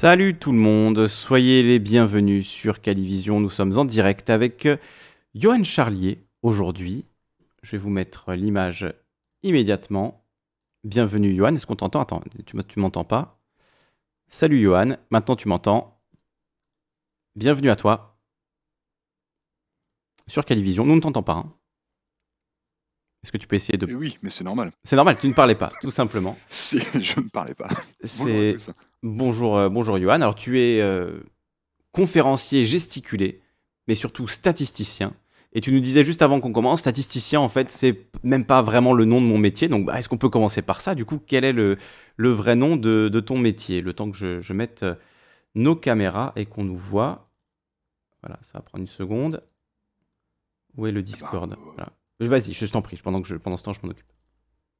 Salut tout le monde, soyez les bienvenus sur Calivision. Nous sommes en direct avec euh, Johan Charlier aujourd'hui. Je vais vous mettre l'image immédiatement. Bienvenue Johan, est-ce qu'on t'entend Attends, tu m'entends pas Salut Johan, maintenant tu m'entends. Bienvenue à toi. Sur Calivision, nous ne t'entendons pas. Hein. Est-ce que tu peux essayer de... Oui, mais c'est normal. C'est normal, tu ne parlais pas, tout simplement. si, je ne parlais pas. C'est... Bonjour, euh, bonjour Johan. Alors tu es euh, conférencier gesticulé, mais surtout statisticien. Et tu nous disais juste avant qu'on commence, statisticien en fait, c'est même pas vraiment le nom de mon métier. Donc bah, est-ce qu'on peut commencer par ça Du coup, quel est le, vrai nom de, ton métier Le temps que je, mette euh, nos caméras et qu'on nous voit. Voilà, ça va prendre une seconde. Où est le Discord Vas-y, je t'en prie, pendant, que pendant ce temps, je m'en occupe.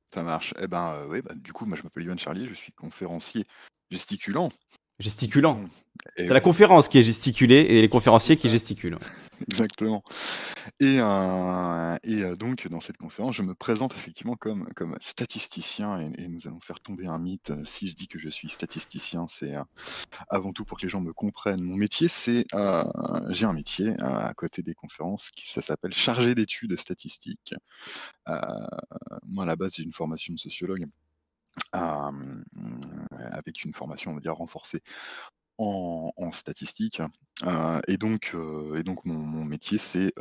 Ça marche. Eh ben, oui, bah, du coup, moi, je m'appelle Yohan Charlier, je suis conférencier Gesticulant. Gesticulant. Hum. C'est la conférence qui est gesticulée et les conférenciers qui gesticulent. Exactement. Et, euh, euh, donc, dans cette conférence, je me présente effectivement comme, statisticien et, nous allons faire tomber un mythe. Si je dis que je suis statisticien, c'est euh, avant tout pour que les gens me comprennent. Mon métier, c'est j'ai un métier à côté des conférences qui ça s'appelle chargé d'études statistiques. moi, à la base, j'ai une formation de sociologue avec une formation, on va dire, renforcée en, statistiques. Hein. et donc, et donc mon, métier, c'est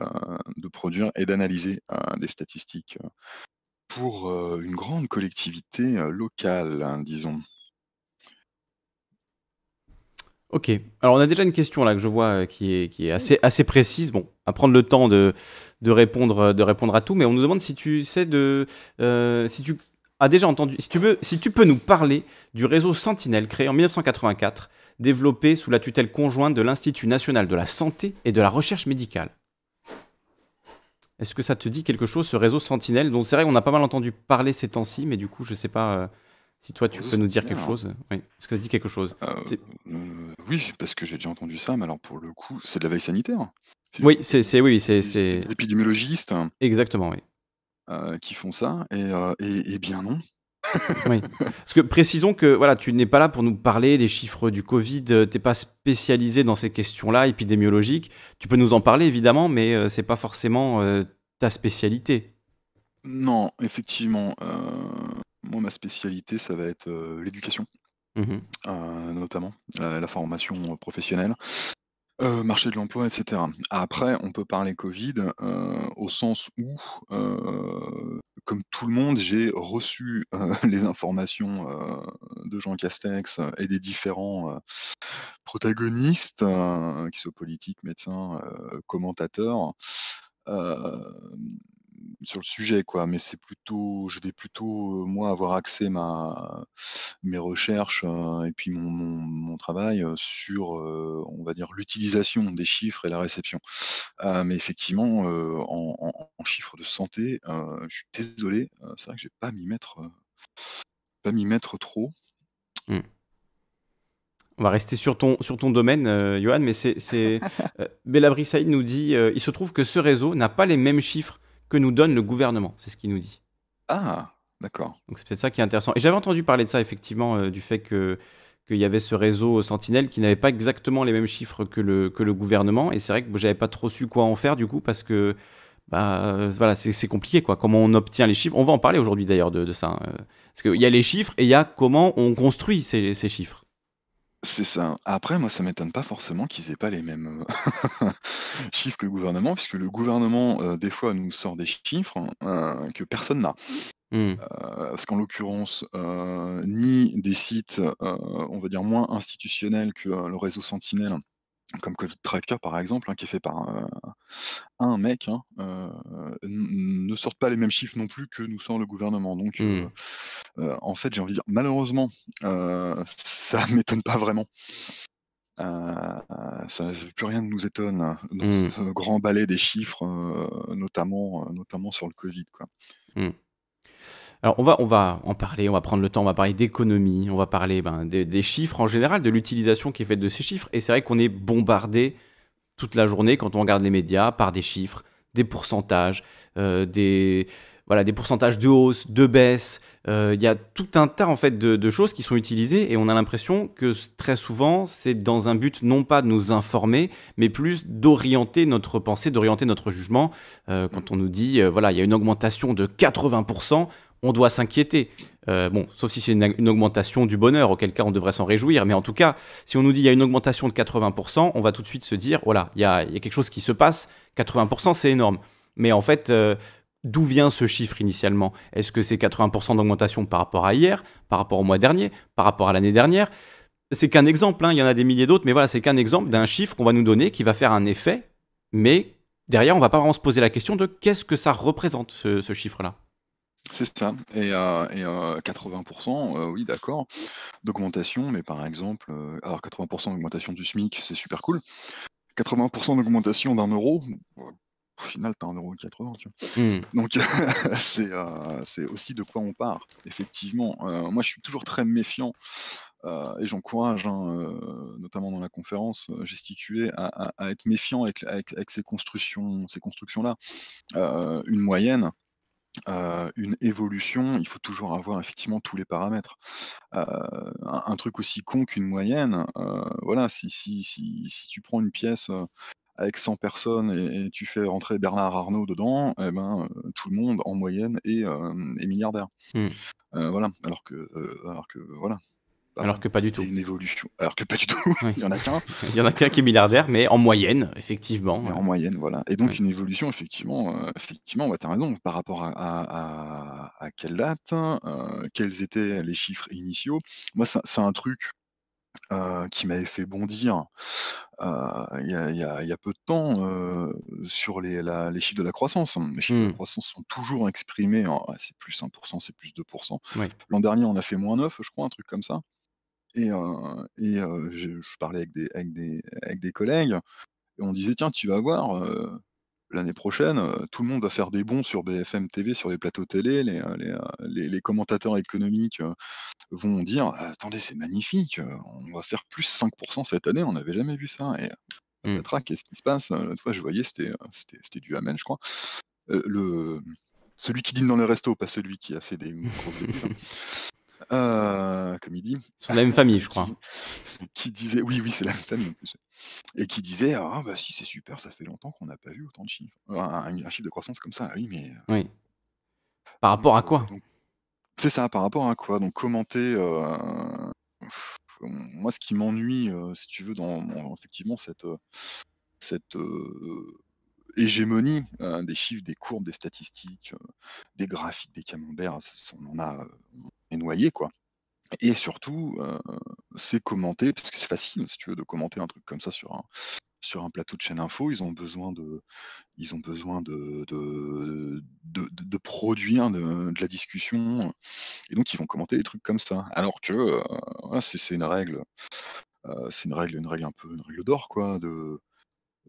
de produire et d'analyser hein, des statistiques pour une grande collectivité locale, hein, disons. Ok, alors on a déjà une question là que je vois qui est, qui est assez, assez précise. Bon, à prendre le temps de, de, répondre, de répondre à tout, mais on nous demande si tu sais de. si tu a déjà entendu. Si tu, veux, si tu peux nous parler du réseau Sentinelle créé en 1984, développé sous la tutelle conjointe de l'Institut national de la santé et de la recherche médicale. Est-ce que ça te dit quelque chose, ce réseau Sentinel dont c'est vrai qu'on a pas mal entendu parler ces temps-ci, mais du coup, je ne sais pas euh, si toi, tu peux nous dire quelque chose. Est-ce que ça te dit quelque chose euh, euh, Oui, parce que j'ai déjà entendu ça, mais alors pour le coup, c'est de la veille sanitaire. Oui, c'est oui, c'est épidémiologiste. Exactement, oui. Euh, qui font ça, euh, et, et, bien non. oui. Parce que précisons que voilà, tu n'es pas là pour nous parler des chiffres du Covid, euh, tu n'es pas spécialisé dans ces questions-là épidémiologiques. Tu peux nous en parler évidemment, mais ce c'est pas forcément ta spécialité. Non, effectivement. moi, ma spécialité, ça va être l'éducation. Mmh notamment la formation professionnelle, euh, marché de l'emploi etc. Après, on peut parler Covid, euh, au sens où, euh, comme tout le monde, j'ai reçu, les informations, de Jean Castex, et des différents, protagonistes, qui sont politiques, médecins, commentateurs sur le sujet, quoi. Mais c'est plutôt, je vais plutôt euh, moi avoir accès ma mes recherches euh, et puis mon, mon, travail euh, sur, on va dire, l'utilisation des chiffres et la réception. mais effectivement, en, chiffres de santé, je suis désolé, c'est vrai que j'ai pas à m'y mettre, pas m'y mettre trop. Mmh. On va rester sur ton, sur ton domaine, Johan, mais c'est. c'est- Bella nous dit il se trouve que ce réseau n'a pas les mêmes chiffres que nous donne le gouvernement. C'est ce qu'il nous dit. Ah, d'accord. Donc c'est peut-être ça qui est intéressant. Et j'avais entendu parler de ça, effectivement, euh, du fait que qu'il y avait ce réseau Sentinelle qui n'avait pas exactement les mêmes chiffres que le, que le gouvernement. Et c'est vrai que j'avais pas trop su quoi en faire du coup parce que bah, euh, voilà, c'est compliqué quoi. Comment on obtient les chiffres On va en parler aujourd'hui d'ailleurs de, ça. Hein, euh, parce qu'il y a les chiffres et il y a comment on construit ces chiffres. C'est ça. Après, moi, ça m'étonne pas forcément qu'ils aient pas les mêmes euh, chiffres que le gouvernement, puisque le gouvernement, euh, des fois, nous sort des chiffres, hein, euh, que personne n'a. Mmh. parce qu'en l'occurrence, ni des sites, on va dire moins institutionnels que, le réseau Sentinelle comme Covid Tracker par exemple, hein, qui est fait par un mec, hein, euh, ne sortent pas les mêmes chiffres non plus que nous sort le gouvernement. Donc, euh, mmh. euh, en fait, j'ai envie de dire, malheureusement, ça ne m'étonne pas vraiment. plus rien ne nous étonne dans mmh. ce grand balai des chiffres, notamment, notamment sur le Covid. Quoi. Mmh. Alors on va, on va en parler, on va prendre le temps, on va parler d'économie, on va parler ben, des, chiffres en général, de l'utilisation qui est faite de ces chiffres. Et c'est vrai qu'on est bombardé toute la journée quand on regarde les médias par des chiffres, des pourcentages, euh, des, voilà, des pourcentages de hausse, de baisse. Euh, il y a tout un tas en fait de, choses qui sont utilisées et on a l'impression que très souvent c'est dans un but non pas de nous informer, mais plus d'orienter notre pensée, d'orienter notre jugement. Euh, quand on nous dit voilà, il y a une augmentation de 80%, on doit s'inquiéter. Euh, bon, sauf si c'est une, augmentation du bonheur, auquel cas on devrait s'en réjouir. Mais en tout cas, si on nous dit il y a une augmentation de 80%, on va tout de suite se dire, voilà, il y a, quelque chose qui se passe, 80% c'est énorme. Mais en fait, euh, d'où vient ce chiffre initialement Est-ce que c'est 80% d'augmentation par rapport à hier, par rapport au mois dernier, par rapport à l'année dernière C'est qu'un exemple, hein, il y en a des milliers d'autres, mais voilà, c'est qu'un exemple d'un chiffre qu'on va nous donner qui va faire un effet, mais derrière, on va pas vraiment se poser la question de qu'est-ce que ça représente, ce chiffre-là. C'est ça. Et, 80%, euh, oui, d'accord, d'augmentation, mais par exemple, euh, alors 80% d'augmentation du SMIC, c'est super cool. 80% d'augmentation d'un euro, au final, t'as un euro et 80, tu hmm. Donc, euh, c'est aussi de quoi on part, effectivement. moi, je suis toujours très méfiant et j'encourage, hein, notamment dans la conférence, j'ai à, être méfiant avec, ces constructions, ces constructions-là. une moyenne. Euh, une évolution, il faut toujours avoir effectivement tous les paramètres. Euh, un truc aussi con qu'une moyenne, euh, voilà, si si si si tu prends une pièce, avec 100 personnes et tu fais rentrer Bernard Arnault dedans, eh ben, tout le monde en moyenne est, milliardaire. Mmh. voilà, alors que, alors que voilà. Alors que pas du tout. Une évolution. Alors que pas du tout. Il y en a qu'un. Il y en a qu'un qui est milliardaire, mais en moyenne, effectivement. en moyenne, voilà. Et donc une évolution, effectivement, euh, effectivement, as raison. Par rapport à, quelle date, hein, euh, quels étaient les chiffres initiaux. Moi, c'est un truc euh, qui m'avait fait bondir il y, a peu de temps sur les, chiffres de la croissance. Hein. Les chiffres de la mmh. croissance sont toujours exprimés ah, c'est plus 1%, c'est plus 2%. L'an dernier, on a fait moins 9, je crois, un truc comme ça. Et, je, parlais avec des, avec des, collègues, et on disait, tiens, tu vas voir, l'année prochaine, tout le monde va faire des bons sur BFM TV, sur les plateaux télé. Les, les, commentateurs économiques vont dire Attendez, c'est magnifique, on va faire plus 5% cette année, on n'avait jamais vu ça. Et mmh. qu'est-ce qui se passe L'autre fois, je voyais, c'était du Amen, je crois. le, celui qui dîne dans le resto, pas celui qui a fait des euh, comme il dit. Sur la même famille, je crois. Qui, disait, oui, oui, c'est la même famille en plus. Et qui disait, ah bah si, c'est super, ça fait longtemps qu'on n'a pas vu autant de chiffres. Un, chiffre de croissance comme ça, ah oui, mais. Euh, oui. Par rapport à quoi C'est ça, par rapport à quoi Donc commenter. Euh, moi, ce qui m'ennuie, si tu veux, dans, effectivement, cette, cette, hégémonie hein, des chiffres, des courbes, des statistiques, euh, des graphiques, des camemberts, on en a euh, noyé quoi. Et surtout, euh, c'est commenter, parce que c'est facile, si tu veux, de commenter un truc comme ça sur un, sur un plateau de chaîne info. Ils ont besoin de, ils ont besoin de, de, produire de, la discussion. Et donc, ils vont commenter des trucs comme ça. Alors que c'est une règle. c'est une règle, une règle un peu, une règle d'or, quoi, de,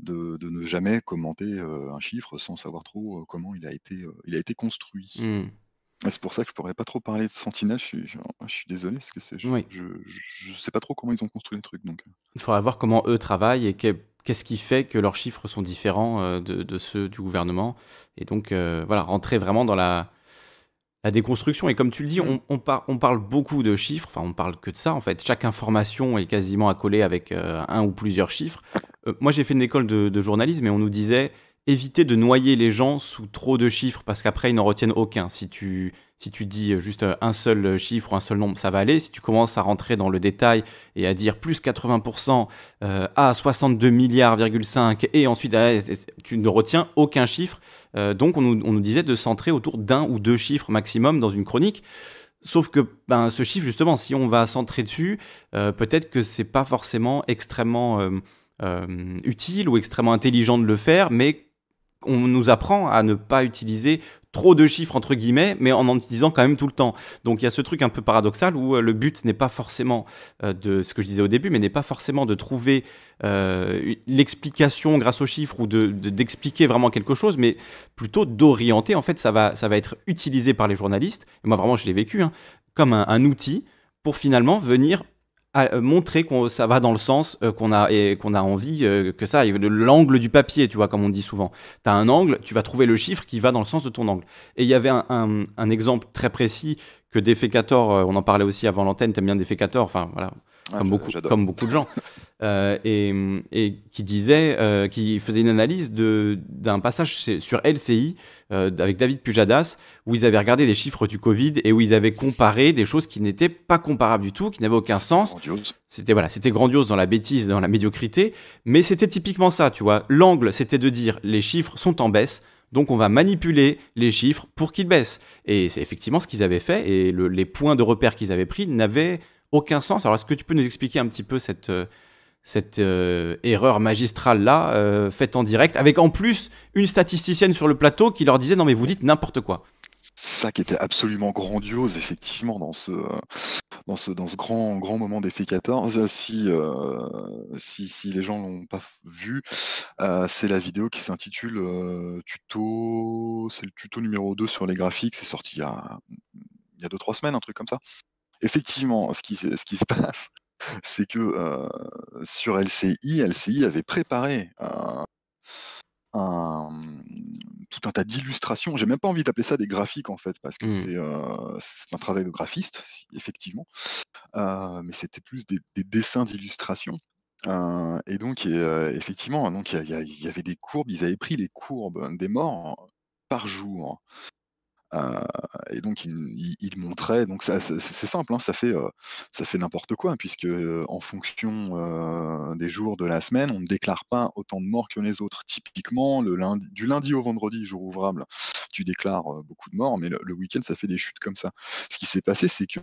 de, ne jamais commenter euh, un chiffre sans savoir trop euh, comment il a été, euh, il a été construit. Mmh. C'est pour ça que je pourrais pas trop parler de Sentinel. Ah, je suis, désolé que c'est, je, je, sais pas trop comment ils ont construit le truc. Donc, il faudrait voir comment eux travaillent et qu'est-ce qui fait que leurs chiffres sont différents de, ceux du gouvernement. Et donc, voilà, rentrer vraiment dans la la déconstruction. Et comme tu le dis, mm. on, parle beaucoup de chiffres, enfin on parle que de ça en fait. Chaque information est quasiment accolée avec euh, un ou plusieurs chiffres. Euh, moi j'ai fait une école de journalisme et on nous disait éviter de noyer les gens sous trop de chiffres parce qu'après ils n'en retiennent aucun. Si tu, si tu dis juste un seul chiffre ou un seul nombre, ça va aller. Si tu commences à rentrer dans le détail et à dire plus 80% euh, à 62 milliards,5 et ensuite ah, tu ne retiens aucun chiffre. Euh, donc on nous, disait de centrer autour d'un ou deux chiffres maximum dans une chronique. Sauf que ben, ce chiffre, justement, si on va centrer dessus, euh, peut-être que c'est pas forcément extrêmement utile ou extrêmement intelligent de le faire, mais on nous apprend à ne pas utiliser trop de chiffres entre guillemets, mais en en utilisant quand même tout le temps. Donc il y a ce truc un peu paradoxal où euh, le but n'est pas forcément euh, de ce que je disais au début, mais n'est pas forcément de trouver euh, l'explication grâce aux chiffres ou d'expliquer vraiment quelque chose, mais plutôt d'orienter. En fait, ça va, ça va être utilisé par les journalistes. Et moi vraiment, je l'ai vécu hein, comme un outil pour finalement venir euh, montrer qu'on ça va dans le sens euh, qu'on a et qu'on a envie euh, que ça de L'angle du papier, tu vois, comme on dit souvent. Tu as un angle, tu vas trouver le chiffre qui va dans le sens de ton angle. Et il y avait un, un exemple très précis que Defecator, euh, on en parlait aussi avant l'antenne, t'aimes bien Defecator, enfin voilà, ah, comme, beaucoup, comme beaucoup de gens, euh, et, qui disait, euh, qui faisait une analyse d'un passage sur LCI avec David Pujadas, où ils avaient regardé des chiffres du Covid et où ils avaient comparé des choses qui n'étaient pas comparables du tout, qui n'avaient aucun sens. C'était voilà, c'était grandiose dans la bêtise, dans la médiocrité, mais c'était typiquement ça, tu vois. L'angle, c'était de dire les chiffres sont en baisse donc on va manipuler les chiffres pour qu'ils baissent. Et c'est effectivement ce qu'ils avaient fait, et les points de repère qu'ils avaient pris n'avaient aucun sens. Alors est-ce que tu peux nous expliquer un petit peu cette, euh, euh, erreur magistrale-là, euh, faite en direct, avec en plus une statisticienne sur le plateau qui leur disait non mais vous dites n'importe quoi ça qui était absolument grandiose, effectivement, dans ce, dans ce, dans ce grand, grand moment d'effet 14. Euh, si, si, les gens ne l'ont pas vu, euh, c'est la vidéo qui s'intitule euh, Tuto. C'est le tuto numéro 2 sur les graphiques. C'est sorti il y a 2-3 semaines, un truc comme ça. Effectivement, ce qui, ce qui se passe, c'est que sur LCI, LCI avait préparé un tout un tas d'illustrations. J'ai même pas envie d'appeler ça des graphiques en fait, parce que mmh. euh, c'est, un travail de graphiste, effectivement. Euh, mais c'était plus des, dessins d'illustration. Euh, et donc, effectivement, il y, y, avait des courbes. Ils avaient pris les courbes des morts par jour. Euh, et donc il, il, montrait, donc c'est simple, hein, ça fait, euh, ça fait n'importe quoi, puisque euh, en fonction des jours de la semaine, on ne déclare pas autant de morts que les autres. Typiquement, le du lundi au vendredi, jour ouvrable, tu déclares beaucoup de morts, mais le, le week-end, ça fait des chutes comme ça. Ce qui s'est passé, c'est que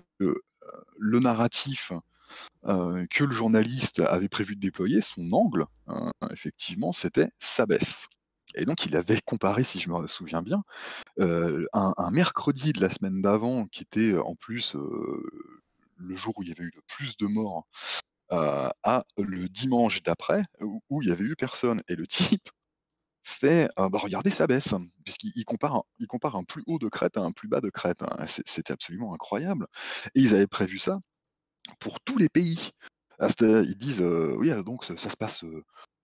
le narratif que le journaliste avait prévu de déployer, son angle, hein, effectivement, c'était sa baisse. Et donc, il avait comparé, si je me souviens bien, euh, un, mercredi de la semaine d'avant, qui était euh, en plus euh, le jour où il y avait eu le plus de morts, à le dimanche d'après, où, il n'y avait eu personne. Et le type fait, bah, regardez sa baisse, puisqu'il compare, un, il compare un plus haut de crête à un plus bas de crête. Hein. C'était absolument incroyable. Et ils avaient prévu ça pour tous les pays. Ils disent, oui, donc ça se passe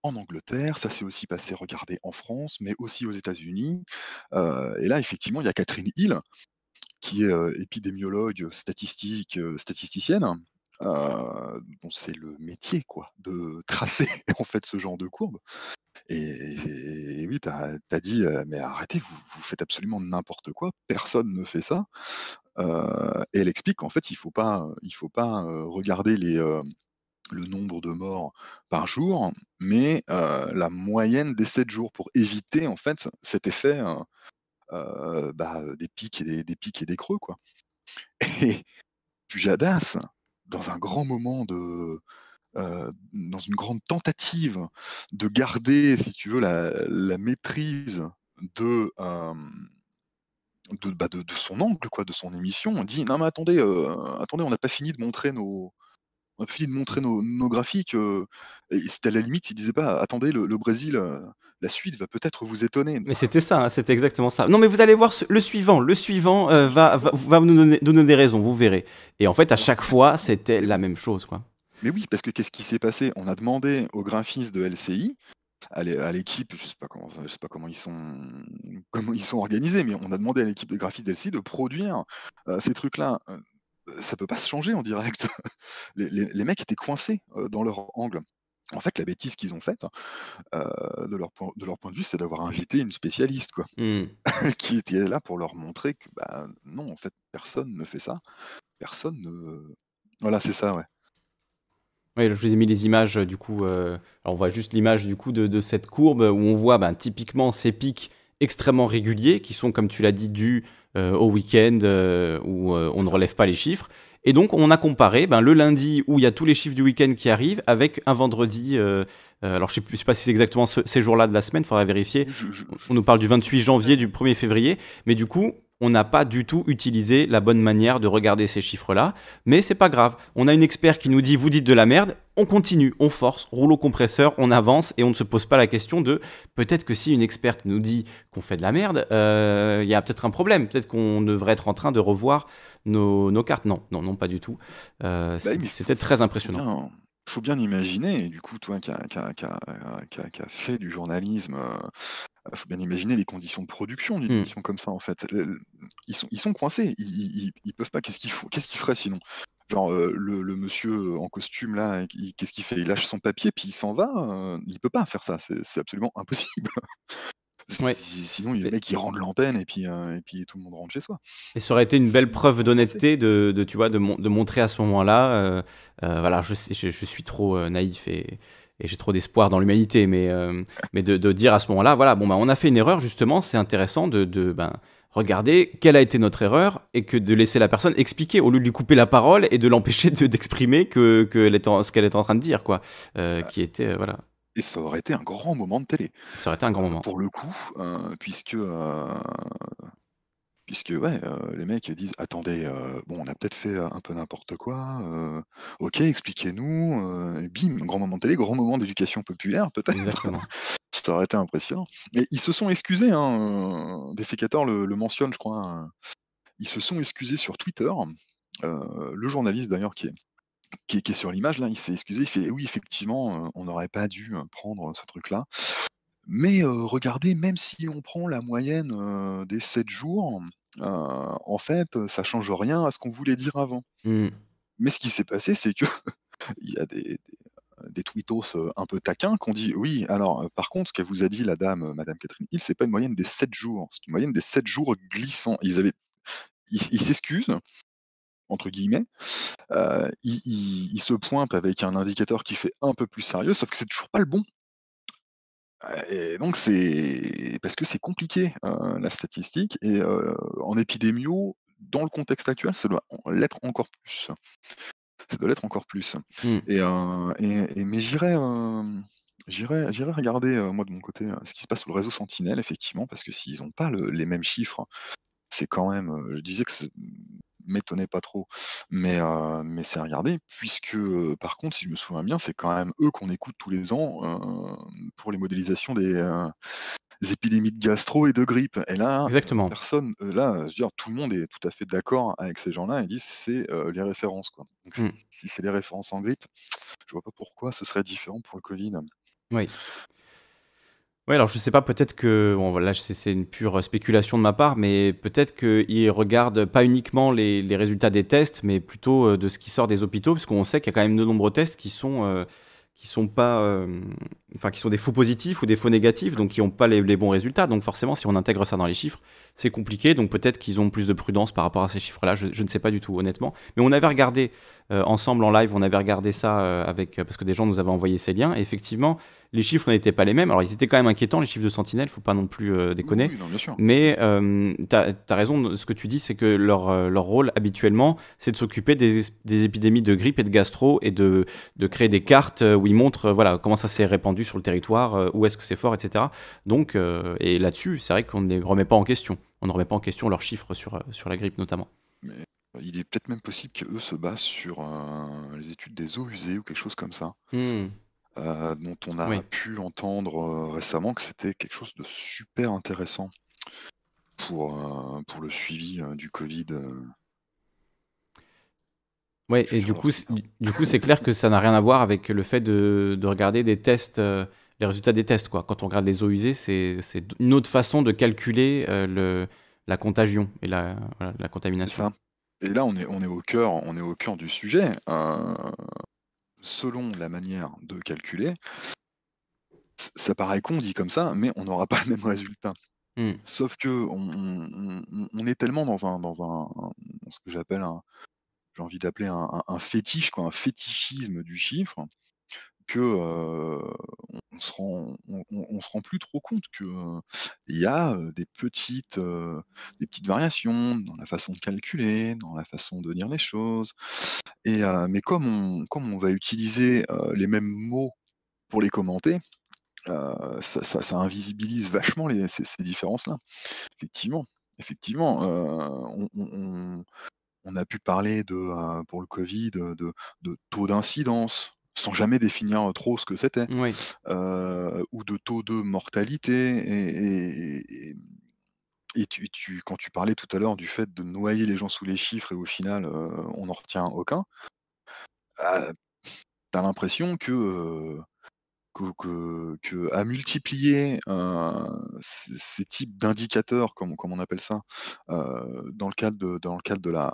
en Angleterre, ça s'est aussi passé, regardez, en France, mais aussi aux États-Unis. et là, effectivement, il y a Catherine Hill, qui est épidémiologue statistique, statisticienne, c'est le métier, quoi, de tracer, en fait, ce genre de courbe. Et, oui, tu as, dit, mais arrêtez, vous, vous faites absolument n'importe quoi, personne ne fait ça. et elle explique qu'en fait, il ne faut pas, il faut pas regarder les le nombre de morts par jour, mais la moyenne des 7 jours pour éviter en fait cet effet hein, bah, des pics et des, pics et des creux quoi. Et Pujadas, dans un grand moment de dans une grande tentative de garder, si tu veux, la, maîtrise de de, bah de, son angle, quoi, de son émission, on dit non mais attendez, attendez, on n'a pas fini de montrer nos, on a fini de montrer nos, graphiques. Euh, c'était à la limite ne disaient pas, attendez, le, Brésil, euh, la suite va peut-être vous étonner. Mais c'était ça, hein, c'était exactement ça. Non, mais vous allez voir le suivant, le suivant euh, va, va, nous, donner, des raisons, vous verrez. Et en fait, à chaque fois, c'était la même chose, quoi. Mais oui, parce que qu'est-ce qui s'est passé On a demandé aux graphistes de LCI à l'équipe, je ne sais, pas comment, sais pas comment ils sont comment ils sont organisés, mais on a demandé à l'équipe de graphistes LCI de produire ces trucs-là ça peut pas se changer en direct. les, mecs étaient coincés dans leur angle. En fait, la bêtise qu'ils ont faite, de, leur point, de leur point de vue, c'est d'avoir invité une spécialiste, quoi, mmh. qui était là pour leur montrer que, bah, non, en fait, personne ne fait ça. Personne ne. Voilà, c'est ça, ouais. Oui, je vous ai mis les images, du coup, euh, alors on voit juste l'image, du coup, de, de, cette courbe où on voit, ben, typiquement, ces pics extrêmement réguliers, qui sont, comme tu l'as dit, du... Euh, au week-end euh, où euh, on ne relève pas les chiffres. Et donc, on a comparé ben, le lundi où il y a tous les chiffres du week-end qui arrivent avec un vendredi. alors, je ne sais, pas si c'est exactement ces jours-là de la semaine, il faudra vérifier. On nous parle du 28 janvier, du 1er février. Mais du coup, on n'a pas du tout utilisé la bonne manière de regarder ces chiffres-là, mais c'est pas grave. On a une expert qui nous dit vous dites de la merde, on continue, on force, rouleau compresseur, on avance et on ne se pose pas la question de peut-être que si une experte nous dit qu'on fait de la merde, euh, il y a peut-être un problème, peut-être qu'on devrait être en train de revoir nos, cartes. Non, non, non, pas du tout. Euh, bah C'était très impressionnant. Il faut bien imaginer, du coup, toi qui as, fait du journalisme euh, il ah, faut bien imaginer les conditions de production d'une mmh. émission comme ça, en fait. Ils sont, ils sont coincés, ils, peuvent pas. Qu'est-ce qu'ils, qu'est-ce feraient sinon Genre, euh, le, monsieur euh, en costume, là, qu'est-ce qu'il fait Il lâche son papier, puis il s'en va. Euh, il peut pas faire ça, c'est, absolument impossible. Sinon, le mec qui rentre l'antenne et puis, et puis tout le monde rentre chez soi. Et ça aurait été une belle preuve d'honnêteté de, de, montrer à ce moment-là, voilà, je, je, suis trop naïf et, et j'ai trop d'espoir dans l'humanité, mais, euh, mais de, dire à ce moment-là, voilà, bon, bah, on a fait une erreur, justement, c'est intéressant de, de ben, regarder quelle a été notre erreur et que de laisser la personne expliquer au lieu de lui couper la parole et de l'empêcher d'exprimer ce qu'elle est en train de dire, quoi, euh, qui était, euh, voilà. Et ça aurait été un grand moment de télé. Ça aurait été un grand moment. Pour le coup, puisque puisque ouais, les mecs disent attendez, bon, on a peut-être fait un peu n'importe quoi, ok, expliquez-nous, bim, grand moment de télé, grand moment d'éducation populaire, peut-être. Ça aurait été impressionnant. Et ils se sont excusés, hein, Defecator le, mentionne, je crois. Hein. Ils se sont excusés sur Twitter. le journaliste d'ailleurs qui est, qui est, sur l'image là, il s'est excusé, il fait «Eh oui effectivement, on n'aurait pas dû prendre ce truc là. Mais regardez, même si on prend la moyenne des 7 jours, en fait, ça change rien à ce qu'on voulait dire avant. Mmh. Mais ce qui s'est passé, c'est que il y a des, des, tweetos un peu taquins qu'on dit oui, alors par contre, ce qu'elle vous a dit la dame, Madame Catherine Hill, c'est pas une moyenne des 7 jours, c'est une moyenne des 7 jours glissants. Ils avaient. Ils s'excusent, entre guillemets, Ils se pointent avec un indicateur qui fait un peu plus sérieux, sauf que c'est toujours pas le bon. Et donc c'est parce que c'est compliqué hein, la statistique et en épidémio, dans le contexte actuel, ça doit l'être encore plus. Ça doit l'être encore plus. Mmh. Et, mais j'irai euh, J'irai, regarder, euh, moi, de mon côté, hein, ce qui se passe sur le réseau Sentinelle, effectivement, parce que s'ils n'ont pas les mêmes chiffres, c'est quand même. Euh, je disais que mmh, m'étonnait pas trop, mais, mais c'est à regarder, puisque par contre, si je me souviens bien, c'est quand même eux qu'on écoute tous les ans pour les modélisations des, épidémies de gastro et de grippe. Et là, euh, Exactement. personne, euh, là, je veux dire, tout le monde est tout à fait d'accord avec ces gens-là ils disent c'est les références. Quoi. Mmh. Si c'est les références en grippe, je vois pas pourquoi ce serait différent pour le Covid. Oui. Oui, alors je sais pas, peut-être que, là c'est une pure spéculation de ma part, mais peut-être qu'ils regardent pas uniquement les, résultats des tests, mais plutôt euh, de ce qui sort des hôpitaux, parce qu'on sait qu'il y a quand même de nombreux tests qui sont, euh, qui sont pas, euh, qui sont des faux positifs ou des faux négatifs, donc qui n'ont pas les, bons résultats. Donc forcément, si on intègre ça dans les chiffres, c'est compliqué. Donc peut-être qu'ils ont plus de prudence par rapport à ces chiffres-là. Je, ne sais pas du tout, honnêtement. Mais on avait regardé ensemble en live, on avait regardé ça avec parce que des gens nous avaient envoyé ces liens. Et effectivement les chiffres n'étaient pas les mêmes. Alors, ils étaient quand même inquiétants, les chiffres de Sentinelle, faut pas non plus euh, déconner. bien sûr. Mais euh, tu as, raison, ce que tu dis, c'est que leur, euh, rôle habituellement, c'est de s'occuper des, épidémies de grippe et de gastro et de, de créer des cartes où ils montrent voilà, comment ça s'est répandu sur le territoire, où est-ce que c'est fort, etc. Donc, et là-dessus, c'est vrai qu'on ne les remet pas en question. On ne remet pas en question leurs chiffres sur, sur la grippe notamment. Mais il est peut-être même possible qu'eux se basent sur les études des eaux usées ou quelque chose comme ça. Hmm. Euh, dont on a pu entendre euh, récemment que c'était quelque chose de super intéressant pour, euh, pour le suivi du Covid. Ouais, et du coup, c'est clair que ça n'a rien à voir avec le fait de, regarder des tests, les résultats des tests. Quoi. Quand on regarde les eaux usées, c'est une autre façon de calculer le, la contagion et la, contamination. Et là, on est, on est au cœur, on est au cœur du sujet selon la manière de calculer, ça paraît con dit comme ça, mais on n'aura pas le même résultat. Mmh. Sauf que on, est tellement dans un, dans un, ce que j'appelle un, j'ai envie d'appeler un, fétiche, quoi, un fétichisme du chiffre, on se rend, se rend plus trop compte que il y a des petites, des petites variations dans la façon de calculer, dans la façon de dire les choses. Et mais comme on, comme on va utiliser les mêmes mots pour les commenter, ça, invisibilise vachement ces, différences-là. Effectivement, effectivement, on, a pu parler de, pour le Covid de taux d'incidence sans jamais définir euh, trop ce que c'était, euh, ou de taux de mortalité. Et, quand tu parlais tout à l'heure du fait de noyer les gens sous les chiffres et au final euh, on n'en retient aucun, tu as l'impression que, que, à multiplier ces types d'indicateurs, comme, on appelle ça, dans le cadre de, dans le cadre de la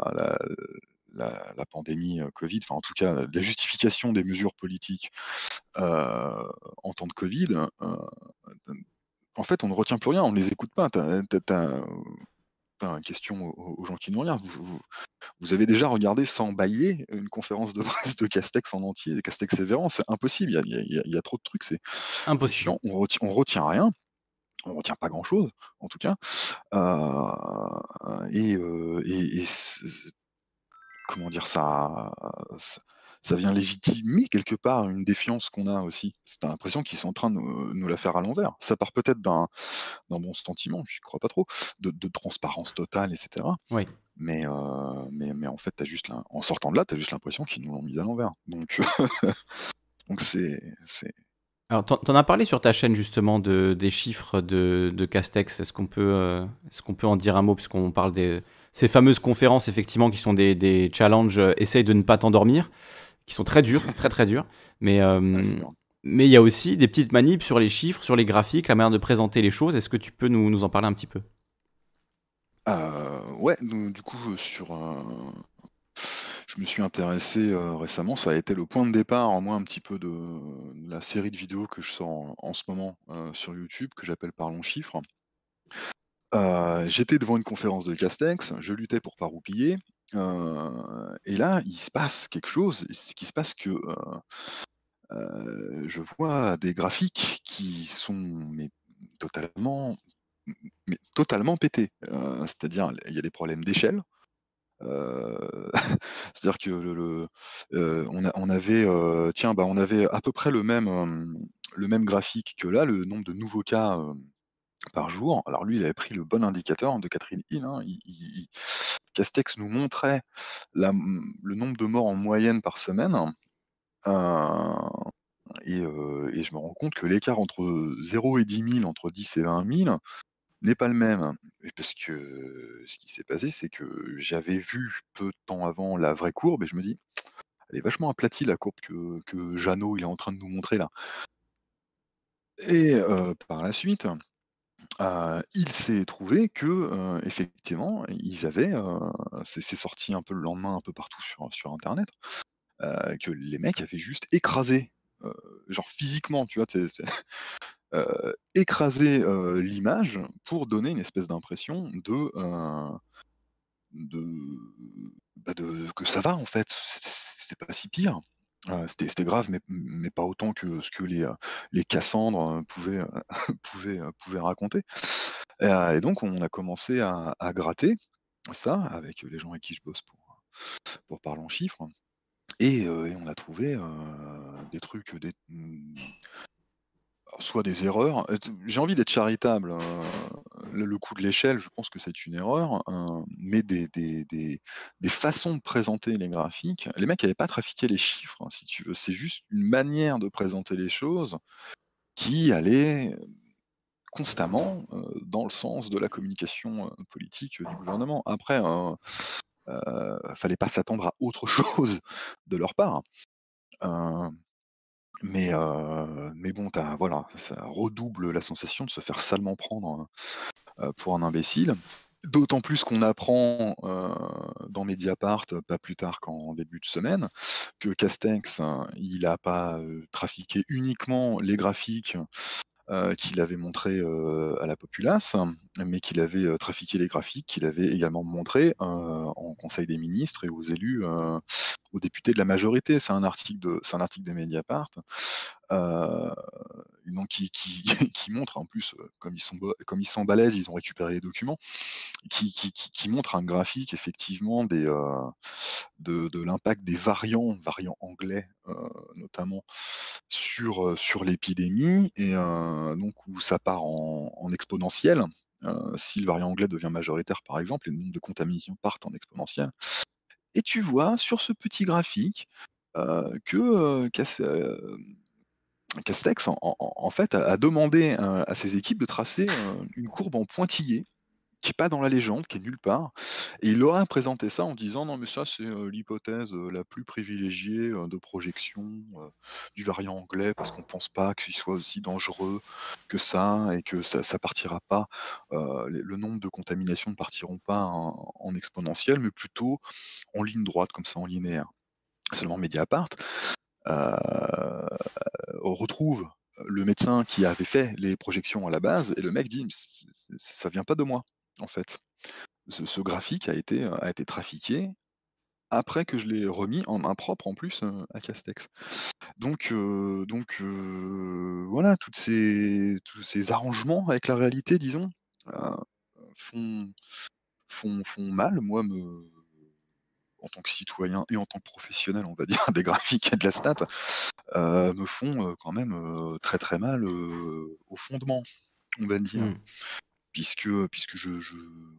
la, pandémie Covid, enfin en tout cas la justification des mesures politiques en temps de Covid, hein, en fait on ne retient plus rien, on ne les écoute pas. Tu as, une question aux, gens qui nous regardent. Vous, vous, avez déjà regardé sans bailler une conférence de presse de Castex en entier, Castex Sévéran, c'est impossible. Il y, a, trop de trucs, c'est impossible. On, ne on retient rien. On retient pas grand chose, en tout cas. et, et comment dire ça, ça, vient légitimer quelque part une défiance qu'on a aussi. C'est l'impression qu'ils sont en train de nous, la faire à l'envers. Ça part peut-être d'un bon sentiment, je crois pas trop, de, transparence totale, etc. Oui. Euh, mais, en fait, as juste en sortant de là, tu as juste l'impression qu'ils nous l'ont mise à l'envers. Donc, donc c'est. Alors, t'en as parlé sur ta chaîne justement de, des chiffres de, Castex. Est-ce qu'on peut, euh, peut en dire un mot puisqu'on parle des, ces fameuses conférences, effectivement, qui sont des, challenges, euh, essaye de ne pas t'endormir, qui sont très durs, très très durs. Euh, mais il y a aussi des petites manips sur les chiffres, sur les graphiques, la manière de présenter les choses. Est-ce que tu peux nous, nous, en parler un petit peu euh, Ouais, du coup, sur je me suis intéressé récemment. Ça a été le point de départ en moi un petit peu de, la série de vidéos que je sors en, ce moment sur YouTube, que j'appelle Parlons Chiffres. Euh, j'étais devant une conférence de Castex, je luttais pour pas roupiller, euh, et là, il se passe quelque chose, ce qui se passe que euh, je vois des graphiques qui sont totalement, totalement pétés. C'est-à-dire, il y a des problèmes d'échelle. C'est-à-dire que le, on, avait, tiens, bah, on avait à peu près le même, le même graphique que là, le nombre de nouveaux cas par jour. Alors lui, il avait pris le bon indicateur de Catherine Hill. Hein. Il, Castex nous montrait mmh, le nombre de morts en moyenne par semaine. Hein, euh, et, je me rends compte que l'écart entre 0 et 10 000, entre 10 et 20 000, n'est pas le même. Parce que ce qui s'est passé, c'est que j'avais vu peu de temps avant la vraie courbe et je me dis, elle est vachement aplatie la courbe que, que Jeannot il est en train de nous montrer là. Et euh, par la suite, il s'est trouvé que, effectivement, ils avaient, c'est sorti un peu le lendemain, un peu partout sur internet, que les mecs avaient juste écrasé, genre physiquement, tu vois? écrasé, l'image pour donner une espèce d'impression de, bah, que ça va en fait, c'est pas si pire. Ah, c'était grave, mais pas autant que ce que les, euh, Cassandres euh, euh, pouvaient, raconter. Et donc on a commencé à gratter ça avec, les gens avec qui je bosse pour, pour parler en chiffres et on a trouvé, des trucs, soit des erreurs. Euh, j'ai envie d'être charitable. Hein. le coup de l'échelle, je pense que c'est une erreur, hein. mais des, façons de présenter les graphiques, les mecs n'avaient pas trafiqué les chiffres, hein, si tu veux. C'est juste une manière de présenter les choses qui allait euh, constamment euh, dans le sens de la communication politique du gouvernement. Après, il fallait pas s'attendre à autre chose de leur part. Mais, mais bon, voilà, ça redouble la sensation de se faire salement prendre hein, pour un imbécile. D'autant plus qu'on apprend dans Mediapart, pas plus tard qu'en début de semaine, que Castex, hein, il n'a pas trafiqué uniquement les graphiques euh, qu'il avait montré euh, à la populace, mais qu'il avait euh, trafiqué les graphiques, qu'il avait également montré en Conseil des ministres et aux élus, aux députés de la majorité. C'est un article de, c'est un article de Mediapart euh, qui, montre en plus, euh, comme ils sont comme ils sont ils ont récupéré les documents, qui, qui montre un graphique effectivement des, euh, de, l'impact des variants, variants anglais notamment sur sur l'épidémie et donc où ça part en, en exponentiel. si le variant anglais devient majoritaire, par exemple, les nombre de contaminations partent en exponentiel. Et tu vois sur ce petit graphique que Castex, a demandé euh, à ses équipes de tracer euh, une courbe en pointillé qui n'est pas dans la légende, qui est nulle part. Et il leur présenté ça en disant non mais ça c'est euh, l'hypothèse la plus privilégiée de projection du variant anglais parce qu'on ne pense pas qu'il soit aussi dangereux que ça et que ça partira pas, le nombre de contaminations ne partiront pas en, en exponentiel mais plutôt en ligne droite comme ça en linéaire. Seulement Mediapart on euh, retrouve le médecin qui avait fait les projections à la base, et le mec dit ça vient pas de moi, en fait. Ce, graphique a été, euh, a été trafiqué après que je l'ai remis en main propre en plus euh, à Castex. Donc, donc voilà, toutes ces, tous ces arrangements avec la réalité, disons, font, font, font, mal, moi, me, en tant que citoyen et en tant que professionnel, on va dire, des graphiques et de la stat, euh, me font euh, quand même euh, très très mal au fondement, on va dire. Mmh. Puisque, puisque je,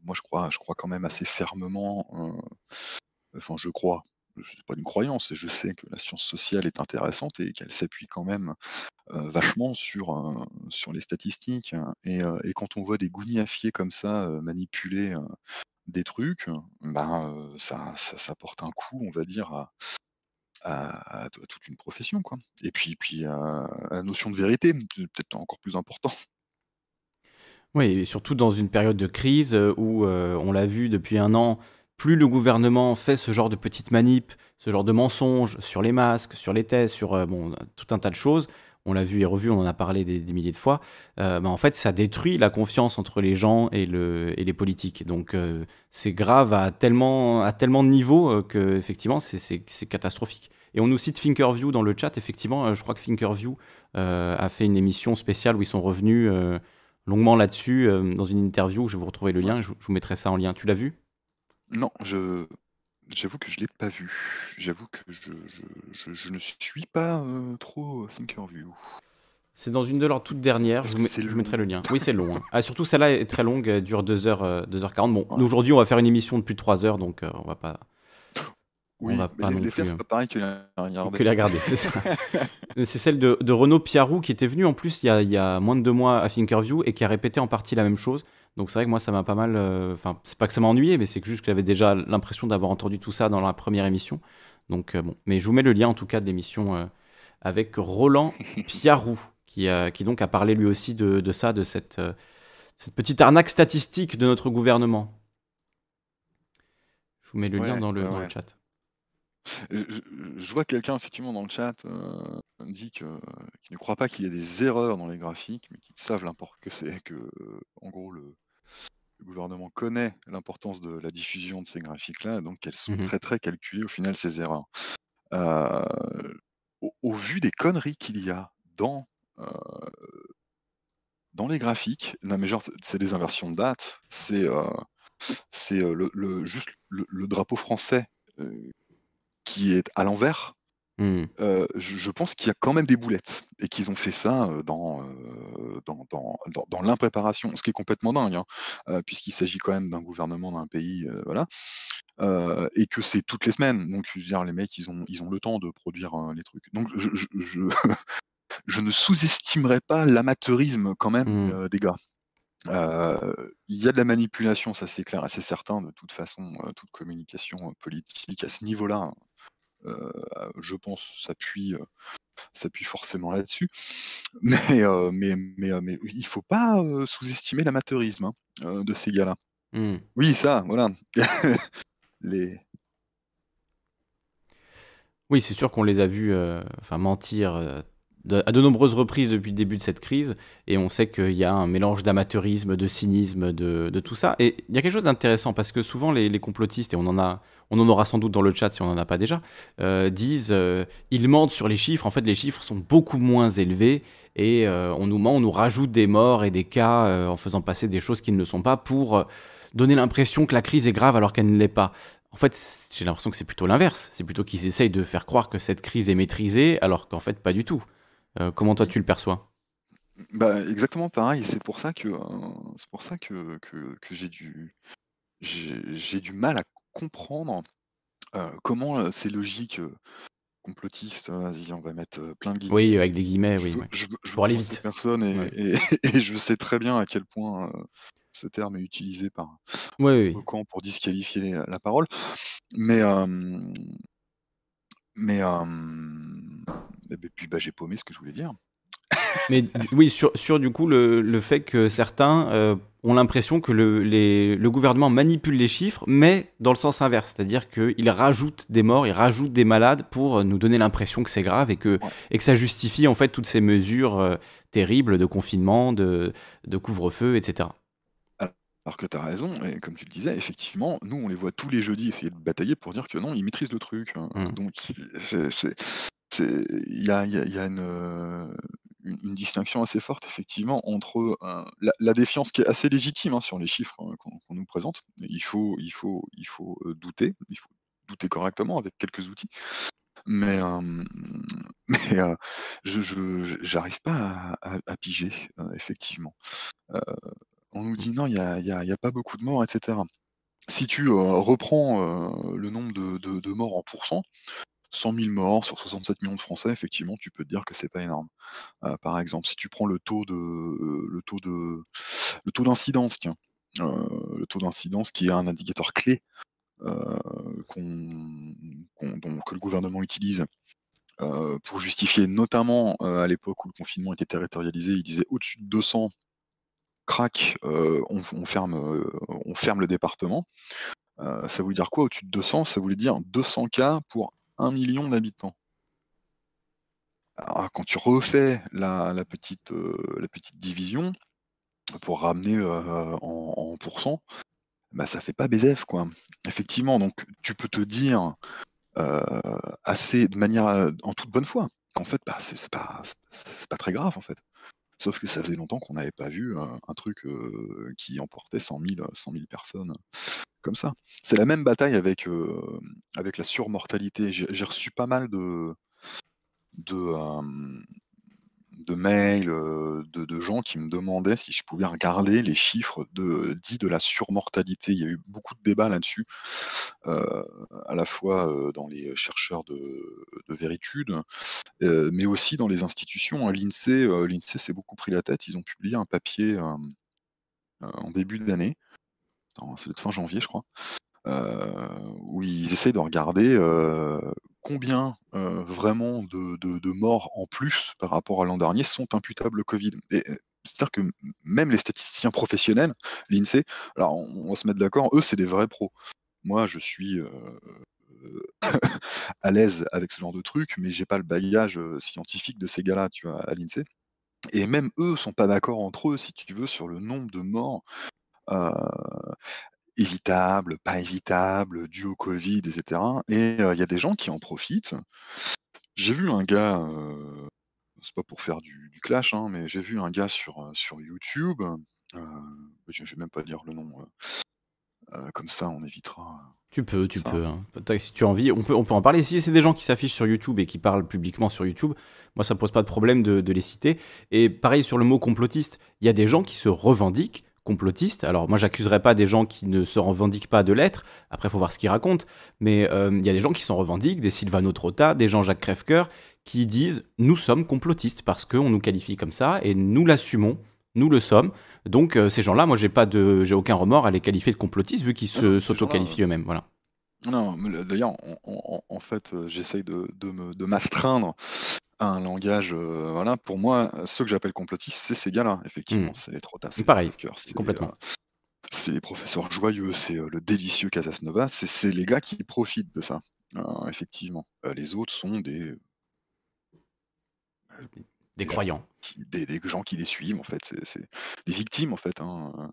moi je crois, je crois quand même assez fermement, enfin je crois, c'est pas une croyance, je sais que la science sociale est intéressante et qu'elle s'appuie quand même vachement sur, sur les statistiques. et, et, quand on voit des gouniafiers comme ça manipuler des trucs, ben, ça, ça, porte un coup, on va dire, à, toute une profession. Quoi. Et puis, puis la notion de vérité, c'est peut-être encore plus important. Oui, et surtout dans une période de crise où on l'a vu depuis un an, plus le gouvernement fait ce genre de petites manip, ce genre de mensonges sur les masques, sur les tests, sur bon, tout un tas de choses, on l'a vu et revu, on en a parlé des, milliers de fois, euh, bah, en fait, ça détruit la confiance entre les gens et, les politiques. Donc, euh, c'est grave à tellement, à tellement de niveaux euh, que, effectivement, c'est catastrophique. Et on nous cite Thinkerview dans le chat. Effectivement, je crois que Thinkerview a fait une émission spéciale où ils sont revenus longuement là-dessus dans une interview. Je vais vous retrouver le lien. Je, je vous mettrai ça en lien. Tu l'as vu Non, je J'avoue que je l'ai pas vu. J'avoue que je, je, je, ne suis pas trop trop Thinkerview. C'est dans une de leurs toutes dernières. Je, vous mettrai le lien. Oui, c'est long. Hein. Ah, surtout, celle-là est très longue. Elle dure 2 heures, 2h40. Bon, aujourd'hui, on va faire une émission de plus de 3 heures, donc on va pas Oui, va pas les, faire, c'est pas pareil que les regarder. C'est ça. C'est celle de, de Renaud Piarou qui était venu en plus il y, a, il y a moins de deux mois à Thinkerview et qui a répété en partie la même chose. Donc c'est vrai que moi, ça m'a pas mal. Euh, enfin, c'est pas que ça m'a ennuyé, mais c'est juste que j'avais déjà l'impression d'avoir entendu tout ça dans la première émission. Donc euh, bon, mais je vous mets le lien en tout cas de l'émission euh, avec Roland Piarou, qui, qui donc a parlé lui aussi de, ça, de cette, cette petite arnaque statistique de notre gouvernement. Je vous mets le lien dans le chat. Je, vois quelqu'un effectivement dans le chat qui euh, dit que qu'il ne croit pas qu'il y ait des erreurs dans les graphiques, mais qu'ils savent l'import que c'est que en gros le, gouvernement connaît l'importance de la diffusion de ces graphiques-là, donc qu'elles sont mmh très très calculées au final ces erreurs. Euh, au, vu des conneries qu'il y a dans euh, dans les graphiques, la mais c'est des inversions de date, c'est c'est le, juste le, drapeau français qui est à l'envers, hmm. euh, je, pense qu'il y a quand même des boulettes et qu'ils ont fait ça euh, euh, dans, dans, l'impréparation, ce qui est complètement dingue, hein, puisqu'il s'agit quand même d'un gouvernement d'un pays, voilà, et que c'est toutes les semaines. Donc, je veux dire, les mecs, ils ont, ils ont le temps de produire les trucs. Donc, je, je, ne sous-estimerai pas l'amateurisme quand même hmm. des gars. Il y a de la manipulation, ça c'est clair, assez certain, de toute façon, toute communication politique à ce niveau-là, hein. Euh, je pense, s'appuie euh, s'appuie forcément là-dessus. Mais, euh, mais, mais, mais, il faut pas sous-estimer l'amateurisme hein, de ces gars-là. Hmm. Oui, ça, voilà. les... Oui, c'est sûr qu'on les a vus enfin, mentir à de nombreuses reprises depuis le début de cette crise, et on sait qu'il y a un mélange d'amateurisme, de cynisme, de, de, tout ça. Et il y a quelque chose d'intéressant, parce que souvent les, les complotistes, et on en a on en aura sans doute dans le chat si on n'en a pas déjà, euh, disent euh, ils mentent sur les chiffres. En fait, les chiffres sont beaucoup moins élevés et euh, on nous ment, on nous rajoute des morts et des cas en faisant passer des choses qui ne le sont pas pour donner l'impression que la crise est grave alors qu'elle ne l'est pas. En fait, j'ai l'impression que c'est plutôt l'inverse. C'est plutôt qu'ils essayent de faire croire que cette crise est maîtrisée alors qu'en fait, pas du tout. comment toi, tu le perçois bah, exactement pareil, c'est pour ça que, c'est j'ai du, j'ai du mal à comprendre comment ces logiques complotistes, hein, vas-y, on va mettre plein de guillemets. Oui, avec des guillemets, oui. Je, aller vite. Personne et, je sais très bien à quel point ce terme est utilisé par ouais, pour disqualifier la parole. Mais mais, puis bah, j'ai paumé ce que je voulais dire. Mais oui, sur, du coup le, fait que certains euh, ont l'impression que le, le, gouvernement manipule les chiffres, mais dans le sens inverse, c'est-à-dire qu'il rajoute des morts, il rajoute des malades pour nous donner l'impression que c'est grave et que, et que ça justifie en fait toutes ces mesures euh, terribles de confinement, de, de couvre-feu, etc. Alors que tu as raison, et comme tu le disais, effectivement, nous on les voit tous les jeudis essayer de batailler pour dire que non, ils maîtrisent le truc. Hein. Mmh. Donc c'est, il y y a une, euh, une, distinction assez forte, effectivement, entre euh, la, défiance qui est assez légitime hein, sur les chiffres hein, qu'on nous présente. Il faut, il faut, il faut euh, douter, il faut douter correctement avec quelques outils. Mais, euh, mais je n'arrive pas à, piger, effectivement. on nous dit non, il n'y a, y a, pas beaucoup de morts, etc. Si tu reprends le nombre de, de morts en pourcent, 100 000 morts sur 67 millions de Français, effectivement, tu peux te dire que c'est pas énorme. Euh, par exemple, si tu prends le taux de euh, le taux de le taux d'incidence, euh, le taux d'incidence qui est un indicateur clé que le gouvernement utilise pour justifier, notamment à l'époque où le confinement était territorialisé, il disait au-dessus de 200 crac, on, ferme on ferme le département. ça voulait dire quoi au-dessus de 200 Ça voulait dire 200 cas pour 1 million d'habitants. Alors, quand tu refais la, la, petite, euh, la petite, division pour ramener euh, en, pourcent, bah, ça fait pas BZF, quoi. Effectivement, donc tu peux te dire euh, assez de manière en toute bonne foi qu'en fait, bah, c'est pas, pas, très grave, en fait. Sauf que ça faisait longtemps qu'on n'avait pas vu euh, un, truc euh, qui emportait 100 000, personnes comme ça. C'est la même bataille avec, euh, avec la surmortalité. J'ai reçu pas mal de, de, de mails, de, gens qui me demandaient si je pouvais regarder les chiffres de, dits de la surmortalité. Il y a eu beaucoup de débats là-dessus, à la fois dans les chercheurs de, véritude, mais aussi dans les institutions. Hein. L'INSEE, e s'est beaucoup pris la tête. Ils ont publié un papier en début d'année, c'est fin janvier, je crois, où ils essayent de regarder combien euh, vraiment de, morts en plus par rapport à l'an dernier sont imputables au Covid. Euh, c'est-à-dire que même les statisticiens professionnels, l'INSEE, alors on, va se mettre d'accord, eux, c'est des vrais pros. Moi, je suis euh, à l'aise avec ce genre de truc, mais j'ai pas le bagage scientifique de ces gars-là, tu vois, à l'INSEE. Et même eux sont pas d'accord entre eux, si tu veux, sur le nombre de morts évitable, pas évitable, dû au Covid, etc. Et il y a des gens qui en profitent. J'ai vu un gars, c'est pas pour faire du, clash, hein, mais j'ai vu un gars sur, sur YouTube, je, vais même pas dire le nom, comme ça on évitera. Tu peux, tu peux. Hein. Si tu as envie, on peut, on peut en parler. Si c'est des gens qui s'affichent sur YouTube et qui parlent publiquement sur YouTube, moi ça pose pas de problème de, de les citer. Et pareil sur le mot complotiste, il y a des gens qui se revendiquent complotistes. Alors moi, j'accuserai pas des gens qui ne se revendiquent pas de l'être. Après, il faut voir ce qu'ils racontent. Mais il euh, y a des gens qui s'en revendiquent, des Silvano Trotta, des Jean-Jacques Crèvecoeur, qui disent nous sommes complotistes parce qu'on nous qualifie comme ça et nous l'assumons. Nous le sommes. Donc euh, ces gens-là, moi, j'ai pas de, j'ai aucun remords à les qualifier de complotistes vu qu'ils ah se, s'auto-qualifient eux-mêmes. Voilà. Non, d'ailleurs, en, fait, euh, j'essaye de, de, de m'astreindre un langage. Euh, voilà, pour moi, ceux que j'appelle complotistes, c'est ces gars-là, effectivement. Mmh. C'est les trottas, c'est Pareil, c'est complètement. Euh, c'est les professeurs joyeux, c'est euh, le délicieux casas c'est- c'est les gars qui profitent de ça, hein, effectivement. les autres sont des, Des croyants. des, gens qui les suivent, en fait. C'est des victimes, en fait. Hein.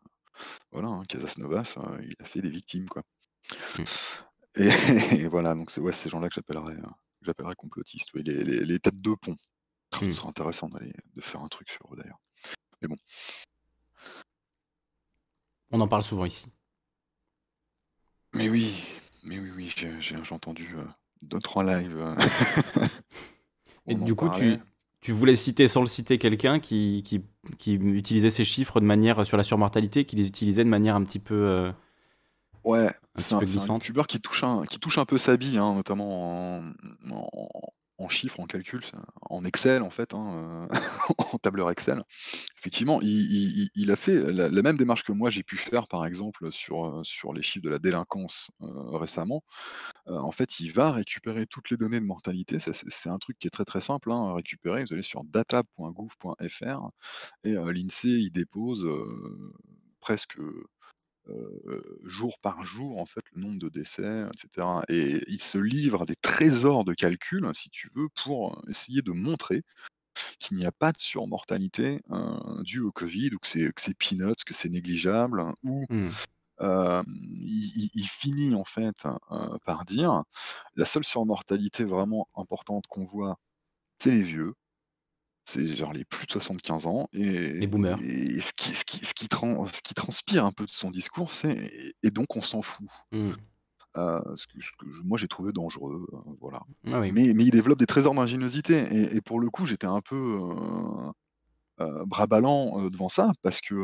Voilà, hein, Casasnovas, il a fait des victimes, quoi. Mmh. Et, voilà, donc c'est ouais, ces gens-là que j'appellerais. Hein j'appellerais complotiste, oui, les, les, têtes de pont. Ce mmh. serait intéressant de faire un truc sur eux d'ailleurs. Mais bon. On en parle souvent ici. Mais oui, mais oui, oui, j'ai entendu deux, d'autres en live. Euh. Et du coup, tu, tu voulais citer sans le citer quelqu'un qui, utilisait ces chiffres de manière sur la surmortalité, qui les utilisait de manière un petit peu euh, Ouais, c'est un, youtubeur qui touche un, qui touche un peu sa bille, hein, notamment en, en, chiffres, en calcul, en Excel en fait, hein, euh, en tableur Excel. Effectivement, il, a fait la, même démarche que moi j'ai pu faire par exemple sur, euh, sur les chiffres de la délinquance euh, récemment. en fait, il va récupérer toutes les données de mortalité. C'est un truc qui est très très simple hein, à récupérer. Vous allez sur data.gouv.fr et l'INSEE il dépose presque jour par jour en fait le nombre de décès, etc. Et il se livre des trésors de calculs, si tu veux, pour essayer de montrer qu'il n'y a pas de surmortalité hein, due au Covid, ou que c'est, que c'est peanuts, que c'est négligeable, hein, ou mmh. il, finit en fait hein, par dire la seule surmortalité vraiment importante qu'on voit, c'est les vieux, c'est genre les plus de 75 ans. Et, les boomers. Et ce, qui, ce, qui, ce, qui trans, ce qui transpire un peu de son discours, c'est et donc on s'en fout. Mmh. Euh, ce, que, moi j'ai trouvé dangereux. Euh, voilà. Ah mais, mais, il développe des trésors d'ingéniosité. Et, pour le coup, j'étais un peu euh, euh devant ça parce que,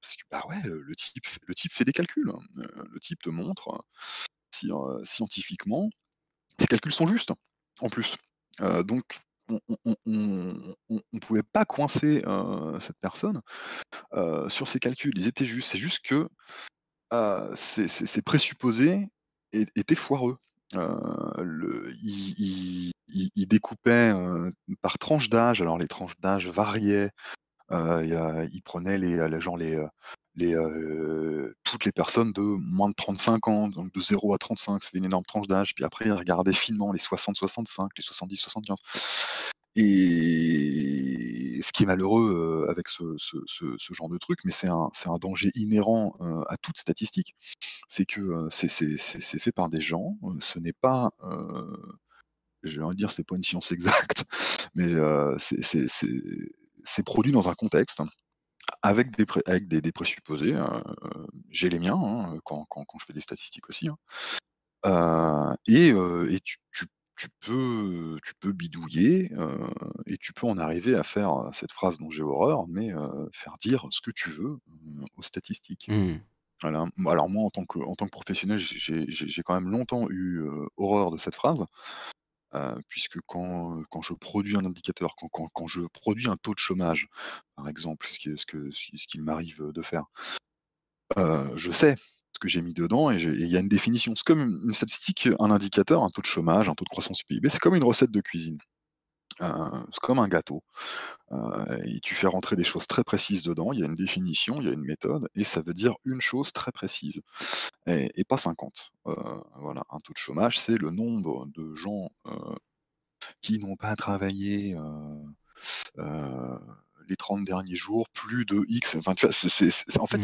parce que bah ouais, le type, le type fait des calculs. Hein. le type te montre si, scientifiquement ses calculs sont justes en plus. donc on ne pouvait pas coincer euh, cette personne euh, sur ses calculs. Ils étaient justes. C'est juste que euh, ces présupposés étaient foireux. ils il, par tranches d'âge. Alors les tranches d'âge variaient il, prenait les, gens, les, les, toutes les personnes de moins de 35 ans, donc de 0 à 35, c'est une énorme tranche d'âge. Puis après, il regardait finement les 60-65, les 70-75. Et ce qui est malheureux avec ce, genre de truc, mais c'est un, danger inhérent à toute statistique, c'est que c'est fait par des gens, ce n'est pas euh, j'ai envie de dire, c'est pas une science exacte, mais c'est- c'est produit dans un contexte avec des, avec des, présupposés. Hein, euh, j'ai les miens hein, quand, je fais des statistiques aussi. Hein. Euh, et, euh, tu, peux, tu, peux, bidouiller et tu peux en arriver à faire cette phrase dont j'ai horreur, mais faire dire ce que tu veux aux statistiques. Mmh. Voilà. Alors moi, en tant que, en tant que professionnel, j'ai quand même longtemps eu horreur de cette phrase, euh, puisque quand, je produis un indicateur, quand je produis un taux de chômage, par exemple, ce qu'il m'arrive, de faire, euh, je sais ce que j'ai mis dedans et il y a une définition. C'est comme une statistique, un indicateur, un taux de chômage, un taux de croissance du PIB, c'est comme une recette de cuisine c'est comme un gâteau. Euh, et tu fais rentrer des choses très précises dedans. Il y a une définition, il y a une méthode, et ça veut dire une chose très précise, et, pas 50. Euh, voilà, un taux de chômage, c'est le nombre de gens euh, qui n'ont pas travaillé les 30 derniers jours, plus de X. Enfin, en fait, c'est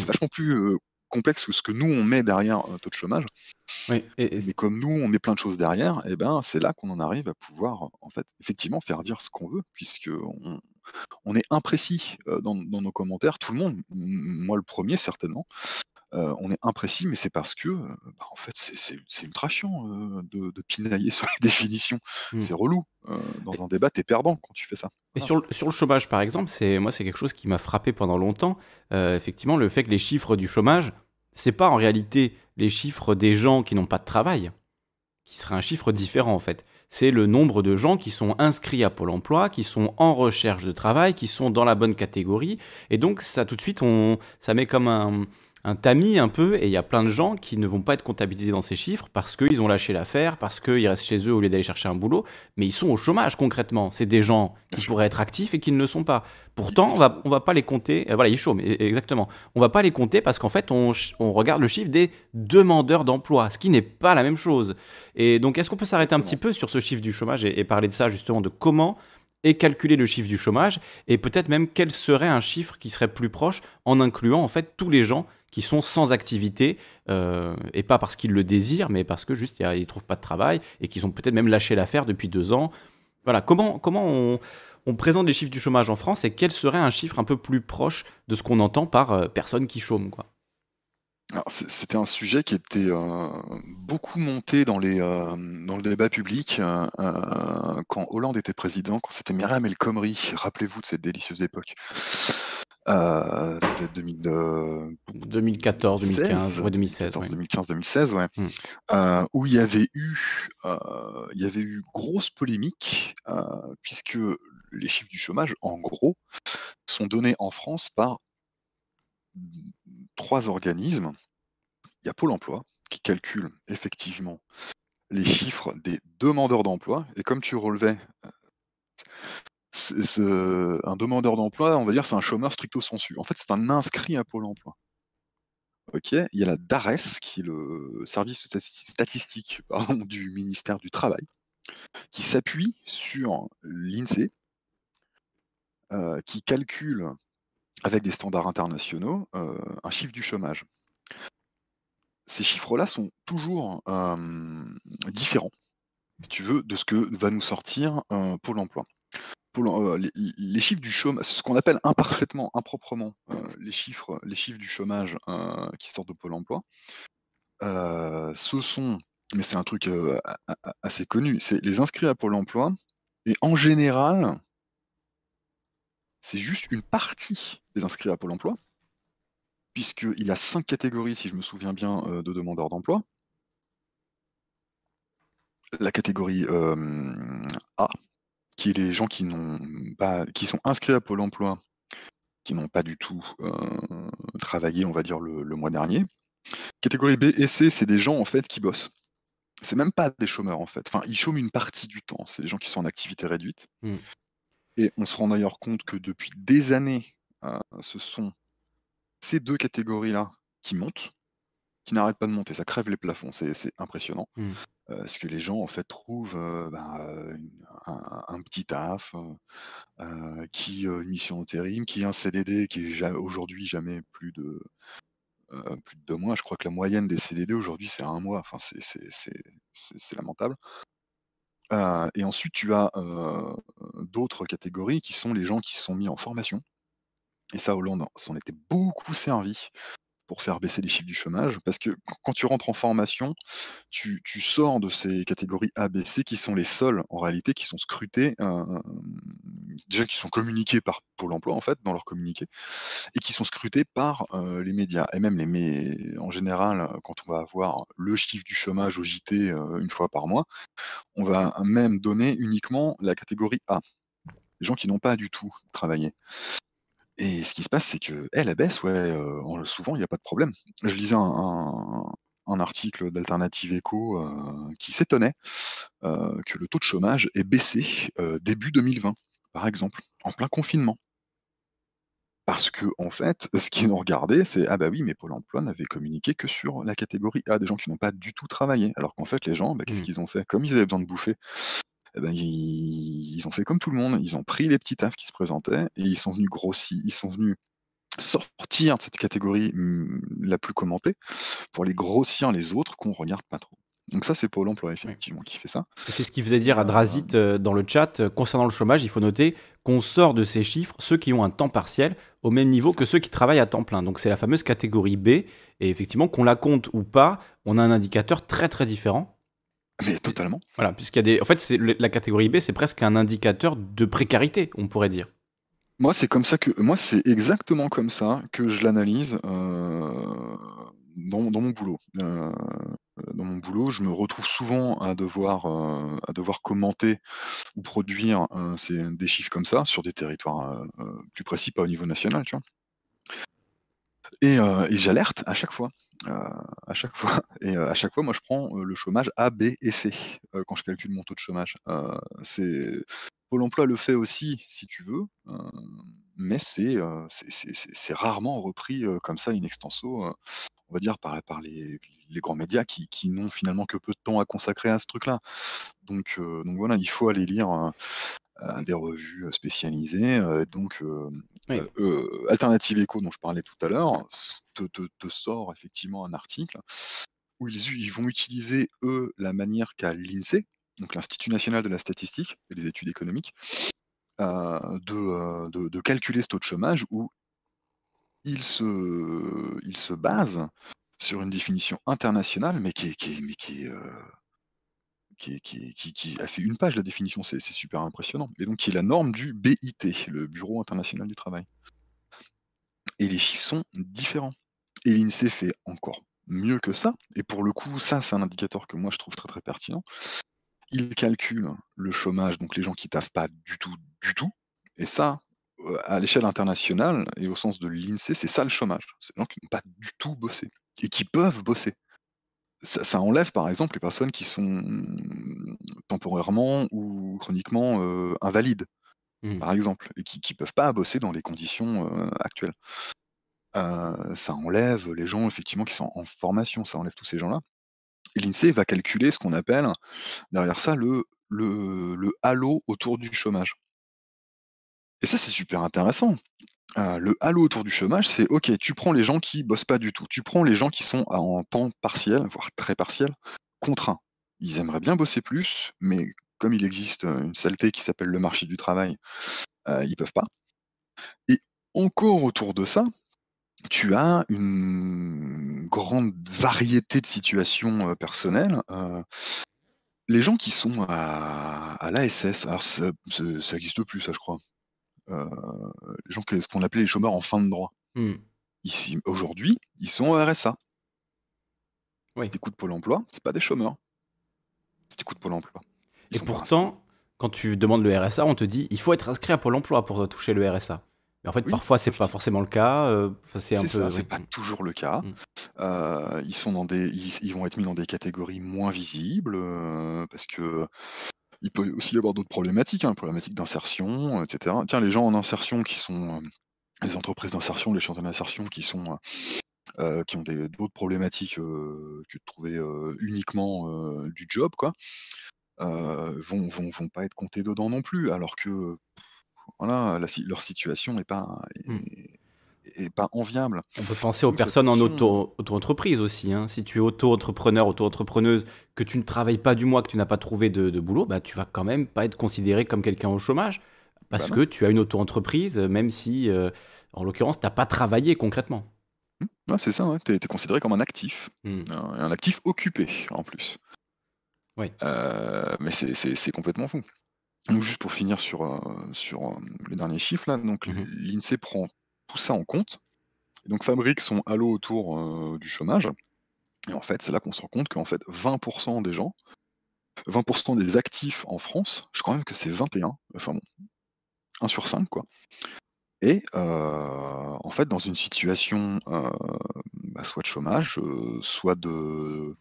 mmh. vachement plus complexe ce que nous on met derrière un euh, taux de chômage. et, Mais comme nous on met plein de choses derrière, et eh ben c'est là qu'on en arrive à pouvoir en fait effectivement faire dire ce qu'on veut, puisque on, on est imprécis euh, dans, dans, nos commentaires. Tout le monde, moi le premier certainement. Euh, on est imprécis, mais c'est parce que bah, en fait c'est ultra chiant de, de, pinailler sur les définitions. Hmm. C'est relou. dans un débat, t'es perdant quand tu fais ça. Et sur, le, sur, le, chômage, par exemple, c'est moi c'est quelque chose qui m'a frappé pendant longtemps. effectivement, le fait que les chiffres du chômage n'est pas en réalité les chiffres des gens qui n'ont pas de travail, qui serait un chiffre différent en fait. C'est le nombre de gens qui sont inscrits à Pôle emploi, qui sont en recherche de travail, qui sont dans la bonne catégorie. Et donc ça tout de suite, on, ça met comme un, un tamis un peu, et il y a plein de gens qui ne vont pas être comptabilisés dans ces chiffres parce qu'ils ont lâché l'affaire, parce qu'ils restent chez eux au lieu d'aller chercher un boulot, mais ils sont au chômage concrètement. C'est des gens qui pourraient être actifs et qui ne le sont pas. Pourtant, on va, va pas les compter, euh, voilà, ils chôment, exactement. On va pas les compter parce qu'en fait, on, regarde le chiffre des demandeurs d'emploi, ce qui n'est pas la même chose. Et donc, est-ce qu'on peut s'arrêter un petit peu sur ce chiffre du chômage et parler de ça justement, de comment et calculer le chiffre du chômage, et peut-être même quel serait un chiffre qui serait plus proche en incluant en fait tous les gens qui sont sans activité, euh, et pas parce qu'ils le désirent, mais parce que juste ils ne trouvent pas de travail et qu'ils ont peut-être même lâché l'affaire depuis deux ans. Voilà, comment, comment on, présente les chiffres du chômage en France et quel serait un chiffre un peu plus proche de ce qu'on entend par euh, personne qui chôme quoi c'était un sujet qui était euh, beaucoup monté euh, dans, le débat public euh, quand Hollande était président, quand c'était Myriam El Khomri. Rappelez-vous de cette délicieuse époque. 2014, 2015, ouais, 2016, 2015, 2016, ouais. Hmm. où il y avait eu grosse polémique puisque les chiffres du chômage, en gros, sont donnés en France par trois organismes il y a Pôle emploi qui calcule effectivement les chiffres des demandeurs d'emploi. Et comme tu relevais, euh, un demandeur d'emploi, on va dire, c'est un chômeur stricto sensu. En fait, c'est un inscrit à Pôle emploi. Ok, il y a la DARES, qui est le service statistique du ministère du Travail, qui s'appuie sur l'INSEE, euh, qui calcule avec des standards internationaux euh, un chiffre du chômage ces chiffres-là sont toujours différents, si tu veux, de ce que va nous sortir Pôle emploi. les, chiffres du chômage, ce qu'on appelle imparfaitement, improprement, les, chiffres, les chiffres du chômage qui sortent de Pôle emploi, ce sont, mais c'est un truc assez connu, c'est les inscrits à Pôle emploi, et en général, c'est juste une partie des inscrits à Pôle emploi, puisqu'il a cinq catégories, si je me souviens bien, euh, de demandeurs d'emploi. La catégorie euh, A, qui est les gens qui, pas, qui sont inscrits à Pôle emploi, qui n'ont pas du tout euh, travaillé, on va dire, le, mois dernier. Catégorie B et C, c'est des gens en fait qui bossent. C'est même pas des chômeurs en fait. Enfin, ils chôment une partie du temps. C'est des gens qui sont en activité réduite. Hmm. Et on se rend d'ailleurs compte que depuis des années, ce sont ces deux catégories-là qui montent, qui n'arrêtent pas de monter, ça crève les plafonds, c'est impressionnant. parce mmh. euh, que les gens en fait trouvent euh, ben, euh, un, petit taf, qui une mission intérim, qui un CDD qui est aujourd'hui jamais plus de plus de deux mois. Je crois que la moyenne des CDD aujourd'hui c'est un mois. Enfin c'est lamentable. et ensuite tu as d'autres catégories qui sont les gens qui sont mis en formation et ça, Hollande s'en était beaucoup servi pour faire baisser les chiffres du chômage, parce que quand tu rentres en formation, tu, sors de ces catégories ABC qui sont les seules, en réalité, qui sont scrutées, déjà qui sont communiquées par Pôle emploi, en fait, dans leur communiqué, et qui sont scrutées par euh, les médias. Et même les médias, en général, quand on va avoir le chiffre du chômage au JT euh, une fois par mois, on va même donner uniquement la catégorie A, les gens qui n'ont pas du tout travaillé. Et ce qui se passe, c'est que elle baisse, ouais, souvent, il n'y a pas de problème. Je lisais un article d'Alternative Éco, qui s'étonnait, que le taux de chômage ait baissé, début 2020, par exemple, en plein confinement. Parce que en fait, ce qu'ils ont regardé, c'est: «Ah bah oui, mais Pôle emploi n'avait communiqué que sur la catégorie A, des gens qui n'ont pas du tout travaillé». Alors qu'en fait, les gens, bah, qu'est-ce mmh. qu'ils ont fait? Comme ils avaient besoin de bouffer eh ben, ils, ont fait comme tout le monde, ils ont pris les petits tafs qui se présentaient et ils sont venus grossir, ils sont venus sortir de cette catégorie mmh, la plus commentée pour les grossir les autres qu'on regarde pas trop. Donc ça, c'est Pôle emploi, effectivement, qui fait ça. C'est ce qu'il faisait dire à Drazit euh, euh, dans le chat, euh, concernant le chômage, il faut noter qu'on sort de ces chiffres ceux qui ont un temps partiel au même niveau que ceux qui travaillent à temps plein. Donc c'est la fameuse catégorie B, et effectivement, qu'on la compte ou pas, on a un indicateur très très différent, mais totalement. Voilà, puisqu'il y a des. En fait, la catégorie B, c'est presque un indicateur de précarité, on pourrait dire. Moi, c'est comme ça que. Moi, c'est exactement comme ça que je l'analyse euh, dans, mon boulot. Euh, dans mon boulot, je me retrouve souvent à devoir, euh, à devoir commenter ou produire des chiffres comme ça sur des territoires plus précis, pas au niveau national, tu vois. Euh, et, j'alerte à chaque fois. Euh, à chaque fois. Et euh, à chaque fois, moi, je prends le chômage A, B et C quand je calcule mon taux de chômage. Pôle emploi le fait aussi, si tu veux, mais c'est, rarement repris comme ça in extenso, on va dire, par, par les, grands médias qui, n'ont finalement que peu de temps à consacrer à ce truc-là. Donc, donc voilà, il faut aller lire. Hein, des revues spécialisées. donc, Alternative Eco, dont je parlais tout à l'heure, te, sort effectivement un article où ils, ils vont utiliser, eux, la manière qu'a l'INSEE, donc l'Institut national de la statistique et des études économiques, de, de, calculer ce taux de chômage où ils se, ils se basent sur une définition internationale, mais qui est, qui qui qui, a fait une page la définition, c'est super impressionnant. Et donc qui est la norme du BIT, le Bureau international du travail. Et les chiffres sont différents. Et l'INSEE fait encore mieux que ça. Et pour le coup, ça, c'est un indicateur que moi je trouve très très pertinent. Il calcule le chômage, donc les gens qui ne taffent pas du tout, du tout. Et ça, euh, à l'échelle internationale et au sens de l'INSEE, c'est ça le chômage. C'est les gens qui n'ont pas du tout bossé et qui peuvent bosser ça, enlève par exemple les personnes qui sont mmh, temporairement ou chroniquement euh, invalides, mmh. par exemple, et qui ne peuvent pas bosser dans les conditions euh, actuelles. Euh, ça enlève les gens effectivement qui sont en formation, ça enlève tous ces gens-là. Et l'INSEE va calculer ce qu'on appelle derrière ça le, le halo autour du chômage. Et ça, c'est super intéressant, ah, le halo autour du chômage, c'est OK, tu prends les gens qui bossent pas du tout, tu prends les gens qui sont en temps partiel, voire très partiel, contraints. Ils aimeraient bien bosser plus, mais comme il existe euh, une saleté qui s'appelle le marché du travail, euh, ils peuvent pas. Et encore autour de ça, tu as une grande variété de situations euh, personnelles. les gens qui sont à, l'ASS, ça, existe plus, ça je crois les euh, gens que ce qu'on appelait les chômeurs en fin de droit. Hmm. Ici, aujourd'hui, ils sont au RSA. Des coûts de Pôle emploi, c'est pas des chômeurs. C'est des coûts de Pôle emploi. Et pourtant, quand tu demandes le RSA, on te dit il faut être inscrit à Pôle emploi pour toucher le RSA. Mais en fait, parfois, c'est pas forcément le cas. Euh, c'est C'est pas hmm. toujours le cas. Hmm. Euh, ils sont dans des, ils, vont être mis dans des catégories moins visibles parce que il peut aussi y avoir d'autres problématiques, hein, problématiques d'insertion, etc. Tiens, les gens en insertion qui sont euh, les entreprises d'insertion, les chantiers d'insertion qui sont euh, euh, qui ont d'autres problématiques que de trouver uniquement du job, quoi, vont, pas être comptés dedans non plus, alors que voilà, leur situation n'est pas, mmh pas enviable. On peut penser aux personnes en auto-entreprise aussi. Hein. Si tu es auto-entrepreneur, auto-entrepreneuse, que tu ne travailles pas du mois, que tu n'as pas trouvé de, boulot, bah, tu vas quand même pas être considéré comme quelqu'un au chômage parce que tu as une auto-entreprise, même si, euh, en l'occurrence, tu n'as pas travaillé concrètement. Mmh. c'est ça, tu es, considéré comme un actif, mmh. un, actif occupé en plus. Oui. Euh, mais c'est complètement fou. juste pour finir sur, euh, les derniers chiffres, donc mmh l'INSEE prend ça en compte. donc fabrique son halo autour euh, du chômage. Et en fait, c'est là qu'on se rend compte qu'en fait, 20% des gens, 20% des actifs en France, je crois même que c'est 21, enfin bon, 1 sur 5, quoi. Et euh, en fait, dans une situation euh, bah, soit de chômage, soit de,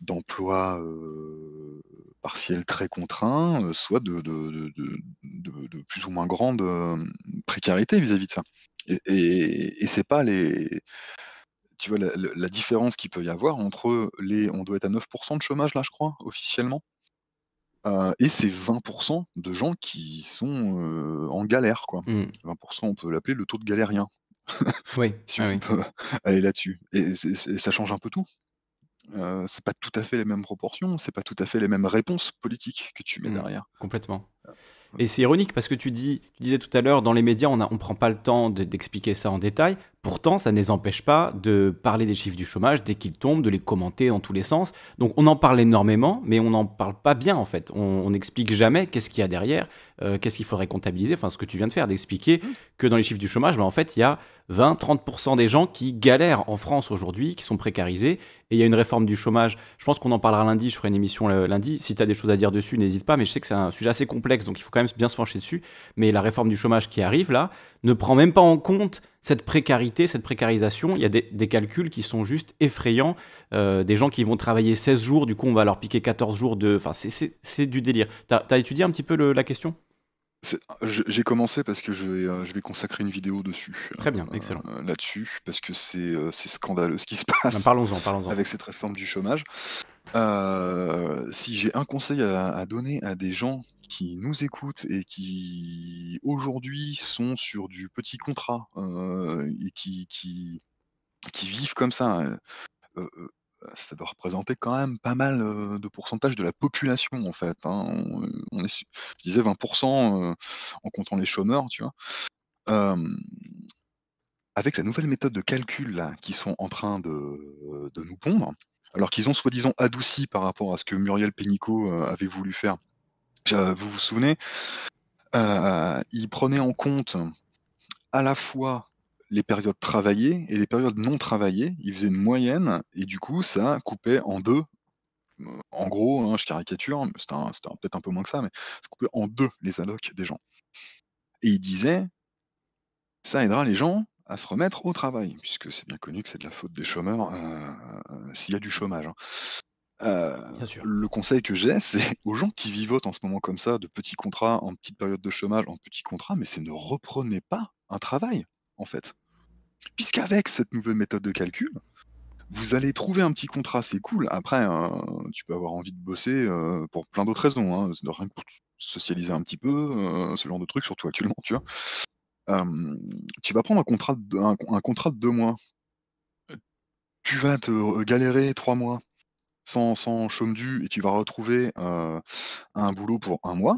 d'emplois partiels très contraints, soit de, plus ou moins grande précarité vis-à-vis de ça. Et, c'est pas les. Tu vois, la, différence qu'il peut y avoir entre les. On doit être à 9% de chômage, là, je crois, officiellement. et c'est 20% de gens qui sont en galère. Quoi. 20%, mmh. on peut l'appeler le taux de galérien. oui. si ah là-dessus. et, ça change un peu tout ce c'est pas tout à fait les mêmes proportions, n'est pas tout à fait les mêmes réponses politiques que tu mets mmh, derrière. Complètement. Ah, et c'est ironique parce que tu disais tout à l'heure, dans les médias, on ne prend pas le temps d'expliquer ça en détail. Pourtant, ça ne les empêche pas de parler des chiffres du chômage dès qu'ils tombent, de les commenter dans tous les sens. Donc on en parle énormément, mais on n'en parle pas bien en fait. On n'explique jamais qu'est-ce qu'il y a derrière, euh, qu'est-ce qu'il faudrait comptabiliser, enfin ce que tu viens de faire, d'expliquer mmh. que dans les chiffres du chômage, ben, en fait, il y a 20-30% des gens qui galèrent en France aujourd'hui, qui sont précarisés, et il y a une réforme du chômage. Je pense qu'on en parlera lundi, je ferai une émission euh, lundi. Si tu as des choses à dire dessus, n'hésite pas, mais je sais que c'est un sujet assez complexe, donc il faut quand même bien se pencher dessus. Mais la réforme du chômage qui arrive là, ne prend même pas en compte cette précarité, cette précarisation. Il y a des, calculs qui sont juste effrayants. Euh, des gens qui vont travailler 16 jours, du coup, on va leur piquer 14 jours de. Enfin, c'est du délire. Tu as, étudié un petit peu la question j'ai commencé parce que je vais, euh, je vais, consacrer une vidéo dessus. Euh, Très bien, excellent. Là-dessus, parce que c'est scandaleux ce qui se passe. Ben, parlons-en, parlons-en. Avec cette réforme du chômage. Euh, si j'ai un conseil à, donner à des gens qui nous écoutent et qui aujourd'hui sont sur du petit contrat euh, et qui, vivent comme ça, euh, ça doit représenter quand même pas mal de pourcentage de la population en fait. Hein. On, est, je disais 20% en comptant les chômeurs, tu vois. avec la nouvelle méthode de calcul qui sont en train de nous pondre, alors qu'ils ont soi-disant adouci par rapport à ce que Muriel Pénicaud euh, avait voulu faire. Euh, vous vous souvenez, euh, il prenait en compte à la fois les périodes travaillées et les périodes non travaillées. Il faisait une moyenne et du coup, ça coupait en deux. En gros, hein, je caricature, c'était peut-être un peu moins que ça, mais ça coupait en deux les allocs des gens. Et il disait, ça aidera les gens à se remettre au travail, puisque c'est bien connu que c'est de la faute des chômeurs euh, euh, s'il y a du chômage. Hein. Euh, le conseil que j'ai, c'est aux gens qui vivotent en ce moment comme ça, de petits contrats en petite période de chômage, en petits contrats, mais c'est ne reprenez pas un travail, en fait. Puisqu'avec cette nouvelle méthode de calcul, vous allez trouver un petit contrat, c'est cool. Après, hein, tu peux avoir envie de bosser pour plein d'autres raisons, hein, rien que pour socialiser un petit peu, ce genre de trucs, surtout actuellement, tu vois tu vas prendre un contrat, de, un, contrat de deux mois. Euh. Tu vas te euh, galérer trois mois sans, sans chaume du et tu vas retrouver euh, un boulot pour un mois.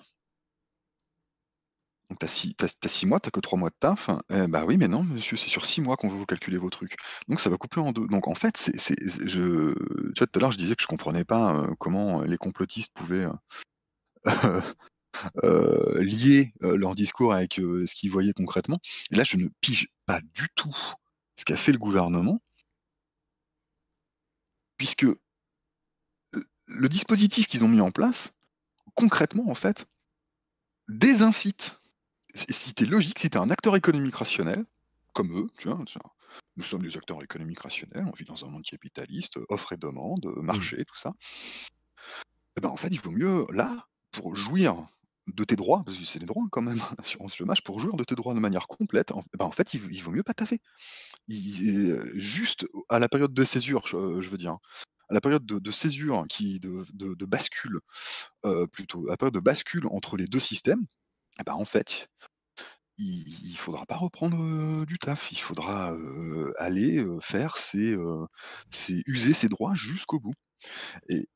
Donc, tu as, six, six mois, tu que trois mois de taf. Eh bah oui, mais non, monsieur, c'est sur six mois qu'on veut vous calculer vos trucs. Donc, ça va couper en deux. Donc, en fait, je, tout à l'heure, je disais que je comprenais pas comment les complotistes pouvaient Euh, lier euh, leur discours avec euh, ce qu'ils voyaient concrètement. Et là, je ne pige pas du tout ce qu'a fait le gouvernement, puisque le dispositif qu'ils ont mis en place, concrètement, en fait, désincite. Si tu logique, si tu un acteur économique rationnel, comme eux, nous sommes des acteurs économiques rationnels, on vit dans un monde capitaliste, offre et demande, mmh. marché, tout ça. Eh ben en fait, il vaut mieux, là, pour jouir de tes droits, parce que c'est des droits quand même, assurance chômage, pour jouer de tes droits de manière complète, en, ben, fait, il, vaut mieux pas taffer. Euh, juste à la période de césure, je, euh, veux dire, hein, à la période de, césure, qui, de, bascule, euh, plutôt, à la période de bascule entre les deux systèmes, eh ben, en fait, il, ne faudra pas reprendre du taf, il faudra aller faire c'est user ses droits jusqu'au bout. Et,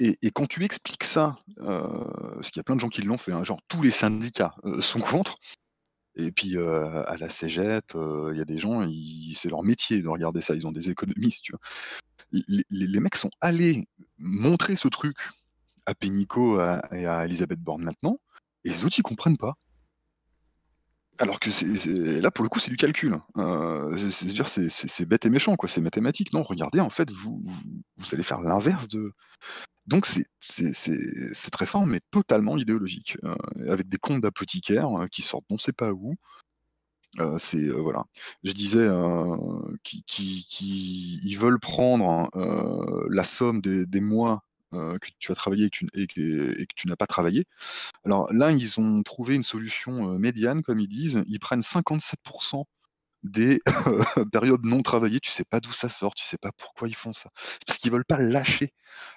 et, quand tu expliques ça, euh, parce qu'il y a plein de gens qui l'ont fait, hein, genre tous les syndicats euh, sont contre, et puis euh, à la Cégep, il y a des gens, c'est leur métier de regarder ça. Ils ont des économistes, tu vois. Les, mecs sont allés montrer ce truc à Pénico et à Elisabeth Borne maintenant, et les autres ils comprennent pas. Alors que là pour le coup c'est du calcul. Hein. C'est-à-dire c'est bête et méchant quoi, c'est mathématique. Non, regardez en fait vous, vous allez faire l'inverse de donc c'est, très fort, mais totalement idéologique, hein, avec des comptes d'apothicaires hein, qui sortent on ne sait pas où. Euh, c'est euh, voilà, je disais euh, qu'ils ils veulent prendre hein, la somme des, mois que tu as travaillé et que tu, n'as pas travaillé. Alors là, ils ont trouvé une solution médiane, comme ils disent. Ils prennent 57% des périodes non travaillées, tu sais pas d'où ça sort, tu sais pas pourquoi ils font ça. parce qu'ils veulent pas lâcher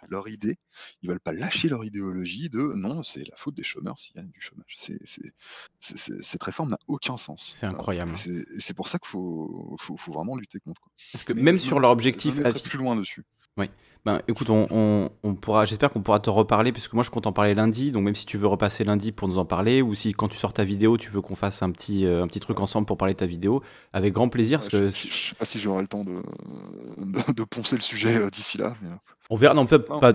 leur idée, ils veulent pas lâcher leur idéologie de non, c'est la faute des chômeurs s'il y a du chômage. C'est, cette réforme n'a aucun sens. C'est incroyable. C'est pour ça qu'il faut, faut, vraiment lutter contre. Quoi. Parce que même sur leur objectif, je plus loin dessus. Oui. Ben, écoute, on, pourra, j'espère qu'on pourra te reparler, parce que moi je compte en parler lundi, donc même si tu veux repasser lundi pour nous en parler, ou si quand tu sors ta vidéo, tu veux qu'on fasse un petit, euh, un petit truc ensemble pour parler de ta vidéo, avec grand plaisir. parce je sais pas si j'aurai le temps de, poncer le sujet euh, d'ici là. Euh, on verra, non, pas, pas,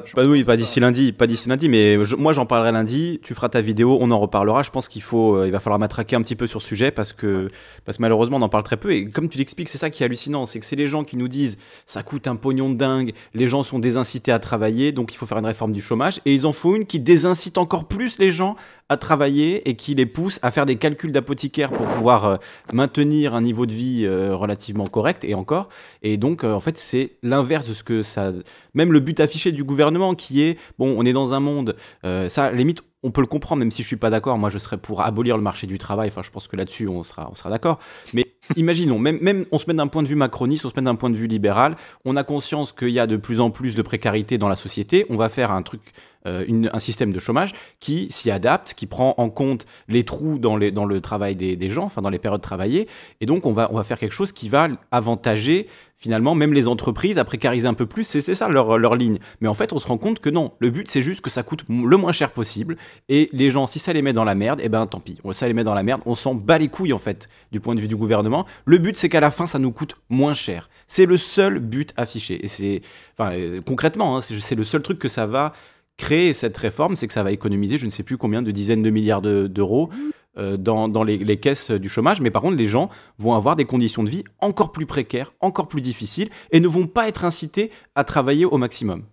d'ici lundi, pas d'ici lundi, mais moi j'en parlerai lundi. Tu feras ta vidéo, on en reparlera. Je pense qu'il faut, euh, il va falloir m'attraquer un petit peu sur ce sujet parce que, parce malheureusement on en parle très peu. Et comme tu l'expliques, c'est ça qui est hallucinant, c'est que c'est les gens qui nous disent ça coûte un pognon de dingue, les gens sont désincités à travailler, donc il faut faire une réforme du chômage. Et ils en font une qui désincite encore plus les gens à travailler et qui les pousse à faire des calculs d'apothicaire pour pouvoir euh, maintenir un niveau de vie euh, relativement correct et encore. Et donc en fait c'est l'inverse de ce que ça même le but affiché du gouvernement qui est, bon, on est dans un monde, euh, ça, limite, on peut le comprendre, même si je suis pas d'accord. Moi, je serais pour abolir le marché du travail. Enfin, je pense que là-dessus, on sera, on sera d'accord. Mais imaginons, même, même on se met d'un point de vue macroniste, on se met d'un point de vue libéral. On a conscience qu'il y a de plus en plus de précarité dans la société. On va faire un truc euh, un système de chômage qui s'y adapte, qui prend en compte les trous dans, les, dans le travail des, gens, enfin dans les périodes travaillées. Et donc, on va, on va faire quelque chose qui va avantager finalement même les entreprises à précariser un peu plus, c'est ça leur, ligne. Mais en fait, on se rend compte que non, le but c'est juste que ça coûte le moins cher possible et les gens, si ça les met dans la merde, eh ben tant pis, ça les met dans la merde, on s'en bat les couilles en fait du point de vue du gouvernement. Le but c'est qu'à la fin ça nous coûte moins cher. C'est le seul but affiché et c'est, enfin, euh, concrètement, hein, c'est le seul truc que ça va créer cette réforme, c'est que ça va économiser je ne sais plus combien de dizaines de milliards d'euros mm. euh, dans, les, caisses du chômage. Mais par contre, les gens vont avoir des conditions de vie encore plus précaires, encore plus difficiles, et ne vont pas être incités à travailler au maximum.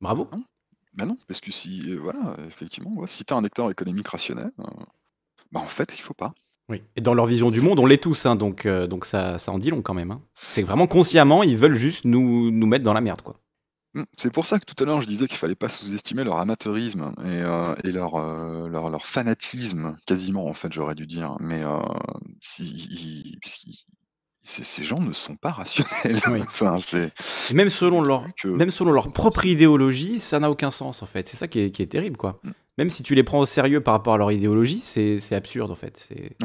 Bravo. Ben non, parce que si, euh, voilà, effectivement, si tu as un acteur économique rationnel, euh, bah en fait, il faut pas. Oui. Et dans leur vision du monde, on l'est tous, hein, donc, donc ça, ça en dit long quand même. Hein. C'est C'est vraiment consciemment, ils veulent juste nous, nous mettre dans la merde, quoi. Mmh, c'est pour ça que tout à l'heure je disais qu'il fallait pas sous-estimer leur amateurisme et, euh, euh, leur, fanatisme quasiment en fait j'aurais dû dire, mais euh, si ces gens ne sont pas rationnels. même selon leur propre idéologie, ça n'a aucun sens en fait. C'est ça qui est terrible quoi. Mmh. Même si tu les prends au sérieux par rapport à leur idéologie, c'est absurde en fait, c'est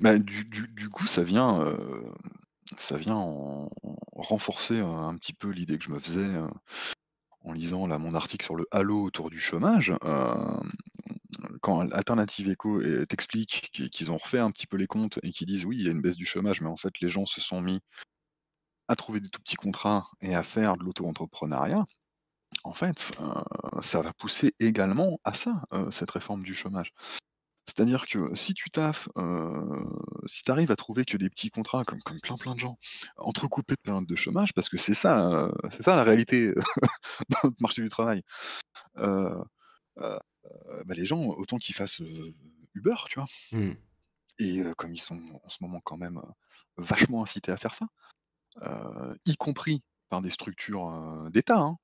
bah, du coup ça vient, ça vient renforcer un petit peu l'idée que je me faisais en lisant là, mon article sur le halo autour du chômage. quand Alternative Eco t'explique qu'ils ont refait un petit peu les comptes et qu'ils disent oui, il y a une baisse du chômage, mais en fait, les gens se sont mis à trouver des tout petits contrats et à faire de l'auto-entrepreneuriat, en fait, ça va pousser également à ça, cette réforme du chômage. C'est-à-dire que si tu taffes, si tu arrives à trouver que des petits contrats comme plein, plein de gens, entrecoupés de périodes de chômage, parce que c'est ça, c'est ça la réalité dans notre marché du travail. Bah, les gens, autant qu'ils fassent, Uber, tu vois? Mmh. Et comme ils sont en ce moment quand même, vachement incités à faire ça, y compris par des structures, d'État, hein,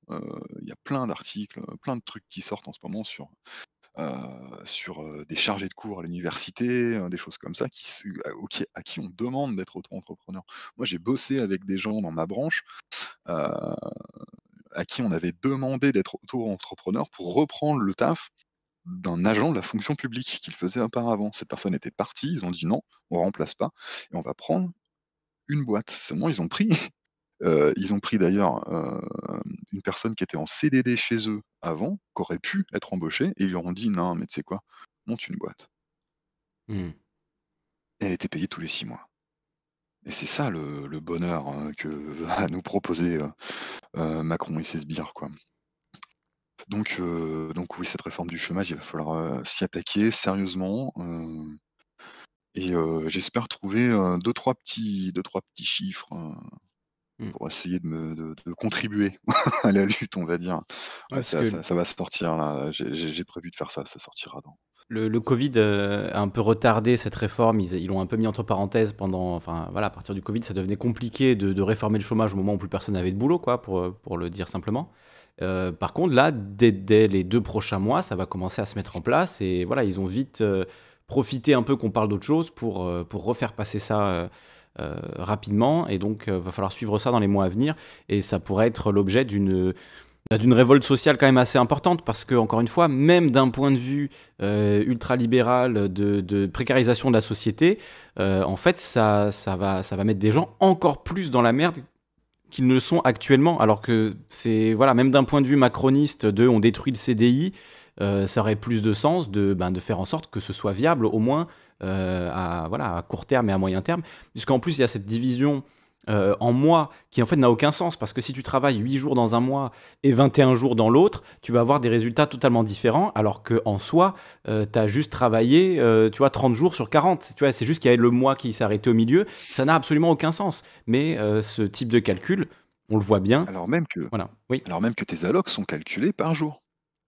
il y a plein d'articles, plein de trucs qui sortent en ce moment sur euh, sur, euh, des chargés de cours à l'université, hein, des choses comme ça qui à qui on demande d'être auto-entrepreneur. Moi, j'ai bossé avec des gens dans ma branche, euh, à qui on avait demandé d'être auto-entrepreneur pour reprendre le taf d'un agent de la fonction publique qu'il faisait auparavant. Cette personne était partie, ils ont dit: «Non, on remplace pas et on va prendre une boîte». Seulement ils ont pris euh, ils ont pris d'ailleurs euh, une personne qui était en CDD chez eux avant, qui aurait pu être embauchée, et ils lui ont dit non, mais tu sais quoi, monte une boîte. Hmm. elle était payée tous les six mois. Et c'est ça le, bonheur hein, que va nous proposer euh, Macron et ses sbires, quoi. Donc, donc oui, cette réforme du chômage, il va falloir s'y attaquer sérieusement. et j'espère trouver deux, trois petits, deux, trois petits chiffres Mmh. pour essayer de, contribuer à la lutte, on va dire. ça, va se va sortir, là. J'ai prévu de faire ça, ça sortira dans. Le, Covid euh, a un peu retardé cette réforme. Ils l'ont un peu mis entre parenthèses pendant. Enfin, voilà, à partir du Covid, ça devenait compliqué de, réformer le chômage au moment où plus personne n'avait de boulot, quoi, pour, euh, le dire simplement. Euh, par contre, là, dès, les deux prochains mois, ça va commencer à se mettre en place. Et voilà, ils ont vite profité un peu qu'on parle d'autre chose pour, pour refaire passer ça euh, rapidement. Et donc, euh, va falloir suivre ça dans les mois à venir. Et ça pourrait être l'objet d'une bah, d'une révolte sociale quand même assez importante parce que encore une fois même d'un point de vue ultra euh, ultralibéral de, précarisation de la société en fait ça, ça, va, ça va mettre des gens encore plus dans la merde qu'ils ne le sont actuellement alors que c'est voilà même d'un point de vue macroniste de on détruit le CDI ça aurait plus de sens de, ben, de faire en sorte que ce soit viable au moins euh, à, voilà, à court terme et à moyen terme. Puisqu'en plus, il y a cette division euh, en mois qui en fait n'a aucun sens parce que si tu travailles 8 jours dans un mois et 21 jours dans l'autre, tu vas avoir des résultats totalement différents alors que en soi, euh, tu as juste travaillé euh, tu vois 30 jours sur 40, tu vois, c'est juste qu'il y avait le mois qui s'arrêtait au milieu, ça n'a absolument aucun sens. Mais ce type de calcul, on le voit bien. Alors même que voilà. Oui. Alors même que tes allocs sont calculés par jour.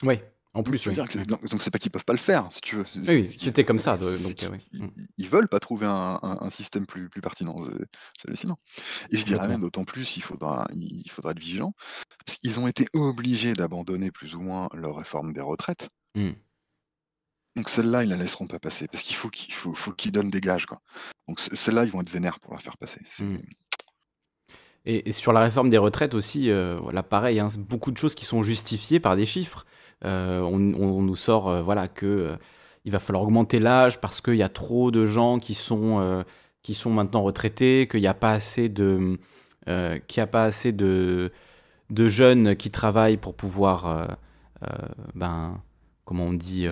Oui. En plus, donc c'est pas qu'ils peuvent pas le faire, si tu veux. c'était comme ça. Euh, mm. ils, veulent pas trouver un, système plus, pertinent. C'est hallucinant. Et je dirais même d'autant plus, il faudra, être vigilant, parce qu'ils ont été obligés d'abandonner plus ou moins leur réforme des retraites. Mm. Donc celle-là, ils la laisseront pas passer, parce qu'il faut qu'ils donnent des gages. Quoi. Donc celle-là, ils vont être vénères pour la faire passer. Mm. Et, sur la réforme des retraites aussi, euh, voilà, pareil, hein, beaucoup de choses qui sont justifiées par des chiffres. Euh, on, nous sort euh, voilà que euh, il va falloir augmenter l'âge parce qu'il y a trop de gens qui sont qui sont maintenant retraités, qu'il n'y a pas assez de qu'il a pas assez de de jeunes qui travaillent pour pouvoir ben comment on dit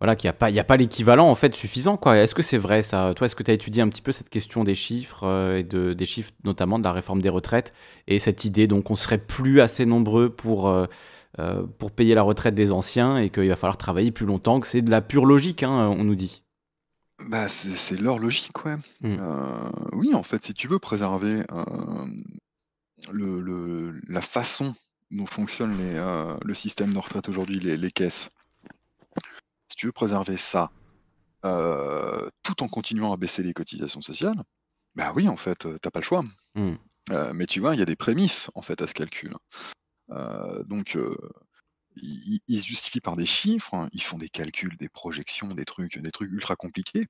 voilà, qu'il n'y a pas, y a pas l'équivalent en fait suffisant quoi. Est-ce que c'est vrai ça Toi, est-ce que tu as étudié un petit peu cette question des chiffres euh, et de, des chiffres notamment de la réforme des retraites et cette idée donc on serait plus assez nombreux pour euh, euh, pour payer la retraite des anciens et qu'il va falloir travailler plus longtemps, que c'est de la pure logique, hein, on nous dit. Bah, c'est leur logique, ouais. Mmh. oui, en fait, si tu veux préserver le, la façon dont fonctionne le système de retraite aujourd'hui, les caisses, si tu veux préserver ça euh, tout en continuant à baisser les cotisations sociales, bah oui, en fait, tu euh, t'as pas le choix. Hmm. Euh, mais tu vois, il y a des prémices en fait à ce calcul. donc, ils, se justifient par des chiffres, hein. ils font des calculs, des projections, des trucs, des trucs ultra compliqués.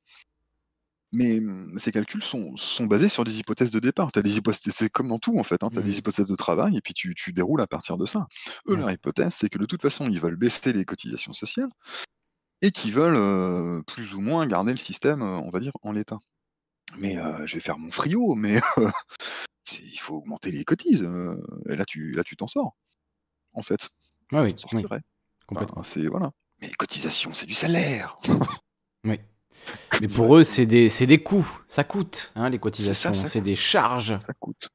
Mais hum, ces calculs sont, basés sur des hypothèses de départ. c'est comme dans tout en fait. Hein, t'as des hmm. hypothèses de travail et puis tu, déroules à partir de ça. Eux, hmm. leur hypothèse, c'est que de toute façon, ils veulent baisser les cotisations sociales et qui veulent plus ou moins garder le système, on va dire, en l'état. Mais je vais faire mon frio, mais il faut augmenter les cotises. et là, tu là, tu t'en sors, en fait. Ah oui, oui. Complètement. voilà. Mais les cotisations, c'est du salaire. oui. Mais pour eux, c'est des, coûts. Ça coûte, hein, les cotisations. C'est des charges. Ça coûte.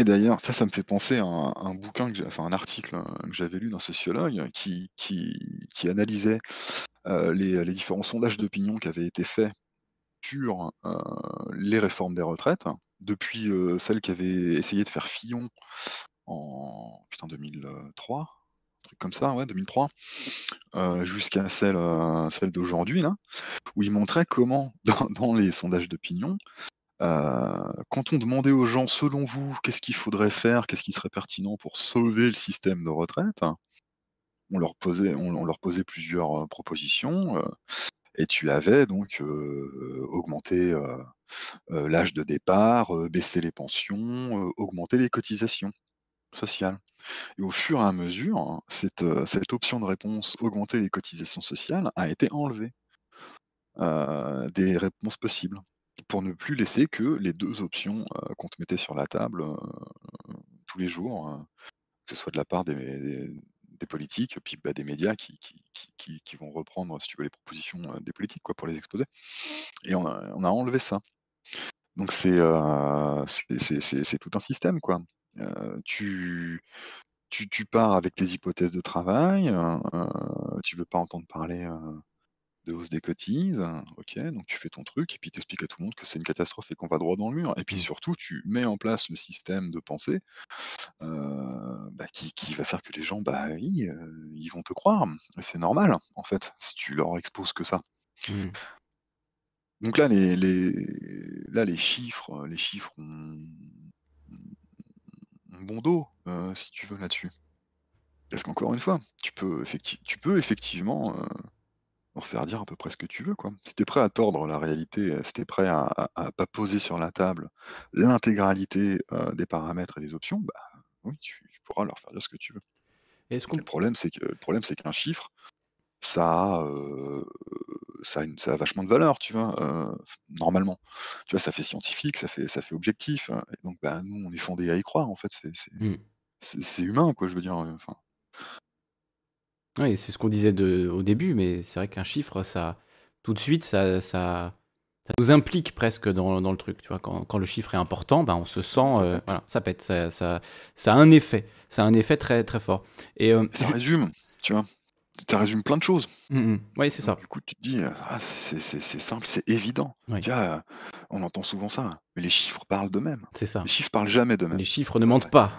Et d'ailleurs, ça, ça me fait penser à un, bouquin, enfin un article hein, que j'avais lu dans sociologue qui, analysait euh, les, différents sondages d'opinion qui avaient été faits sur euh, les réformes des retraites, depuis euh, celle qui avait essayé de faire Fillon en 2003, truc comme ça, ouais, 2003, jusqu'à celle, celle d'aujourd'hui, où il montrait comment, dans les sondages d'opinion, euh, quand on demandait aux gens, selon vous, qu'est-ce qu'il faudrait faire, qu'est-ce qui serait pertinent pour sauver le système de retraite, on leur posait, plusieurs euh, propositions. Euh, et tu avais donc augmenté l'âge de départ, baissé les pensions, augmenter les cotisations sociales. Et au fur et à mesure, hein, cette, option de réponse augmenter les cotisations sociales a été enlevée des réponses possibles pour ne plus laisser que les deux options qu'on te mettait sur la table tous les jours, hein. que ce soit de la part des, politiques, puis bah, des médias qui, vont reprendre, si tu veux, les propositions des politiques quoi, pour les exposer. Et on a, enlevé ça. Donc c'est tout un système, quoi. tu, tu, pars avec tes hypothèses de travail, hein, tu veux pas entendre parler de hausse des cotises, ok, donc tu fais ton truc, et puis tu expliques à tout le monde que c'est une catastrophe et qu'on va droit dans le mur. Et puis mmh. surtout, tu mets en place le système de pensée bah, qui, va faire que les gens, bah oui, ils vont te croire. C'est normal, en fait, si tu leur exposes que ça. Mmh. Donc là, les, les, là, les chiffres, les chiffres ont, bon dos, si tu veux, là-dessus. Parce qu'encore une fois, tu peux, effectivement tu peux effectivement faire dire à peu près ce que tu veux. Quoi. Si tu es prêt à tordre la réalité, euh, si tu es prêt à, ne pas poser sur la table l'intégralité euh, des paramètres et des options, bah, oui, tu, pourras leur faire dire ce que tu veux. ce Le problème, c'est que problème, c'est qu'un chiffre, ça a, euh, ça, une, ça a vachement de valeur, tu vois, normalement. Tu vois, ça fait scientifique, ça fait, ça fait objectif. Hein, donc, bah, nous, on est fondé à y croire, en fait. Mmh. C'est, humain, quoi, je veux dire. Enfin, oui, c'est ce qu'on disait de, au début, mais c'est vrai qu'un chiffre, ça, tout de suite, ça, ça, ça nous implique presque dans, le truc. Tu vois, quand, le chiffre est important, ben on se sent, ça euh, pète, voilà, ça, ça, ça, a un effet, ça a un effet très très fort. Et euh, ça résume, tu vois, ça résume plein de choses. Hum, hum. Oui, c'est ça. Du coup, tu te dis, euh, ah, c'est simple, c'est évident. on entend souvent ça, hein, mais les chiffres parlent d'eux-mêmes. C'est ça. Les chiffres parlent jamais d'eux-mêmes. Les chiffres ne mentent pas.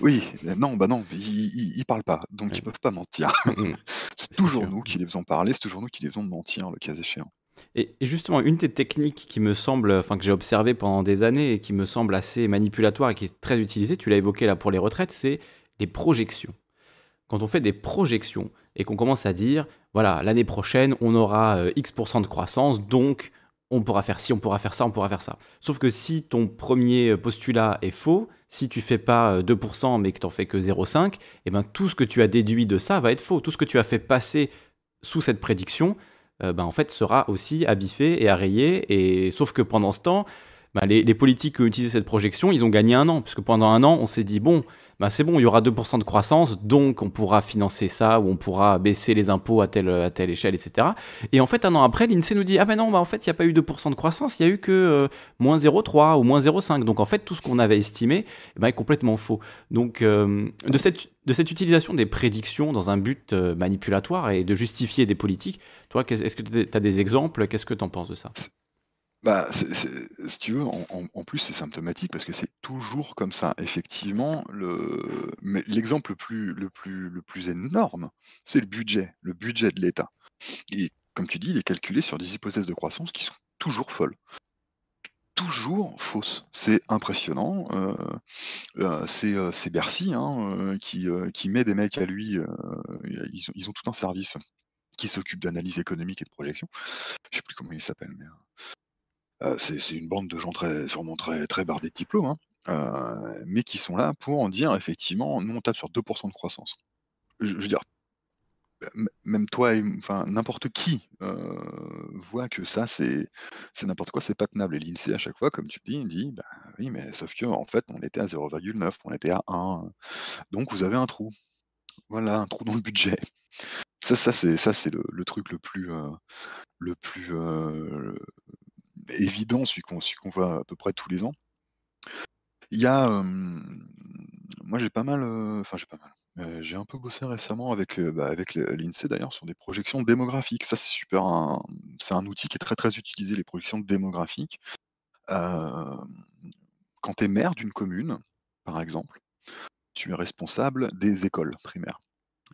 Oui, non, bah non, ils, ne parlent pas, donc ils ne peuvent pas mentir. Mmh. c'est toujours nous qui les faisons parler, c'est toujours nous qui les faisons mentir, le cas échéant. Et justement, une des techniques qui me semble, enfin que j'ai observée pendant des années et qui me semble assez manipulatoire et qui est très utilisée, tu l'as évoqué là pour les retraites, c'est les projections. Quand on fait des projections et qu'on commence à dire, voilà, l'année prochaine, on aura euh, X% de croissance, donc on pourra faire ci, on pourra faire ça, on pourra faire ça. Sauf que si ton premier postulat est faux, si tu fais pas 2% euh, mais que tu fais que 0,5, eh ben, tout ce que tu as déduit de ça va être faux. Tout ce que tu as fait passer sous cette prédiction, euh, ben, en fait, sera aussi à et à Et, sauf que pendant ce temps, ben, les, politiques qui ont utilisé cette projection, ils ont gagné un an. Puisque pendant un an, on s'est dit, bon, bah, c'est bon, il y aura 2% de croissance, donc on pourra financer ça, ou on pourra baisser les impôts à telle, à telle échelle, etc. Et en fait, un an après, l'INSEE nous dit, ah ben non, bah, en fait, il n'y a pas eu 2% de croissance, il n'y a eu que euh, moins 0,3 ou moins 0,5. Donc en fait, tout ce qu'on avait estimé eh ben, est complètement faux. Donc euh, de cette de cette utilisation des prédictions dans un but euh, manipulatoire et de justifier des politiques. Toi, est-ce que tu as des exemples Qu'est-ce que tu en penses de ça bah, si tu veux, en plus, c'est symptomatique parce que c'est toujours comme ça. Effectivement, l'exemple le plus le plus le plus énorme, c'est le budget, le budget de l'État. Et comme tu dis, il est calculé sur des hypothèses de croissance qui sont toujours folles. Toujours fausses. C'est impressionnant, euh, euh, euh, c'est, Bercy, hein, qui, met des mecs à lui, ils ont tout un service qui s'occupe d'analyse économique et de projection. Je sais plus comment il s'appelle mais c'est une bande de gens très, sûrement très, très bardés de diplômes, hein, mais qui sont là pour en dire effectivement, nous on tape sur 2% de croissance. Je, veux dire, même toi, enfin n'importe qui voit que ça c'est n'importe quoi, c'est pas tenable. Et l'INSEE à chaque fois, comme tu dis, il dit bah, oui, mais sauf que en fait on était à 0,9, on était à 1, donc vous avez un trou. Voilà, un trou dans le budget. Ça, ça c'est ça c'est le, truc le plus le plus évident, celui qu'on voit à peu près tous les ans. Il y a. moi, j'ai pas mal. Enfin, j'ai pas mal. j'ai un peu bossé récemment avec, bah, avec l'INSEE d'ailleurs sur des projections démographiques. Ça, c'est super. c'est un outil qui est très très utilisé, les projections démographiques. quand tu es maire d'une commune, par exemple, tu es responsable des écoles primaires.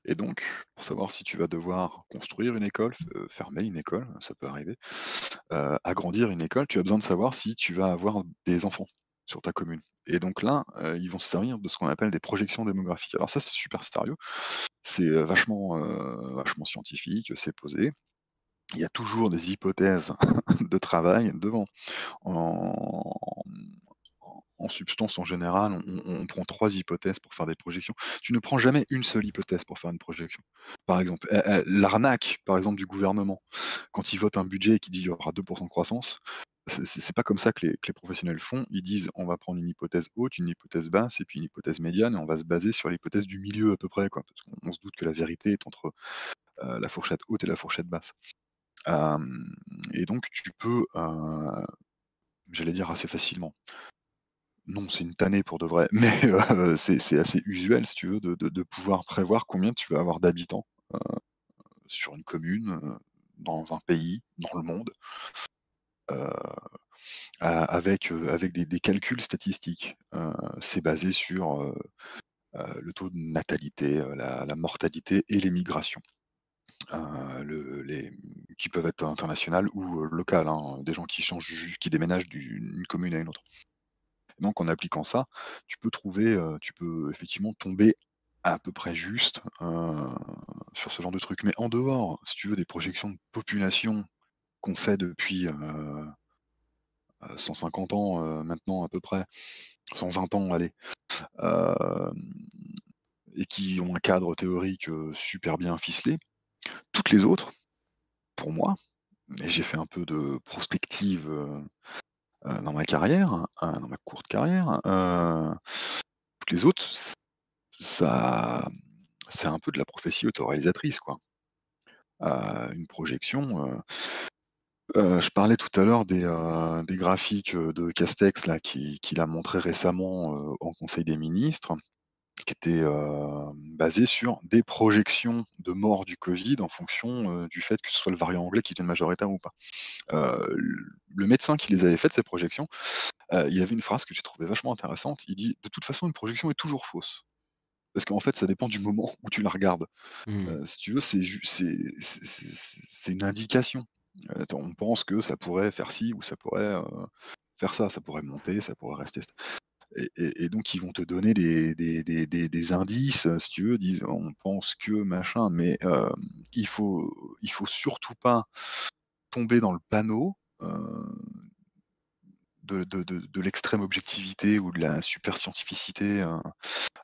Et donc, pour savoir si tu vas devoir construire une école, euh, fermer une école, ça peut arriver, euh, agrandir une école, tu as besoin de savoir si tu vas avoir des enfants sur ta commune. Et donc là, euh, ils vont se servir de ce qu'on appelle des projections démographiques. Alors ça, c'est super stéréo, c'est euh, vachement, vachement scientifique, c'est posé. Il y a toujours des hypothèses de travail devant. En, en substance, en général, on, prend trois hypothèses pour faire des projections. Tu ne prends jamais une seule hypothèse pour faire une projection. Par exemple, eh, eh, l'arnaque, par exemple, du gouvernement, quand il vote un budget et qu'il dit qu'il y aura 2% de croissance, c'est pas comme ça que les, professionnels font. Ils disent on va prendre une hypothèse haute, une hypothèse basse et puis une hypothèse médiane et on va se baser sur l'hypothèse du milieu à peu près, quoi, parce qu'on se doute que la vérité est entre euh, la fourchette haute et la fourchette basse. et donc tu peux, euh, j'allais dire assez facilement, non, c'est une tannée pour de vrai, mais euh, c'est assez usuel, si tu veux, de, pouvoir prévoir combien tu vas avoir d'habitants euh, sur une commune, euh, dans un pays, dans le monde, avec, avec des, calculs statistiques. c'est basé sur le taux de natalité, la, mortalité et les migrations. qui peuvent être internationales ou locales, hein, des gens qui changent, qui déménagent d'une commune à une autre qu'en appliquant ça, tu peux trouver, tu peux effectivement tomber à peu près juste sur ce genre de truc. Mais en dehors, si tu veux, des projections de population qu'on fait depuis 150 ans maintenant à peu près, 120 ans, allez, et qui ont un cadre théorique super bien ficelé, toutes les autres, pour moi, et j'ai fait un peu de prospective dans ma carrière, dans ma courte carrière. toutes les autres, c'est un peu de la prophétie autoréalisatrice, quoi. une projection. je parlais tout à l'heure des, graphiques de Castex là, qu'il qui a montré récemment en Conseil des ministres qui était basé sur des projections de mort du Covid en fonction du fait que ce soit le variant anglais qui était majoritaire ou pas. le médecin qui les avait faites, ces projections, il y avait une phrase que j'ai trouvée vachement intéressante. Il dit De toute façon, une projection est toujours fausse. Parce qu'en fait, ça dépend du moment où tu la regardes. Mmh. si tu veux, c'est une indication. on pense que ça pourrait faire ci ou ça pourrait faire ça, ça pourrait monter, ça pourrait rester. Et, donc, ils vont te donner des, indices, si tu veux, disent on pense que machin, mais euh, il faut, faut surtout pas tomber dans le panneau euh, de, l'extrême objectivité ou de la super scientificité hein,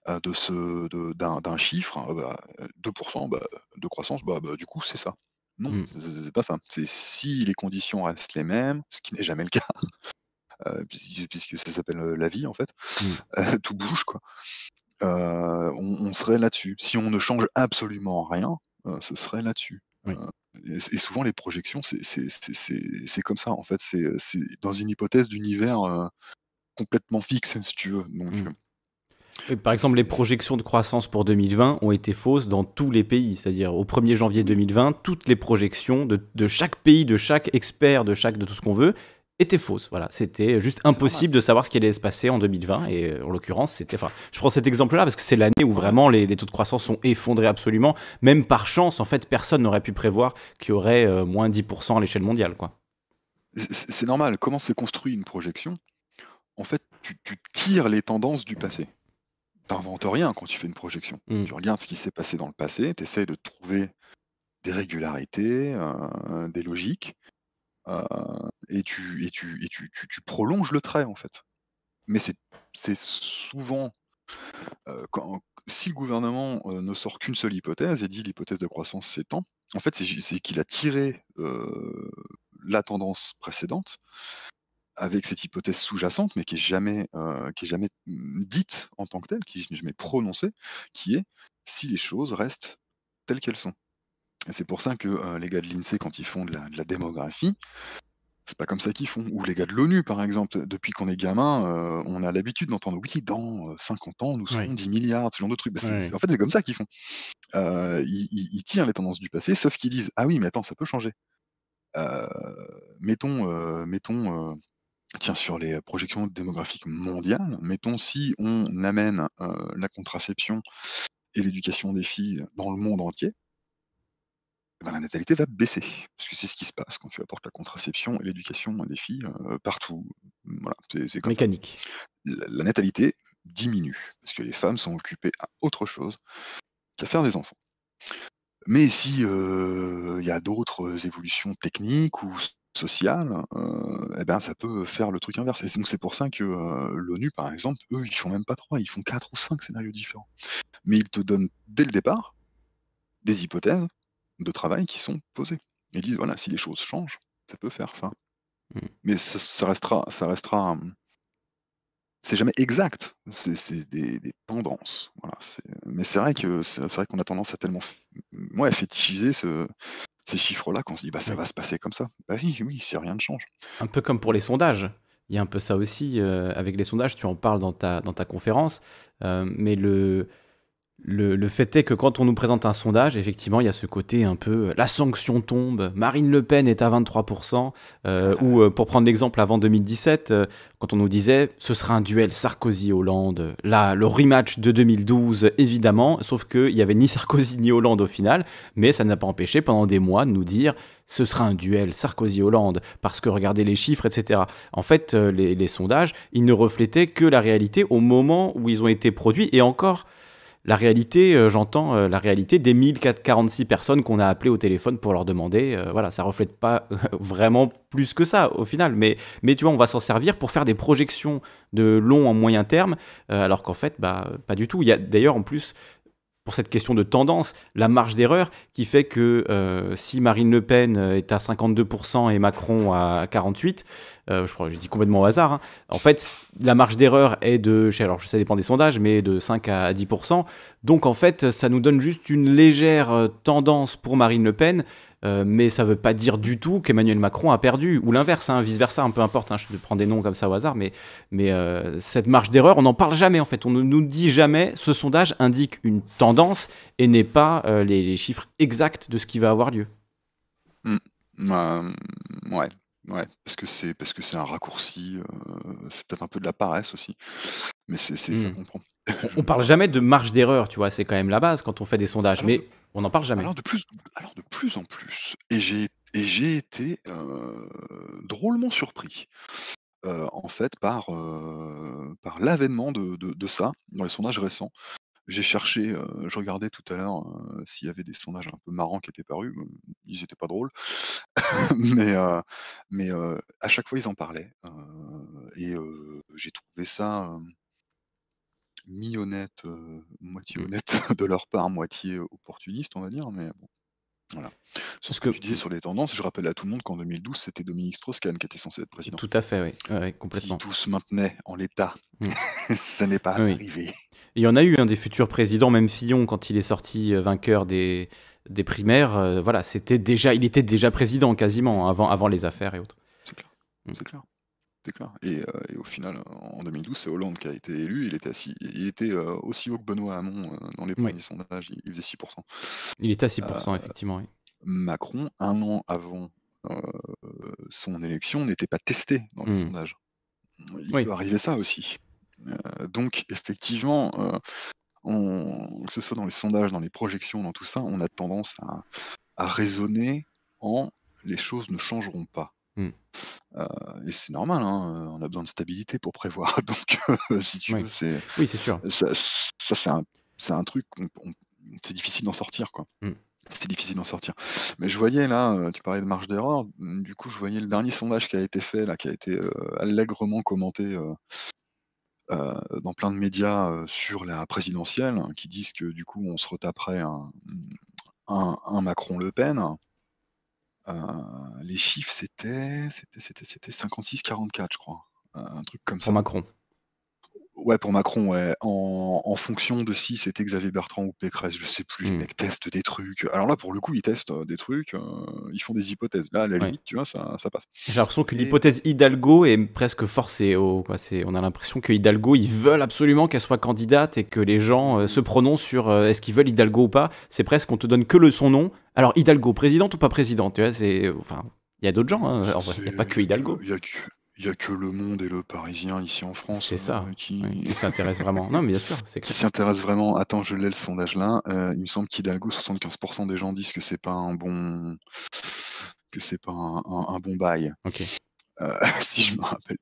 euh, de d'un, chiffre. 2% hein, bah, bah, de croissance, bah, du coup, c'est ça. Non, mmh. ce c'est, pas ça. C'est si les conditions restent les mêmes, ce qui n'est jamais le cas. Euh, puisque ça s'appelle la vie en fait, mmh. tout bouge quoi. On, serait là-dessus. Si on ne change absolument rien, euh, ce serait là-dessus. Et souvent, les projections, c'est comme ça, en fait. C'est dans une hypothèse d'univers complètement fixe, si tu veux. Mmh. par exemple, les projections de croissance pour 2020 ont été fausses dans tous les pays. C'est-à-dire, au 1er janvier 2020, mmh. toutes les projections de, de, chaque pays, de chaque expert, de chaque de tout ce qu'on veut, était fausse. Voilà, c'était juste impossible de savoir ce qui allait se passer en 2020. Et euh, en l'occurrence, c'était. je prends cet exemple-là parce que c'est l'année où vraiment les, taux de croissance sont effondrés absolument. Même par chance, en fait, personne n'aurait pu prévoir qu'il y aurait euh, moins 10% à l'échelle mondiale, quoi. C'est normal. Comment s'est construit une projection En fait, tu, tires les tendances du passé. tu n'inventes rien quand tu fais une projection. Mm. Tu regardes ce qui s'est passé dans le passé, tu essaies de trouver des régularités, euh, des logiques. Euh, et, tu, et, tu, et tu, tu, prolonges le trait en fait. Mais c'est souvent euh, quand, si le gouvernement euh, ne sort qu'une seule hypothèse et dit l'hypothèse de croissance s'étend, en fait, c'est qu'il a tiré la tendance précédente avec cette hypothèse sous-jacente, mais qui est, jamais, qui est jamais dite en tant que telle, qui n'est jamais prononcée, qui est si les choses restent telles qu'elles sont c'est pour ça que euh, les gars de l'INSEE, quand ils font de la, démographie, c'est pas comme ça qu'ils font. Ou les gars de l'ONU, par exemple, depuis qu'on est gamin, euh, on a l'habitude d'entendre oui, dans 50 euh, ans, nous serons 10 milliards, ce genre de trucs. Bah, en fait, c'est comme ça qu'ils font. ils, ils, tirent les tendances du passé, sauf qu'ils disent ah oui, mais attends, ça peut changer. mettons, mettons tiens, sur les projections démographiques mondiales, mettons si on amène la contraception et l'éducation des filles dans le monde entier, bah, la natalité va baisser. Parce que c'est ce qui se passe quand tu apportes la contraception et l'éducation à des filles euh, partout. Voilà, c'est mécanique. La, natalité diminue parce que les femmes sont occupées à autre chose qu'à faire des enfants. Mais si euh, il y a d'autres euh, évolutions techniques ou sociales, eh ben, ça peut faire le truc inverse. c'est pour ça que l'ONU, par exemple, eux, ils font même pas trois, ils font quatre ou cinq scénarios différents. Mais ils te donnent dès le départ des hypothèses de travail qui sont posés. Ils disent voilà, si les choses changent, ça peut faire ça. Mmh. Mais ça, restera, ça restera. Mmh, c'est jamais exact. C'est des, des, tendances. Voilà, mais c'est vrai que c'est vrai qu'on a tendance à tellement, à mmh, fétichiser ce, ces chiffres-là qu'on se dit bah ça va se passer comme ça. Bah oui, oui, si rien ne change. Un peu comme pour les sondages. Il y a un peu ça aussi euh, avec les sondages. Tu en parles dans ta dans ta conférence, euh, mais le le, fait est que quand on nous présente un sondage, effectivement, il y a ce côté un peu euh, la sanction tombe, Marine Le Pen est à 23%, euh, ou euh, pour prendre l'exemple avant 2017, quand on nous disait ce sera un duel Sarkozy-Hollande, là, le rematch de 2012, évidemment, sauf qu'il n'y avait ni Sarkozy ni Hollande au final, mais ça n'a pas empêché pendant des mois de nous dire ce sera un duel Sarkozy-Hollande, parce que regardez les chiffres, etc. En fait, les, les sondages, ils ne reflétaient que la réalité au moment où ils ont été produits, et encore, la réalité, euh, j'entends euh, la réalité des 1046 personnes qu'on a appelées au téléphone pour leur demander. Euh, voilà, ça reflète pas vraiment plus que ça au final. Mais, mais tu vois, on va s'en servir pour faire des projections de long en moyen terme, alors qu'en fait, bah, pas du tout. Il y a d'ailleurs en plus pour cette question de tendance, la marge d'erreur qui fait que euh, si Marine Le Pen euh, est à 52% et Macron à 48%, euh, je crois que j'ai dit complètement au hasard, hein. en fait, la marge d'erreur est de, alors ça dépend des sondages, mais de 5 à 10%. Donc en fait, ça nous donne juste une légère tendance pour Marine Le Pen euh, mais ça ne veut pas dire du tout qu'Emmanuel Macron a perdu, ou l'inverse, hein, vice-versa, un hein, peu importe, hein, je prends des noms comme ça au hasard, mais, mais euh, cette marge d'erreur, on n'en parle jamais en fait, on ne nous dit jamais ce sondage indique une tendance et n'est pas euh, les, chiffres exacts de ce qui va avoir lieu. Hmm. ouais, ouais, parce que c'est parce que c'est un raccourci, c'est peut-être un peu de la paresse aussi, mais c'est, ça hmm. comprend. on, on parle jamais de marge d'erreur, tu vois, c'est quand même la base quand on fait des sondages, ah mais on n'en parle jamais. Alors de, plus, en plus. Et j'ai, été euh, drôlement surpris. Euh, en fait, par, euh, l'avènement de, ça dans les sondages récents. J'ai cherché, je regardais tout à l'heure s'il y avait des sondages un peu marrants qui étaient parus. Ils n'étaient pas drôles, mais à chaque fois ils en parlaient. et j'ai trouvé ça mi-honnête, moitié mmh. honnête de leur part, moitié opportuniste, on va dire, mais bon. Voilà. Sur ce que, tu disais sur les tendances, je rappelle à tout le monde qu'en 2012, c'était Dominique Strauss-Kahn qui était censé être président. Tout à fait, oui, complètement. Si tout se maintenait en l'état, ça mmh. n'est pas arrivé. il y en a eu un hein, des futurs présidents, même Fillon, quand il est sorti vainqueur des, des primaires, voilà, c'était déjà, il était déjà président quasiment avant, avant les affaires et autres. C'est clair. Mmh. C'est clair. Euh, et, au final, en 2012, c'est Hollande qui a été élu. Il était, il était euh, aussi haut que Benoît Hamon euh, dans les premiers sondages. Il, faisait 6%. Il était à 6%, effectivement. Macron, un an avant son élection, n'était pas testé dans les hmm. sondages. Il oui. peut arriver ça aussi. donc, effectivement, on, que ce soit dans les sondages, dans les projections, dans tout ça, on a tendance à raisonner en les choses ne changeront pas. Mm. Euh, et c'est normal, hein, euh, on a besoin de stabilité pour prévoir. Donc, euh, si tu veux, c'est. sûr. Ça, c'est un, truc, c'est difficile d'en sortir, quoi. Mm. C'est difficile d'en sortir. Mais je voyais là, tu parlais de marge d'erreur, mm, du coup, je voyais le dernier sondage qui a été fait, là, qui a été allègrement commenté dans plein de médias sur la présidentielle hein, qui disent que du coup on se retaperait un Macron-Le Pen. Euh, les chiffres, c'était, c'était, c'était, c'était 56-44, je crois. Un truc comme ça. Macron. Ouais, pour Macron, En, en fonction de si c'était Xavier Bertrand ou Pécresse, je sais plus, les hmm. mecs testent des trucs. Alors là, pour le coup, ils testent euh, des trucs, euh, ils font des hypothèses. Là, à la limite, tu vois, ça, ça passe. J'ai l'impression que l'hypothèse Hidalgo est presque forcée. Oh, on a l'impression que Hidalgo, ils veulent absolument qu'elle soit candidate et que les gens euh, se prononcent sur est-ce qu'ils veulent Hidalgo ou pas. C'est presque on te donne que le son nom. Alors Hidalgo, présidente ou pas présidente, tu vois, c'est enfin il y a d'autres gens hein, Il n'y a pas que Hidalgo. Il y a que- il n'y a que Le Monde et Le Parisien ici en France. Euh, ça. qui s'intéresse vraiment. Non, mais bien sûr. Qui s'intéresse vraiment. Attends, je l'ai le sondage là. Euh, il me semble qu'Hidalgo, 75% des gens disent que c'est pas un bon que c'est pas un, un, bon bail. Ok. Euh, si je me rappelle.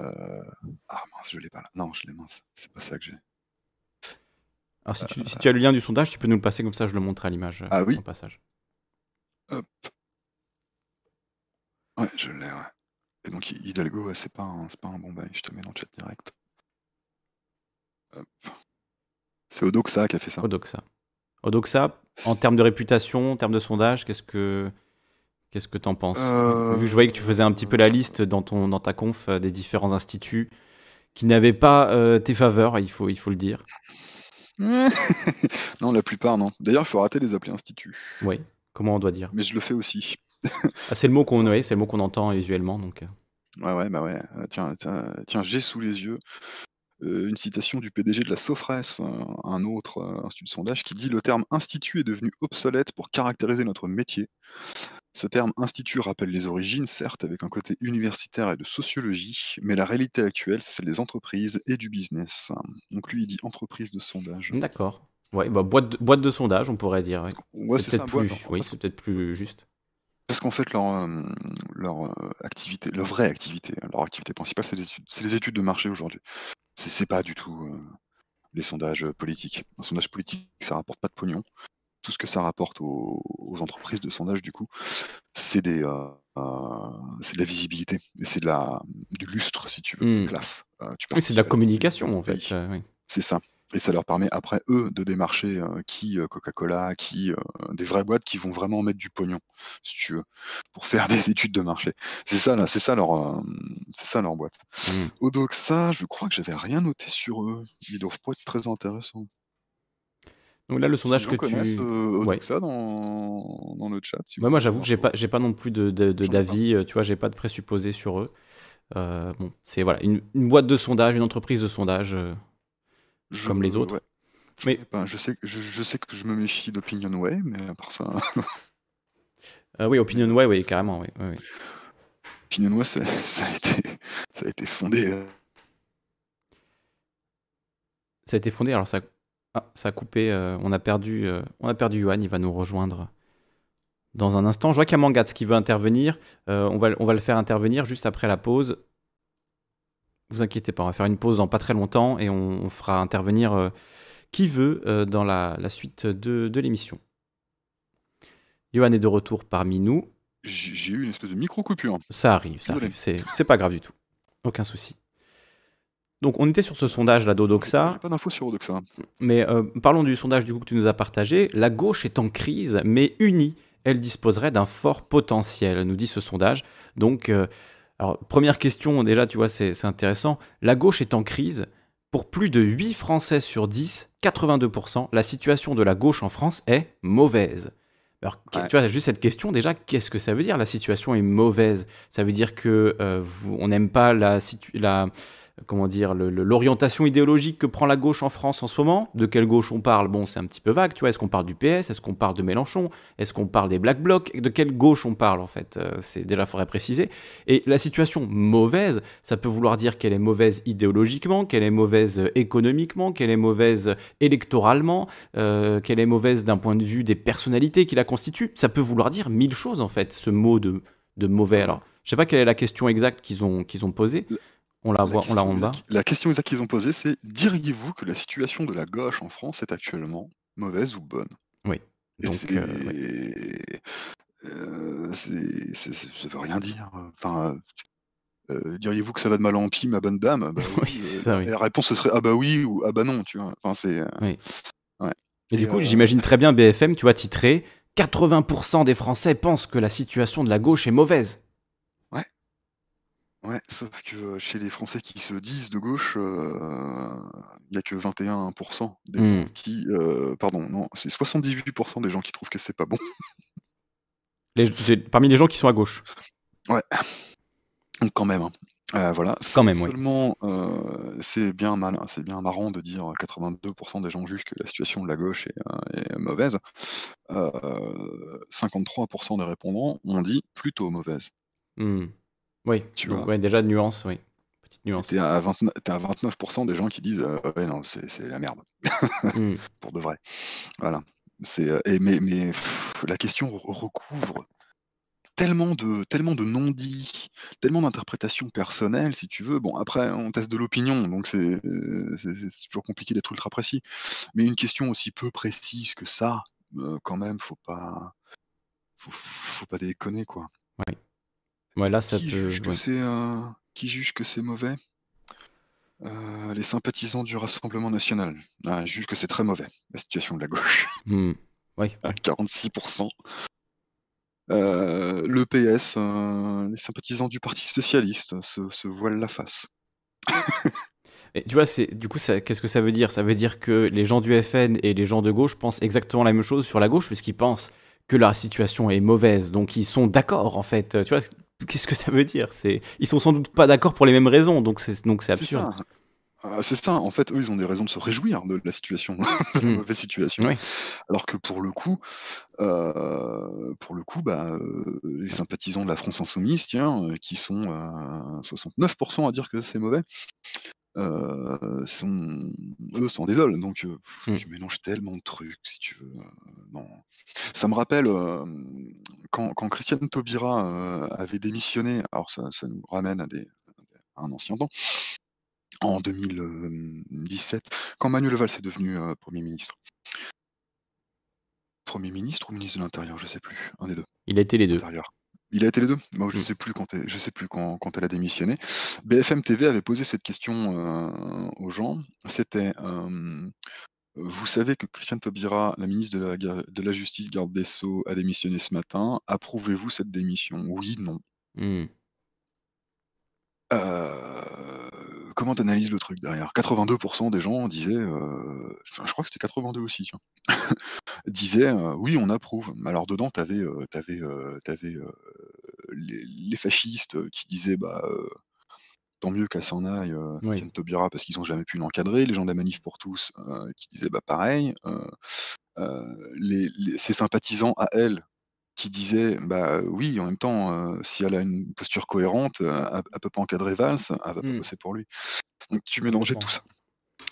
Ah mince, je l'ai pas là. Non, je l'ai mince. C'est pas ça que j'ai. Alors si tu, si tu, as le lien du sondage, tu peux nous le passer comme ça, je le montre à l'image. Ah oui. Au passage. Hop. Ouais, je l'ai. Et donc Hidalgo, c'est pas, un- pas un bon bail, je te mets dans le chat direct. C'est Odoxa qui a fait ça. Odoxa. Odoxa, en termes de réputation, en termes de sondage, qu'est-ce que qu'est-ce que t'en penses euh, Vu que je voyais que tu faisais un petit peu la liste dans ton dans ta conf euh, des différents instituts qui n'avaient pas euh, tes faveurs, il faut il faut le dire. non, la plupart, non. D'ailleurs, il faut rater les appeler instituts. Oui. Comment on doit dire Mais je le fais aussi. Ah, c'est le mot qu'on ouais, c'est le mot qu'on entend visuellement donc. Euh. Ouais ouais bah ouais. Euh, tiens tiens, j'ai sous les yeux euh, une citation du PDG de la Sofres, un, autre institut de sondage, qui dit le terme institut est devenu obsolète pour caractériser notre métier. Ce terme institut rappelle les origines, certes, avec un côté universitaire et de sociologie, mais la réalité actuelle, c'est les entreprises et du business. Donc lui, il dit entreprise de sondage. D'accord. Ouais, bah, boîte, de, boîte de sondage, on pourrait dire. Ouais, c'est peut-être plus, oui, c'est peut-être plus juste. Parce qu'en fait, leur, euh, leur euh, activité, leur vraie activité, hein, leur activité principale, c'est les, études- de marché aujourd'hui. C'est n'est pas du tout euh, les sondages politiques. Un sondage politique, ça rapporte pas de pognon. Tout ce que ça rapporte aux, entreprises de sondage, du coup, c'est des, c'est de la visibilité, et c'est de la du lustre, si tu veux, de mmh. classe. c'est de la communication, en fait. C'est ça. Et ça leur permet après, eux, de démarcher qui Coca-Cola, qui des vraies boîtes qui vont vraiment mettre du pognon, si tu veux, pour faire des études de marché. C'est ça, là, c'est ça leur, c'est ça leur boîte. Mmh. Odoxa, oh, ça, je crois que j'avais rien noté sur eux. Ils doivent pas être très intéressants. Donc là, le sondage que tu euh, ouais. ça dans, dans, le chat. Si moi, j'avoue que j'ai pas, j'ai pas non plus de, d'avis. Tu vois, j'ai pas de présupposés sur eux. bon, c'est voilà, une, boîte de sondage, une entreprise de sondage comme les autres. Mais... je, sais, je, sais que je me méfie d'Opinion Way, mais à part ça. euh, oui, Way, oui, carrément. Oui, oui, ça, a été, ça a été fondé. Euh. Ça a été fondé, alors ça, ah, ça a coupé. Euh, on, a perdu, euh, on a perdu il va nous rejoindre dans un instant. Je vois qu'il y a Mangatz qui veut intervenir. on, va, on va le faire intervenir juste après la pause vous inquiétez pas, on va faire une pause dans pas très longtemps et on, fera intervenir euh, qui veut euh, dans la, suite de, l'émission. Johan est de retour parmi nous. J'ai eu une espèce de micro-coupure. Ça arrive, ça arrive, c'est pas grave du tout. Aucun souci. Donc on était sur ce sondage là d'Odoxa. Pas d'infos sur Odoxa. Mais euh, parlons du sondage du coup que tu nous as partagé. La gauche est en crise, mais unie, elle disposerait d'un fort potentiel, nous dit ce sondage. Donc alors, première question, déjà, tu vois, c'est intéressant. La gauche est en crise. Pour plus de 8 Français sur 10, 82%, la situation de la gauche en France est mauvaise. Alors, tu vois, juste cette question, déjà, qu'est-ce que ça veut dire La situation est mauvaise. Ça veut dire que euh, on n'aime pas la, la, comment dire, l'orientation idéologique que prend la gauche en France en ce moment. De quelle gauche on parle Bon, c'est un petit peu vague, tu vois. Est-ce qu'on parle du PS Est-ce qu'on parle de Mélenchon Est-ce qu'on parle des Black Blocs De quelle gauche on parle, en fait euh, C'est Déjà, il faudrait préciser. Et la situation mauvaise, ça peut vouloir dire qu'elle est mauvaise idéologiquement, qu'elle est mauvaise euh, économiquement, qu'elle est mauvaise euh, électoralement, qu'elle est mauvaise d'un point de vue des personnalités qui la constituent. Ça peut vouloir dire mille choses, en fait, ce mot de, de mauvais. Alors, je sais pas quelle est la question exacte qu'ils ont, qu'ils ont posée. On la, voit, on la La question exacte qu'ils ont posée, c'est diriez-vous que la situation de la gauche en France est actuellement mauvaise ou bonne Oui. Donc, euh, euh, ça veut rien dire. Enfin, euh, diriez-vous que ça va de mal en pis, ma bonne dame bah La réponse serait ah bah oui ou ah bah non, tu vois. Enfin, c'est. Et, du coup, j'imagine très bien BFM, tu vois, titré 80% des Français pensent que la situation de la gauche est mauvaise. Ouais, sauf que, chez les Français qui se disent de gauche, il n'y a que 21 des mmh. qui, pardon, non, c'est 78 des gens qui trouvent que c'est pas bon. Les parmi les gens qui sont à gauche? Ouais. Donc quand même, hein. euh, voilà, Quand même, seulement, c'est bien mal c'est bien marrant de dire, 82 des gens jugent que la situation de la gauche est, euh, mauvaise. 53 euh, des répondants ont dit plutôt mauvaise. Mmh. Oui, tu vois. Ouais, déjà, nuance, oui. Petite nuance. T'es à, 29, 29% des gens qui disent euh, ouais, non, c'est, la merde. Hmm. Pour de vrai. Voilà. C'est, euh, mais la question recouvre tellement de, tellement de non-dits, tellement d'interprétations personnelles, si tu veux. Bon, après, on teste de l'opinion, donc c'est, euh, toujours compliqué d'être ultra précis. Mais une question aussi peu précise que ça, quand même, faut pas, faut, faut pas déconner, quoi. Ouais là, ça qui peut. Juge que qui juge que c'est mauvais euh, Les sympathisants du Rassemblement national ah, jugent que c'est très mauvais, la situation de la gauche. Hmm. Oui. À 46%. Euh, le PS, euh, les sympathisants du Parti socialiste se, voilent la face. Et tu vois, c'est du coup, qu'est-ce que ça veut dire Ça veut dire que les gens du FN et les gens de gauche pensent exactement la même chose sur la gauche, puisqu'ils pensent que la situation est mauvaise. Donc ils sont d'accord en fait. Tu vois, qu'est-ce que ça veut dire C'est ils sont sans doute pas d'accord pour les mêmes raisons, donc c'est absurde. Ah, c'est ça, en fait, eux, ils ont des raisons de se réjouir de la situation, de la hmm. mauvaise situation. Alors que pour le coup, euh, pour le coup, bah, euh, les sympathisants de la France insoumise, tiens, euh, qui sont 69% à dire que c'est mauvais, euh, sont eux s'en désolent donc je euh, mmh. mélange tellement de trucs si tu veux, euh, Ça me rappelle, quand quand Christiane Taubira, avait démissionné, alors ça ça nous ramène à des un ancien temps en 2017 quand Manuel Leval s'est devenu, Premier ministre. Premier ministre ou ministre de l'Intérieur, je sais plus, un des deux Il a été les deux il a été les deux. Moi, je ne hmm. sais plus quand, je sais plus quand, quand, elle a démissionné. BFM TV avait posé cette question euh, aux gens. C'était euh, vous savez que Christiane Taubira, la ministre de la, Justice, garde des Sceaux, a démissionné ce matin. Approuvez-vous cette démission Oui, non. Hmm. Euh, comment tu analyses le truc derrière 82% des gens disaient, euh, je crois que c'était 82 aussi, disaient euh, oui, on approuve. Mais Alors dedans, tu avais, avais, les, fascistes qui disaient bah, euh, tant mieux qu'à s'en aille, oui. parce qu'ils n'ont jamais pu l'encadrer. Les gens de la manif pour tous qui disaient bah, pareil. Les, les, sympathisants à elle qui disait bah, oui, en même temps, si elle a une posture cohérente, à peu près peut pas encadrer Valls, elle va pas mmh. pour lui. Donc tu mélangeais tout ça.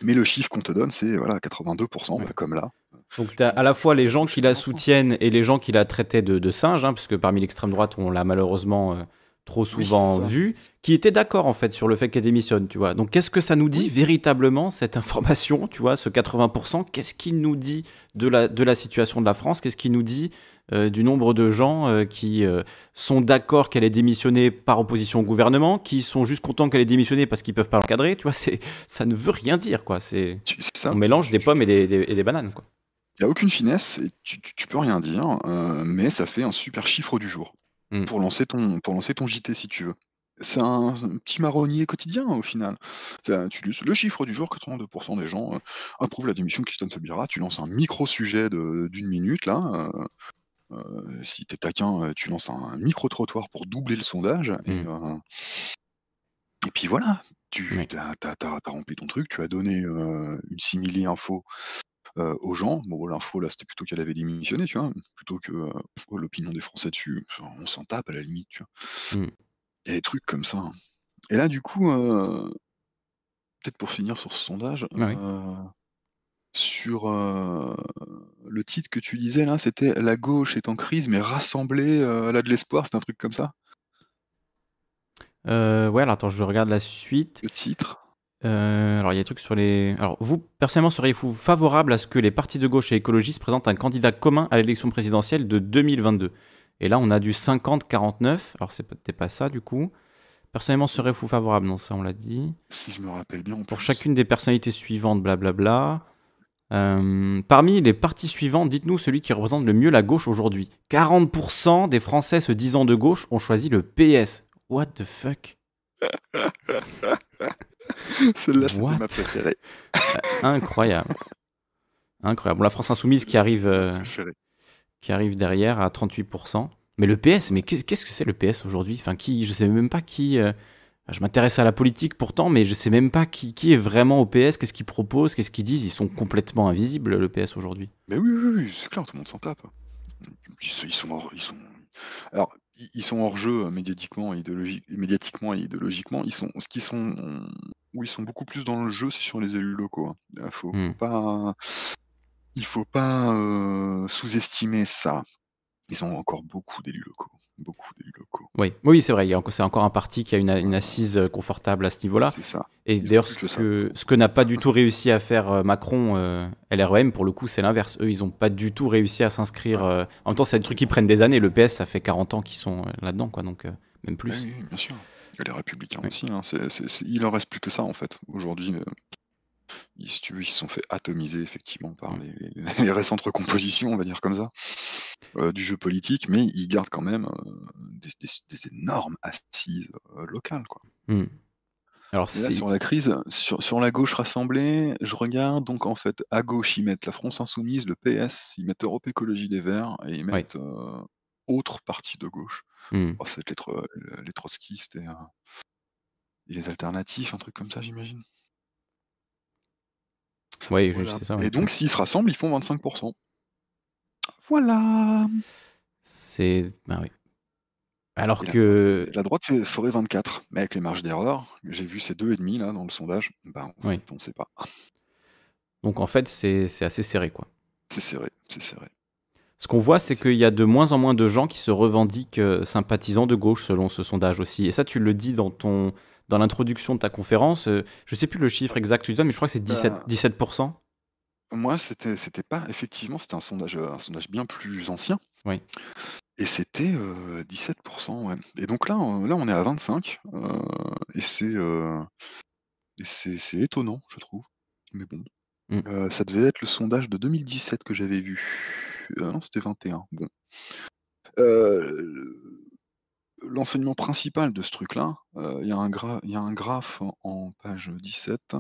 Mais le chiffre qu'on te donne, c'est voilà 82 bah, comme là, Donc tu as à la fois les gens qui la soutiennent et les gens qui la traitaient de de singe, hein, puisque parmi l'extrême droite, on l'a malheureusement, trop souvent vu, qui étaient d'accord en fait sur le fait qu'elle démissionne, tu vois? Donc qu'est-ce que ça nous dit véritablement cette information, tu vois? Ce 80 qu'est-ce qu'il nous dit de la de la situation de la France? Qu'est-ce qu'il nous dit euh, du nombre de gens euh, qui euh, sont d'accord qu'elle est démissionnée par opposition au gouvernement, qui sont juste contents qu'elle est démissionnée parce qu'ils peuvent pas l'encadrer. Tu vois, c'est ça ne veut rien dire quoi. C'est on mélange des pommes et des, bananes quoi. Il n'y a aucune finesse, tu, tu, peux rien dire, mais ça fait un super chiffre du jour mm. pour, lancer ton, pour lancer ton JT si tu veux. C'est un, petit marronnier quotidien au final. Tu, le chiffre du jour 82% des gens approuvent la démission de Christiane Sobira. Tu lances un micro-sujet d'une minute là, euh, si t'es taquin, euh, tu lances un, micro-trottoir pour doubler le sondage. Et, mmh. euh, puis voilà, tu as, rempli ton truc, tu as donné une simili info aux gens. Bon, l'info là, c'était plutôt qu'elle avait démissionné, tu vois, plutôt que l'opinion des Français dessus. On s'en tape à la limite, tu vois. Mmh. Et des trucs comme ça. Hein. Et là, du coup, peut-être pour finir sur ce sondage. Ah sur euh, le titre que tu disais là, c'était La gauche est en crise, mais rassemblée, euh, elle a de l'espoir, c'est un truc comme ça euh, Ouais, alors attends, je regarde la suite. Le titre alors, il y a des trucs sur les. Alors, vous, personnellement, seriez-vous favorable à ce que les partis de gauche et écologistes présentent un candidat commun à l'élection présidentielle de 2022 Et là, on a du 50-49. Alors, c'est peut-être pas ça, du coup. Personnellement, seriez vous favorable Non, ça, on l'a dit. Si je me rappelle bien. Pour chacune des personnalités suivantes, blablabla. Euh, parmi les partis suivants, dites-nous celui qui représente le mieux la gauche aujourd'hui. 40% des Français se disant de gauche ont choisi le PS. What the fuck C'est ma euh, Incroyable. Incroyable. la France Insoumise qui arrive, euh, qui arrive derrière à 38%. Mais le PS, mais qu'est-ce que c'est le PS aujourd'hui Enfin, qui, je sais même pas qui je m'intéresse à la politique pourtant, mais je sais même pas qui, est vraiment au PS, qu'est-ce qu'ils proposent, qu'est-ce qu'ils disent. Ils sont complètement invisibles, le PS aujourd'hui. Mais oui, c'est clair, tout le monde s'en tape. Ils, sont hors, ils sont... Alors, ils sont hors jeu euh, médiatiquement et, médiatiquement et idéologiquement. Ils sont, ce qu'ils sont, où ils sont beaucoup plus dans le jeu, c'est sur les élus locaux. Il hein. euh, Faut hmm. pas... Il faut pas euh, sous-estimer ça. Ils ont encore beaucoup d'élus locaux, beaucoup d'élus locaux. Oui, oui c'est vrai, c'est encore un parti qui a une, assise euh, confortable à ce niveau-là. ça. Et d'ailleurs, ce que, n'a pas du tout réussi à faire euh, Macron, euh, LREM, pour le coup, c'est l'inverse. Eux, ils n'ont pas du tout réussi à s'inscrire. En même temps, c'est des trucs qui prennent des années. Le PS, ça fait 40 ans qu'ils sont là-dedans, quoi, donc même plus. Oui, bien sûr. les Républicains aussi. Hein, il en reste plus que ça, en fait, aujourd'hui. Ils, tu se sont fait atomiser effectivement par mmh. les, récentes recompositions, on va dire comme ça, euh, du jeu politique, mais ils gardent quand même euh, des, énormes assises euh, locales. Quoi. Mmh. Alors sur la crise, sur, la gauche rassemblée, je regarde, donc en fait, à gauche, ils mettent la France Insoumise, le PS, ils mettent Europe Écologie des Verts, et ils mettent autre partie de gauche. Mmh. Oh, ça va être les, trotskistes et, et les alternatifs, un truc comme ça, j'imagine. Oui, ça, Et donc, s'ils se rassemblent, ils font 25%. Voilà. C'est. Ben oui. Alors que. La, droite fait, ferait 24, mais avec les marges d'erreur, j'ai vu ces 2,5 là dans le sondage, ben, on ne sait pas. Donc en fait, c'est assez serré quoi. C'est serré, c'est serré. Ce qu'on voit, c'est qu'il y a de moins en moins de gens qui se revendiquent euh, sympathisants de gauche selon ce sondage aussi. Et ça, tu le dis dans ton dans l'introduction de ta conférence. Euh, je sais plus le chiffre exact que tu donnes, mais je crois que c'est 17, bah, Moi, c'était, c'était pas, effectivement, c'était un sondage, euh, un sondage bien plus ancien. Oui. Et c'était 17%. Euh, et donc là, là, on est à 25%. et c'est, c'est, étonnant, je trouve. Mais bon. Mm. ça devait être le sondage de 2017 que j'avais vu. non, c'était 21. Bon. Euh, l'enseignement principal de ce truc-là, euh, il y, a un graphe en, page 17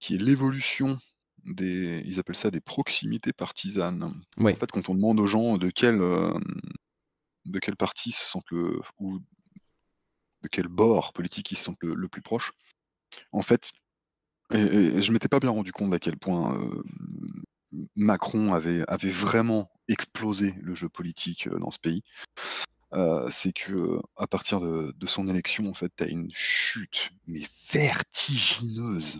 qui est l'évolution des, ils appellent ça des proximités partisanes. En fait, quand on demande aux gens de quel, euh, parti se sentent le, ou de quel bord politique ils se sentent le, plus proche, en fait, je m'étais pas bien rendu compte à quel point euh, Macron avait, avait vraiment explosé le jeu politique dans ce pays c'est que à partir de, son élection, en fait, tu as une chute, mais vertigineuse,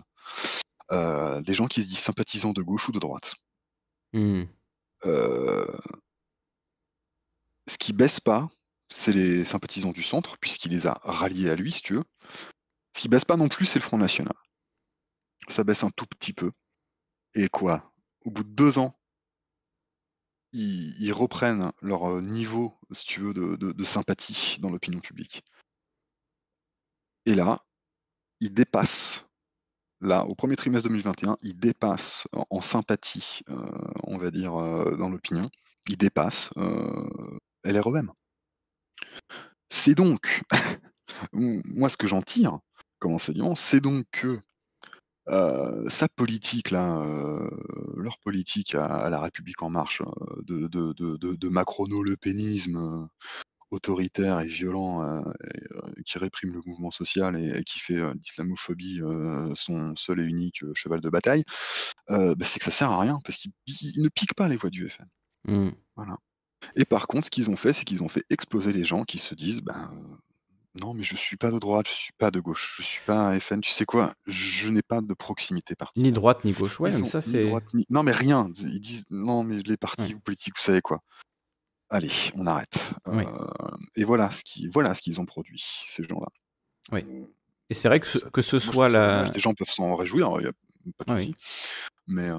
des gens qui se disent sympathisants de gauche ou de droite. Mmh. ce qui baisse pas, c'est les sympathisants du centre, puisqu'il les a ralliés à lui, si tu veux. Ce qui baisse pas non plus, c'est le Front National. Ça baisse un tout petit peu. Et quoi Au bout de deux ans, ils, reprennent leur euh, niveau, si tu veux, de, sympathie dans l'opinion publique. Et là, ils dépassent, là, au premier trimestre 2021, ils dépassent en, sympathie, euh, on va dire, euh, dans l'opinion, ils dépassent LREM. C'est donc, moi ce que j'en tire comme enseignant, c'est donc que sa politique, là, leur politique à, la République en marche, de, de, macrono-lepénisme autoritaire et violent qui réprime le mouvement social et, qui fait l'islamophobie son seul et unique cheval de bataille, bah, c'est que ça sert à rien parce qu'ils ne piquent pas les voix du FN. Mmh. Voilà. Et par contre, ce qu'ils ont fait, c'est qu'ils ont fait exploser les gens qui se disent ben, non, mais je suis pas de droite, je suis pas de gauche, je suis pas un FN. Tu sais quoi Je n'ai pas de proximité partis. Ni droite ni gauche, ouais, ça c'est. Non, mais rien. Ils disent non, mais les partis politiques, vous savez quoi Allez, on arrête. Euh, et voilà ce qui, voilà ce qu'ils ont produit ces gens-là. Oui. Euh, et c'est vrai que ce, que ce soit la. Les gens peuvent s'en réjouir, il hein, n'y a pas de ah Mais euh,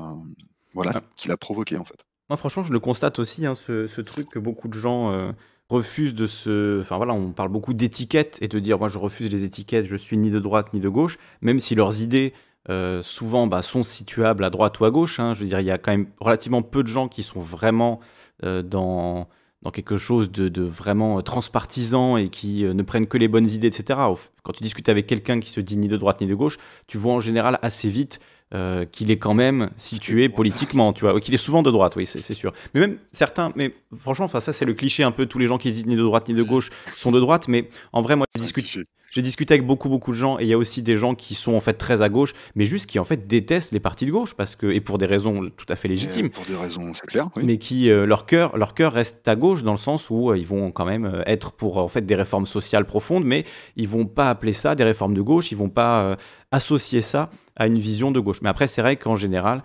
voilà ah. ce qu'il a provoqué en fait. Moi, franchement, je le constate aussi, hein, ce, truc que beaucoup de gens refuse de se... Enfin voilà, on parle beaucoup d'étiquettes et de dire moi je refuse les étiquettes, je suis ni de droite ni de gauche, même si leurs idées euh, souvent bah, sont situables à droite ou à gauche. Hein. Je veux dire, il y a quand même relativement peu de gens qui sont vraiment euh, dans, dans quelque chose de, vraiment euh, transpartisan et qui ne prennent que les bonnes idées, etc. Quand tu discutes avec quelqu'un qui se dit ni de droite ni de gauche, tu vois en général assez vite euh, qu'il est quand même situé politiquement, tu vois, qu'il est souvent de droite, oui, c'est sûr. Mais même certains, mais franchement, enfin ça c'est le cliché un peu, tous les gens qui se disent ni de droite ni de gauche sont de droite, mais en vrai, moi je discute, j'ai discuté avec beaucoup, beaucoup de gens et il y a aussi des gens qui sont en fait très à gauche, mais juste qui en fait détestent les partis de gauche parce que, et pour des raisons tout à fait légitimes. pour des raisons, c'est clair. Mais qui, euh, leur, cœur, leur reste à gauche dans le sens où euh, ils vont quand même euh, être pour en fait des réformes sociales profondes, mais ils vont pas appeler ça des réformes de gauche, ils vont pas associer ça à une vision de gauche. Mais après, c'est vrai qu'en général,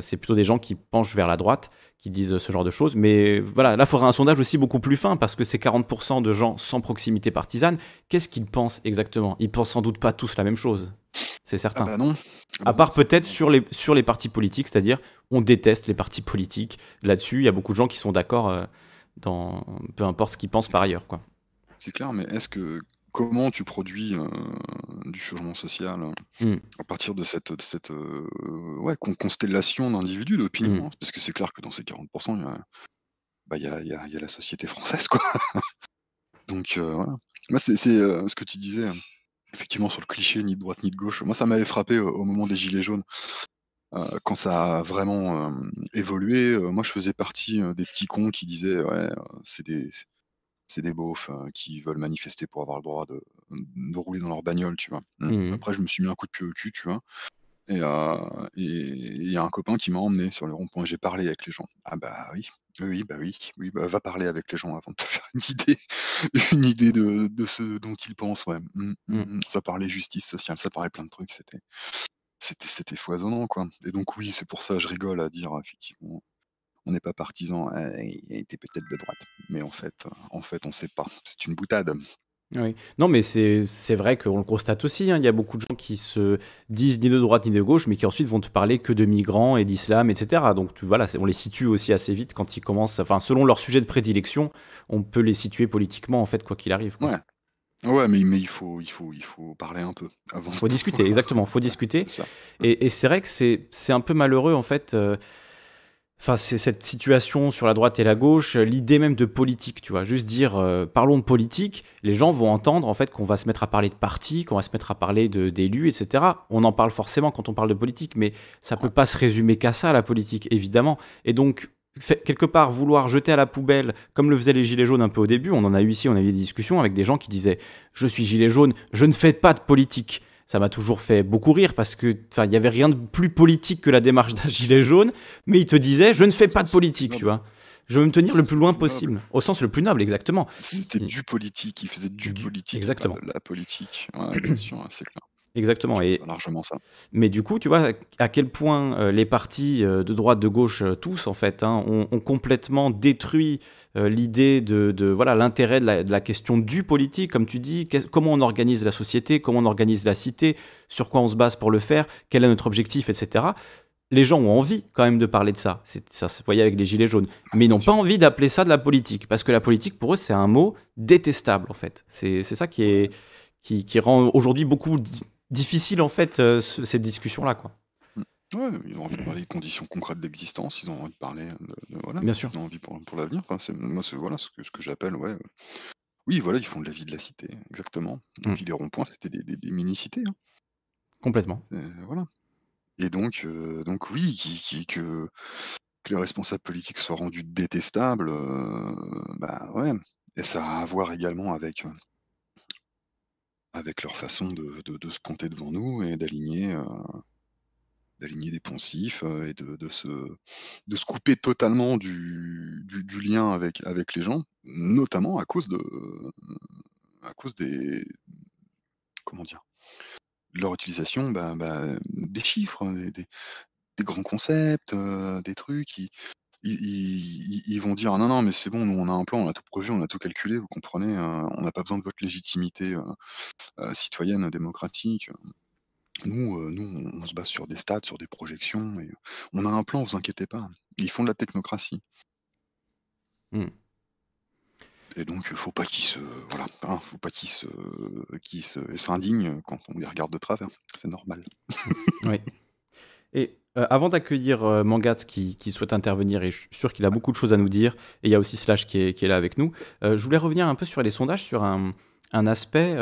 c'est plutôt des gens qui penchent vers la droite qui disent ce genre de choses. Mais voilà, là, il faudra un sondage aussi beaucoup plus fin parce que ces 40% de gens sans proximité partisane, qu'est-ce qu'ils pensent exactement Ils pensent sans doute pas tous la même chose, c'est certain. Ah bah non. Ah à bah part peut-être sur les, sur les partis politiques, c'est-à-dire on déteste les partis politiques. Là-dessus, il y a beaucoup de gens qui sont d'accord euh, dans peu importe ce qu'ils pensent par ailleurs. quoi. C'est clair, mais est-ce que comment tu produis euh, du changement social mm. à partir de cette, euh, constellation d'individus, d'opinions. Mm. Hein. Parce que c'est clair que dans ces 40%, bah, il y, a, la société française. quoi. Donc euh, voilà. c'est ce que tu disais, effectivement, sur le cliché ni de droite ni de gauche. Moi, ça m'avait frappé au moment des Gilets jaunes. quand ça a vraiment évolué, moi je faisais partie des petits cons qui disaient ouais, c'est des, c'est des beaufs euh, qui veulent manifester pour avoir le droit de, rouler dans leur bagnole, tu vois. Mmh. Mmh. Après, je me suis mis un coup de pied au cul, tu vois. Euh, et il y a un copain qui m'a emmené sur le rond-point. J'ai parlé avec les gens. Ah bah oui, oui, bah oui, oui, bah va parler avec les gens avant de te faire une idée, une idée de, ce dont ils pensent. Ouais. Mmh, ça parlait justice sociale, ça parlait plein de trucs. C'était, c'était, c'était foisonnant, quoi. Et donc oui, c'est pour ça que je rigole à dire effectivement on n'est pas partisan, hein, et était peut-être de droite. Mais en fait, euh, en fait on ne sait pas. C'est une boutade. Oui. Non, mais c'est vrai qu'on le constate aussi. Hein. Il y a beaucoup de gens qui se disent ni de droite ni de gauche, mais qui ensuite vont te parler que de migrants et d'islam, etc. Donc voilà, on les situe aussi assez vite quand ils commencent. Enfin, selon leur sujet de prédilection, on peut les situer politiquement, en fait, quoi qu'il arrive. Quoi. Ouais. Ouais, mais, mais, il, faut, il, faut, il faut parler un peu avant. Il faut discuter, exactement. Il faut discuter. Et, c'est vrai que c'est un peu malheureux, en fait. Euh, Enfin, c'est cette situation sur la droite et la gauche, euh, l'idée même de politique, tu vois. Juste dire, euh, parlons de politique, les gens vont entendre en fait qu'on va se mettre à parler de parti, qu'on va se mettre à parler d'élus, etc. On en parle forcément quand on parle de politique, mais ça ne peut pas se résumer qu'à ça, la politique, évidemment. Et donc, quelque part vouloir jeter à la poubelle, comme le faisaient les Gilets jaunes un peu au début, on en a eu ici, on a eu des discussions avec des gens qui disaient Je suis Gilet jaune, je ne fais pas de politique ça m'a toujours fait beaucoup rire parce que il n'y avait rien de plus politique que la démarche d'un gilet jaune, mais il te disait je ne fais pas de politique, tu vois. Je veux me tenir le plus loin possible, au sens le plus noble, exactement. C'était du politique, il faisait du, politique, exactement. la politique. c'est clair. Exactement. Et largement ça. Mais du coup, tu vois à quel point euh, les partis euh, de droite, de gauche, euh, tous en fait, hein, ont, complètement détruit l'idée de, voilà l'intérêt de, la, question du politique, comme tu dis, comment on organise la société, comment on organise la cité, sur quoi on se base pour le faire, quel est notre objectif, etc. Les gens ont envie quand même de parler de ça. Ça se voyait avec les gilets jaunes, ah, mais ils n'ont pas envie d'appeler ça de la politique parce que la politique pour eux c'est un mot détestable en fait. C'est ça qui est qui rend aujourd'hui beaucoup difficile en fait euh, cette discussion là quoi. Ouais, ils ont envie de parler des conditions concrètes d'existence, ils ont envie de parler de, voilà, Bien sûr. ils ont envie pour, l'avenir. moi, c'est voilà, ce que, ce que j'appelle, ouais. Euh, oui, voilà, ils font de la vie de la cité, exactement. donc mm. les ronds-points, c'était des, mini-cités, hein. Complètement. Euh, voilà. Et donc, donc oui, qui, que, les responsables politiques soient rendus détestables, bah ouais. Et ça a à voir également avec avec leur façon de, se pointer devant nous et d'aligner euh, des poncifs euh, et de, se, couper totalement du, lien avec, les gens, notamment à cause de à cause des comment dire leur utilisation bah, bah, des chiffres, des, grands concepts, euh, des trucs qui, ils, vont dire: «Ah non, non, mais c'est bon, nous on a un plan, on a tout prévu, on a tout calculé, vous comprenez, euh, on n'a pas besoin de votre légitimité, euh, euh, citoyenne, démocratique, Nous, nous on se base sur des stats, sur des projections et on a un plan, vous inquiétez pas». Ils font de la technocratie. Mmh. Et donc ne faut pas qu'ils se voilà, hein, faut pas qu'ils se qu'ils se s'indignent, quand on les regarde de travers, c'est normal. Mmh. oui. Et euh, avant d'accueillir euh, Mangat, qui, souhaite intervenir, et je suis sûr qu'il a beaucoup de choses à nous dire, et il y a aussi Slash qui est, là avec nous, euh, je voulais revenir un peu sur les sondages, sur un, aspect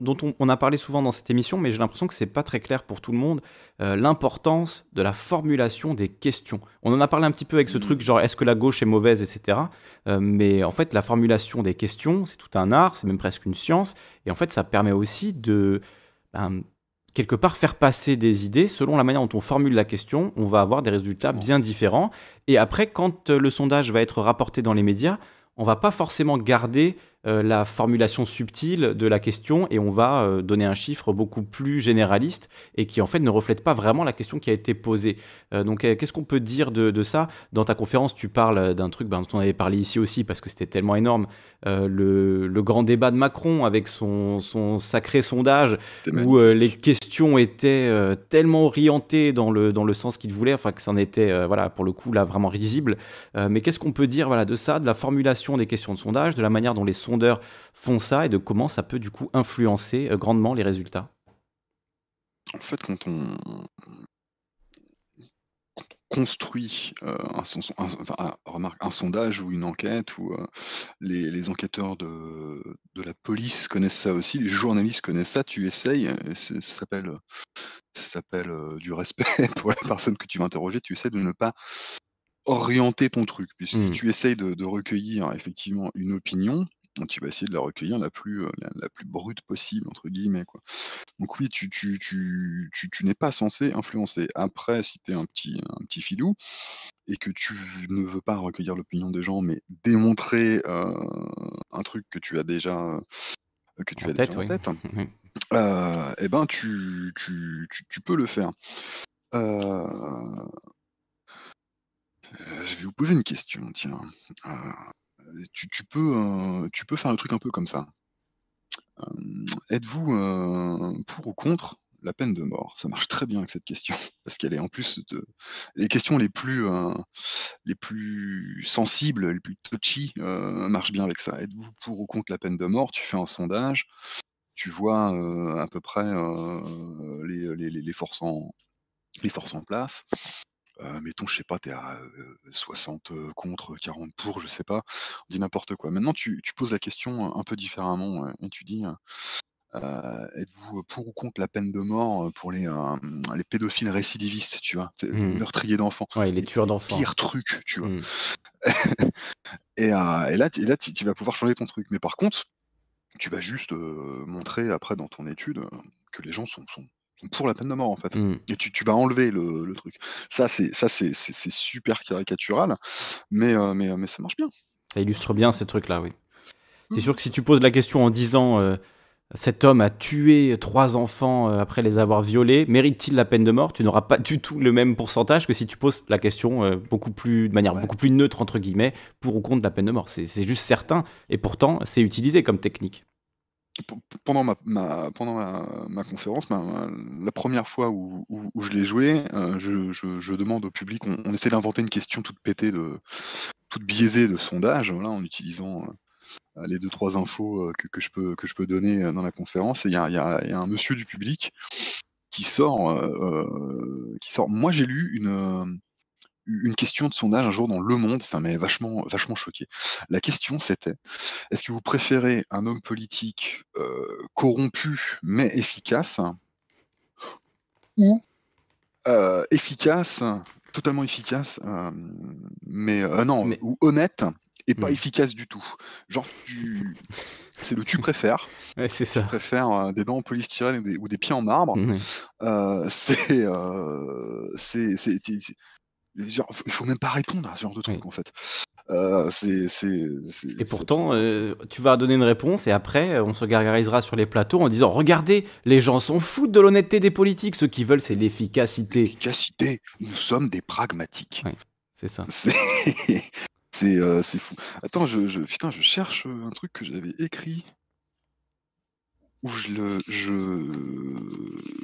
dont on, a parlé souvent dans cette émission, mais j'ai l'impression que c'est pas très clair pour tout le monde, l'importance de la formulation des questions. On en a parlé un petit peu avec ce mm. truc, genre est-ce que la gauche est mauvaise, etc. mais en fait, la formulation des questions, c'est tout un art, c'est même presque une science, et en fait, ça permet aussi de... Ben, quelque part faire passer des idées selon la manière dont on formule la question, on va avoir des résultats bien différents. Et après, quand euh, le sondage va être rapporté dans les médias, on va pas forcément garder euh, la formulation subtile de la question et on va euh, donner un chiffre beaucoup plus généraliste et qui en fait ne reflète pas vraiment la question qui a été posée. Euh, donc qu'est-ce qu'on peut dire de, ça Dans ta conférence, tu parles d'un truc dont ben, on avait parlé ici aussi parce que c'était tellement énorme, le, grand débat de Macron avec son, son sacré sondage où les questions étaient tellement orientées dans le, dans le sens qu'il voulait, enfin que c'en était voilà, pour le coup là vraiment risible. mais qu'est-ce qu'on peut dire voilà, de ça, de la formulation des questions de sondage, de la manière dont les sondages font ça et de comment ça peut du coup influencer euh, grandement les résultats En fait, quand on, construit euh, un, remarque, un, sondage ou une enquête, ou euh, les, enquêteurs de, la police connaissent ça aussi, les journalistes connaissent ça, tu essayes, ça s'appelle s'appelle du respect pour la personne que tu vas interroger, tu essaies de ne pas orienter ton truc, puisque mmh. tu essayes de, de, recueillir effectivement une opinion, tu vas essayer de la recueillir la plus, la, plus brute possible, entre guillemets. Quoi. Donc oui, tu, tu, n'es pas censé influencer. Après, si tu es un petit, un petit filou et que tu ne veux pas recueillir l'opinion des gens, mais démontrer un truc que tu as déjà, que tu en as tête, eh ben tu, tu, peux le faire. je vais vous poser une question, tiens. Euh, tu, peux, faire un truc un peu comme ça. Êtes-vous euh, pour ou contre la peine de mort Ça marche très bien avec cette question, parce qu'elle est en plus de les questions les plus, euh, sensibles, les plus touchy, marchent bien avec ça. Êtes-vous pour ou contre la peine de mort Tu fais un sondage, tu vois à peu près les forces en place mettons, je sais pas, tu es à 60 contre, 40 pour, je sais pas, on dit n'importe quoi. Maintenant, tu, poses la question un peu différemment et tu dis êtes-vous pour ou contre la peine de mort pour les, les pédophiles récidivistes, tu vois, les mmh. meurtriers d'enfants ouais, les tueurs d'enfants. Pire truc, tu vois. Mmh. et, là et, là, tu, vas pouvoir changer ton truc. Mais par contre, tu vas juste montrer après dans ton étude que les gens sont, sont pour la peine de mort en fait. Mmh. Et tu, vas enlever le, truc. Ça c'est ça c'est, super caricatural, euh, euh, mais, ça marche bien. Ça illustre bien ces truc là, oui. C'est mmh. sûr que si tu poses la question en disant euh, cet homme a tué trois enfants après les avoir violés, mérite-t-il la peine de mort Tu n'auras pas du tout le même pourcentage que si tu poses la question beaucoup plus de manière beaucoup plus neutre entre guillemets pour ou contre la peine de mort. c'est juste certain et pourtant c'est utilisé comme technique pendant ma, conférence, la première fois où, je l'ai joué, euh, je, demande au public, on, essaie d'inventer une question toute pétée, de, toute biaisée de sondage, voilà, en utilisant euh, les deux trois infos euh, que, je peux donner dans la conférence. il y, y a, un monsieur du public qui sort, qui sort. Moi, j'ai lu une une question de sondage un jour dans Le Monde, ça m'a vachement, vachement choqué. La question c'était est-ce que vous préférez un homme politique euh, corrompu mais efficace ou euh, efficace, totalement efficace, euh, mais non, ou honnête et pas mmh. efficace du tout. Genre, c'est le tu préfères. c'est ça. Tu préfères des dents en polystyrène ou des, pieds en marbre. Mmh. c'est, c'est, Genre, il faut même pas répondre à ce genre de truc, en fait. Euh, et pourtant, euh, tu vas donner une réponse et après, on se gargarisera sur les plateaux en disant Regardez, les gens s'en foutent de l'honnêteté des politiques. Ce qu'ils veulent, c'est l'efficacité. L'efficacité. Nous sommes des pragmatiques. Oui, c'est ça. Euh, c'est, fou. Attends, je, je, putain, je cherche un truc que j'avais écrit où je le. Je...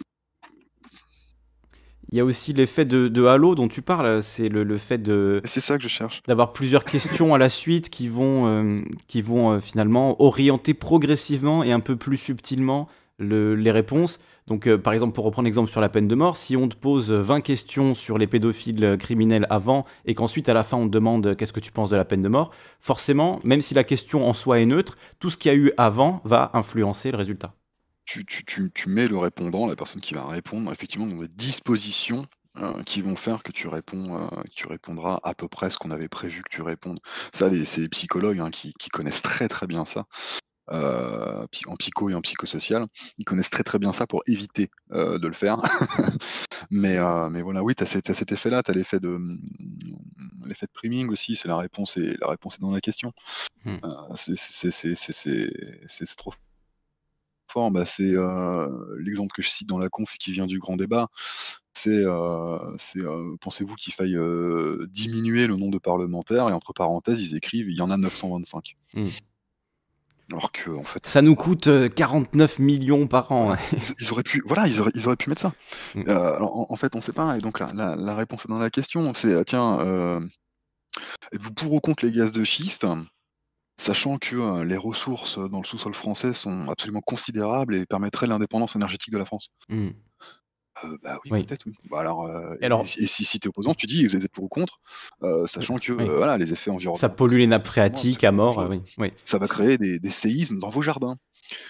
Il y a aussi l'effet de, Halo dont tu parles, c'est le, fait de. C'est ça que je cherche. D'avoir plusieurs questions à la suite qui vont, euh, qui vont euh, finalement orienter progressivement et un peu plus subtilement les réponses. Donc, euh, par exemple, pour reprendre l'exemple sur la peine de mort, si on te pose 20 questions sur les pédophiles criminels avant et qu'ensuite, à la fin, on te demande qu'est-ce que tu penses de la peine de mort, forcément, même si la question en soi est neutre, tout ce qu'il y a eu avant va influencer le résultat tu, mets le répondant, la personne qui va répondre, effectivement, dans des dispositions euh, qui vont faire euh, que tu répondras à peu près ce qu'on avait prévu que tu répondes. Ça, c'est les psychologues hein, qui, connaissent très très bien ça. Euh, en psycho et en psychosocial, ils connaissent très très bien ça pour éviter de le faire. mais, mais voilà, oui, tu as, cet effet-là, tu as l'effet de, hum, l'effet de priming aussi, c'est la réponse, et la réponse est dans la question. Hmm. c'est trop bah, c'est euh, l'exemple que je cite dans la conf qui vient du grand débat. C'est, euh, euh, pensez-vous qu'il faille diminuer le nombre de parlementaires Et entre parenthèses, ils écrivent, il y en a 925. Mmh. Alors que, en fait. Ça nous coûte 49 millions par an. Ils, auraient pu, voilà, ils auraient, ils auraient pu mettre ça. Mmh. en, fait, on ne sait pas. Et donc, la, réponse dans la question, c'est tiens, vous pour ou contre les gaz de schiste Sachant que les ressources dans le sous-sol français sont absolument considérables et permettraient l'indépendance énergétique de la France. Mmh. bah oui, peut-être. Bah alors, et, si, si tu es opposant, tu dis vous êtes pour ou contre, sachant que voilà, les effets environnementaux. Ça pollue les nappes phréatiques à mort. Ah oui. Ça va créer des, séismes dans vos jardins.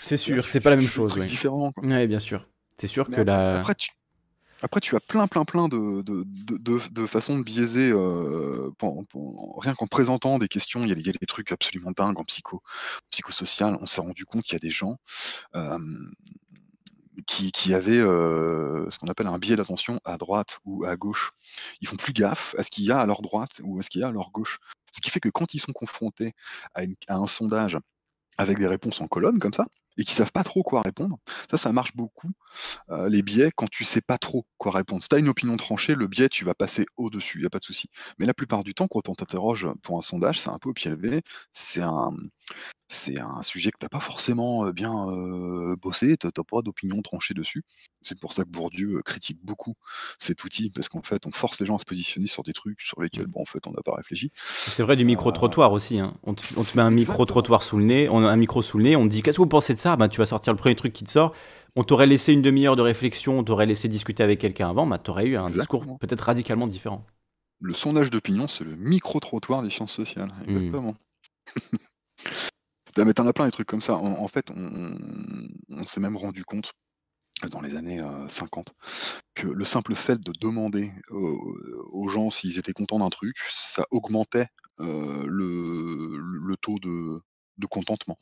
C'est sûr, c'est pas la même chose. C'est différent. Oui, bien sûr. C'est sûr que la. Après, tu as plein, plein, plein de, de, de, de façons de biaiser, euh, rien qu'en présentant des questions. Il y, a, des trucs absolument dingues en psycho, psychosocial. On s'est rendu compte qu'il y a des gens qui, qui, avaient euh, ce qu'on appelle un biais d'attention à droite ou à gauche. Ils font plus gaffe à ce qu'il y a à leur droite ou à ce qu'il y a à leur gauche. Ce qui fait que quand ils sont confrontés à, une, à un sondage avec des réponses en colonne comme ça, et qui savent pas trop quoi répondre. Ça, ça marche beaucoup, euh, les biais, quand tu sais pas trop quoi répondre. Si tu as une opinion tranchée, le biais, tu vas passer au-dessus, il n'y a pas de souci. Mais la plupart du temps, quand on t'interroge pour un sondage, c'est un peu au pied levé, c'est un, c'est un sujet que t'as pas forcément bien bossé, t'as pas d'opinion tranchée dessus. C'est pour ça que Bourdieu critique beaucoup cet outil, parce qu'en fait, on force les gens à se positionner sur des trucs sur lesquels, mmh. bon, en fait, on n'a pas réfléchi. C'est vrai du euh, micro-trottoir aussi. Hein. On, te, met un micro-trottoir sous le nez, on a un micro sous le nez, on te dit Qu'est-ce que vous pensez de ça bah, Tu vas sortir le premier truc qui te sort. On t'aurait laissé une demi-heure de réflexion, on t'aurait laissé discuter avec quelqu'un avant, tu bah, t'aurais eu un discours peut-être radicalement différent. Le sondage d'opinion, c'est le micro-trottoir des sciences sociales. Mmh. Exactement. Mais t'en as plein des trucs comme ça. En, fait, on, s'est même rendu compte dans les années 50 euh, que le simple fait de demander aux, gens s'ils étaient contents d'un truc, ça augmentait euh, le, taux de, contentement.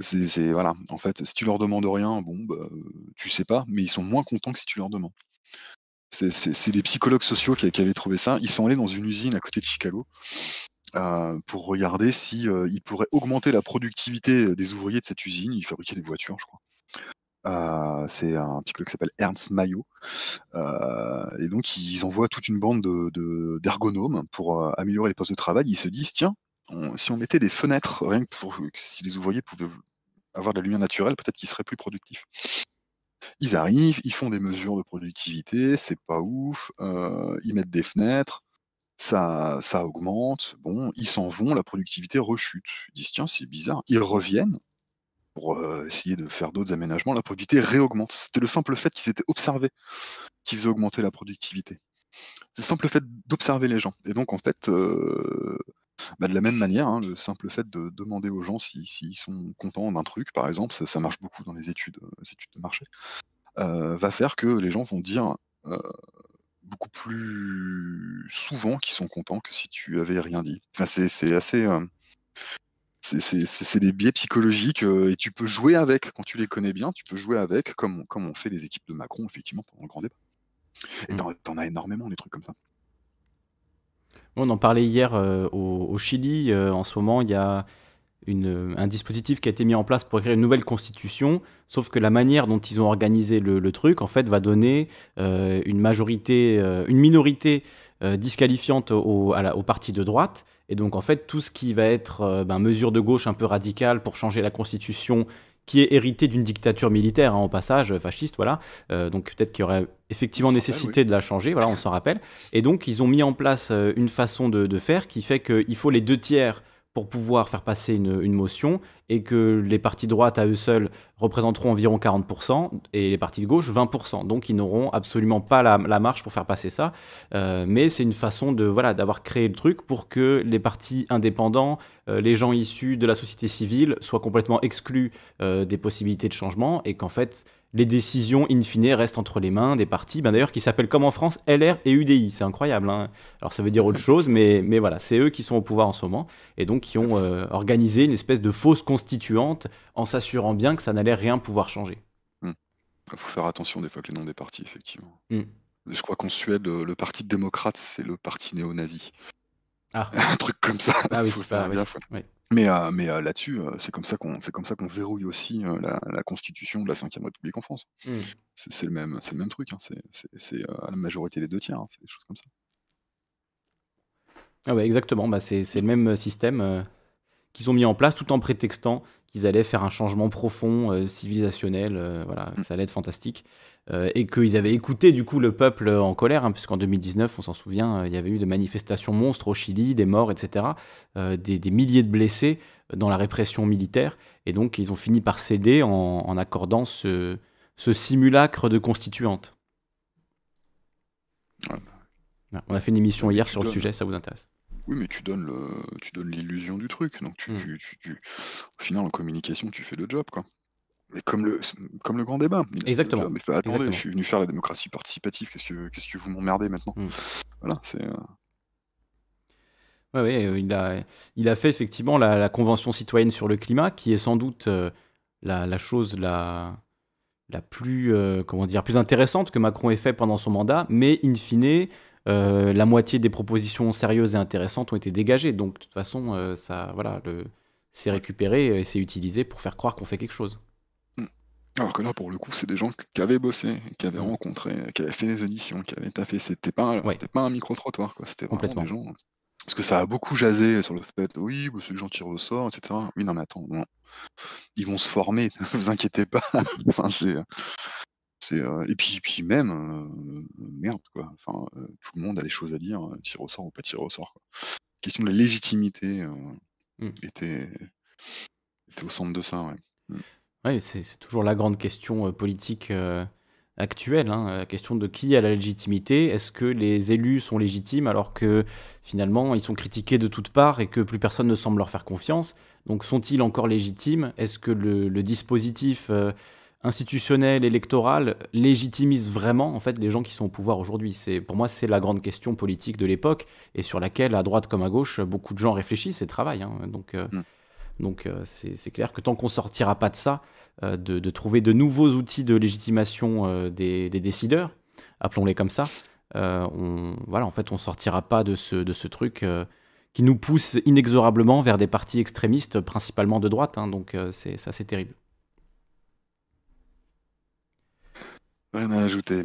C'est voilà. En fait, si tu leur demandes rien, bon, bah, tu sais pas, mais ils sont moins contents que si tu leur demandes. C'est des psychologues sociaux qui, avaient trouvé ça. Ils sont allés dans une usine à côté de Chicago euh, pour regarder si euh, il pourrait augmenter la productivité euh, des ouvriers de cette usine. Ils fabriquaient des voitures, je crois. c'est un petit collègue qui s'appelle Ernst Mayo. et donc, ils envoient toute une bande d'ergonomes pour améliorer les postes de travail. Ils se disent, tiens, si on mettait des fenêtres, rien que pour si les ouvriers pouvaient avoir de la lumière naturelle, peut-être qu'ils seraient plus productifs. Ils arrivent, ils font des mesures de productivité, c'est pas ouf, ils mettent des fenêtres, ça augmente, bon, ils s'en vont, la productivité rechute. Ils disent: «Tiens, c'est bizarre». Ils reviennent pour, euh, essayer de faire d'autres aménagements, la productivité réaugmente. C'était le simple fait qu'ils étaient observés qui faisait augmenter la productivité. C'est le simple fait d'observer les gens et donc en fait, euh, bah, de la même manière, hein, le simple fait de demander aux gens s'ils sont contents d'un truc par exemple, ça marche beaucoup dans les études, euh, études de marché, va faire que les gens vont dire, beaucoup plus souvent qui sont contents que si tu avais rien dit. Enfin, c'est assez. Euh, c'est des biais psychologiques euh, et tu peux jouer avec quand tu les connais bien. Tu peux jouer avec comme comme on fait les équipes de Macron effectivement pendant le grand débat. Et mmh. t'en as énormément des trucs comme ça. On en parlait hier euh, au, au, Chili. en ce moment, il y a un dispositif qui a été mis en place pour écrire une nouvelle constitution, sauf que la manière dont ils ont organisé le, truc, en fait, va donner euh, une majorité, euh, une minorité euh, disqualifiante au, parti de droite. Et donc, en fait, tout ce qui va être ben, mesure de gauche un peu radicale pour changer la constitution, qui est héritée d'une dictature militaire, en hein, passage, fasciste, voilà. donc, peut-être qu'il y aurait effectivement nécessité de la changer, voilà, on s'en rappelle. Et donc, ils ont mis en place une façon de faire qui fait qu'il faut les deux tiers pour pouvoir faire passer une, motion et que les partis de droite à eux seuls représenteront environ 40% et les partis de gauche 20%. Donc ils n'auront absolument pas la, marche pour faire passer ça. Euh, mais c'est une façon de voilà d'avoir créé le truc pour que les partis indépendants, euh, les gens issus de la société civile soient complètement exclus euh, des possibilités de changement et qu'en fait les décisions in fine restent entre les mains des partis, ben d'ailleurs qui s'appellent comme en France LR et UDI, c'est incroyable. Hein. Alors ça veut dire autre chose, mais, mais voilà, c'est eux qui sont au pouvoir en ce moment et donc qui ont euh, organisé une espèce de fausse constituante en s'assurant bien que ça n'allait rien pouvoir changer. Hmm. Il faut faire attention des fois que les noms des partis, effectivement. Hmm. Je crois qu'en Suède, euh, le parti démocrate, c'est le parti néo-nazi. Ah. Un truc comme ça. Ah oui, faut faire mais, euh, euh, là-dessus, euh, c'est comme ça qu'on c'est comme ça qu'on verrouille aussi, la constitution de la Ve République en France. Mmh. C'est le même le même truc, hein. c'est à la majorité des deux tiers, hein. c'est des choses comme ça. Ah ouais, exactement, bah, c'est le même, système, qu'ils ont mis en place tout en prétextant qu'ils allaient faire un changement profond, euh, civilisationnel, euh, voilà, mm. ça allait être fantastique. Euh, et qu'ils avaient écouté du coup le peuple en colère, hein, puisqu'en 2019, on s'en souvient, il y avait eu des manifestations monstres au Chili, des morts, etc., des, milliers de blessés dans la répression militaire. Et donc, ils ont fini par céder en, accordant ce, ce, simulacre de constituante. On a fait une émission hier sur le sujet, ça vous intéresse oui, mais tu donnes le, tu donnes l'illusion du truc. Donc mmh. tu, au final, en communication, tu fais le job, quoi. Mais comme le, comme le grand débat. Exactement. attendez, je suis venu faire la démocratie participative. Qu'est-ce que, qu'est-ce que vous m'emmerdez maintenant mmh. Voilà, c'est. Euh euh, il, a, il a fait effectivement la, Convention citoyenne sur le climat, qui est sans doute euh, la, chose la, la plus, comment dire, plus intéressante que Macron ait fait pendant son mandat, mais in fine, euh, la moitié des propositions sérieuses et intéressantes ont été dégagées. Donc, de toute façon, euh, ça, voilà, c'est récupéré et c'est utilisé pour faire croire qu'on fait quelque chose. Mm. Alors que là, pour le coup, c'est des gens qui avaient bossé, qui avaient mm. rencontré, qui avaient fait des auditions, qui avaient taffé. C'était pas, c'était pas un micro-trottoir, quoi. C'était vraiment des gens. Parce que ça a beaucoup jasé sur le fait, oui, bah, c'est des gens qui etc. Oui, non, mais attends, ils vont se former, ne vous inquiétez pas. enfin, c'est euh, et puis, puis même, merde, quoi. Enfin, tout le monde a des choses à dire, tire au sort ou pas tire au sort. La question de la légitimité mmh. était, au centre de ça, ouais. Mmh. c'est, toujours la grande question politique actuelle, hein, la question de qui a la légitimité. Est-ce que les élus sont légitimes alors que finalement ils sont critiqués de toutes parts et que plus personne ne semble leur faire confiance Donc sont-ils encore légitimes Est-ce que le, le dispositif Institutionnel, électoral, légitimise vraiment en fait les gens qui sont au pouvoir aujourd'hui. C'est pour moi c'est la grande question politique de l'époque et sur laquelle à droite comme à gauche beaucoup de gens réfléchissent et travaillent. Hein. Donc euh, mm. donc euh, c'est clair que tant qu'on sortira pas de ça, euh, de, trouver de nouveaux outils de légitimation des, décideurs, appelons-les comme ça, on voilà en fait on sortira pas de ce truc. qui nous pousse inexorablement vers des partis extrémistes, principalement de droite. Hein. donc c'est ça, c'est terrible. Rien à ajouter.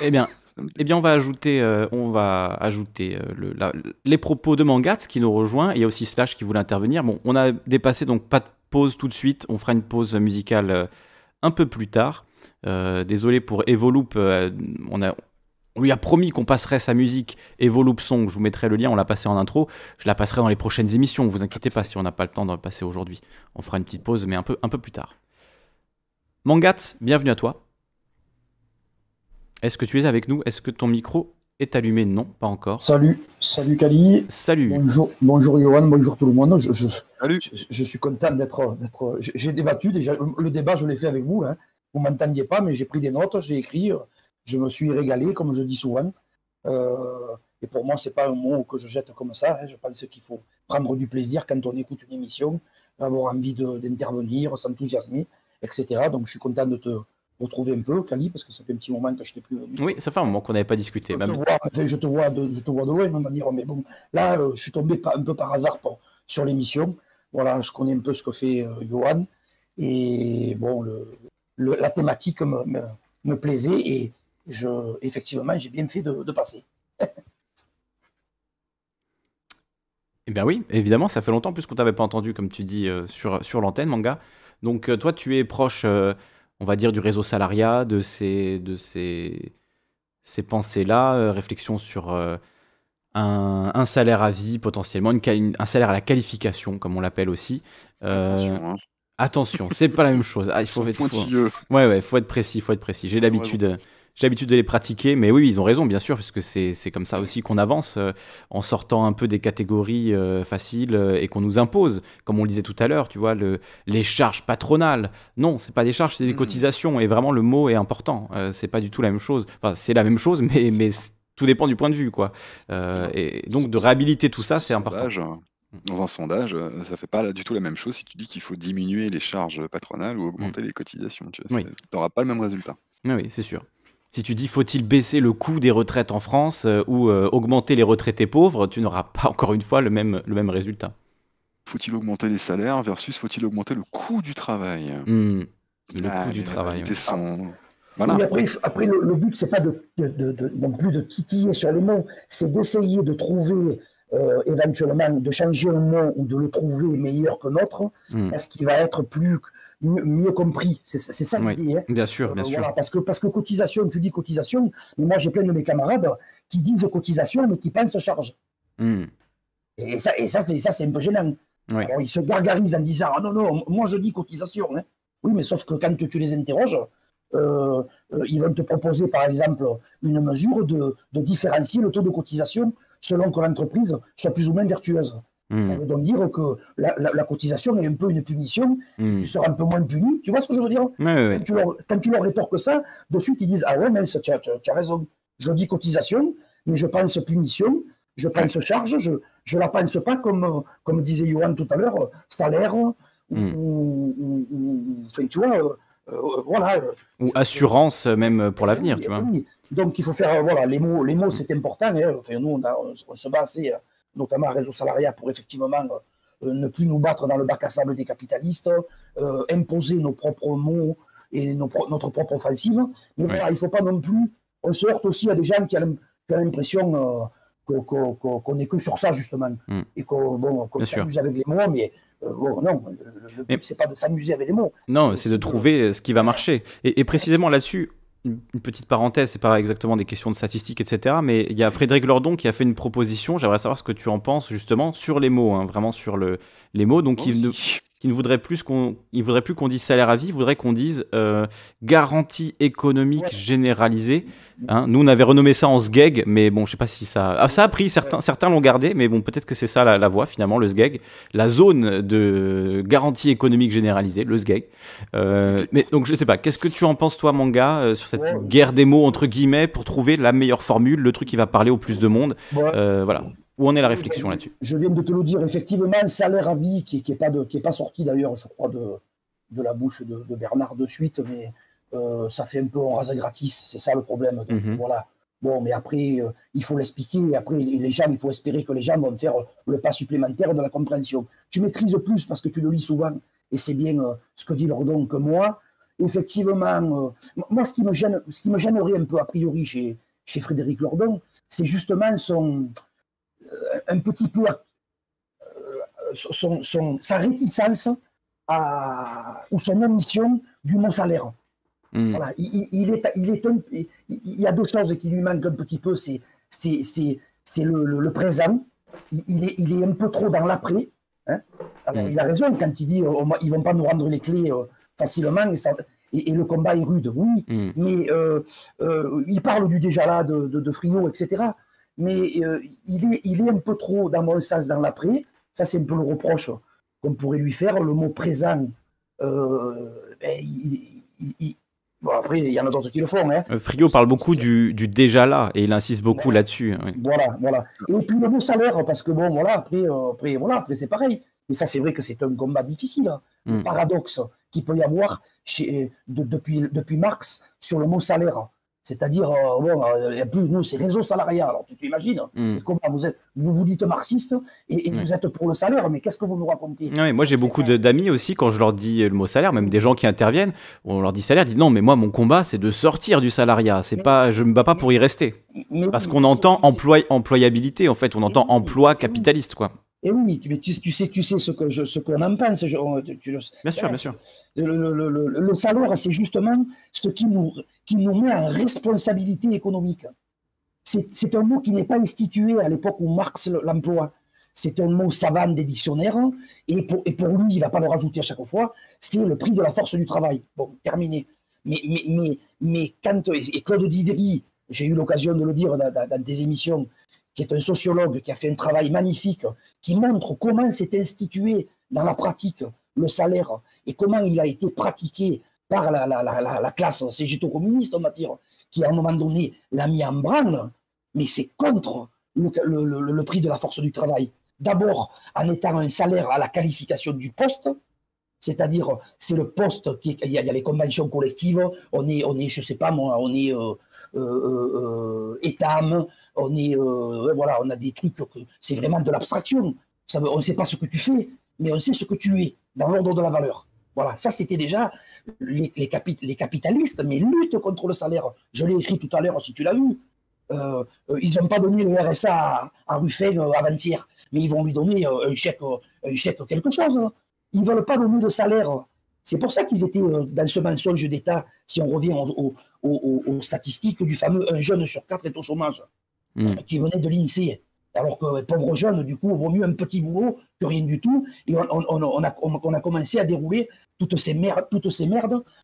eh bien, eh bien, on va ajouter, euh, on va ajouter euh, les propos de Mangat qui nous rejoint. Il y a aussi Slash qui voulait intervenir. Bon, on a dépassé, donc pas de pause tout de suite. On fera une pause musicale euh, un peu plus tard. désolé pour Evolup, on, a, lui a promis qu'on passerait sa musique Evoloop Song. Je vous mettrai le lien, on l'a passé en intro. Je la passerai dans les prochaines émissions. Vous inquiétez pas si on n'a pas le temps d'en passer aujourd'hui. On fera une petite pause, mais un peu, un peu plus tard. Mangat bienvenue à toi. Est-ce que tu es avec nous Est-ce que ton micro est allumé Non, pas encore. Salut, salut Cali. Salut. Bonjour, bonjour Johan, bonjour tout le monde. Je, salut. je, suis content d'être. J'ai débattu déjà. Le débat, je l'ai fait avec vous. Hein. Vous ne m'entendiez pas, mais j'ai pris des notes, j'ai écrit. Je me suis régalé, comme je dis souvent. Euh, et pour moi, ce n'est pas un mot que je jette comme ça. Hein. Je pense qu'il faut prendre du plaisir quand on écoute une émission, avoir envie d'intervenir, s'enthousiasmer, etc. Donc, je suis content de te retrouver un peu, Cali, parce que ça fait un petit moment que je n'étais plus. Euh, oui, ça fait un moment qu'on n'avait pas discuté. Je, Te vois, je, te vois de, je te vois de loin, dire, mais bon, là, euh, je suis tombé un peu par hasard sur l'émission. Voilà, je connais un peu ce que fait euh, Johan, et bon, la thématique me, plaisait, et je, effectivement, j'ai bien fait de, passer. eh bien oui, évidemment, ça fait longtemps, puisqu'on t'avait pas entendu, comme tu dis, sur, sur l'antenne, manga. Donc, toi, tu es proche on va dire, du réseau salariat, de ces, de ces, ces pensées-là, euh, réflexion sur euh, un, salaire à vie, potentiellement, une, un salaire à la qualification, comme on l'appelle aussi. Euh, attention, hein. attention c'est pas la même chose. Ah, il faut, être, faut, hein. ouais, ouais, faut être précis, faut être précis. J'ai l'habitude j'ai l'habitude de les pratiquer, mais oui, ils ont raison, bien sûr, puisque c'est comme ça aussi qu'on avance, euh, en sortant un peu des catégories euh, faciles euh, et qu'on nous impose, comme on le disait tout à l'heure, tu vois, le, les charges patronales. Non, c'est pas des charges, c'est des mm. cotisations, et vraiment le mot est important. c'est pas du tout la même chose. Enfin, c'est la même chose, mais, mais tout dépend du point de vue, quoi. et donc de réhabiliter tout ça, c'est important. Mm. Dans un sondage, ça fait pas du tout la même chose si tu dis qu'il faut diminuer les charges patronales ou augmenter mm. les cotisations. Tu n'auras pas le même résultat. oui, c'est sûr. Si tu dis faut-il baisser le coût des retraites en France euh, ou euh, augmenter les retraités pauvres, tu n'auras pas encore une fois le même, le même résultat. Faut-il augmenter les salaires versus faut-il augmenter le coût du travail hmm. Le coût ah, du travail. Ah. après, le, but, but, c'est pas de, de, de, non plus de titiller sur les mots, c'est d'essayer de trouver euh, éventuellement, de changer un mot ou de le trouver meilleur que l'autre, hmm. parce qu'il va être plus mieux compris. C'est ça l'idée. Oui, hein. bien sûr, euh, bien sûr. parce, que, parce que cotisation, tu dis cotisation, mais moi j'ai plein de mes camarades qui disent cotisation, mais qui pensent charge. Hmm. Et ça, et ça c'est un peu gênant. ils se gargarisent en disant Ah non, non, moi je dis cotisation. Hein. Oui, mais sauf que quand tu les interroges, euh, euh, ils vont te proposer, par exemple, une mesure de différencier le taux de cotisation selon que l'entreprise soit plus ou moins vertueuse. Mmh. Ça veut donc dire que la, cotisation est un peu une punition, mmh. tu seras un peu moins puni, tu vois ce que je veux dire Quand, tu leur, rétorques ça, de suite ils disent Ah ouais, mais tu as, raison, je dis cotisation, mais je pense punition, je pense charge, je ne la pense pas comme, comme disait Johan tout à l'heure, salaire, ou, mmh. ou, tu vois, euh, euh, voilà. ou assurance même pour l'avenir, tu vois. Donc il faut faire, euh, voilà, les mots, les mots c'est important, hein. enfin, nous on, on se bat assez notamment à réseau salariat pour effectivement euh, ne plus nous battre dans le bac à sable des capitalistes, euh, imposer nos propres mots et notre propre offensive. Mais voilà, il ne faut pas non plus. On se heurte aussi à des gens qui ont, l'impression euh, qu'on n'est que sur ça justement hmm. et qu'on s'amuse avec les mots mais bon, non le, c'est pas de s'amuser avec les mots non c'est de trouver ce qui va marcher et précisément là-dessus une petite parenthèse, c'est pas exactement des questions de statistiques, etc. Mais il y a Frédéric Lordon qui a fait une proposition. J'aimerais savoir ce que tu en penses justement sur les mots, hein, vraiment sur le, les mots. Donc, il, qui ne voudrait plus qu'on voudrait plus qu'on dise salaire à vie, il voudrait qu'on dise euh, garantie économique généralisée. Hein, nous, on avait renommé ça en SGEG, mais bon, je ne sais pas si ça. Ah, ça a pris, certains, certains l'ont gardé, mais bon, peut-être que c'est ça la, la, voie finalement, le SGEG, la zone de garantie économique généralisée, le SGEG. Euh, mais donc, je ne sais pas, qu'est-ce que tu en penses, toi, manga, euh, sur cette guerre des mots, entre guillemets, pour trouver la meilleure formule, le truc qui va parler au plus de monde Voilà. Où en est la réflexion là-dessus Je viens de te le dire, effectivement, ça l'air à vie, qui n'est pas, pas sorti d'ailleurs, je crois, de, la bouche de, Bernard de suite, mais euh, ça fait un peu en rase gratis, c'est ça le problème. Mhm. Voilà. Bon, mais après, euh, il faut l'expliquer, après, les, gens, il faut espérer que les gens vont faire le pas supplémentaire de la compréhension. Tu maîtrises plus parce que tu le lis souvent, et c'est bien euh, ce que dit Lordon que moi. Effectivement, moi, ce qui, me gêne, ce qui me gênerait un peu a priori chez, chez Frédéric Lordon, c'est justement son, un petit peu euh, son, sa réticence à, ou son omission du mot salaire hmm. il, est, il, est il, y a deux choses qui lui manquent un petit peu, c'est le, le, le, présent, il, est, il est un peu trop dans l'après. Hein. Hmm. Il a raison quand il dit oh, ils ne vont pas nous rendre les clés euh, facilement et, et, le combat est rude, oui, hmm. mais euh, il parle du déjà là, de, de, de etc mais euh, il, est, un peu trop, dans mon sens, dans l'après. Ça, c'est un peu le reproche qu'on pourrait lui faire. Le mot présent, euh, ben, après, il y en a d'autres qui le font. Hein. Euh, Frigo parle beaucoup du, déjà là, et il insiste beaucoup ben, là-dessus. Hein, voilà, voilà. Et puis le mot salaire, parce que bon, voilà, après, après, voilà, c'est pareil. Mais ça, c'est vrai que c'est un combat difficile. un hein. hmm. paradoxe qu'il peut y avoir depuis, depuis Marx sur le mot salaire. C'est-à-dire, euh, euh, plus, nous, c'est réseau salarial. Alors, tu t'imagines mm. comment vous, vous vous dites marxiste et, mm. vous êtes pour le salaire, mais qu'est-ce que vous nous racontez Moi, j'ai beaucoup d'amis aussi, quand je leur dis le mot salaire, même des gens qui interviennent, on leur dit salaire, ils disent non, mais moi, mon combat, c'est de sortir du salariat. C'est pas, je me bats pas pour y rester. Parce qu'on entend emploi, employabilité, en fait, on entend emploi capitaliste, quoi. Et oui, mais tu, sais, tu sais ce qu'on en pense. le, bien sûr, bien sûr. Le, salaire, c'est justement ce qui nous, met en responsabilité économique. C'est un mot qui n'est pas institué à l'époque où Marx l'emploie. C'est un mot savant des dictionnaires, et pour, lui, il ne va pas le rajouter à chaque fois, c'est le prix de la force du travail. Bon, terminé. Mais, quand, et Claude Didier, j'ai eu l'occasion de le dire dans des émissions, qui est un sociologue qui a fait un travail magnifique, qui montre comment s'est institué dans la pratique le salaire et comment il a été pratiqué par la, classe cégéto-communiste, on va qui à un moment donné l'a mis en branle, mais c'est contre le, le prix de la force du travail. D'abord en étant un salaire à la qualification du poste, c'est-à-dire, c'est le poste qui, il y, a, les conventions collectives, on est, on est, je sais pas moi, on est euh, euh, euh on est, euh, voilà, on a des trucs c'est vraiment de l'abstraction. on ne sait pas ce que tu fais, mais on sait ce que tu es dans l'ordre de la valeur. Voilà, ça c'était déjà les, capitalistes, mais lutte contre le salaire. Je l'ai écrit tout à l'heure, si tu l'as vu. ils n'ont pas donné le RSA à, à Ruffin avant-hier, mais ils vont lui donner un chèque, un chèque quelque chose. Hein. Ils ne veulent pas donner de salaire. C'est pour ça qu'ils étaient euh, dans ce mensonge d'État, si on revient aux, statistiques du fameux un jeune sur quatre est au chômage, hmm. qui venait de l'INSEE. Alors que pauvre jeune, du coup, vaut mieux un petit boulot que rien du tout. Et on, a, commencé à dérouler toutes ces merdes, toutes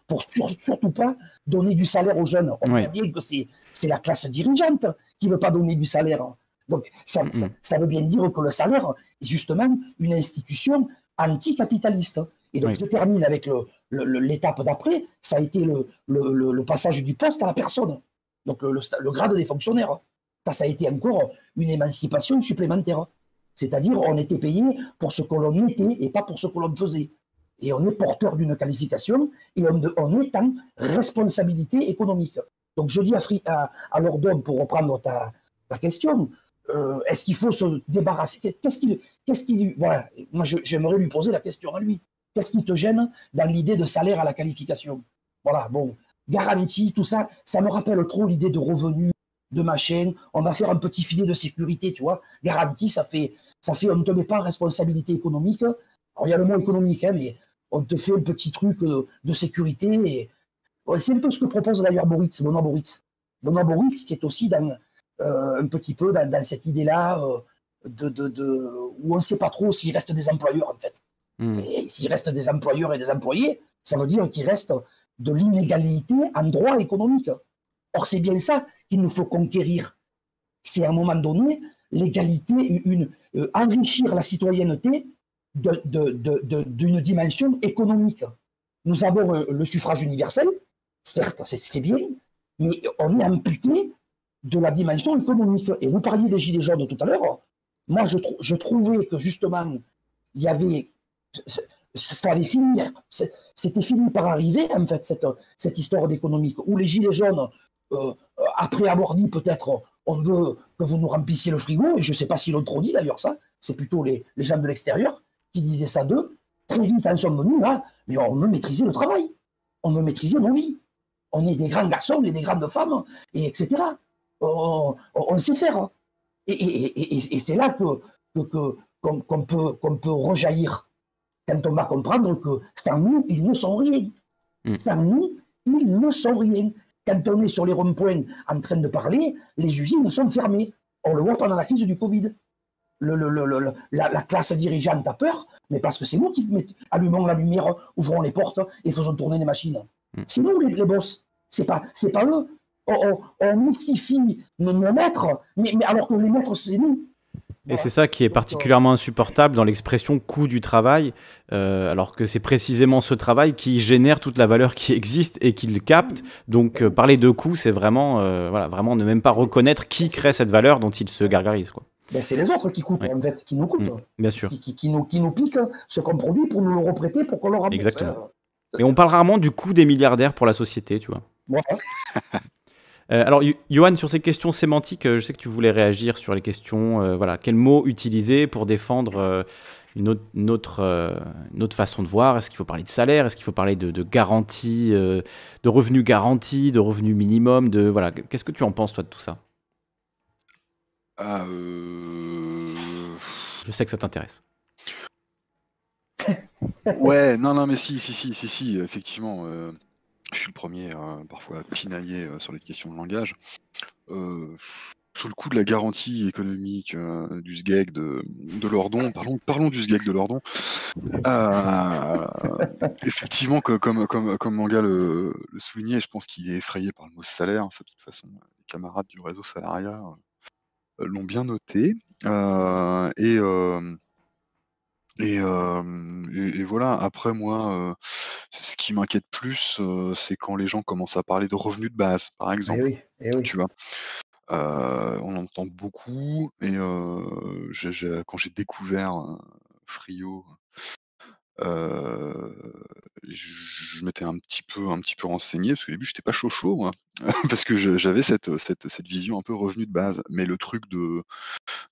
pour surtout pas donner du salaire aux jeunes. On peut dire que c'est la classe dirigeante qui ne veut pas donner du salaire. Donc ça, hmm. ça veut bien dire que le salaire est justement une institution anticapitaliste. Et donc, je termine avec l'étape d'après, ça a été le, passage du poste à la personne, donc le, grade des fonctionnaires. Ça, ça a été encore une émancipation supplémentaire. C'est-à-dire, on était payé pour ce que l'on était et pas pour ce que l'on faisait. Et on est porteur d'une qualification et on, est en responsabilité économique. Donc, je dis à, à, pour reprendre ta question, euh, est-ce qu'il faut se débarrasser Qu'est-ce qu'il, qu'est-ce voilà, moi j'aimerais lui poser la question à lui. Qu'est-ce qui te gêne dans l'idée de salaire à la qualification Voilà, bon, garantie, tout ça, ça me rappelle trop l'idée de revenu, de ma chaîne. On va faire un petit filet de sécurité, tu vois. Garantie, ça fait, ça fait, on ne te met pas en responsabilité économique. Alors il y a le mot économique, hein, mais on te fait un petit truc euh, de, sécurité. C'est un peu ce que propose d'ailleurs Moritz, Bonan Boritz. qui est aussi dans euh, un petit peu dans, cette idée-là euh, de, de, de, où on ne sait pas trop s'il reste des employeurs, en fait. Hmm. s'il reste des employeurs et des employés, ça veut dire qu'il reste de l'inégalité en droit économique. Or, c'est bien ça qu'il nous faut conquérir. C'est à un moment donné l'égalité, une, euh, enrichir la citoyenneté d'une de, de, dimension économique. Nous avons le suffrage universel, certes, c'est bien, mais on est amputé de la dimension économique. Et vous parliez des Gilets jaunes tout à l'heure. Moi, je, trouvais que justement, il y avait. Ça avait fini. C'était fini par arriver, en fait, cette, histoire d'économique, où les Gilets jaunes, euh, après avoir dit peut-être on veut que vous nous remplissiez le frigo, et je ne sais pas si l'ont trop dit d'ailleurs, ça, c'est plutôt les, les, gens de l'extérieur qui disaient ça d'eux. Très vite en sommes nous là, mais on veut maîtriser le travail, on veut maîtriser nos vies. On est des grands garçons on est des grandes femmes, et etc. Oh, oh, on, sait faire. Hein. Et, c'est là qu'on que, qu'on peut, qu'on peut rejaillir, quand on va comprendre que sans nous, ils ne sont rien. Hmm. Sans nous, ils ne sont rien. Quand on est sur les ronds-points en train de parler, les usines sont fermées. On le voit pendant la crise du Covid. la, classe dirigeante a peur, mais parce que c'est nous qui allumons la lumière, ouvrons les portes et faisons tourner les machines. Hmm. C'est nous les, bosses boss. C'est pas, c'est pas eux on, on, mystifie nos, maîtres, mais, mais, alors que les maîtres, c'est nous. Et c'est ça qui est euh, particulièrement insupportable dans l'expression coût du travail, euh, alors que c'est précisément ce travail qui génère toute la valeur qui existe et qu'il capte. Donc euh, parler de coût, c'est vraiment, voilà, vraiment ne même pas reconnaître qui crée cette valeur dont il se gargarise. Quoi. Ben c'est les autres qui coûtent qui nous coûtent, mm. bien sûr. Qui, nous, qui nous piquent ce qu'on produit pour nous le reprêter, pour qu'on le rembourse. Exactement. et on parle rarement du coût des milliardaires pour la société, tu vois. Euh, alors, Johan, sur ces questions sémantiques, euh, je sais que tu voulais réagir sur les questions, euh, voilà, quels mots utiliser pour défendre une, autre, autre, façon de voir Est-ce qu'il faut parler de salaire Est-ce qu'il faut parler de, garantie, de revenu garanti, de revenu minimum de, voilà, Qu'est-ce que tu en penses, toi, de tout ça ah, Je sais que ça t'intéresse. ouais, non, non, mais si, si, si, si, si effectivement je suis le premier parfois à pinailler euh, sur les questions de langage. Euh, sous le coup de la garantie économique euh, du SGEG de, de Lordon, parlons, parlons du SGEG de Lordon. effectivement, comme, comme, comme, Manga le, soulignait, je pense qu'il est effrayé par le mot salaire. Ça, de toute façon, les camarades du réseau salariat l'ont bien noté. et et, voilà, après moi, ce qui m'inquiète plus, c'est quand les gens commencent à parler de revenus de base, par eh exemple, eh oui. tu vois? on entend beaucoup et quand j'ai découvert, Frio je m'étais un petit peu un petit peu renseigné parce qu'au début j'étais pas chaud chaud parce que j'avais cette, cette vision un peu revenue de base, mais le truc de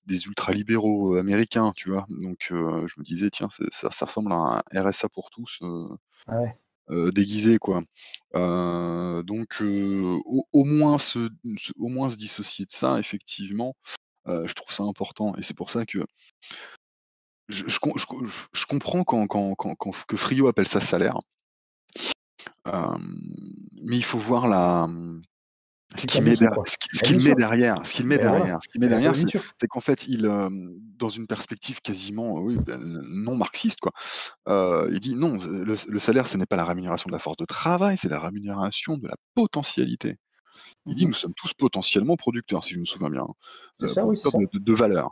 des ultra-libéraux américains, tu vois? Donc je me disais: «Tiens, ça ça ressemble à un RSA pour tous, ah déguisé quoi». donc au moins se au moins se dissocier de ça effectivement, je trouve ça important et c'est pour ça que je, comprends que Frio appelle ça salaire. mais il faut voir la, ce qu'il met, derrière, ce qu'il met derrière, c'est qu'en fait, il, dans une perspective quasiment ben, non marxiste, quoi, il dit non, le, salaire, ce n'est pas la rémunération de la force de travail, c'est la rémunération de la potentialité. Il dit nous sommes tous potentiellement producteurs, si je me souviens bien, de, valeur.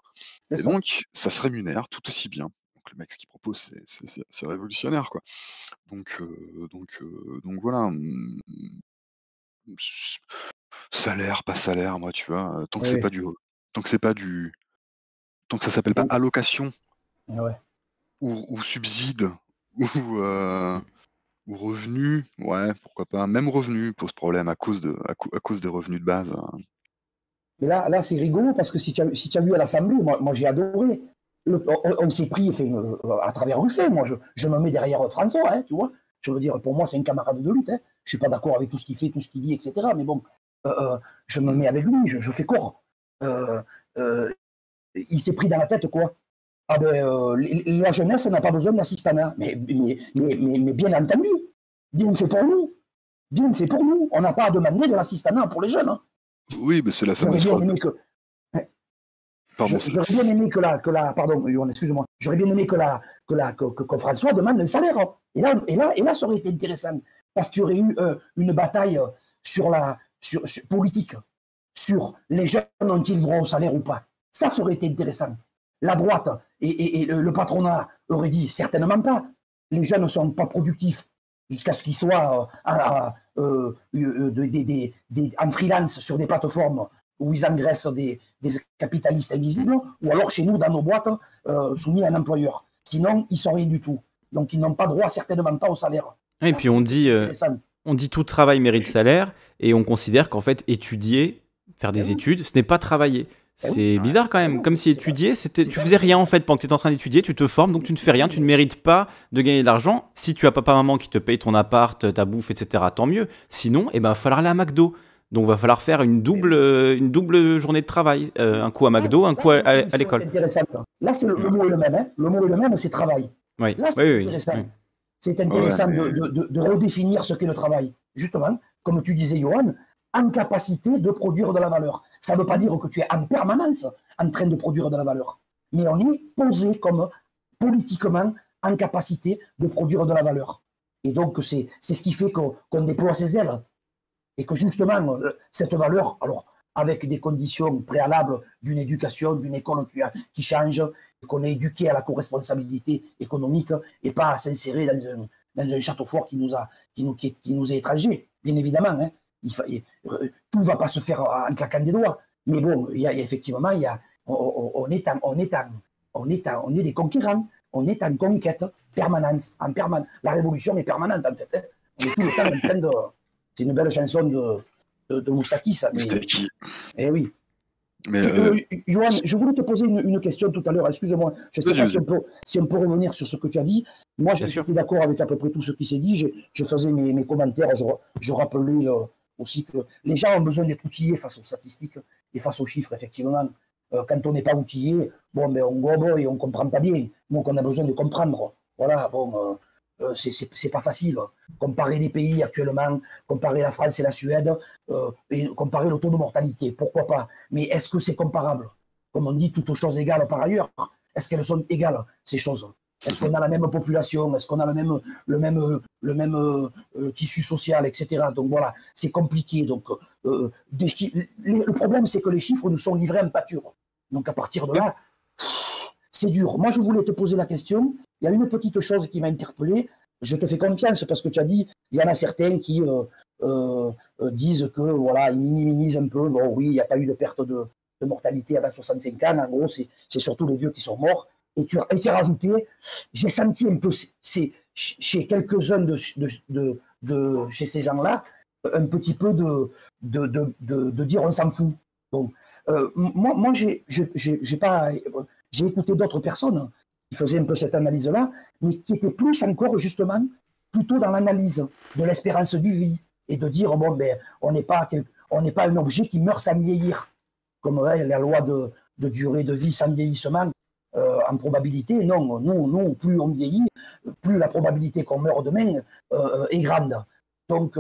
Et donc, ça se rémunère tout aussi bien. Donc, le mec, ce qu'il propose, c'est révolutionnaire. Quoi. Donc, euh, donc, euh, donc voilà. Mmh, mmh, salaire, pas salaire, moi, tu vois, tant que c'est pas du. Tant que c'est pas du. Tant ça s'appelle pas allocation. Ah ou, ou, subside. Ou euh, mmh ou revenu, ouais, pourquoi pas. Même revenu pose problème à cause, de, à, cause des revenus de base. Hein. là, là c'est rigolo parce que si tu as, vu à l'Assemblée, moi, j'ai adoré. on, s'est pris fait, euh, à travers Ruffet. Moi, je, me mets derrière François, hein, tu vois. Je veux dire, pour moi, c'est un camarade de lutte. Hein. Je ne suis pas d'accord avec tout ce qu'il fait, tout ce qu'il dit, etc. Mais bon, euh, euh, je me mets avec lui, je, je fais corps. il s'est pris dans la tête, quoi. Euh, la jeunesse n'a pas besoin d'assistanat. Mais, mais, bien entendu, bien c'est pour nous. bien c'est pour nous. On n'a pas à demander de l'assistanat pour les jeunes. Hein. Oui, mais c'est la fameuse J'aurais bien que... que la, J'aurais bien aimé que François demande un salaire. Hein. Et là, et là, ça aurait été intéressant parce qu'il y aurait eu euh, une bataille sur la sur, politique sur les jeunes ont-ils droit au salaire ou pas. Ça, ça aurait été intéressant la droite et, le, patronat auraient dit certainement pas. Les jeunes ne sont pas productifs jusqu'à ce qu'ils soient en freelance sur des plateformes où ils engraissent des, capitalistes invisibles, ou alors chez nous, dans nos boîtes, euh, soumis à un employeur. Sinon, ils ne sont rien du tout. Donc, ils n'ont pas droit certainement pas au salaire. Et puis, on dit, euh, on dit tout travail mérite salaire, et on considère qu'en fait, étudier, faire des eh études, ce n'est pas travailler. Ah c'est bizarre quand même, ah comme si étudier, c'était, tu faisais rien en fait pendant que tu es en train d'étudier, tu te formes, donc tu ne fais rien, tu ne mérites pas de gagner de l'argent. Si tu as papa-maman qui te paye ton appart, ta bouffe, etc., tant mieux. Sinon, eh ben, va falloir aller à McDo. Donc, il va falloir faire une double, euh, une double journée de travail. Euh, un coup à ah, McDo, un coup à, l'école. Là, c'est le, le même. Le mot le même, c'est travail. Oui. Là, c'est oui, intéressant. c'est intéressant de, de, redéfinir ce qu'est le travail. Justement, comme tu disais, Johan, en capacité de produire de la valeur. Ça ne veut pas dire que tu es en permanence en train de produire de la valeur, mais on est posé comme politiquement en capacité de produire de la valeur. Et donc, c'est ce qui fait qu'on déploie ses ailes. Et que justement, euh, cette valeur, alors, avec des conditions préalables d'une éducation, d'une école qui, change, qu'on est éduqué à la co-responsabilité économique et pas à s'insérer dans un, dans un château fort qui nous, a, qui nous, qui, nous est étranger, bien évidemment. Hein. Euh, tout ne va pas se faire euh, en claquant des doigts. Mais bon, il y a, effectivement, il y a, on, est on, on, est on est des conquérants, on est en conquête permanence, en La révolution est permanente, en fait. Hein. On est tout le temps en train de. C'est une belle chanson de, de, Moustaki, ça. Moustaki. Eh oui. Euh, Johan, je voulais te poser une, question tout à l'heure, excuse-moi. Je ne sais pas Si, on peut, revenir sur ce que tu as dit. Moi, j'étais d'accord avec à peu près tout ce qui s'est dit. Je, faisais mes, commentaires, je, rappelais aussi que les gens ont besoin d'être outillés face aux statistiques et face aux chiffres, effectivement. Euh, quand on n'est pas outillé, bon, mais ben, on gobe et on ne comprend pas bien. Donc on a besoin de comprendre. Voilà, bon, euh, euh, c'est pas facile. Comparer des pays actuellement, comparer la France et la Suède, et comparer le taux de mortalité, pourquoi pas. Mais est-ce que c'est comparable Comme on dit, toutes choses égales par ailleurs. Est-ce qu'elles sont égales, ces choses est-ce qu'on a la même population Est-ce qu'on a le même, le même, le même euh, tissu social, etc. Donc voilà, c'est compliqué. Donc, euh, le problème, c'est que les chiffres nous sont livrés en pâture. Donc à partir de là, c'est dur. Moi, je voulais te poser la question. Il y a une petite chose qui m'a interpellé. Je te fais confiance parce que tu as dit, il y en a certains qui euh, disent que voilà, ils minimisent un peu. Bon, oui, il n'y a pas eu de perte de, de mortalité avant 65 ans. En gros, c'est surtout les vieux qui sont morts et tu as été rajouté. J'ai senti un peu chez quelques-uns de, chez ces gens-là un petit peu de, de, dire on s'en fout. Euh, moi, moi j'ai pas j'ai écouté d'autres personnes qui faisaient un peu cette analyse-là, mais qui étaient plus encore justement plutôt dans l'analyse de l'espérance du vie et de dire bon ben on n'est pas pas un objet qui meurt sans vieillir comme la loi de, de durée de vie sans vieillissement euh, en probabilité. Non, non, plus on vieillit, plus la probabilité qu'on meure demain euh, euh, est grande. Donc,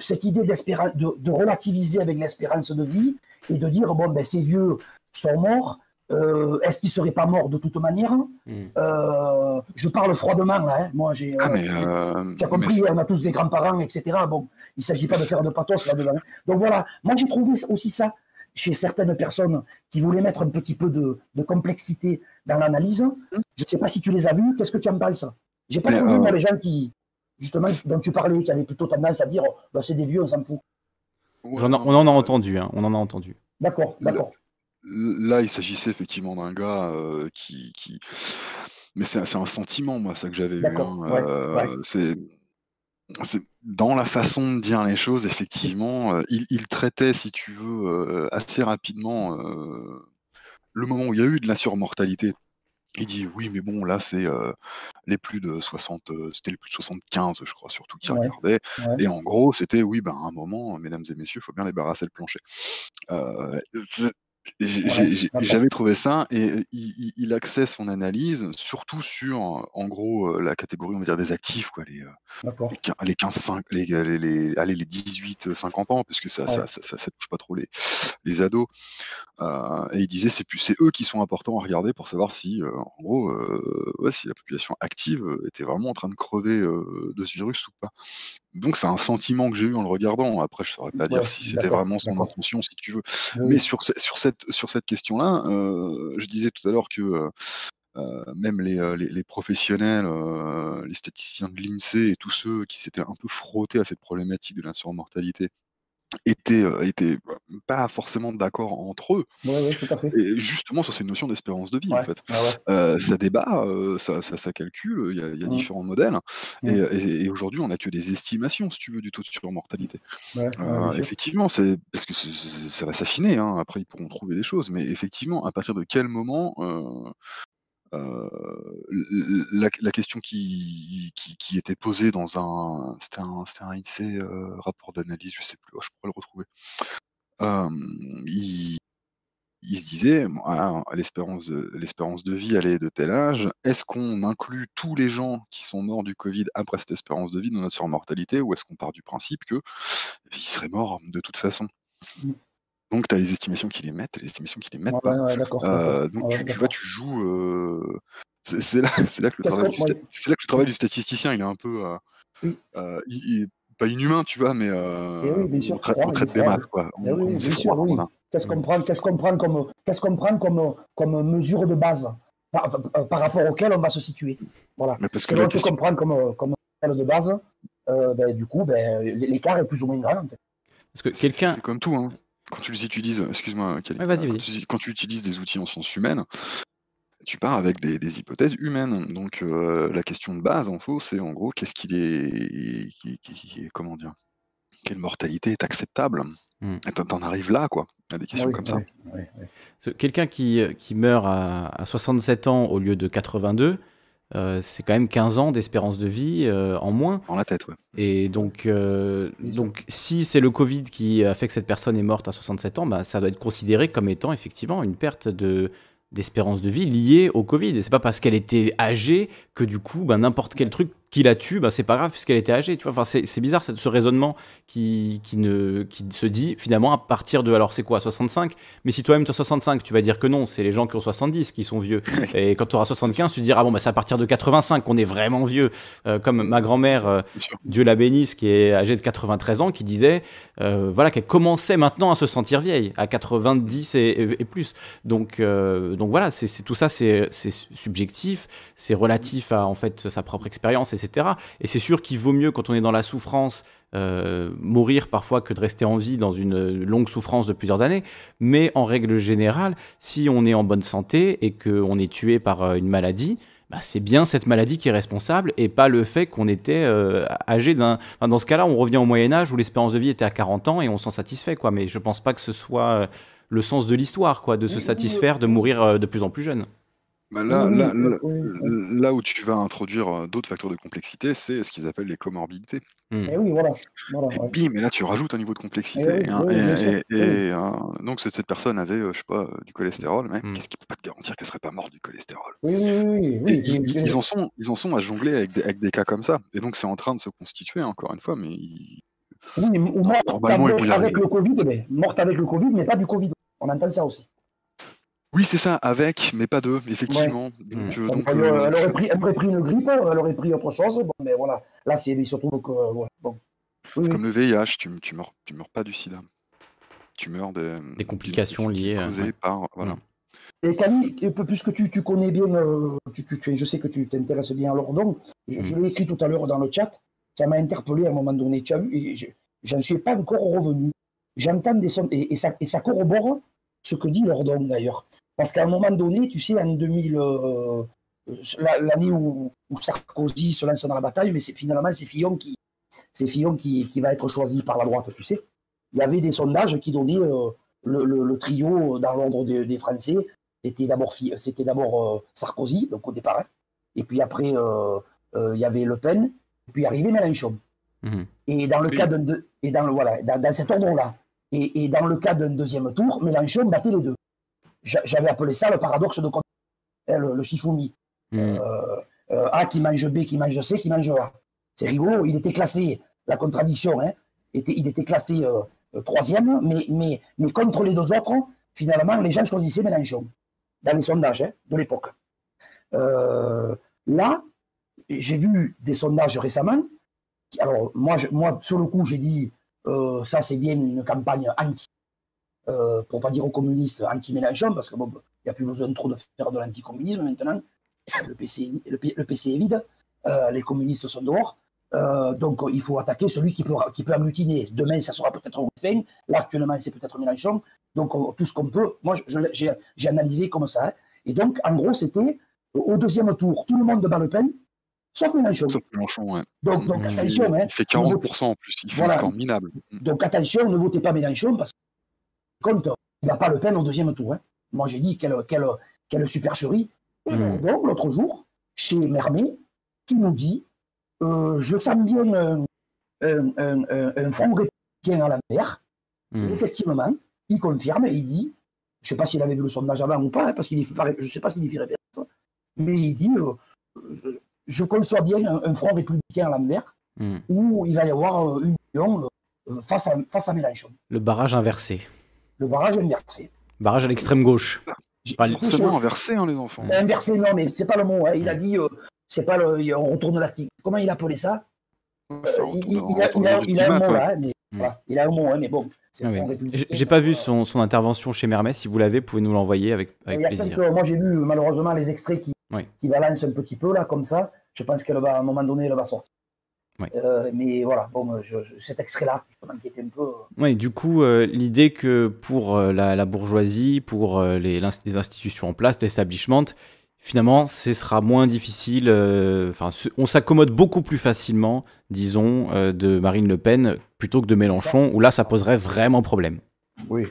cette idée de, de, relativiser avec l'espérance de vie et de dire, bon, ben, ces vieux sont morts, est-ce qu'ils ne seraient pas morts de toute manière hmm. Je parle froidement, hein. Moi, j'ai. Ah, tu as compris, on a tous des grands-parents, etc. Bon, il ne s'agit pas de faire de pathos là-dedans. Donc, voilà. Moi, j'ai trouvé aussi ça chez certaines personnes qui voulaient mettre un petit peu de, complexité dans l'analyse. Je ne sais pas si tu les as vus, qu'est-ce que tu en penses J'ai pas trouvé euh, les gens qui, justement, dont tu parlais, qui avaient plutôt tendance à dire bah, c'est des vieux, on s'en fout. On en a, entendu, hein, on en a entendu. D'accord, d'accord. Là, il s'agissait effectivement d'un gars euh, qui, Mais c'est un sentiment, moi, ça que j'avais vu. Hein. Euh, c'est dans la façon de dire les choses, effectivement, euh, il, traitait, si tu veux, euh, assez rapidement euh, le moment où il y a eu de la surmortalité. Il dit oui, mais bon, là, c'est les plus de 60, c'était les plus de 75, je crois, surtout qui regardaient. Et en gros, c'était oui, ben un moment, mesdames et messieurs, il faut bien débarrasser le plancher. J'avais trouvé ça et euh, il, il, axait son analyse surtout sur, euh, en gros, euh, la catégorie, on dire, des actifs, quoi, les, les les, les 18, 50 ans, puisque ça, ça, ça, touche pas trop les, ados. et il disait, c'est plus, c'est eux qui sont importants à regarder pour savoir si, en gros, si la population active était vraiment en train de crever de ce virus ou pas. Donc c'est un sentiment que j'ai eu en le regardant. Après, je ne saurais pas dire si c'était vraiment son intention, que tu veux. Mais sur, sur cette, sur cette question-là, euh, je disais tout à l'heure que euh, euh, même les, professionnels, les statisticiens de l'INSEE et tous ceux qui s'étaient un peu frottés à cette problématique de surmortalité, étaient, euh, bah, pas forcément d'accord entre eux. justement sur ces notions d'espérance de vie, en fait. Ah euh, ça débat, euh, ça, calcule, il y a, mmh. différents modèles. Mmh. Et, aujourd'hui, on n'a que des estimations, si tu veux, du taux de surmortalité. Euh, effectivement, parce que ça va s'affiner, hein, après ils pourront trouver des choses, mais effectivement, à partir de quel moment euh, la, question qui, était posée dans un. C'était un, un euh, rapport d'analyse, je ne sais plus, oh, je pourrais le retrouver. Euh, il, se disait, ah, l'espérance de, vie, elle de tel âge, est-ce qu'on inclut tous les gens qui sont morts du Covid après cette espérance de vie dans notre surmortalité, ou est-ce qu'on part du principe qu'ils seraient morts de toute façon mm. Donc, tu as les estimations qui les mettent, les estimations qui les mettent pas. Euh, donc, tu, vois, tu joues. Euh, c'est là, que le travail du, là que le travail du statisticien, il est un peu. Euh, il pas inhumain, tu vois, mais. Eh oui, bien sûr, on, traite ah, des maths, quoi. Qu'est-ce qu'on prend, prend comme, prend comme, comme mesure de base par, rapport auquel on va se situer. Voilà. Mais parce que là, tu comprends comme, comme de base, ben, du coup, ben, l'écart est plus ou moins grand. Parce que quelqu'un. C'est comme tout, hein quand tu les utilises, excuse-moi, euh, quand, tu utilises des outils en sciences humaines, tu pars avec des, hypothèses humaines. Donc euh, la question de base, en faux, c'est en gros, qu'est-ce qu'il est, comment dire, quelle mortalité est acceptable hmm. T'en arrives là, quoi, à des ah questions comme ah ça. Ah quelqu'un euh, qui, meurt à, à 67 ans au lieu de 82 euh, c'est quand même 15 ans d'espérance de vie euh, en moins. En la tête, ouais. Et donc, euh, donc si c'est le Covid qui a fait que cette personne est morte à 67 ans, bah, ça doit être considéré comme étant effectivement une perte de d'espérance de vie liée au Covid. Et c'est pas parce qu'elle était âgée que du coup, bah, n'importe quel truc qui la tue, ben, c'est pas grave puisqu'elle était âgée. Tu vois, enfin, c'est bizarre ce raisonnement qui, qui, ne, qui se dit finalement à partir de alors c'est quoi 65 Mais si toi-même tu as 65, tu vas dire que non, c'est les gens qui ont 70 qui sont vieux. Et quand tu auras 75, tu diras ah bon, bah, c'est à partir de 85 qu'on est vraiment vieux. Euh, comme ma grand-mère, euh, Dieu la bénisse, qui est âgée de 93 ans, qui disait euh, voilà qu'elle commençait maintenant à se sentir vieille à 90 et, plus. Donc, donc voilà, c'est tout ça, c'est subjectif, c'est relatif à en fait sa propre expérience et et c'est sûr qu'il vaut mieux, quand on est dans la souffrance, euh, mourir parfois que de rester en vie dans une longue souffrance de plusieurs années. Mais en règle générale, si on est en bonne santé et qu'on est tué par euh, une maladie, bah, c'est bien cette maladie qui est responsable et pas le fait qu'on était euh, âgé d'un. dans ce cas-là, on revient au Moyen Âge où l'espérance de vie était à 40 ans et on s'en satisfait, quoi. Mais je ne pense pas que ce soit le sens de l'histoire, quoi, de se satisfaire de mourir de plus en plus jeune là, où tu vas introduire euh, d'autres facteurs de complexité, c'est ce qu'ils appellent les comorbidités. mais hmm. eh là tu rajoutes un niveau de complexité. Eh hein, et, hein. donc cette personne avait, euh, je sais pas, euh, du cholestérol, mais hmm. qu'est-ce qui peut pas te garantir qu'elle serait pas morte du cholestérol? Oui, oui, oui, ils, en sont, ils en sont à jongler avec des, cas comme ça. Et donc c'est en train de se constituer, encore une fois, mais Oui, bah, avec, le Covid, mais morte avec le Covid, mais pas du Covid. On entend ça aussi. Oui, c'est ça, avec, mais pas deux, effectivement. Hmm. Euh, euh, elle, aurait pris, aurait pris, une grippe, hein. elle aurait pris autre chose, mais voilà, là, il se trouve que. Euh, comme le VIH, tu, tu, meurs, tu meurs pas du sida. Tu meurs des, des complications liées. par. Voilà. Hmm. Et Camille, puisque tu, tu connais bien, tu, je sais que tu t'intéresses bien à l'ordon, je, hmm. l'ai écrit tout à l'heure dans le chat, ça m'a interpellé à un moment donné, tu as vu, et je, ne suis pas encore revenu. J'entends des sons, et, ça, et ça corrobore ce que dit l'ordon d'ailleurs. Parce qu'à un moment donné, tu sais, en 2000, euh, l'année où, Sarkozy se lance dans la bataille, mais c'est finalement, c'est Fillon, qui, qui, va être choisi par la droite, tu sais. Il y avait des sondages qui donnaient euh, le, trio dans l'ordre des, Français. C'était d'abord, c'était d'abord euh, Sarkozy, donc au départ. Hein. Et puis après, il y avait Le Pen. Et puis arrivait Mélenchon. Mmh. Et dans le cas d'un. Et dans, voilà, dans, cet ordre-là. et, dans le cas d'un deuxième tour, Mélenchon battait les deux j'avais appelé ça le paradoxe de hein, le, le mm. euh, euh, A qui mange B, qui mange C, qui mange A. C'est rigolo, il était classé, la contradiction, hein. était, il était classé euh, troisième, mais, mais, contre les deux autres, finalement, les gens choisissaient Mélenchon, dans les sondages hein, de l'époque. là, j'ai vu des sondages récemment. alors, moi, moi, sur le coup, j'ai dit, ça, c'est bien une campagne anti euh, pour pas dire aux communistes anti-mélenchon, parce que bon, il n'y a plus besoin de trop de faire de l'anticommunisme maintenant. Le PC, le, PC est vide, euh, les communistes sont dehors. Euh, donc il faut attaquer celui qui peut, qui peut amutiner. Demain, ça sera peut-être Ruffin. Là, actuellement, c'est peut-être Mélenchon. Donc euh, tout ce qu'on peut. Moi, j'ai analysé comme ça. Hein. Et donc, en gros, c'était au deuxième tour, tout le monde bat Le Pen, sauf Mélenchon. Sauf Mélenchon, ouais. Donc, attention. Il, hein. fait 40% en plus, il fait voilà. un minable. Donc attention, ne votez pas Mélenchon parce quand il n'a pas Le peine au deuxième tour. Hein. Moi, j'ai dit quelle, supercherie. Et donc, hmm. l'autre jour, chez Mermet, qui nous dit euh, Je sens bien un, un, un, front républicain à la mer. Hmm. Effectivement, il confirme et il dit Je ne sais pas s'il avait vu le sondage avant ou pas, hein, parce qu'il je ne sais pas s'il y fait référence, mais il dit euh, je, conçois bien un, front républicain à la mer hmm. où il va y avoir euh, une union face à, face à Mélenchon. Le barrage inversé le barrage inversé. Barrage à l'extrême gauche. Pas inversé, hein, les enfants. Inversé, non, mais c'est pas le mot. Hein. Il a dit, euh, c'est pas le, on retourne Comment il a appelé ça il, a, un mot là, mais, il a un hein, mot, mais bon. J'ai pas vu son, intervention chez Mermet. Si vous l'avez, pouvez nous l'envoyer avec, avec plaisir. moi, j'ai lu euh, malheureusement les extraits qui, qui balancent un petit peu là, comme ça. Je pense qu'elle va à un moment donné, elle va sortir. Euh, mais voilà, bon, euh, cet extrait-là, je m'inquiétais un peu. Oui, du coup, euh, l'idée que pour la, bourgeoisie, pour les, institutions en place, l'establishment, finalement, ce sera moins difficile, enfin, on s'accommode beaucoup plus facilement, disons, de Marine Le Pen plutôt que de Mélenchon, où là, ça poserait vraiment problème. Oui,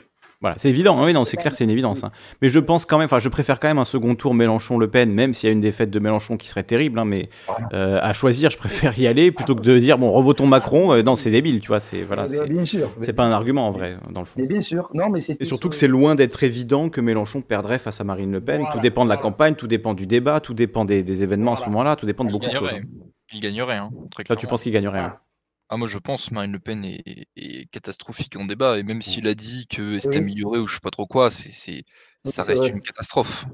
c'est évident. Hein, oui, non, c'est clair, c'est une évidence. Hein. Mais je pense quand même, enfin, je préfère quand même un second tour Mélenchon-Le Pen, même s'il y a une défaite de Mélenchon qui serait terrible. Hein, mais euh, à choisir, je préfère y aller plutôt que de dire bon, revotons Macron. Euh, non, c'est débile, tu vois. C'est voilà, c'est pas un argument en vrai, dans le fond. Mais bien sûr, non, mais c'est. Et surtout que c'est loin d'être évident que Mélenchon perdrait face à Marine Le Pen. tout dépend de la campagne, tout dépend du débat, tout dépend des, événements à ce moment-là, tout dépend de beaucoup de choses. Il gagnerait, hein, Là, tu penses qu'il gagnerait. Ah, moi, je pense Marine Le Pen est, catastrophique en débat. Et même mmh. s'il a dit que c'était amélioré ou je sais pas trop quoi, c'est, ça reste une catastrophe.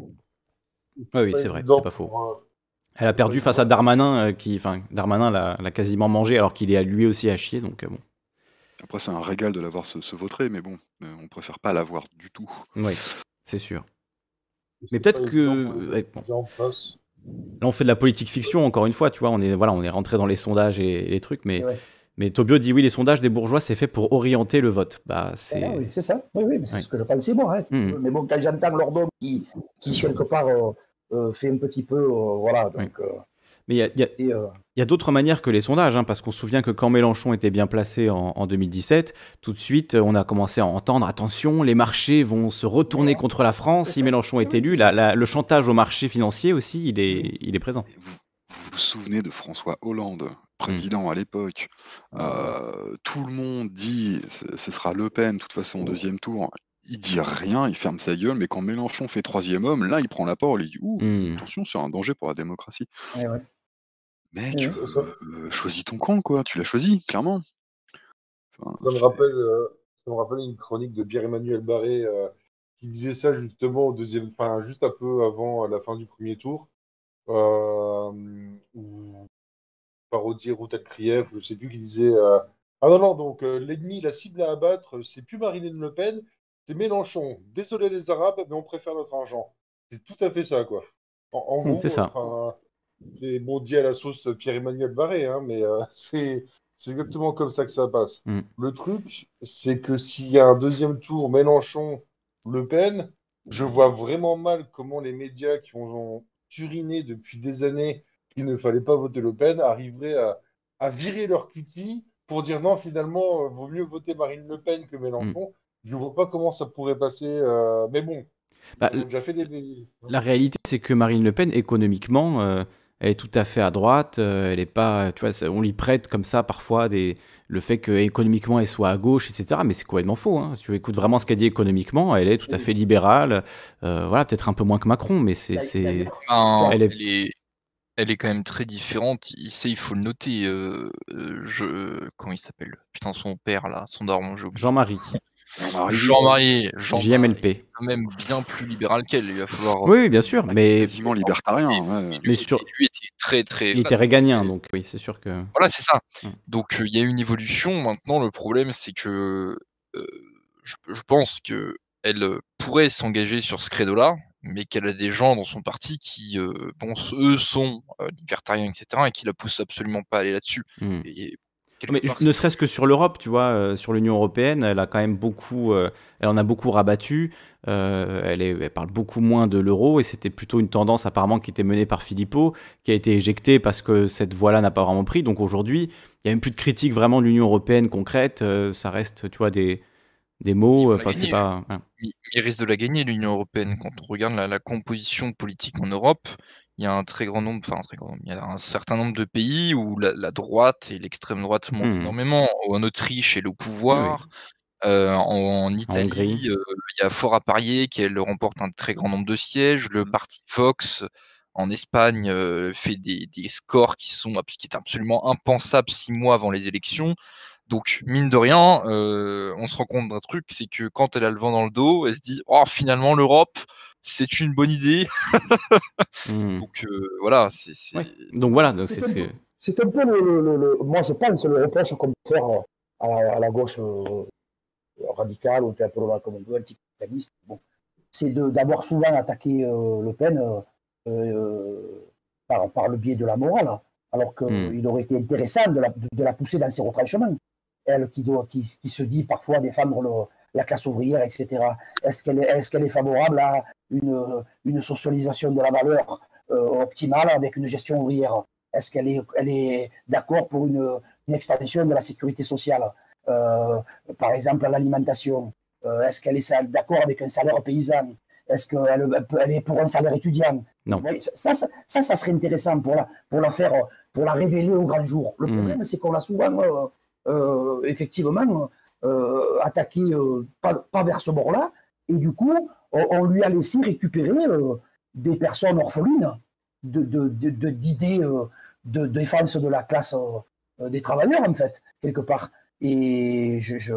Ah oui, c'est vrai, c'est pas faux. Elle a perdu face à Darmanin, euh, qui, enfin, Darmanin l'a, quasiment mangé, alors qu'il est à lui aussi à chier, donc euh, bon. Après, c'est un régal de l'avoir se, se vautrer, mais bon, euh, on préfère pas l'avoir du tout. Oui, c'est sûr. mais peut-être que. Là, on fait de la politique fiction, encore une fois, tu vois, on est, voilà, on est rentré dans les sondages et, les trucs, mais. Mais Tobio dit oui, les sondages des bourgeois, c'est fait pour orienter le vote. Bah, c'est ah ça, oui, oui c'est ce que je pensais moi. Hein. Mais bon, quand j'entends Lordon qui, quelque part, euh, euh, fait un petit peu. voilà, Mais il y a, d'autres manières que les sondages, hein, parce qu'on se souvient que quand Mélenchon était bien placé en, 2017, tout de suite, on a commencé à entendre attention, les marchés vont se retourner contre la France si Mélenchon est élu. le chantage au marché financier aussi, il est, il est présent. Vous vous souvenez de François Hollande Mmh. président à l'époque, tout le monde dit ce sera Le Pen, de toute façon, au oh. deuxième tour. Il dit rien, il ferme sa gueule, mais quand Mélenchon fait troisième homme, là, il prend la parole, il dit mmh. attention, c'est un danger pour la démocratie. mais ouais. Mec, euh, choisis ton camp, quoi, tu l'as choisi, clairement. Euh, ça, me rappelle, une chronique de Pierre-Emmanuel Barré euh, qui disait ça justement au deuxième, enfin, juste un peu avant la fin du premier tour. où parodier routel kriev je ne sais plus, qui disait euh, Ah non, non, donc euh, l'ennemi, la cible à abattre, c'est plus Marine Le Pen, c'est Mélenchon. Désolé les Arabes, mais on préfère notre argent. C'est tout à fait ça, quoi. En, hmm, gros, c'est ça. c'est bon dit à la sauce Pierre-Emmanuel Barré, hein, mais euh, c'est, exactement comme ça que ça passe. Hmm. Le truc, c'est que s'il y a un deuxième tour Mélenchon-Le Pen, je vois vraiment mal comment les médias qui ont, ont turiné depuis des années qu'il ne fallait pas voter Le Pen arriverait à, virer leur cutie pour dire non, finalement, euh, vaut mieux voter Marine Le Pen que Mélenchon. Hmm. Je ne vois pas comment ça pourrait passer, euh, mais bon. Bah, fait La réalité, c'est que Marine Le Pen, économiquement, euh, elle est tout à fait à droite. elle est pas, tu vois, on lui prête comme ça parfois des, le fait qu'économiquement elle soit à gauche, etc. Mais c'est complètement faux. Hein. Si tu écoutes vraiment ce qu'elle dit économiquement, elle est tout à fait libérale. voilà, peut-être un peu moins que Macron, mais c'est, elle est elle est quand même très différente. Il, il faut le noter. Euh, euh, comment il s'appelle Putain, son père, là, son daron, Jean-Marie. Jean-Marie. Jean-Marie. JMLP. Quand même bien plus libéral qu'elle. Il va falloir. Oui, bien sûr. Euh, mais. Quasiment libertarien. mais sur... lui était très, très. Il était réganien, donc oui, c'est sûr que. Voilà, c'est ça. Donc, il y a une évolution. Maintenant, le problème, c'est que. je, pense que elle pourrait s'engager sur ce credo-là, mais qu'elle a des gens dans son parti qui, euh, bon, eux sont euh, libertariens, etc., et qui la poussent absolument pas à aller là-dessus. Mmh. mais ne serait-ce que sur l'Europe, tu vois, euh, sur l'Union européenne, elle a quand même beaucoup, elle en a beaucoup rabattu. elle, elle, parle beaucoup moins de l'euro et c'était plutôt une tendance apparemment qui était menée par Philippot, qui a été éjectée parce que cette voie-là n'a pas vraiment pris. Donc aujourd'hui, il n'y a même plus de critiques vraiment de l'Union européenne concrète. ça reste, tu vois, des, des mots. Euh, enfin, c'est pas. Il risque de la gagner l'Union européenne quand on regarde la, composition politique en Europe. Il y a un très grand nombre, enfin un il y a un certain nombre de pays où la, droite et l'extrême droite montent hmm. énormément. En Autriche, elle est au pouvoir. Euh, en, Italie, euh, il y a fort à parier qu'elle remporte un très grand nombre de sièges. Le hmm. parti Fox en Espagne fait des, des, scores qui sont qui étaient absolument impensables six mois avant les élections. Donc, mine de rien, euh, on se rend compte d'un truc, c'est que quand elle a le vent dans le dos, elle se dit Oh, finalement, l'Europe, c'est une bonne idée. Mmh. Euh, donc, voilà. c'est Donc, voilà. C'est un, peu le, Moi, je pense, le reproche qu'on peut faire euh, à, la gauche radicale, ou un peu comme on anticapitaliste, c'est d'avoir souvent attaqué Le Pen par, le biais de la morale, alors mmh. qu'il aurait été intéressant de la, de la pousser dans ses retranchements qui, qui, se dit parfois défendre la classe ouvrière, etc. Est-ce qu'elle est, qu'elle est, favorable à une, une, socialisation de la valeur euh, optimale avec une gestion ouvrière Est-ce qu'elle est, elle est d'accord pour une, une, extension de la sécurité sociale, euh, par exemple à l'alimentation euh, Est-ce qu'elle est, d'accord avec un salaire paysan est-ce qu'elle elle est pour un salaire étudiant Non. Ça ça, ça, serait intéressant pour la, pour la faire, pour la révéler au grand jour. Le mmh. problème, c'est qu'on l'a souvent euh, effectivement, euh, attaqué euh, pas vers ce bord-là. Et du coup, on, lui a laissé récupérer des personnes orphelines d'idées de, de, de, défense de la classe des travailleurs, en fait, quelque part. Et je,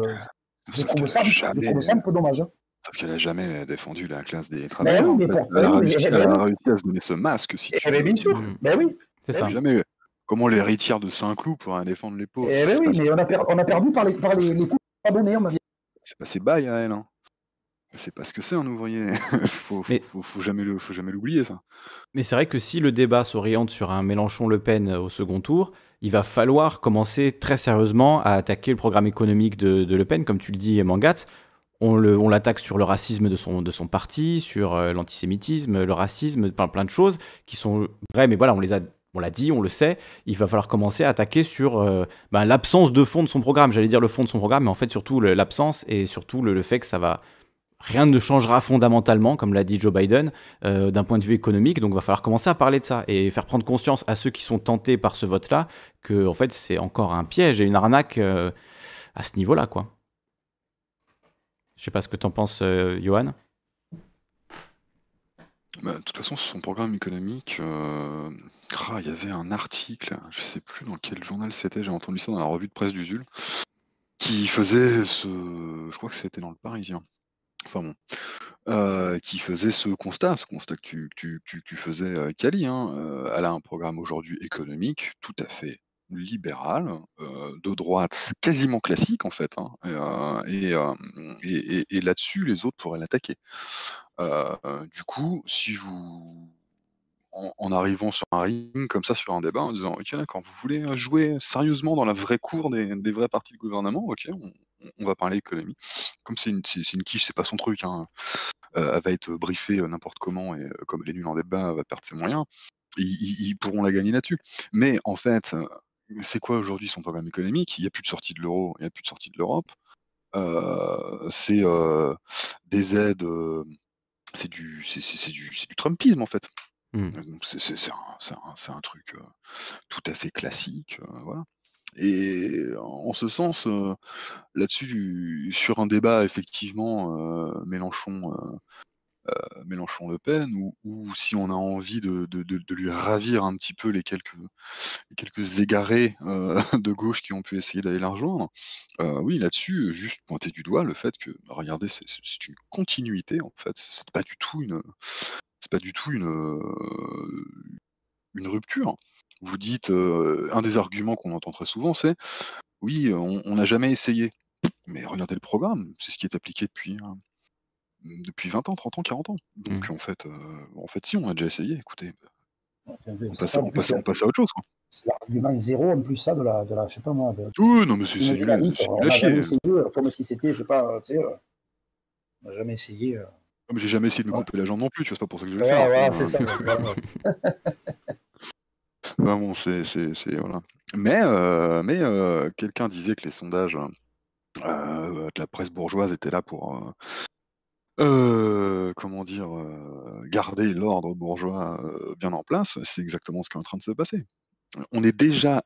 trouve, ça, un peu dommage. Sauf qu'elle n'a jamais défendu la classe des travailleurs. elle, a réussi, à se donner ce masque, si eh tu Bien sûr, mm. ben oui. C'est ça. Jamais, Comment l'héritière de Saint-Cloud pourrait défendre les pauvres Eh ben oui, mais on a, perdu par les, coups abonnés, C'est passé à elle, hein. C'est pas ce que c'est un ouvrier. faut, faut, jamais l'oublier ça. Mais c'est vrai que si le débat s'oriente sur un Mélenchon-Le Pen euh, au second tour, il va falloir commencer très sérieusement à attaquer le programme économique de, Le Pen, comme tu le dis, Mangat. On, l'attaque sur le racisme de son, parti, sur euh, l'antisémitisme, le racisme, plein, plein de choses qui sont vraies, mais voilà, on les a on l'a dit, on le sait, il va falloir commencer à attaquer sur euh, ben, l'absence de fond de son programme. J'allais dire le fond de son programme, mais en fait surtout l'absence et surtout le, fait que ça va rien ne changera fondamentalement, comme l'a dit Joe Biden, euh, d'un point de vue économique. Donc, il va falloir commencer à parler de ça et faire prendre conscience à ceux qui sont tentés par ce vote-là que, en fait, c'est encore un piège et une arnaque euh, à ce niveau-là, quoi. Je sais pas ce que t'en penses, Johan. Bah, de toute façon, son programme économique, ah, il y avait un article, je ne sais plus dans quel journal c'était, j'ai entendu ça dans la revue de presse d'Usul, qui faisait ce. Je crois que c'était dans le Parisien. Enfin bon. Euh, qui faisait ce constat, ce constat que tu, faisais, Cali. Euh, hein, euh, elle a un programme aujourd'hui économique tout à fait libéral, de droite quasiment classique en fait. Hein, et là-dessus, les autres pourraient l'attaquer. du coup, si vous en, arrivant sur un ring, comme ça, sur un débat, en disant Ok, quand vous voulez hein, jouer sérieusement dans la vraie cour des, vraies vrais partis de gouvernement, ok, on, va parler économie. Comme c'est une, une, quiche, c'est pas son truc. Hein. Euh, elle va être briefée euh, n'importe comment et euh, comme elle est nulle en débat, elle va perdre ses moyens. Ils, pourront la gagner là-dessus. Mais en fait, c'est quoi aujourd'hui son programme économique Il n'y a plus de sortie de l'euro, il n'y a plus de sortie de l'Europe. c'est des aides, c'est du, du, du, Trumpisme en fait. Mmh. Ah, c'est un, truc tout à fait classique, Et en ce sens, là-dessus, sur un débat effectivement, Mélenchon. Euh, Mélenchon Le Pen, ou, si on a envie de, lui ravir un petit peu les quelques, quelques égarés euh, de gauche qui ont pu essayer d'aller l'argent, euh, oui, là-dessus, juste pointer du doigt le fait que, bah, regardez, c'est une continuité, en fait, c'est pas du tout une. C'est pas du tout une, rupture. Vous dites, un des arguments qu'on entend très souvent, c'est oui, on n'a jamais essayé. Mais regardez le programme, c'est ce qui est appliqué depuis, hein depuis 20 ans, 30 ans, 40 ans. Donc mmh. en, fait, euh, en fait, si, on a déjà essayé, écoutez. on, passe, à autre chose. C'est l'argument zéro en plus, ça, de la. De la je sais pas moi. Tout, non, mais c'est du mal. Euh, comme si c'était, je sais pas, euh, tu sais, on n'a jamais essayé. Comme j'ai jamais essayé de me couper la jambe non plus, tu vois, c'est pas pour ça que je vais le faire. Ouais, hein. c'est ça. Vraiment, c'est, c'est, voilà. Mais, mais quelqu'un disait que les sondages de la presse bourgeoise étaient là pour, euh, comment dire? Euh, garder l'ordre bourgeois, euh, bien en place, c'est exactement ce qui est en train de se passer. On est déjà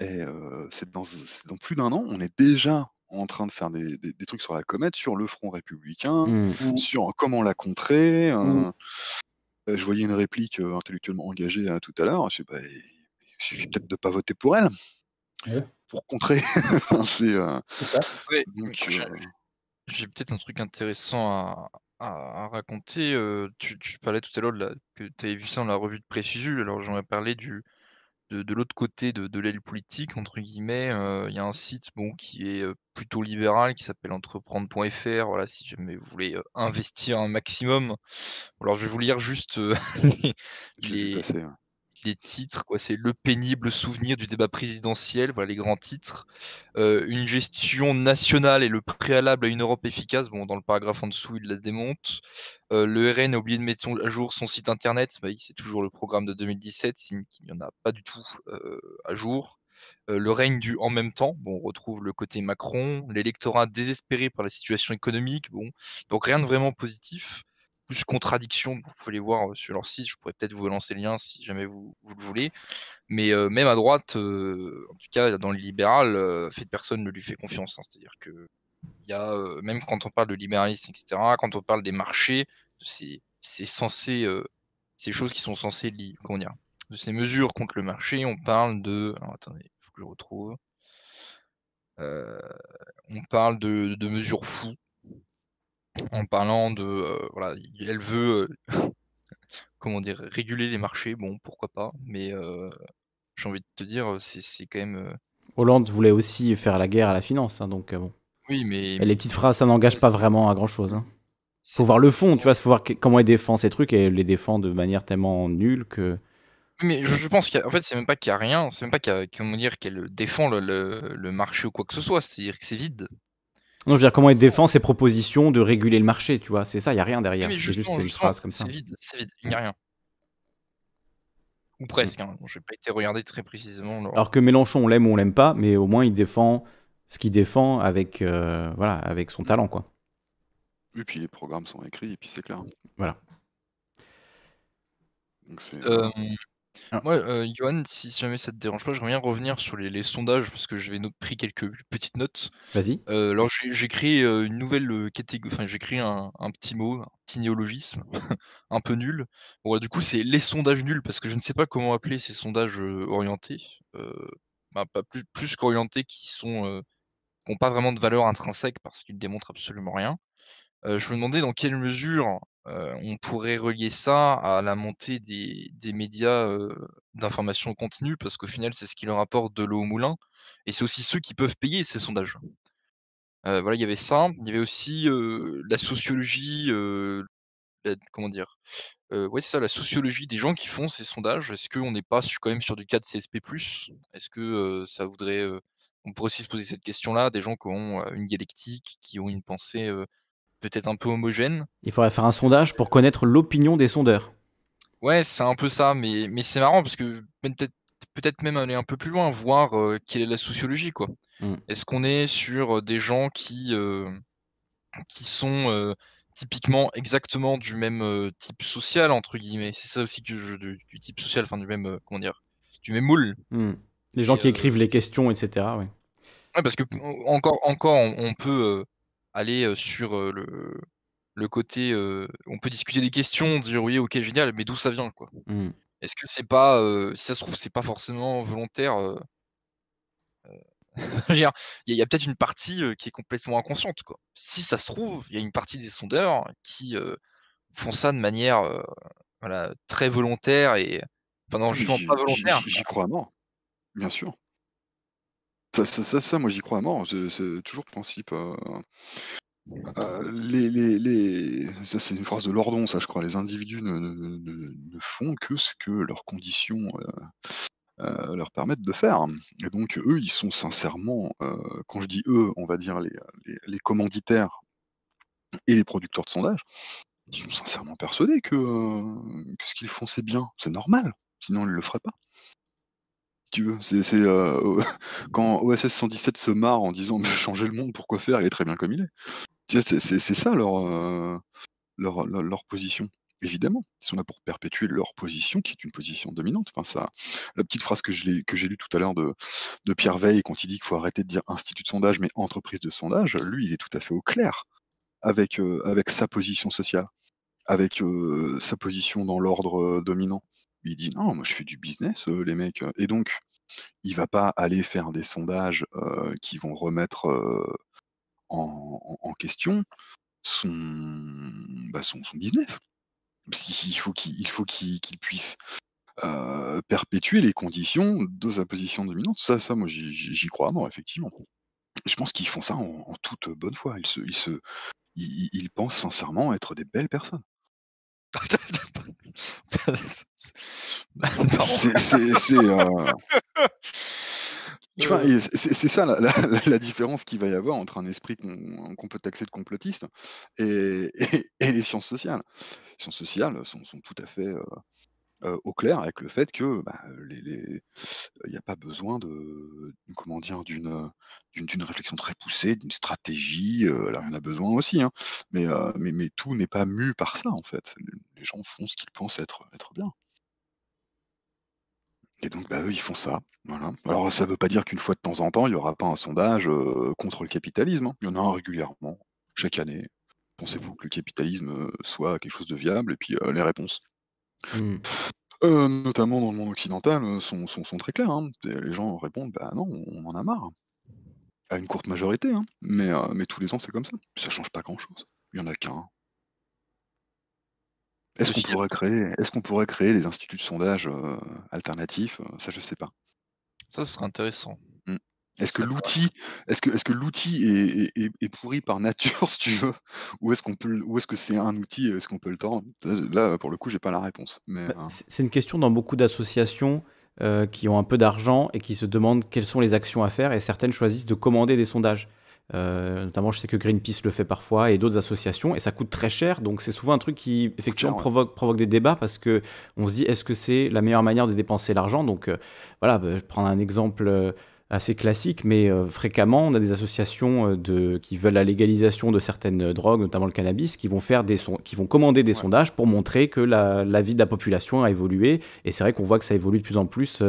c'est dans plus d'un an, on est déjà en train de faire des trucs sur la comète, sur le front républicain, mmh. Mmh. sur comment la contrer, mmh. je voyais une réplique, intellectuellement engagée, tout à l'heure, il suffit peut-être de pas voter pour elle» pour contrer. c'est, ça. j'ai peut-être un truc intéressant à à, raconter. tu, parlais tout à l'heure que tu avais vu ça dans la revue de Précisul. Alors, j'aimerais parlé du, de, l'autre côté de, l'aile politique, entre guillemets. Il y a un site bon, qui est plutôt libéral qui s'appelle entreprendre.fr. Voilà, si jamais vous voulez investir un maximum. Alors, je vais vous lire juste les, les titres, quoi. C'est le pénible souvenir du débat présidentiel, voilà les grands titres. Euh, une gestion nationale et le préalable à une Europe efficace. Bon, dans le paragraphe en dessous, il la démonte. Euh, le RN a oublié de mettre à jour son site internet. Bah c'est toujours le programme de 2017, signe qu'il n'y en a pas du tout euh, à jour. le règne du en même temps, bon, on retrouve le côté Macron, l'électorat désespéré par la situation économique, bon, donc rien de vraiment positif plus contradiction. Vous pouvez les voir euh, sur leur site. Je pourrais peut-être vous lancer le lien si jamais vous, le voulez. Mais euh, même à droite, euh, en tout cas dans le libéral, fait fait personne ne lui fait confiance. Hein. C'est-à-dire que y a, même quand on parle de libéralisme, etc., quand on parle des marchés, c'est censé ces choses qui sont censées comment dire, de ces mesures contre le marché, on parle de. Alors attendez, il faut que je retrouve. on parle de mesures fous, en parlant de euh, voilà, elle veut euh, comment dire réguler les marchés, bon pourquoi pas, mais euh, j'ai envie de te dire c'est quand même. Hollande voulait aussi faire la guerre à la finance, hein, donc bon. Oui, mais. les petites phrases, ça n'engage pas vraiment à grand chose. Hein. Faut voir le fond, tu vois, faut voir comment elle défend ces trucs et elle les défend de manière tellement nulle que. Mais je, pense qu'en fait, c'est même pas qu'il y a rien, c'est même pas dire qu'elle défend le marché ou quoi que ce soit, c'est-à-dire que c'est vide. Non, je veux dire, comment il défend ses propositions de réguler le marché, tu vois C'est ça, il n'y a rien derrière. c'est juste une phrase comme ça. C'est vide, c'est vide, il n'y a rien. Ou presque, hein. je n'ai pas été regardé très précisément. Alors que Mélenchon, on l'aime ou on l'aime pas, mais au moins il défend ce qu'il défend avec, euh, voilà, avec son talent, quoi. Et puis les programmes sont écrits, et puis c'est clair. Voilà. Donc euh, ah. Moi, euh, Johan, si jamais ça te dérange pas, je bien revenir sur les, sondages parce que je vais pris quelques petites notes. Vas-y. Euh, alors, j'ai, créé euh, une nouvelle catégorie, enfin, j'ai un, petit mot, un petit néologisme, un peu nul. Bon, bah, du coup, c'est les sondages nuls parce que je ne sais pas comment appeler ces sondages orientés, bah, pas plus, plus qu'orientés, qui sont n'ont pas vraiment de valeur intrinsèque parce qu'ils démontrent absolument rien. je me demandais dans quelle mesure euh, on pourrait relier ça à la montée des, médias euh, d'information continue, parce qu'au final, c'est ce qui leur apporte de l'eau au moulin. Et c'est aussi ceux qui peuvent payer ces sondages. Euh, voilà, il y avait ça. Il y avait aussi la sociologie. comment dire Ouais, ça, la sociologie des gens qui font ces sondages. Est-ce qu'on n'est pas quand même sur du cas CSP Est-ce que ça voudrait. on pourrait aussi se poser cette question-là des gens qui ont une dialectique, qui ont une pensée peut-être un peu homogène. Il faudrait faire un sondage pour connaître l'opinion des sondeurs. Ouais, c'est un peu ça, mais, mais c'est marrant parce que peut-être peut-être même aller un peu plus loin, voir euh, quelle est la sociologie. quoi. Mm. Est-ce qu'on est sur euh, des gens qui, euh, qui sont typiquement exactement du même type social, entre guillemets C'est ça aussi que du, type social, enfin du même, comment dire, du même moule. Mm. Les gens qui écrivent les questions, etc. Oui. Ouais, parce que encore, encore on peut aller sur le, côté. on peut discuter des questions, dire oui, ok, génial, mais d'où ça vient quoi mmh. Est-ce que c'est pas. si ça se trouve, c'est pas forcément volontaire. Euh, il y a, peut-être une partie qui est complètement inconsciente. Quoi. Si ça se trouve, il y a une partie des sondeurs qui font ça de manière voilà, très volontaire et. Enfin, non, ah, pas volontaire. J'y crois, non. Bien sûr. Ça, moi j'y crois à mort, c'est toujours principe. Hein, hein, ça, c'est une phrase de Lordon, ça je crois. Les individus ne, font que ce que leurs conditions euh, euh, leur permettent de faire. Et donc eux, ils sont sincèrement, euh, quand je dis eux, on va dire les, commanditaires et les producteurs de sondages, ils sont sincèrement persuadés que, que ce qu'ils font c'est bien, c'est normal, sinon ils ne le feraient pas tu veux. C'est, euh, quand OSS 117 se marre en disant mais changer le monde, pourquoi faire Il est très bien comme il est. c'est, ça euh, leur, leur, position. Évidemment, ils sont là pour perpétuer leur position, qui est une position dominante. Enfin, ça, la petite phrase que, j'ai lue tout à l'heure de, Pierre Veil quand il dit qu'il faut arrêter de dire institut de sondage, mais entreprise de sondage, lui, il est tout à fait au clair avec, euh, avec sa position sociale, avec sa position dans l'ordre dominant il dit non, moi je fais du business, les mecs. Et donc, il va pas aller faire des sondages qui vont remettre en, question son, bah, son, son, business. Il faut qu'il puisse perpétuer les conditions de sa position dominante. Ça, ça, moi, j'y crois Non, effectivement. Je pense qu'ils font ça en, toute bonne foi. Ils, se, ils pensent sincèrement être des belles personnes. Euh, euh. c'est ça la, différence qu'il va y avoir entre un esprit qu'on peut taxer de complotiste et, les sciences sociales. Les sciences sociales sont, tout à fait euh, euh, au clair avec le fait que, bah, les il a pas besoin de comment dire? D'une, euh, d'une réflexion très poussée, d'une stratégie, euh, il y en a besoin aussi, hein, mais, mais tout n'est pas mu par ça, en fait. Les gens font ce qu'ils pensent être, être bien. Et donc, bah, eux, ils font ça, Alors ça ne veut pas dire qu'une fois de temps en temps, il y aura pas un sondage, contre le capitalisme, hein. Il y en a un régulièrement, chaque année. Pensez-vous que le capitalisme, soit quelque chose de viable? Et puis, les réponses. Mmh. Euh, notamment dans le monde occidental, euh, sont, très clairs. Hein. Les gens répondent, bah non, on en a marre. À une courte majorité, hein. mais, euh, mais tous les ans, c'est comme ça. Ça change pas grand-chose. Il y en a qu'un. Est-ce qu'on hein. pourrait créer, est-ce qu'on pourrait créer des instituts de sondage alternatifs? Ça, je sais pas. ça ce serait intéressant. Est-ce que l'outil, est-ce que, est-ce que l'outil est, pourri par nature, si tu veux, ou est-ce qu'on peut, ou est-ce que c'est un outil, est-ce qu'on peut le tendre Là, pour le coup, j'ai pas la réponse. Mais bah, euh. c'est une question dans beaucoup d'associations euh, qui ont un peu d'argent et qui se demandent quelles sont les actions à faire, et certaines choisissent de commander des sondages. Euh, notamment, je sais que Greenpeace le fait parfois et d'autres associations, et ça coûte très cher. Donc, c'est souvent un truc qui effectivement provoque, provoque des débats parce que on se dit est-ce que c'est la meilleure manière de dépenser l'argent Donc, voilà, bah, je prends un exemple assez classique, mais euh, fréquemment, on a des associations euh, de, qui veulent la légalisation de certaines euh, drogues, notamment le cannabis, qui vont, faire des qui vont commander des sondages pour montrer que la, vie de la population a évolué. Et c'est vrai qu'on voit que ça évolue de plus en plus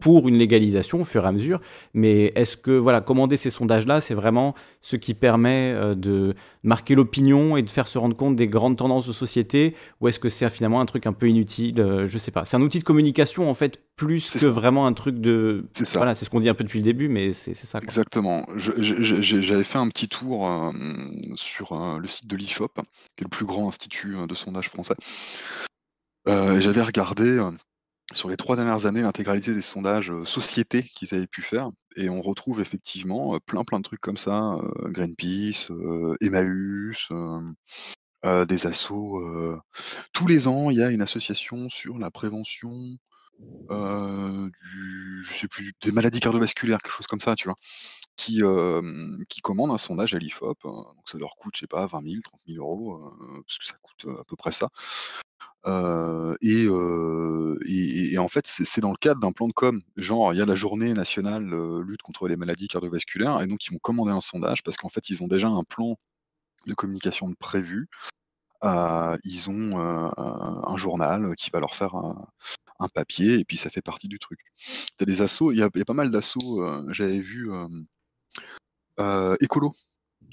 pour une légalisation au fur et à mesure. Mais est-ce que voilà, commander ces sondages-là, c'est vraiment ce qui permet euh, de marquer l'opinion et de faire se rendre compte des grandes tendances de société Ou est-ce que c'est finalement un truc un peu inutile euh, Je ne sais pas. C'est un outil de communication en fait, plus que vraiment un truc de. C'est ça. Voilà, c'est ce qu'on dit un peu depuis le début, mais c'est ça. Exactement. J'avais fait un petit tour euh, sur le site de l'IFOP, qui est le plus grand institut de sondage français. J'avais regardé sur les trois dernières années l'intégralité des sondages sociétés qu'ils avaient pu faire. Et on retrouve effectivement plein plein de trucs comme ça, Greenpeace, Emmaüs, des assos. Tous les ans, il y a une association sur la prévention je sais plus, des maladies cardiovasculaires, quelque chose comme ça, tu vois qui, commandent un sondage à l'IFOP, hein. donc ça leur coûte, je sais pas, 20 000-30 000 euros parce que ça coûte, à peu près ça. et en fait, c'est dans le cadre d'un plan de com. Genre, il y a la journée nationale, lutte contre les maladies cardiovasculaires et donc ils vont commander un sondage parce qu'en fait, ils ont déjà un plan de communication de prévu. ils ont, un journal, qui va leur faire un papier et puis ça fait partie du truc. il y a y a pas mal d'assauts. j'avais vu, Ecolo euh, écolo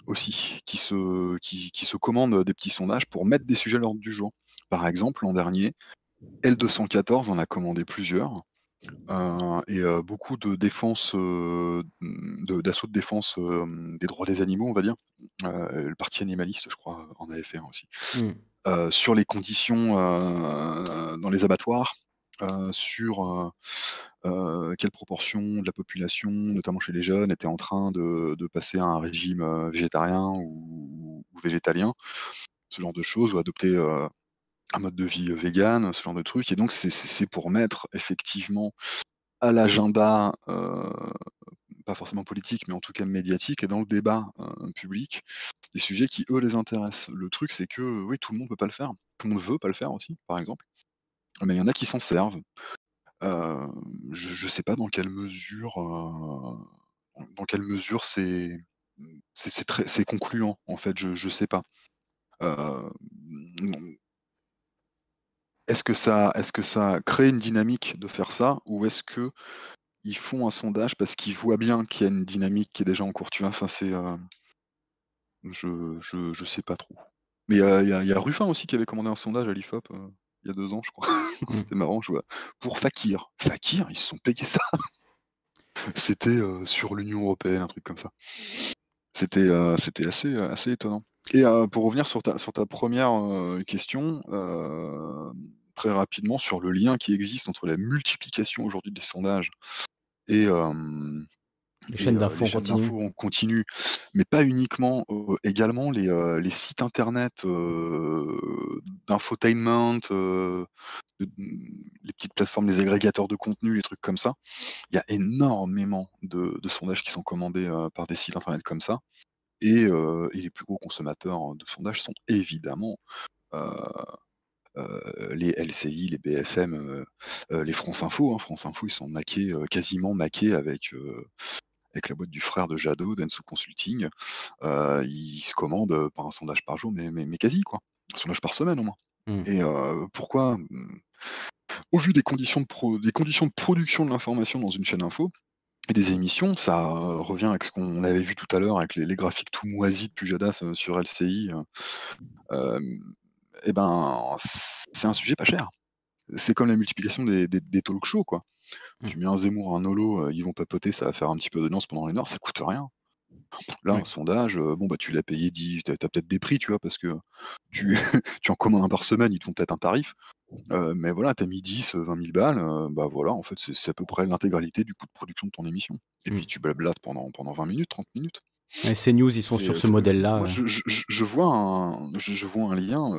aussi, qui se, qui, se commande des petits sondages pour mettre des sujets à l'ordre du jour. Par exemple, l'an dernier, L214 en a commandé plusieurs. Euh, et euh, beaucoup de défense, d'assauts de, défense des droits des animaux, on va dire. le parti animaliste, je crois, en avait fait un aussi. Hmm. sur les conditions dans les abattoirs, euh, sur euh, euh, quelle proportion de la population, notamment chez les jeunes, était en train de, passer à un régime végétarien ou, végétalien, ce genre de choses, ou adopter un mode de vie vegan, ce genre de trucs. Et donc, c'est pour mettre effectivement à l'agenda, pas forcément politique, mais en tout cas médiatique, et dans le débat public, des sujets qui, eux, les intéressent. Le truc, c'est que, oui, tout le monde peut pas le faire. Tout le monde veut pas le faire aussi, par exemple mais il y en a qui s'en servent. je ne sais pas dans quelle mesure, dans quelle mesure c'est c'est concluant en fait. Je ne sais pas. est-ce que ça est que ça crée une dynamique de faire ça ou est-ce que ils font un sondage parce qu'ils voient bien qu'il y a une dynamique qui est déjà en cours. Tu enfin c'est euh, je, je, sais pas trop. Mais il y, y, a Ruffin aussi qui avait commandé un sondage à l'IFOP. Euh y deux ans, je crois. Mmh. C'était marrant, je vois. Pour Fakir. Fakir, ils se sont payés ça. C'était euh, sur l'Union Européenne, un truc comme ça. C'était euh, c'était assez, euh, assez étonnant. Et pour revenir sur ta, sur ta première question, très rapidement, sur le lien qui existe entre la multiplication aujourd'hui des sondages et, euh, les chaînes d'infos on continue, mais pas uniquement. Euh, également euh, les, sites internet d'infotainment, les petites plateformes, les agrégateurs de contenu, les trucs comme ça. Il y a énormément de, sondages qui sont commandés par des sites internet comme ça. Et, les plus gros consommateurs de sondages sont évidemment les LCI, les BFM, les France Info. Hein. France Info, ils sont maqués, quasiment maqués avec avec la boîte du frère de Jadot, d'Ensu Consulting, il se commande par un sondage par jour, mais, quasi, quoi. Un sondage par semaine au moins. Mmh. Et pourquoi mmh, Au vu des conditions de, des conditions de production de l'information dans une chaîne info, et des émissions, ça revient avec ce qu'on avait vu tout à l'heure avec les, graphiques tout moisis de Pujadas sur LCI. Eh ben, c'est un sujet pas cher. C'est comme la multiplication des, des talk shows, quoi. Mmh. Tu mets un Zemmour, un Nolo, euh, ils vont papoter, ça va faire un petit peu de danse pendant les Noirs, ça coûte rien. Là, un sondage, euh, bon, bah, tu l'as payé dit tu as, peut-être des prix, tu vois, parce que tu, en commandes un par semaine, ils te font peut-être un tarif. Euh, mais voilà, tu as mis 10, 20 000 balles, bah voilà, en fait, c'est à peu près l'intégralité du coût de production de ton émission. Et puis mmh. tu blablates pendant, pendant 20 minutes, 30 minutes. Et ces news, ils sont sur ce modèle-là. Je, vois un, je, vois un lien,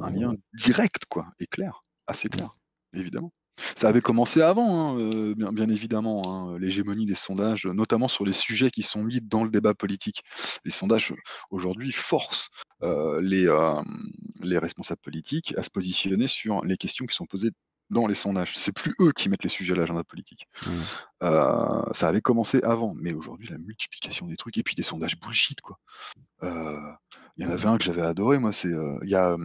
un lien direct, quoi, et clair, assez clair, évidemment. Ça avait commencé avant, hein, euh, bien, évidemment, hein, l'hégémonie des sondages, notamment sur les sujets qui sont mis dans le débat politique. Les sondages, aujourd'hui, forcent euh, euh, les, responsables politiques à se positionner sur les questions qui sont posées dans les sondages. C'est plus eux qui mettent les sujets à l'agenda politique. ça avait commencé avant, mais aujourd'hui, la multiplication des trucs, et puis des sondages bullshit, quoi. Il y en avait un que j'avais adoré, moi, c'est... Il y a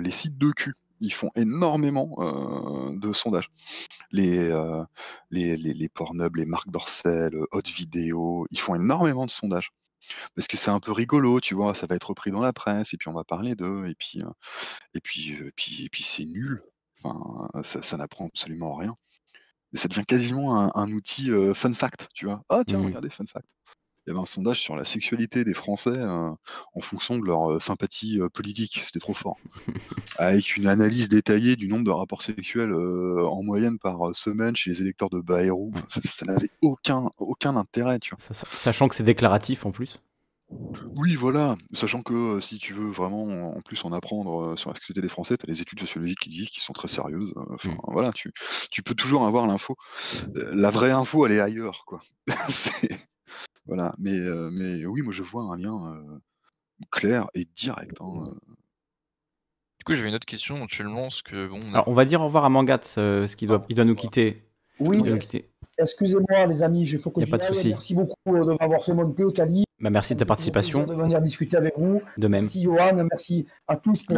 les sites de cul ils font énormément euh, de sondages. Les, pornobles euh, les, les, les Pornhub, les marques Dorcel, euh, Haute Vidéo, ils font énormément de sondages. Parce que c'est un peu rigolo, tu vois, ça va être repris dans la presse, et puis on va parler d'eux, et puis, et puis, et puis, c'est nul. Enfin, ça, n'apprend absolument rien. ça devient quasiment un, outil fun fact, tu vois. oh, tiens, mmh. regardez, fun fact il y avait un sondage sur la sexualité des Français euh, en fonction de leur euh, sympathie euh, politique. C'était trop fort. Avec une analyse détaillée du nombre de rapports sexuels en moyenne par semaine chez les électeurs de Bayrou. Ça, n'avait aucun, aucun intérêt. Tu vois. Sachant que c'est déclaratif en plus. Oui, voilà. Sachant que si tu veux vraiment en, plus en apprendre sur la sexualité des Français, tu as les études sociologiques qui disent qui sont très sérieuses. Mm. voilà, tu, peux toujours avoir l'info. la vraie info, elle est ailleurs, quoi. c'est voilà. Mais, mais oui, moi je vois un lien clair et direct. Hein, mmh. Du coup, j'avais une autre question. Tu que On, va dire au revoir à Mangat, ce qui doit, il doit nous quitter. Oui, excusez-moi les amis, je faut pas souci. Merci beaucoup de m'avoir fait monter, Cali. Bah, merci de ta participation. De venir discuter avec vous. De même. Merci Johan, merci à tous pour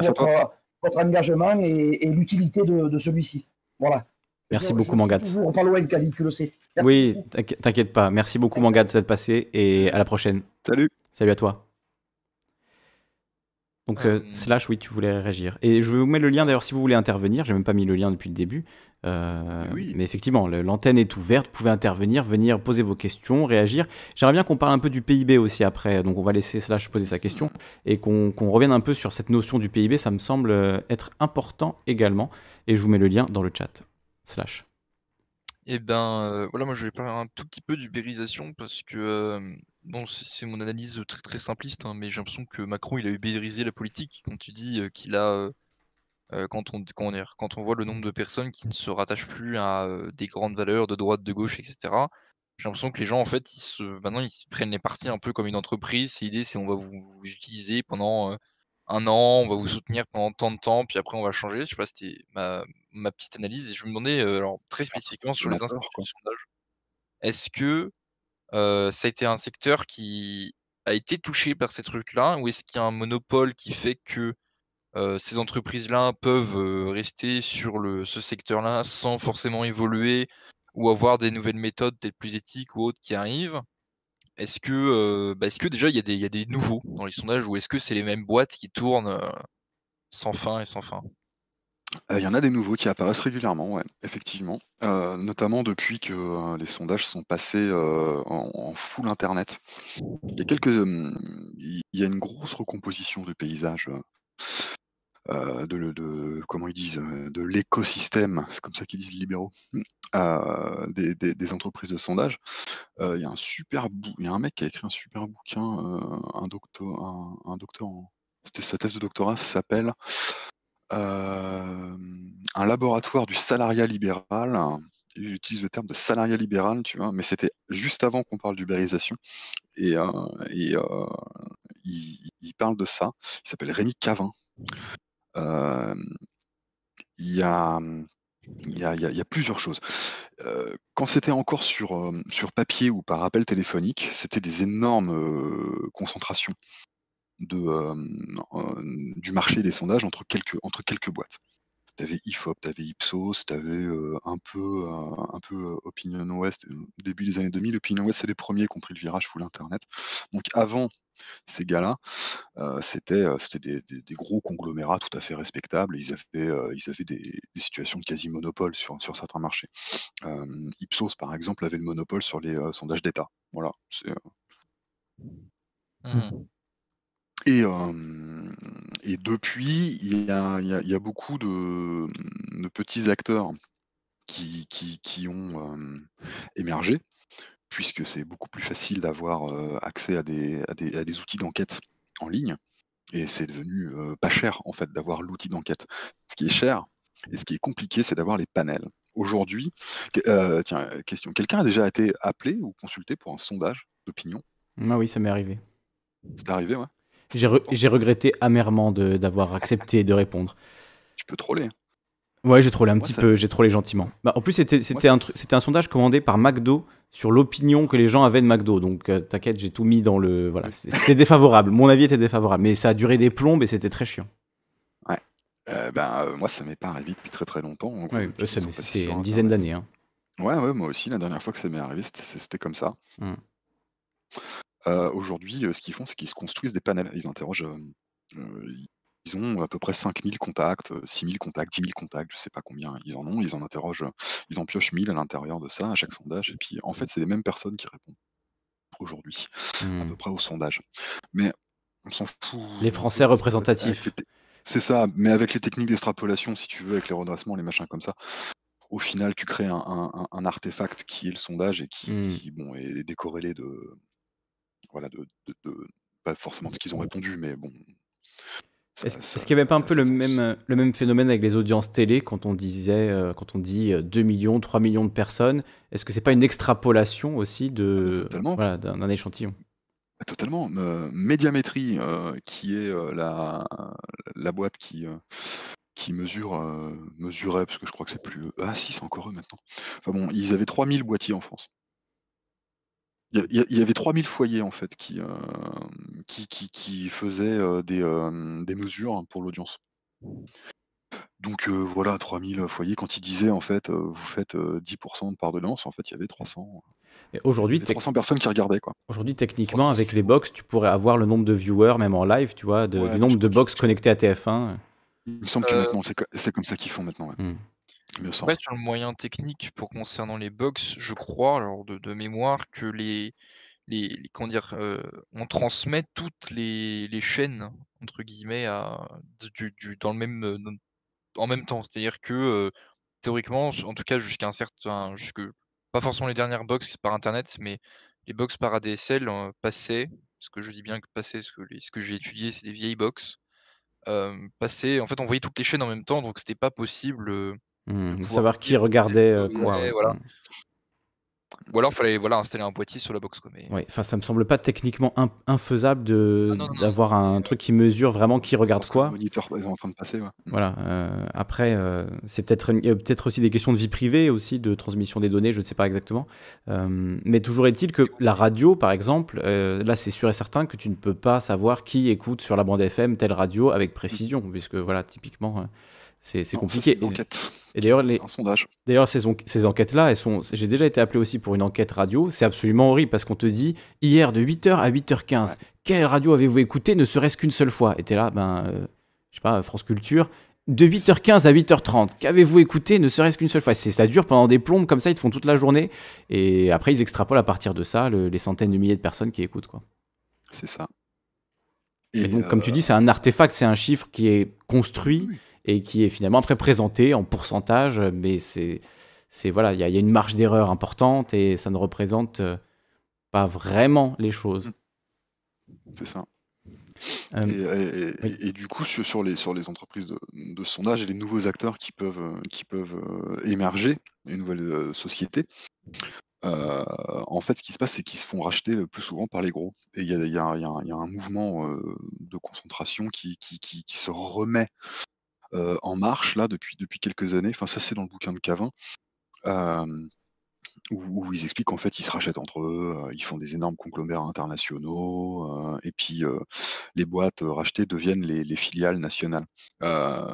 votre, engagement et, l'utilité de, celui-ci. Voilà. Merci beaucoup, Mangat. On parle loin, Cali, tu le sais oui, t'inquiète pas. Merci beaucoup, Manga, de s'être passé et à la prochaine. Salut. Salut à toi. Donc, euh, euh. Slash, oui, tu voulais réagir. Et je vais vous mettre le lien d'ailleurs si vous voulez intervenir. J'ai même pas mis le lien depuis le début. Euh, oui. Mais effectivement, l'antenne est ouverte. Vous pouvez intervenir, venir poser vos questions, réagir. J'aimerais bien qu'on parle un peu du PIB aussi après. Donc, on va laisser Slash poser sa question et qu'on revienne un peu sur cette notion du PIB. Ça me semble être important également. Et je vous mets le lien dans le chat. Slash. Et eh ben euh, voilà, moi je vais parler un tout petit peu d'ubérisation parce que euh, bon, c'est mon analyse euh, très très simpliste, hein, mais j'ai l'impression que Macron il a ubérisé la politique quand tu dis qu'il a quand on quand quand on voit le nombre de personnes qui ne se rattachent plus à des grandes valeurs de droite, de gauche, etc. J'ai l'impression que les gens en fait maintenant ils prennent les parties un peu comme une entreprise. L'idée c'est on va vous, utiliser pendant un an, on va vous soutenir pendant tant de temps, puis après on va changer. Je sais pas, c'était ma, ma petite analyse et je me demandais, alors, très ah, spécifiquement sur les instances de sondage, est-ce que ça a été un secteur qui a été touché par ces trucs-là ou est-ce qu'il y a un monopole qui fait que ces entreprises-là peuvent rester sur ce secteur-là sans forcément évoluer ou avoir des nouvelles méthodes peut-être plus éthiques ou autres qui arrivent Est-ce que, bah, que déjà il y, y, a des nouveaux dans les sondages ou est-ce que c'est les mêmes boîtes qui tournent sans fin et sans fin euh, il y en a des nouveaux qui apparaissent régulièrement, effectivement, euh, notamment depuis que, euh, les sondages sont passés, en full internet. Il y a quelques, il une grosse recomposition de paysage, de comment ils disent? de l'écosystème, c'est comme ça qu'ils disent les libéraux, des entreprises de sondage. il y a un super il y a un mec qui a écrit un super bouquin, un un docteur c'était sa thèse de doctorat s'appelle euh, un laboratoire du salariat libéral. Hein. Il utilise le terme de salariat libéral, tu vois, mais c'était juste avant qu'on parle d'ubérisation. Et, euh, euh, il, parle de ça. Il s'appelle Rémi Cavin. il y a. plusieurs choses. quand c'était encore sur, papier ou par appel téléphonique, c'était des énormes concentrations de, euh, du marché des sondages entre quelques, entre quelques boîtes. Tu avais IFOP, tu avais Ipsos, tu avais euh, un peu, euh, un peu Opinion West, début des années 2000. Opinion West, c'est les premiers qui ont pris le virage full Internet. Donc avant ces gars-là, c'était des, gros conglomérats tout à fait respectables. Ils avaient, ils avaient des, situations de quasi-monopole sur, sur, certains marchés. Ipsos, par exemple, avait le monopole sur les sondages d'État. Voilà. Hmm. Et, euh, et depuis, il y a beaucoup de, petits acteurs qui ont, euh, émergé, puisque c'est beaucoup plus facile d'avoir, euh, accès à des à des à des outils d'enquête en ligne et c'est devenu, pas cher, en fait, d'avoir l'outil d'enquête. Ce qui est cher et ce qui est compliqué, c'est d'avoir les panels. Aujourd'hui, tiens, question, quelqu'un a déjà été appelé ou consulté pour un sondage d'opinion? Ah oui, ça m'est arrivé. C'est arrivé, ouais? J'ai regretté amèrement d'avoir accepté de répondre. Tu peux troller. Ouais, j'ai trollé un petit peu, j'ai trollé gentiment. Bah, en plus, c'était un, un, sondage commandé par McDo sur l'opinion que les gens avaient de McDo. Donc, euh, t'inquiète, j'ai tout mis dans le. Voilà, c'était défavorable. Mon avis était défavorable. Mais ça a duré des plombes et c'était très chiant. Ouais. Euh, ben, euh, moi, ça m'est pas arrivé depuis très très longtemps. Donc, hein, ça c'est une dizaine d'années. Hein. Ouais, moi aussi, la dernière fois que ça m'est arrivé, c'était comme ça. Mmh. Euh, aujourd'hui, euh, ce qu'ils font, c'est qu'ils se construisent des panels. Ils interrogent, euh, ils ont à peu près 5000 contacts, 6000 contacts, 10 000 contacts, je sais pas combien ils en ont. Ils en interrogent, ils en piochent 1000 à l'intérieur de ça, à chaque sondage. Et puis, en fait, c'est les mêmes personnes qui répondent aujourd'hui, à peu mmh. près au sondage. Mais on s'en fout. Les Français représentatifs. C'est ça, mais avec les techniques d'extrapolation, si tu veux, avec les redressements, les machins comme ça, au final, tu crées un, artefact qui est le sondage et qui, mmh. bon, est décorrélé de, voilà, de, pas forcément de ce qu'ils ont répondu, mais bon. Est-ce qu'il n'y avait pas un peu le même, le même phénomène avec les audiences télé quand on disait euh, quand on dit 2 euh, millions, 3 millions de personnes Est-ce que c'est pas une extrapolation aussi de ah, voilà, d'un échantillon ah, Totalement. Euh, Médiamétrie, qui est la, la, boîte qui, qui mesure, mesurait, parce que je crois que c'est plus. Ah si, c'est encore eux maintenant. Enfin bon, ils avaient 3000 boîtiers en France. Il y, avait 3000 foyers en fait qui, euh, qui, qui, faisaient euh, des, euh, des mesures pour l'audience. Donc voilà, 3000 foyers. Quand ils disaient en fait, vous faites 10% de part de lance, en fait, il y avait 300, Et Aujourd'hui, 300 personnes qui regardaient quoi. aujourd'hui, techniquement, avec les box, tu pourrais avoir le nombre de viewers, même en live, tu vois, du nombre de box connectés à TF1. il me semble que c'est comme ça qu'ils font maintenant. Mmh sur le moyen technique, pour concernant les box, je crois, alors de, mémoire, que les, les, dire, euh, on transmet toutes les, chaînes entre guillemets à, du, dans le même euh, en même temps. C'est-à-dire que euh, théoriquement, en tout cas jusqu'à un certain, jusque pas forcément les dernières box par internet, mais les box par ADSL passaient. Ce que je dis bien que passaient, ce que, ce que j'ai étudié, c'est des vieilles box. Euh, En fait, on voyait toutes les chaînes en même temps, donc c'était pas possible. Mmh, savoir qui regardait euh, quoi. Voilà. Mmh. Ou alors, il fallait voilà, installer un boîtier sur la box. Quoi, mais... ça me semble pas techniquement infaisable ah d'avoir un euh, truc qui mesure vraiment qui regarde quoi. moniteur bah, en train de passer. Voilà. Euh, après, c'est peut-être peut-être aussi des questions de vie privée aussi, de transmission des données, je ne sais pas exactement. mais toujours est-il que la radio, par exemple, là, c'est sûr et certain que tu ne peux pas savoir qui écoute sur la bande FM telle radio avec mmh. précision, puisque voilà, typiquement. C'est compliqué. C'est Et d'ailleurs, les... un sondage. D'ailleurs, ces, enquêtes-là, elles sont. J'ai déjà été appelé aussi pour une enquête radio. C'est absolument horrible parce qu'on te dit hier de 8h à 8h15, quelle radio avez-vous écouté ne serait-ce qu'une seule fois Et t'es là, ben, euh, je sais pas, France Culture. De 8h15 à 8h30, qu'avez-vous écouté ne serait-ce qu'une seule fois c'est Ça dure pendant des plombes, comme ça ils te font toute la journée. Et après ils extrapolent à partir de ça les centaines de milliers de personnes qui écoutent. quoi. C'est ça. Et, donc, comme euh, tu dis, c'est un artefact, c'est un chiffre qui est construit et qui est finalement après présenté en pourcentage, mais c'est voilà, il y, a une marge d'erreur importante et ça ne représente euh, pas vraiment les choses. Mm. C'est ça. Euh, et, du coup, sur, les, sur les entreprises de, sondage et les nouveaux acteurs qui peuvent, qui peuvent euh, émerger, les nouvelles sociétés, en fait, ce qui se passe, c'est qu'ils se font racheter le plus souvent par les gros. Et il y, a, un mouvement de concentration qui, qui, qui se remet euh, en marche là depuis, depuis quelques années. Enfin, ça c'est dans le bouquin de Cavin. où, ils expliquent qu'en fait ils se rachètent entre eux, euh, ils font des énormes conglomérats internationaux, euh, et puis les boîtes rachetées deviennent les, filiales nationales. Il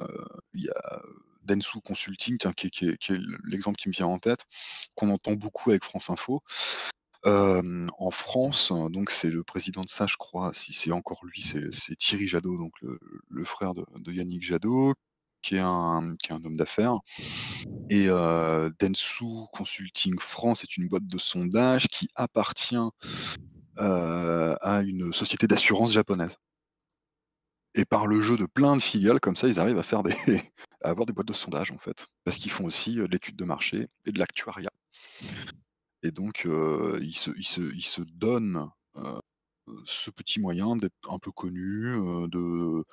y a Densu Consulting, qui, est l'exemple qui me vient en tête, qu'on entend beaucoup avec France Info. en France, hein, donc c'est le président de ça, je crois, si c'est encore lui, c'est Thierry Jadot, donc le, frère de Yannick Jadot, qui est un, un homme d'affaires. Et euh, Densu Consulting France est une boîte de sondage qui appartient à une société d'assurance japonaise. Et par le jeu de plein de filiales, comme ça, ils arrivent à faire des, avoir des boîtes de sondage, en fait. Parce qu'ils font aussi de l'étude de marché et de l'actuariat. Et donc, se, se, ils, se, donnent euh, ce petit moyen d'être un peu connu euh, de,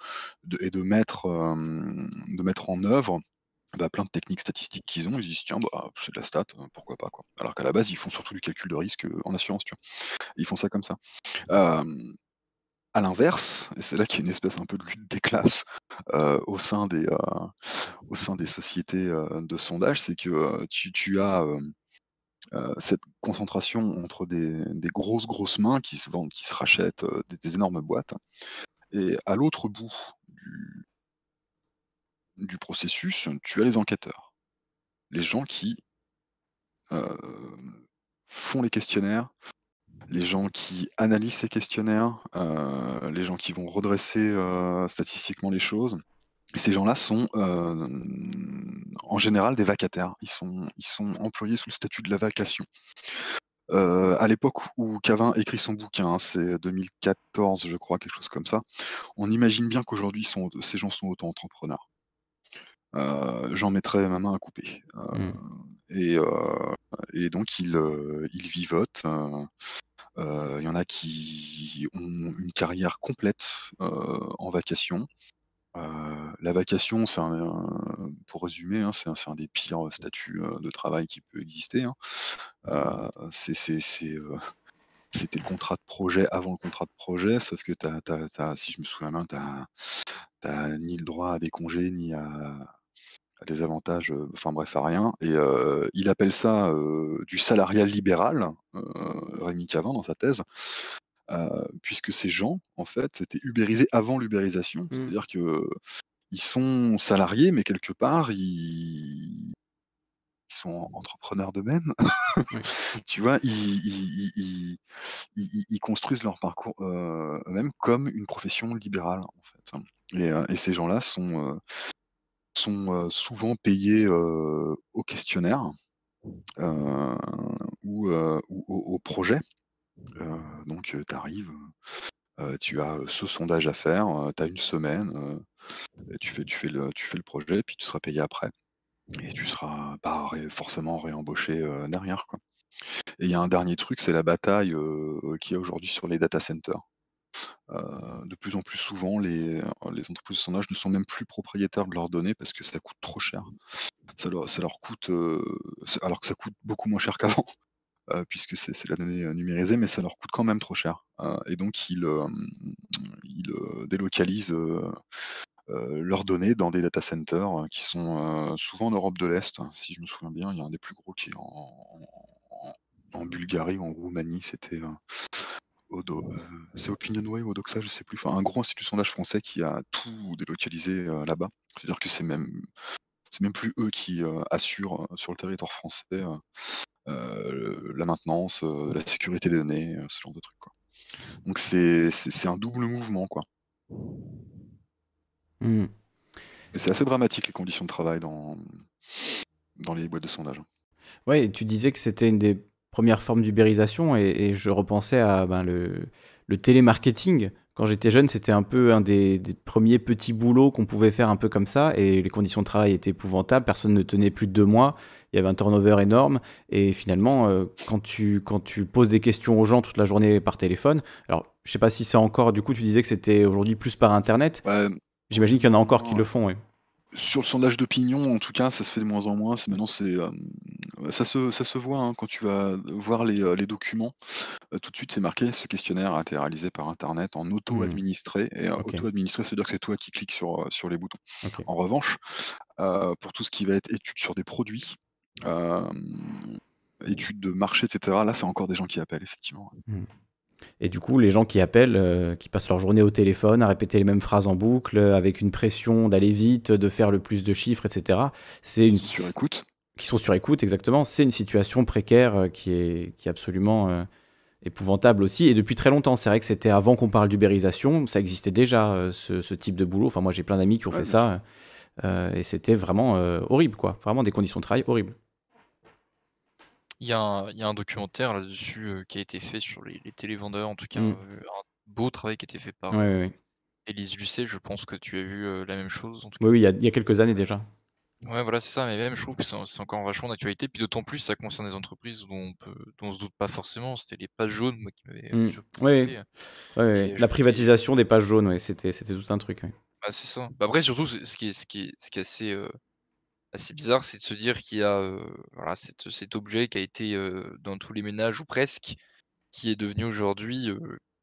et de mettre, de mettre en œuvre bah, plein de techniques statistiques qu'ils ont, ils disent tiens, bah, c'est de la stat, euh, pourquoi pas. Quoi. Alors qu'à la base, ils font surtout du calcul de risque en assurance, tu vois. Ils font ça comme ça. Euh, à l'inverse, et c'est là qu'il y a une espèce un peu de lutte des classes au, sein des, au sein des sociétés de sondage, c'est que tu, tu, as euh, cette concentration entre des, grosses, grosses mains qui se vendent, qui se rachètent euh, des, énormes boîtes. Et à l'autre bout du, processus, tu as les enquêteurs, les gens qui euh, font les questionnaires, les gens qui analysent ces questionnaires, les gens qui vont redresser statistiquement les choses ces gens-là sont euh, en général des vacataires. Ils sont, employés sous le statut de la vacation. Euh, à l'époque où Cavin écrit son bouquin, hein, c'est 2014, je crois, quelque chose comme ça, on imagine bien qu'aujourd'hui, ces gens sont auto-entrepreneurs. Euh, j'en mettrais ma main à couper. Mm. Et, donc, ils, ils vivotent. Il y en a qui ont une carrière complète en vacation la vacation, c'est pour résumer, hein, c'est un, des pires statuts de travail qui peut exister. Hein. c'était le contrat de projet avant le contrat de projet, sauf que si je me souviens bien, tu n'as ni le droit à des congés, ni à, des avantages, enfin bref, à rien. Et il appelle ça du salariat libéral, hein, Rémi Cavin, dans sa thèse puisque ces gens, en fait, c'était ubérisés avant l'ubérisation. Mmh. C'est-à-dire que ils sont salariés, mais quelque part, ils, sont entrepreneurs d'eux-mêmes. tu vois, ils, construisent leur parcours euh, eux-mêmes comme une profession libérale, en fait. Et, euh, ces gens-là sont, euh, sont souvent payés au questionnaire ou, au, projet donc tu arrives, tu as, ce sondage à faire, tu as une semaine, tu fais le projet, puis tu seras payé après et tu seras, pas forcément réembauché, derrière, Et il y a un dernier truc, c'est la bataille, qui qu'il y a aujourd'hui sur les data centers. de plus en plus souvent, les, entreprises de sondage ne sont même plus propriétaires de leurs données parce que ça coûte trop cher. Ça leur coûte, alors que ça coûte beaucoup moins cher qu'avant. Euh, puisque c'est la donnée euh, numérisée, mais ça leur coûte quand même trop cher. Hein, et donc, ils, euh, délocalisent leurs données dans des data centers hein, qui sont souvent en Europe de l'Est, hein, si je me souviens bien. Il y a un des plus gros qui est en, Bulgarie ou en Roumanie. C'était. c'est Opinionway ou Odoxa, je ne sais plus. Enfin, un gros institut sondage français qui a tout délocalisé là-bas. C'est-à-dire que c'est même c'est même plus eux qui assurent sur le territoire français euh, la maintenance, euh, la sécurité des données, euh, ce genre de trucs. Donc c'est un double mouvement. quoi. Mmh. C'est assez dramatique les conditions de travail dans, dans les boîtes de sondage. Hein. Oui, tu disais que c'était une des premières formes d'ubérisation et, je repensais à ben, le, le, télémarketing. Quand j'étais jeune, c'était un peu un des, des premiers petits boulots qu'on pouvait faire un peu comme ça et les conditions de travail étaient épouvantables. Personne ne tenait plus de deux mois il y avait un turnover énorme. Et finalement, euh, quand, tu, quand tu poses des questions aux gens toute la journée par téléphone, alors je sais pas si c'est encore, du coup, tu disais que c'était aujourd'hui plus par Internet. J'imagine qu'il y en a encore qui le font. sur le sondage d'opinion, en tout cas, ça se fait de moins en moins. Maintenant, c'est euh, ça, se, ça se voit hein, quand tu vas voir les, euh, les documents. tout de suite, c'est marqué ce questionnaire a été réalisé par Internet en auto-administré. Hmm. Et auto-administré, cest à dire que c'est toi qui cliques sur, sur les boutons. En revanche, pour tout ce qui va être étude sur des produits, euh, études de marché, etc. Là, c'est encore des gens qui appellent, effectivement. Hmm. Et du coup, les gens qui appellent, euh, qui passent leur journée au téléphone à répéter les mêmes phrases en boucle, euh, avec une pression d'aller vite, de faire le plus de chiffres, etc. C'est une sur Qui sont sur écoute, exactement. C'est une situation précaire qui est qui est absolument épouvantable aussi. Et depuis très longtemps, c'est vrai que c'était avant qu'on parle d'ubérisation, ça existait déjà ce, type de boulot. Enfin, moi, j'ai plein d'amis qui ont fait ça. et c'était vraiment horrible, quoi. Vraiment des conditions de travail horribles. Il y, a un, documentaire là-dessus qui a été fait sur les, télévendeurs, en tout cas, mmh. un beau travail qui a été fait par Elise Élise Lucet. Je pense que tu as vu la même chose, en tout Oui, il y a, quelques années déjà. Ouais, voilà, c'est ça, mais même je trouve que c'est encore vachement d'actualité. Puis d'autant plus, ça concerne des entreprises dont on peut, on se doute pas forcément. C'était les pages jaunes, moi, qui m'avaient Oui, mmh. hein, La privatisation des pages jaunes, c'était, tout un truc. Bah, c'est ça. Bah, après, surtout, ce qui est, ce qui est, ce qui assez, c'est bizarre, c'est de se dire qu'il y a voilà, cet objet qui a été dans tous les ménages ou presque, qui est devenu aujourd'hui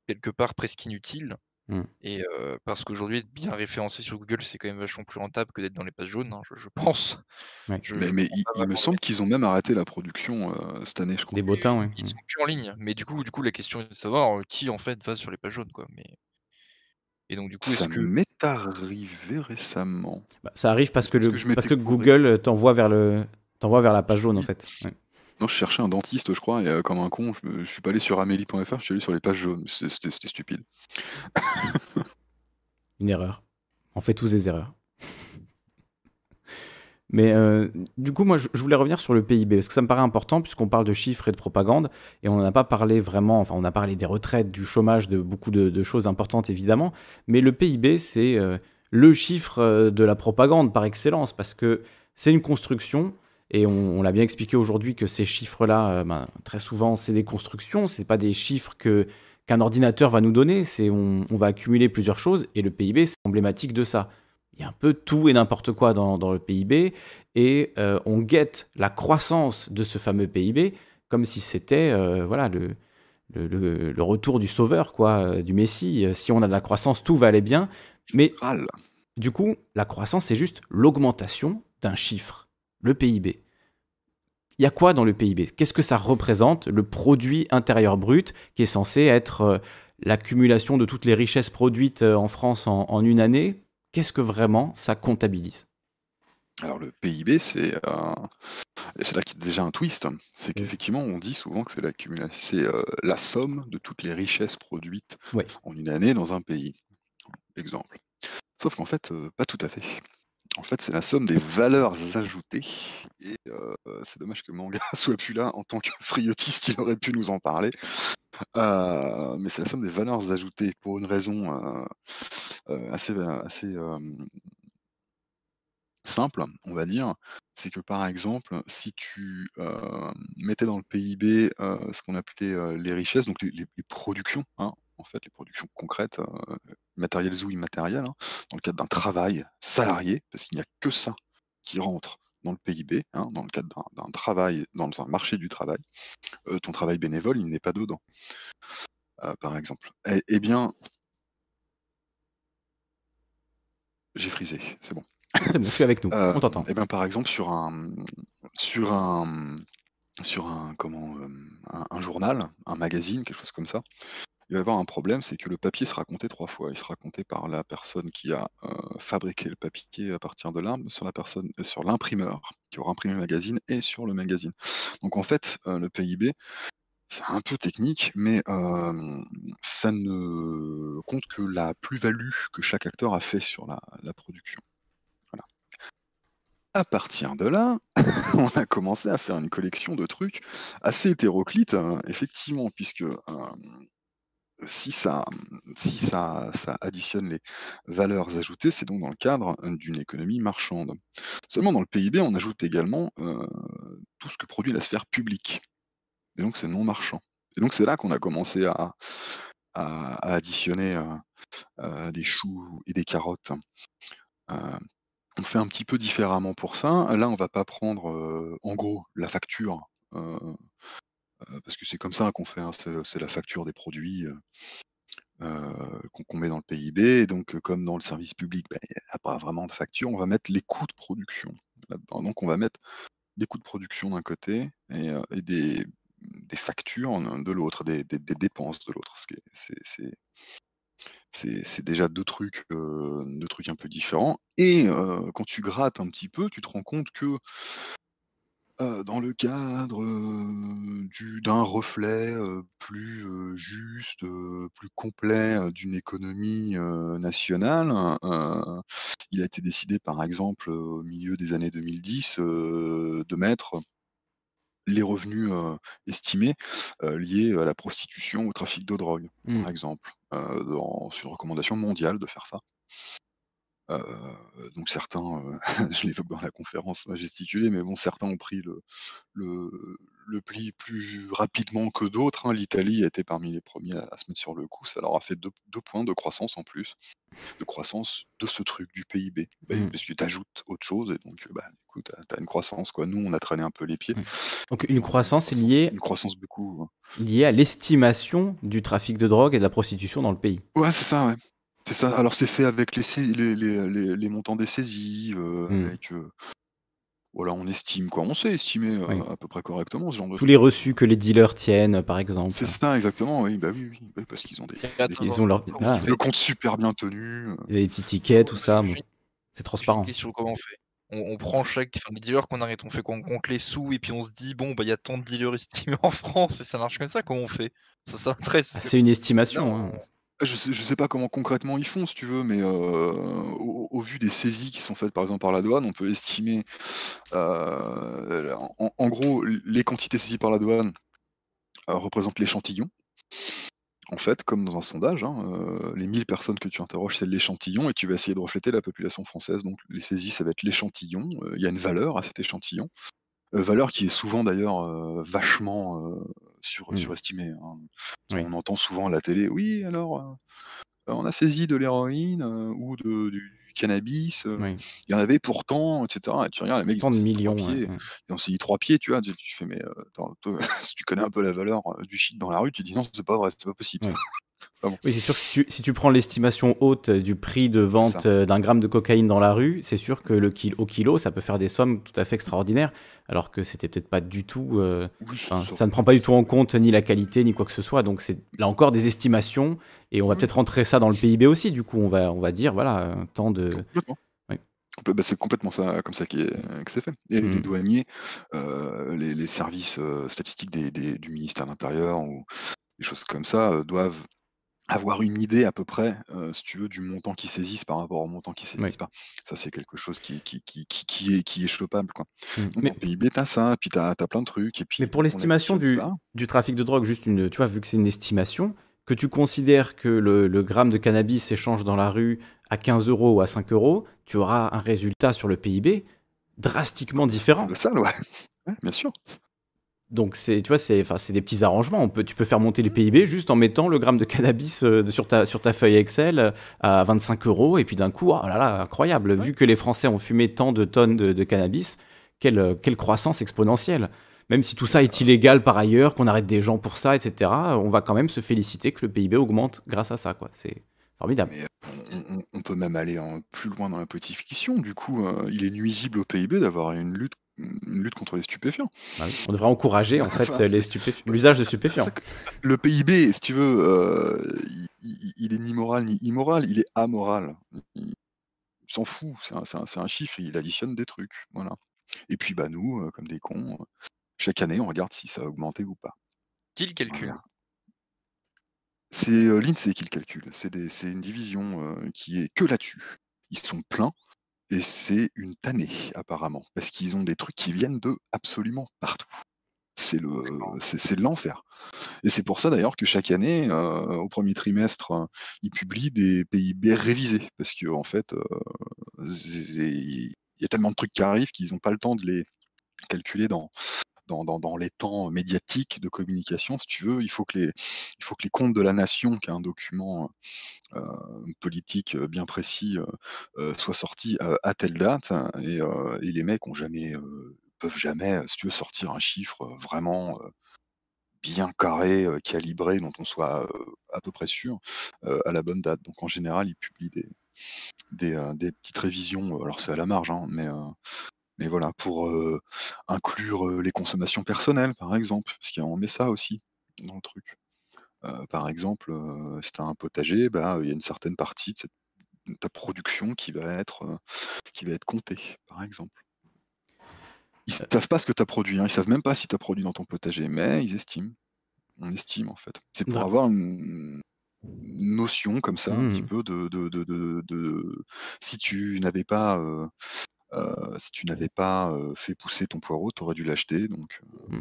quelque part presque inutile. Mmh. Et parce qu'aujourd'hui, être bien référencé sur Google, c'est quand même vachement plus rentable que d'être dans les pages jaunes, hein, je, pense. mais, il, me semble qu'ils ont même arrêté la production cette année, je crois. Des bottins, oui. Ils mmh. sont plus en ligne. Mais du coup, du coup, la question est de savoir qui en fait va sur les pages jaunes, quoi. Mais... Et donc, du coup, ça que... m'est arrivé récemment. Bah, ça arrive parce, que, Google euh, t'envoie vers, la page jaune, en fait. Non, je cherchais un dentiste, je crois, et euh, comme un con, je, suis pas allé sur amélie.fr, je suis allé sur les pages jaunes. C'était stupide. Une erreur. On fait tous des erreurs. Mais euh, du coup, moi, je, voulais revenir sur le PIB, parce que ça me paraît important, puisqu'on parle de chiffres et de propagande, et on n'a pas parlé vraiment, enfin, on a parlé des retraites, du chômage, de beaucoup de, choses importantes, évidemment, mais le PIB, c'est euh, le chiffre euh, de la propagande par excellence, parce que c'est une construction, et on, l'a bien expliqué aujourd'hui que ces chiffres-là, ben, très souvent, c'est des constructions, c'est pas des chiffres que qu'un ordinateur va nous donner, c'est on, on va accumuler plusieurs choses, et le PIB, c'est emblématique de ça y a un peu tout et n'importe quoi dans, le PIB, et euh, on guette la croissance de ce fameux PIB comme si c'était euh, voilà le, le, retour du sauveur, quoi, euh, du Messie. Si on a de la croissance, tout va aller bien. Mais du coup, la croissance, c'est juste l'augmentation d'un chiffre, le PIB. Il y a quoi dans le PIB Qu'est-ce que ça représente, le produit intérieur brut, qui est censé être l'accumulation de toutes les richesses produites en France en une année qu'est-ce que vraiment ça comptabilise alors le PIB, euh, c'est là qu'il y a déjà un twist. C'est mmh. qu'effectivement, on dit souvent que c'est euh, la somme de toutes les richesses produites en une année dans un pays. Exemple. Sauf qu'en fait, euh, pas tout à fait. En fait, c'est la somme des valeurs ajoutées. Et c'est dommage que Manga soit plus là en tant que friotiste, qu'il aurait pu nous en parler. mais c'est la somme des valeurs ajoutées pour une raison assez, bah, simple, on va dire. C'est que par exemple, si tu mettais dans le PIB ce qu'on appelait les richesses, donc les, productions, hein, en fait les productions concrètes, euh, matérielles ou immatérielles, hein, dans le cadre d'un travail salarié, parce qu'il n'y a que ça qui rentre dans le PIB, hein, dans le cadre d'un travail, dans un marché du travail, euh, ton travail bénévole, il n'est pas dedans, euh, par exemple. Eh, eh bien, j'ai frisé, c'est bon. C'est bon, je suis avec nous, on t'entend. Eh bien, par exemple, sur un, sur un, sur un, comment, un, journal, un magazine, quelque chose comme ça, il va y avoir un problème, c'est que le papier sera compté trois fois. Il sera compté par la personne qui a euh, fabriqué le papier à partir de l'arbre, sur la personne, euh, sur l'imprimeur qui aura imprimé le magazine et sur le magazine. Donc en fait, euh, le PIB, c'est un peu technique, mais ça ne compte que la plus-value que chaque acteur a fait sur la, production. À partir de là, on a commencé à faire une collection de trucs assez hétéroclites, hein, effectivement, puisque si ça, mmh, si ça, ça additionne les valeurs ajoutées, c'est donc dans le cadre hein, d'une économie marchande. Seulement dans le PIB, on ajoute également tout ce que produit la sphère publique. Et donc c'est non marchand. Et donc c'est là qu'on a commencé à, additionner euh, des choux et des carottes. on fait un petit peu différemment pour ça. Là, on ne va pas prendre en gros la facture euh, parce que c'est comme ça qu'on fait, hein, c'est la facture des produits euh, euh, qu'on met dans le PIB. Et donc, comme dans le service public, ben, il n'y a pas vraiment de facture, on va mettre les coûts de production Donc, on va mettre des coûts de production d'un côté et, des, factures de l'autre, des, dépenses de l'autre. C'est déjà deux trucs, deux trucs un peu différents. Et quand tu grattes un petit peu, tu te rends compte que euh, dans le cadre, euh, d'un reflet, euh, plus, juste, plus complet, d'une économie, nationale, hein, il a été décidé, par exemple, au milieu des années 2010, de mettre les revenus, estimés, liés à la prostitution, ou au trafic de drogue, par mmh. exemple, dans sur recommandation mondiale de faire ça. Euh, euh, donc certains, je euh, je l'évoque dans la conférence, m'a gesticulé, mais bon, certains ont pris le, le, pli plus rapidement que d'autres. Hein. L'Italie L'Italie été parmi les premiers à, se mettre sur le coup. Ça leur a fait deux, points de croissance en plus, de croissance de ce truc, du PIB. Bah, mmh. Parce que tu ajoutes autre chose, et donc bah, écoute, tu as, une croissance. Quoi. Nous, on a traîné un peu les pieds. Mmh. Donc une croissance, est liée, une croissance beaucoup, hein. liée à l'estimation du trafic de drogue et de la prostitution dans le pays. Ouais, c'est ça, ouais. C'est ça. Alors, c'est fait avec les, montants des saisies, euh, mmh. euh, voilà, on estime quoi. On sait estimer euh, à peu près correctement ce genre de Tous les reçus que les dealers tiennent, par exemple. C'est ça, exactement. Oui, bah oui, parce qu'ils ont des, Ils ont leur... le ah, compte super bien tenu. il y a des petits tickets, tout ça. C'est transparent. comment on fait? On, prend chaque, enfin, les dealers qu'on arrête, on fait quoi? On compte les sous et puis on se dit, bon, bah, il y a tant de dealers estimés en France et ça marche comme ça, comment on fait? Ça, ah, C'est une estimation. Hein. Ah, je sais, sais pas comment concrètement ils font, si tu veux, mais, euh, au vu des saisies qui sont faites, par exemple, par la douane, on peut estimer, euh, en gros, les quantités saisies par la douane, euh, représentent l'échantillon. En fait, comme dans un sondage, hein, les 1000 personnes que tu interroges, c'est l'échantillon et tu vas essayer de refléter la population française. Donc les saisies, ça va être l'échantillon, il y a une valeur à cet échantillon, valeur qui est souvent d'ailleurs, vachement, sur, mmh. surestimé. Hein. On entend souvent à la télé, oui, alors, euh, on a saisi de l'héroïne euh, ou du, cannabis, euh, il y en avait pourtant, etc. Et tu regardes, les mecs, de millions. Pieds, on ouais. trois pieds, tu vois. Tu, fais, mais tu connais un peu la valeur du shit dans la rue, tu dis non, c'est pas vrai, c'est pas possible. Oui, c'est sûr que si tu, prends l'estimation haute du prix de vente d'un gramme de cocaïne dans la rue, c'est sûr que le, kilo au kilo, ça peut faire des sommes tout à fait extraordinaires alors que c'était peut-être pas du tout. Euh, ça, ne prend pas du tout en compte ni la qualité ni quoi que ce soit. Donc c'est là encore des estimations et on va mhm. peut-être rentrer ça dans le PIB aussi. Du coup, on va on va dire voilà un temps de. Bah, c'est complètement ça, comme ça qui est, que c'est fait. Et les mhm. douaniers, euh, les, services euh, statistiques du ministère de l'Intérieur ou des choses comme ça doivent avoir une idée à peu près, si tu veux, du montant qui saisissent par rapport au montant qui saisissent pas. Ça, c'est quelque chose qui, est, qui est mmh. mais... le PIB, tu as ça, puis tu as, plein de trucs. Et puis, mais pour l'estimation du, trafic de drogue, juste une, tu vois, vu que c'est une estimation, que tu considères que le, gramme de cannabis s'échange dans la rue à 15 euros ou à 5 euros, tu auras un résultat sur le PIB drastiquement différent. De ça, bien sûr donc c'est, tu vois, c'est, enfin, c'est des petits arrangements. On peut, tu peux faire monter les PIB juste en mettant le gramme de cannabis euh, sur ta sur ta feuille Excel euh, à 25 euros et puis d'un coup, oh là là, incroyable. Vu que les Français ont fumé tant de tonnes de, cannabis, quelle euh, quelle croissance exponentielle. Même si tout ça est illégal par ailleurs, qu'on arrête des gens pour ça, etc. On va quand même se féliciter que le PIB augmente grâce à ça, quoi. C'est formidable. On, peut même aller plus loin dans la petite fiction. Du coup, il est nuisible au PIB d'avoir une lutte une lutte contre les stupéfiants. Bah on devrait encourager en fait l'usage de stupéfiants. Le PIB, si tu veux, euh, il, est ni moral ni immoral, il est amoral. Il, s'en fout, c'est un, chiffre, il additionne des trucs, voilà. Et puis bah nous, euh, comme des cons, euh, chaque année on regarde si ça a augmenté ou pas. Qui le calcule C'est l'INSEE qui le calcule. C'est une division qui est que là-dessus. Ils sont pleins et c'est une tannée apparemment, parce qu'ils ont des trucs qui viennent de absolument partout. C'est le, c'est, l'enfer. Et c'est pour ça d'ailleurs que chaque année, euh, au premier trimestre, euh, ils publient des PIB révisés, parce que en fait, euh, il y a tellement de trucs qui arrivent qu'ils n'ont pas le temps de les calculer dans, dans, les temps médiatiques de communication, si tu veux, il faut que les, comptes de la nation, qui un document euh, euh, politique euh, bien précis, soit soient sortis à telle date. Hein, et, les mecs ont jamais, peuvent jamais, si tu veux, sortir un chiffre vraiment bien carré, calibré, dont on soit à peu près sûr, à la bonne date. Donc en général, ils publient des, petites révisions, alors c'est à la marge, hein, mais mais voilà, pour inclure les consommations personnelles, par exemple, parce qu'on met ça aussi dans le truc. par exemple, si tu as un potager, bah, il y a une certaine partie de, ta production qui va être, qui va être comptée, par exemple. Ils ne savent pas ce que tu as produit, Ils hein. ils savent même pas si tu as produit dans ton potager, mais ils estiment. On estime en fait. C'est pour avoir une notion comme ça, un petit mmh. peu de, de, si tu n'avais pas euh, si tu n'avais pas fait pousser ton poireau, tu aurais dû l'acheter. Donc, mmh.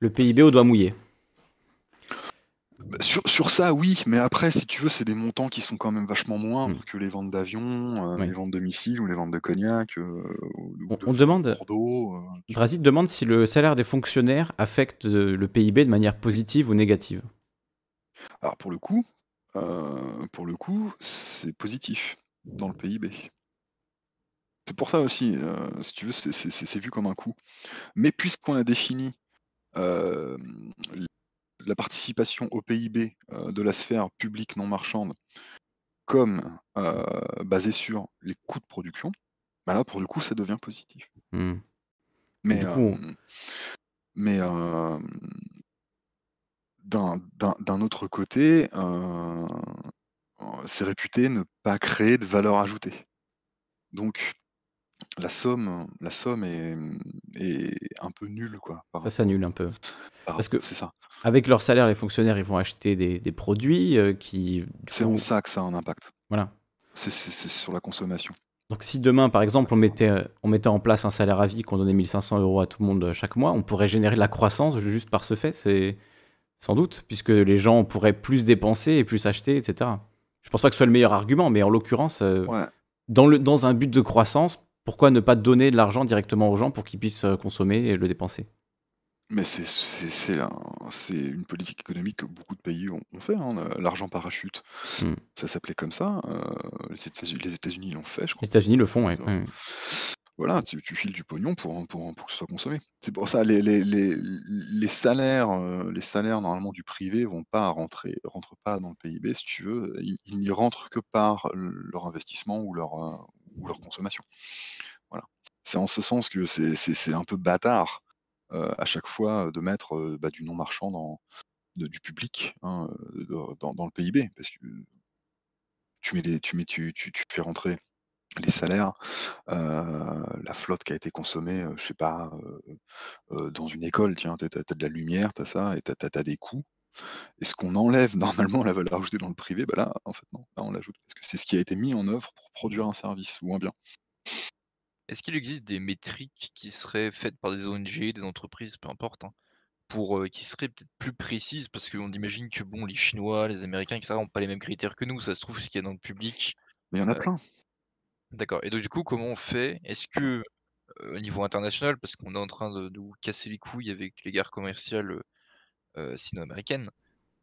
Le PIB au doigt mouillé. Bah, sur, ça, oui, mais après, si tu veux, c'est des montants qui sont quand même vachement moins mmh. que les ventes d'avions, les ventes de missiles ou les ventes de cognac. on, demande. demande si le salaire des fonctionnaires affecte le PIB de manière positive ou négative. Alors, pour le coup, pour le coup, c'est positif dans le PIB. C'est pour ça aussi, euh, si tu veux, c'est vu comme un coût. Mais puisqu'on a défini euh, la participation au PIB euh, de la sphère publique non marchande comme basée sur les coûts de production, bah là, pour le coup, ça devient positif. Mmh. Mais, mais d'un autre côté, c'est réputé ne pas créer de valeur ajoutée. Donc, la somme, la somme est, est un peu nulle quoi. Ça s'annule un peu. Parce que c'est ça. avec leur salaire, les fonctionnaires, ils vont acheter des, des produits euh, qui, C'est en ça que ça a un impact. voilà. C'est sur la consommation. Donc si demain, par exemple, on mettait, euh, on mettait en place un salaire à vie, qu'on donnait 1500 euros à tout le monde chaque mois, on pourrait générer de la croissance juste par ce fait, c'est sans doute, puisque les gens pourraient plus dépenser et plus acheter, etc. Je pense pas que ce soit le meilleur argument, mais en l'occurrence, euh, dans, le- dans un but de croissance, pourquoi ne pas donner de l'argent directement aux gens pour qu'ils puissent euh, consommer et le dépenser mais c'est une politique économique que beaucoup de pays ont, fait, hein, l'argent parachute. Hmm. Ça s'appelait comme ça. Euh, les États-Unis l'ont fait, je crois. Les États-Unis le font, oui. Voilà, tu, files du pognon pour, pour, pour que ce soit consommé. C'est pour ça, les, les, salaires, euh, les salaires normalement du privé vont pas rentrer, rentrent pas dans le PIB, si tu veux. Ils, n'y rentrent que par leur investissement ou leur, ou leur consommation. Voilà. C'est en ce sens que c'est un peu bâtard euh, à chaque fois euh, de mettre euh, bah, du non marchand dans, du public hein, dans, le PIB, parce que tu mets les, tu mets, tu, fais rentrer les salaires, la flotte qui a été consommée, je sais pas, dans une école, tiens, tu as, de la lumière, tu as ça, et tu as, des coûts est ce qu'on enlève normalement la valeur ajoutée dans le privé, bah là, en fait, non, là, on l'ajoute. Parce que c'est ce qui a été mis en œuvre pour produire un service ou un bien. Est-ce qu'il existe des métriques qui seraient faites par des ONG, des entreprises, peu importe, hein, pour, euh, qui seraient peut-être plus précises Parce qu'on imagine que bon, les Chinois, les Américains, etc. n'ont pas les mêmes critères que nous. Ça se trouve, ce qu'il y a dans le public. Mais il y en a euh, plein. D'accord. Et donc, du coup, comment on fait Est-ce que, euh, au niveau international, parce qu'on est en train de, nous casser les couilles avec les guerres commerciales euh, sino-américaine.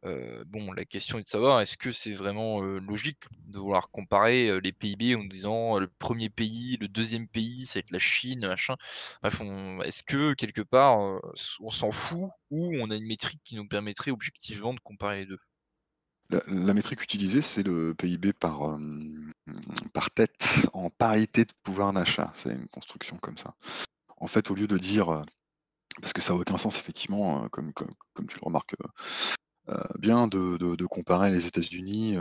Euh, bon, la question est de savoir est-ce que c'est vraiment euh, logique de vouloir comparer les PIB en disant le premier pays, le deuxième pays, ça va être la Chine, machin. Bref, est-ce que quelque part on s'en fout ou on a une métrique qui nous permettrait objectivement de comparer les deux la, métrique utilisée, c'est le PIB par, par tête en parité de pouvoir d'achat. C'est une construction comme ça. En fait, au lieu de dire parce que ça n'a aucun sens, effectivement, euh, comme, tu le remarques euh, euh, bien, de, comparer les États-Unis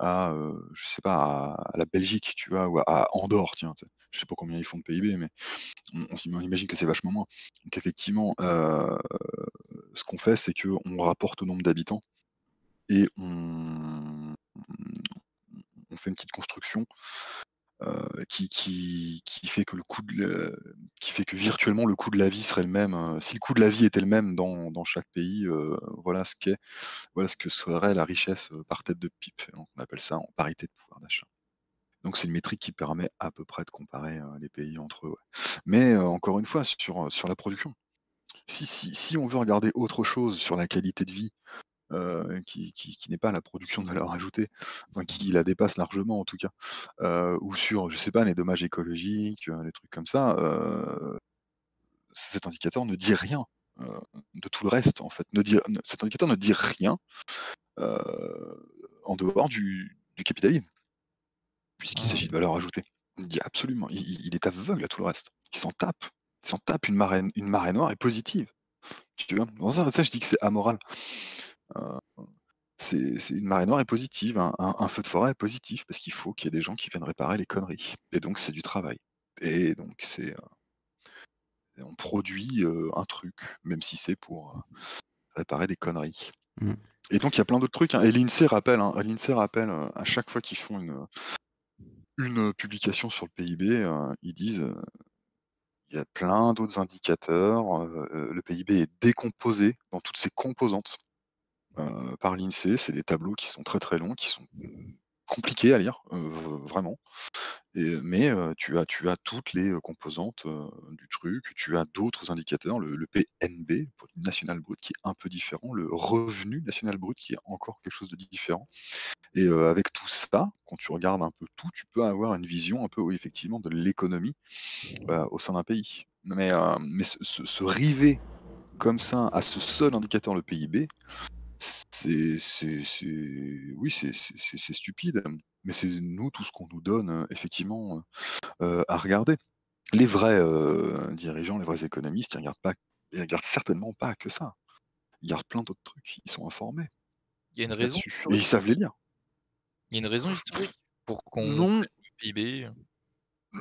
à, je sais pas, à, la Belgique, tu vois, ou à, Andorre, tiens. ne sais. Je sais pas combien ils font de PIB, mais on, imagine que c'est vachement moins. Donc, effectivement, ce qu'on fait, c'est qu'on rapporte au nombre d'habitants et on fait une petite construction qui, fait que virtuellement le coût de la vie serait le même. Hein. si le coût de la vie était le même dans, chaque pays, euh, voilà ce que serait la richesse euh, par tête de pipe. on appelle ça en parité de pouvoir d'achat. Donc c'est une métrique qui permet à peu près de comparer euh, les pays entre eux. Mais encore une fois, sur, sur la production. Si, si, si on veut regarder autre chose sur la qualité de vie euh, qui, n'est pas la production de valeur ajoutée, qui la dépasse largement en tout cas, euh, ou sur, je sais pas, les dommages écologiques, euh, les trucs comme ça, cet indicateur ne dit rien de tout le reste en fait. Ne dit, cet indicateur ne dit rien en dehors du, capitalisme, puisqu'il ah. s'agit de valeur ajoutée. Il dit absolument, il, est aveugle à tout le reste. Il s'en tape. Il s'en tape une marée, une marée noire est positive. Tu ça je dis que c'est amoral c'est, une marée noire est positive, un, feu de forêt est positif parce qu'il faut qu'il y ait des gens qui viennent réparer les conneries. Et donc c'est du travail. Et donc c'est euh, on produit un truc, même si c'est pour réparer des conneries. Mmh. Et donc il y a plein d'autres trucs. Hein. Et l'INSEE e rappelle, hein, e e à chaque fois qu'ils font une, une publication sur le PIB, hein, ils disent il y a plein d'autres indicateurs. le PIB est décomposé dans toutes ses composantes. Euh, par l'INSEE. C'est des tableaux qui sont très très longs, qui sont compliqués à lire, euh, vraiment. mais tu, as, toutes les composantes du truc, tu as d'autres indicateurs, le, le, PNB, National Brut, qui est un peu différent, le revenu National Brut, qui est encore quelque chose de différent. Et avec tout ça, quand tu regardes un peu tout, tu peux avoir une vision un peu, oui, effectivement, de l'économie bah, au sein d'un pays. Mais, se, se river comme ça à ce seul indicateur, le PIB, c'est, oui, c'est stupide, mais c'est nous tout ce qu'on nous donne, hein, effectivement, euh, à regarder. Les vrais euh, dirigeants, les vrais économistes, ils regardent regardent certainement pas que ça. Ils regardent plein d'autres trucs. Ils sont informés Il y a une raison et ils savent les lire. Il y a une raison historique pour qu'on Non. PIB? Euh.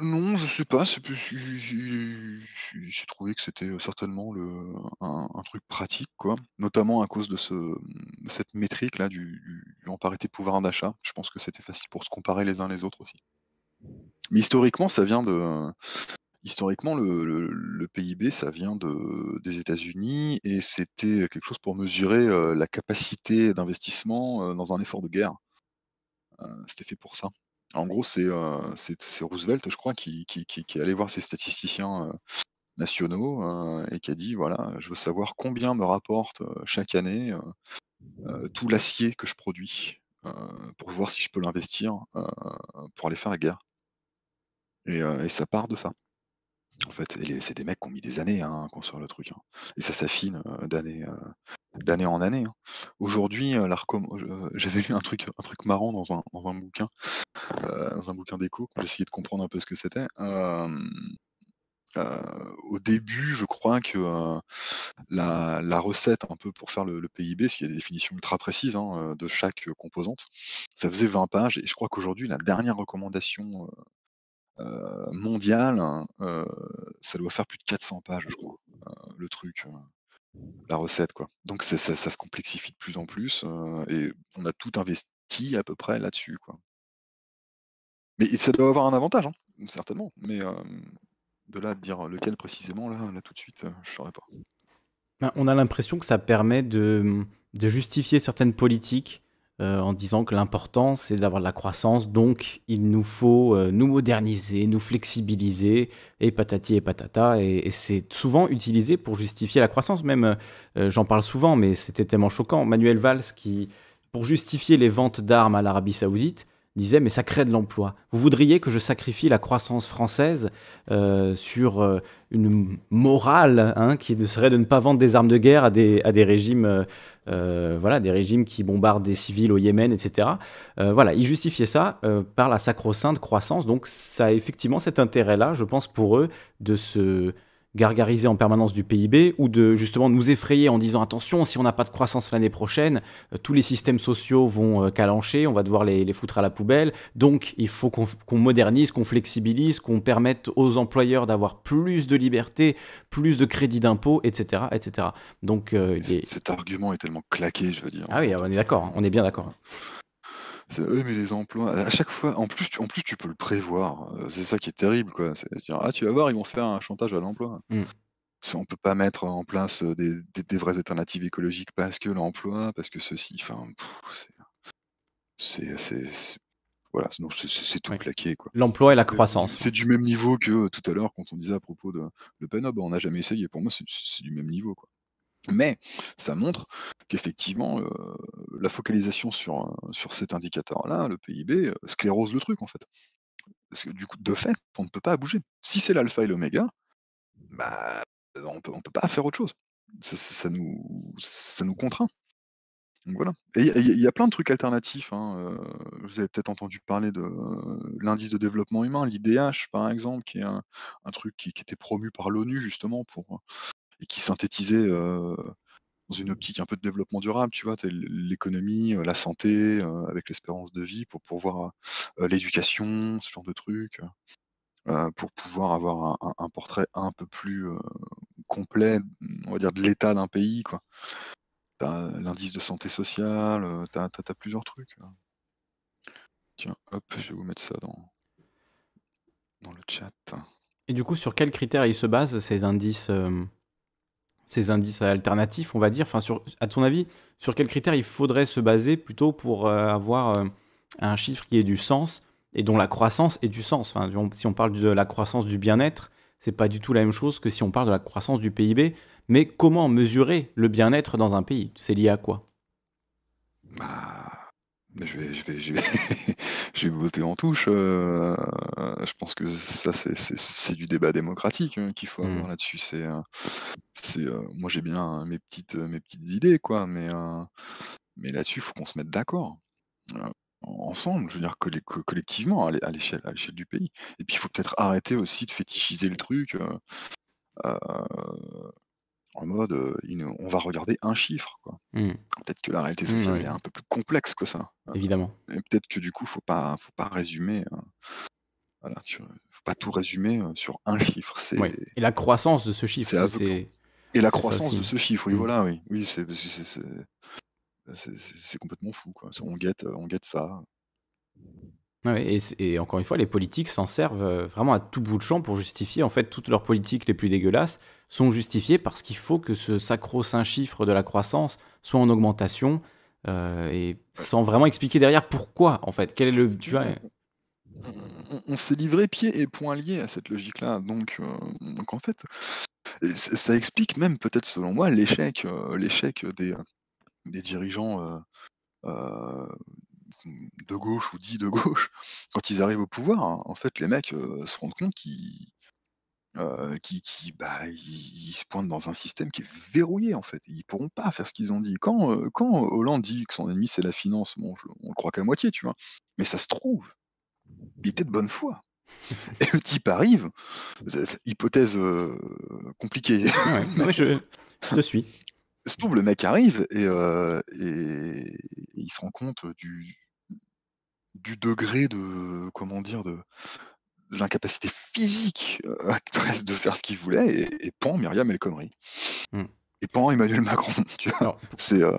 Non, je sais pas, j'ai trouvé que c'était, euh, certainement le un truc pratique quoi, notamment à cause de ce, cette métrique là du du de pouvoir d'achat. Je pense que c'était facile pour se comparer les uns les autres aussi. Mais historiquement, ça vient de historiquement le PIB, ça vient des États-Unis et c'était quelque chose pour mesurer, euh, la capacité d'investissement, euh, dans un effort de guerre. c'était fait pour ça. En gros, c'est Roosevelt, je crois, qui, est allé voir ses statisticiens nationaux hein, et qui a dit, voilà, je veux savoir combien me rapporte chaque année tout l'acier que je produis pour voir si je peux l'investir pour aller faire la guerre. et ça part de ça. En fait, c'est des mecs qui ont mis des années hein, à construire le truc. Hein. Et ça s'affine euh, euh, d'année en année. Hein. Aujourd'hui, euh, j'avais lu un truc, marrant dans un, bouquin, d'écho, dans un bouquin d'éco, pour essayer de comprendre un peu ce que c'était. au début, je crois que la, recette, un peu pour faire le, PIB, parce qu'il y a des définitions ultra précises de chaque composante, ça faisait 20 pages. Et je crois qu'aujourd'hui, la dernière recommandation euh, mondial, hein, euh, ça doit faire plus de 400 pages, je crois, euh, le truc la recette. Quoi. Donc ça, ça, se complexifie de plus en plus et on a tout investi à peu près là-dessus. Quoi. Mais ça doit avoir un avantage, hein, certainement. Mais de là à dire lequel précisément, là, là tout de suite, je ne saurais pas. Ben, on a l'impression que ça permet de, justifier certaines politiques euh, en disant que l'important c'est d'avoir de la croissance, donc il nous faut euh, nous moderniser, nous flexibiliser, et patati et patata. Et, c'est souvent utilisé pour justifier la croissance, même euh, j'en parle souvent, mais c'était tellement choquant. Manuel Valls, qui, pour justifier les ventes d'armes à l'Arabie saoudite, disait mais ça crée de l'emploi. Vous voudriez que je sacrifie la croissance française sur une morale hein, qui serait de ne pas vendre des armes de guerre à des régimes euh, voilà, des régimes qui bombardent des civils au Yémen, etc. Euh, voilà, ils justifiaient ça euh, par la sacro-sainte croissance. Donc ça a effectivement cet intérêt-là, je pense, pour eux, de se, gargariser en permanence du PIB ou de justement nous effrayer en disant attention, si on n'a pas de croissance l'année prochaine, euh, tous les systèmes sociaux vont euh, calancher, on va devoir les, foutre à la poubelle. Donc il faut qu'on modernise, qu'on flexibilise, qu'on permette aux employeurs d'avoir plus de liberté, plus de crédit d'impôt, etc., etc. Donc euh, cet argument est tellement claqué, je veux dire. Ah oui, on est d'accord, on est bien d'accord. C'est oui, mais les emplois, à chaque fois, en plus, tu, en plus, tu peux le prévoir. Euh, c'est ça qui est terrible, quoi. C'est ah, tu vas voir, ils vont faire un chantage à l'emploi. On mmh. On peut pas mettre en place euh, des, des- vraies alternatives écologiques parce que l'emploi, parce que ceci. Enfin, c'est, c'est, voilà, c'est tout claqué. quoi. L'emploi et la croissance. c'est du même niveau que euh, tout à l'heure quand on disait à propos de Le Pen, on n'a jamais essayé. Pour moi, c'est c'est du même niveau, quoi. Mais ça montre qu'effectivement, euh, la focalisation sur, sur cet indicateur-là, le PIB, euh, sclérose le truc, en fait. Parce que du coup, de fait, on ne peut pas bouger. Si c'est l'alpha et l'oméga, bah, euh, on peut, ne peut pas faire autre chose. Ça, nous, ça nous contraint. Donc voilà. Et il y, a plein de trucs alternatifs. Hein, vous avez peut-être entendu parler de l'indice de développement humain, l'IDH par exemple, qui est un, truc qui, était promu par l'ONU justement pour et qui synthétisait dans une optique un peu de développement durable, tu vois, l'économie, la santé, avec l'espérance de vie, pour pouvoir l'éducation, ce genre de trucs, pour pouvoir avoir un, portrait un peu plus complet, on va dire, de l'état d'un pays, quoi. T'as l'indice de santé sociale, t'as as, plusieurs trucs. Hein. Tiens, hop, je vais vous mettre ça dans, dans le chat. Et du coup, sur quels critères ils se basent, ces indices ces indices alternatifs, on va dire. Enfin, à ton avis, sur quels critères il faudrait se baser plutôt pour euh, avoir euh, un chiffre qui ait du sens et dont la croissance ait du sens Si on parle de la croissance du bien-être, c'est pas du tout la même chose que si on parle de la croissance du PIB. Mais comment mesurer le bien-être dans un pays C'est lié à quoi bah, je vais, je vais, voter en touche. Euh, je pense que ça, c'est du débat démocratique hein, qu'il faut mmh. avoir là-dessus. C'est, euh, c'est, euh, moi, j'ai bien mes petites, mes petites idées, quoi, mais, mais là-dessus, il faut qu'on se mette d'accord. ensemble, je veux dire collectivement à l'échelle à du pays. Et puis il faut peut-être arrêter aussi de fétichiser le truc en mode euh, on va regarder un chiffre. Mmh. Peut-être que la réalité mmh, sociale est un peu plus complexe que ça. Euh, Évidemment. Et peut-être que du coup, faut pas, faut pas résumer. Euh, faut pas tout résumer sur un chiffre. C'est et la croissance de ce chiffre. et la croissance de ce chiffre. Oui, mmh. voilà, oui, oui, c'est c'est complètement fou. Quoi. On guette, on guette ça et, encore une fois, les politiques s'en servent euh, vraiment à tout bout de champ pour justifier. En fait, toutes leurs politiques les plus dégueulasses sont justifiées parce qu'il faut que ce sacro-saint chiffre de la croissance soit en augmentation euh, et sans vraiment expliquer derrière pourquoi, en fait. Quel est le. Euh, on, s'est livré pied et poing liés à cette logique-là. Donc, en fait, ça explique même peut-être selon moi l'échec, des, dirigeants, de gauche ou dit de gauche, quand ils arrivent au pouvoir, hein, en fait, les mecs euh, se rendent compte qu'ils euh, bah, se pointent dans un système qui est verrouillé en fait. Ils pourront pas faire ce qu'ils ont dit. Quand, euh, quand Hollande dit que son ennemi c'est la finance, bon, on le croit qu'à moitié, tu vois. Mais ça se trouve, il était de bonne foi. Et le type arrive, hypothèse compliquée. je, suis. se le mec arrive et il se rend compte du, du degré de comment dire de l'incapacité physique à euh, de faire ce qu'il voulait et, et pan Myriam El conneries hmm. et pan Emmanuel Macron tu vois c'est euh,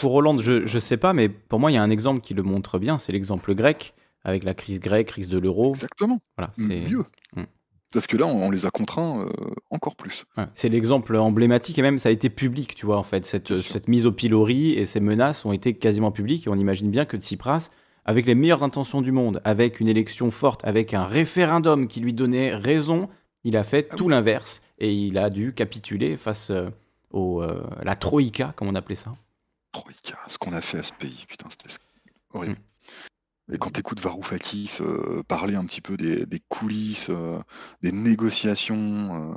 pour Hollande je je sais pas mais pour moi il y a un exemple qui le montre bien c'est l'exemple grec avec la crise grecque crise de l'euro exactement voilà c'est mieux hmm. Sauf que là, on, les a contraints euh, encore plus. C'est l'exemple emblématique, et même ça a été public, tu vois, en fait. Cette, cette mise au pilori et ces menaces ont été quasiment publiques, et on imagine bien que Tsipras, avec les meilleures intentions du monde, avec une élection forte, avec un référendum qui lui donnait raison, il a fait ah tout l'inverse et il a dû capituler face à euh, au, euh, la Troïka, comme on appelait ça. Troïka, ce qu'on a fait à ce pays, putain, c'était horrible. Hmm. Et quand t'écoutes Varoufakis euh, parler un petit peu des, coulisses, des négociations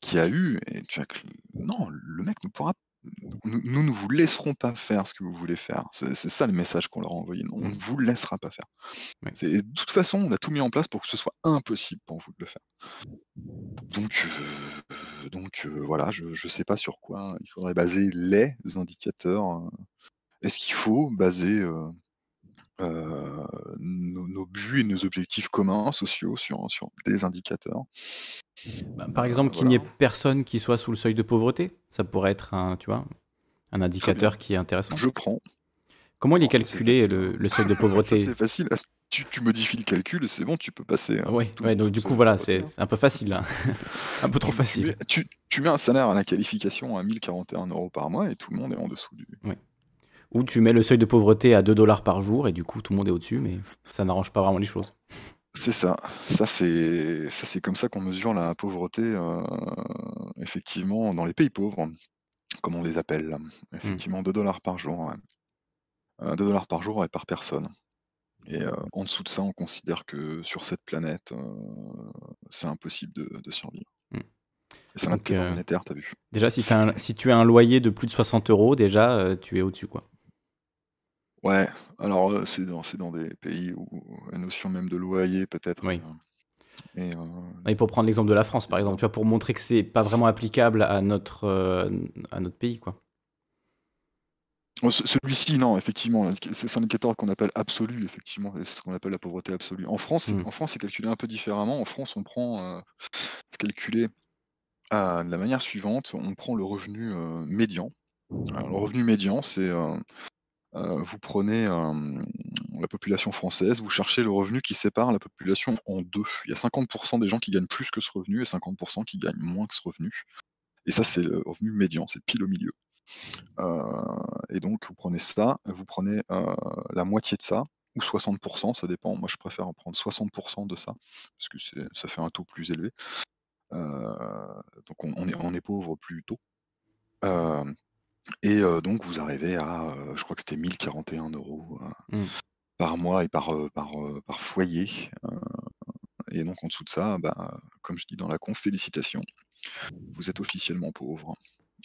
qu'il y a eu, et tu vois que non, le mec ne pourra nous ne vous laisserons pas faire ce que vous voulez faire. C'est ça le message qu'on leur a envoyé. On ne mmh. vous laissera pas faire. De toute façon, on a tout mis en place pour que ce soit impossible pour vous de le faire. Donc, euh, donc euh, voilà, je ne sais pas sur quoi il faudrait baser les indicateurs. Est-ce qu'il faut baser euh, nos, buts et nos objectifs communs sociaux sur, des indicateurs bah, Par exemple, qu'il n'y ait personne qui soit sous le seuil de pauvreté, ça pourrait être un, tu vois, un indicateur qui est intéressant. Je prends. Comment il est oh, calculé le, seuil de pauvreté C'est facile. Tu, modifies le calcul, c'est bon, tu peux passer. Hein, oui, donc du coup, voilà, c'est un peu facile. Hein. un peu trop facile. Tu, mets un salaire à la qualification à 1041 euros par mois et tout le monde est en dessous du. Ou tu mets le seuil de pauvreté à 2 dollars par jour et du coup, tout le monde est au-dessus, mais ça n'arrange pas vraiment les choses. C'est ça. Ça, c'est comme ça qu'on mesure la pauvreté, euh, effectivement, dans les pays pauvres comment on les appelle, mmh. effectivement, 2 dollars par jour. 2 euh, dollars par jour et par personne. Et euh, en dessous de ça, on considère que sur cette planète, euh, c'est impossible de, survivre. c'est mmh. un euh, monétaire, t'as vu. Déjà, si, si tu as un loyer de plus de 60 euros, déjà, tu es au-dessus, quoi. Ouais, alors c'est dans, dans des pays où la notion même de loyer peut-être euh, et, pour prendre l'exemple de la France, par exemple, tu vois, pour montrer que c'est pas vraiment applicable à notre, euh, à notre pays, quoi. Oh, celui-ci, non, effectivement. C'est un indicateur qu'on appelle absolu, effectivement. C'est ce qu'on appelle la pauvreté absolue. En France, mm. en France, c'est calculé un peu différemment. En France, on prend, euh, c'est calculé euh, de la manière suivante. On prend le revenu médian. le revenu médian, c'est vous prenez la population française, vous cherchez le revenu qui sépare la population en deux. Il y a 50% des gens qui gagnent plus que ce revenu et 50% qui gagnent moins que ce revenu. Et ça, c'est le revenu médian, c'est pile au milieu. Euh, et donc, vous prenez ça, vous prenez euh, la moitié de ça, ou 60%, ça dépend. Moi, je préfère en prendre 60% de ça, parce que ça fait un taux plus élevé. Euh, donc, on, est, pauvre plus tôt. et donc, vous arrivez à, je crois que c'était 1041 euros. Mmh par mois et par, par, foyer, et donc en dessous de ça, bah, comme je dis dans la conf: «Félicitations, vous êtes officiellement pauvre hein,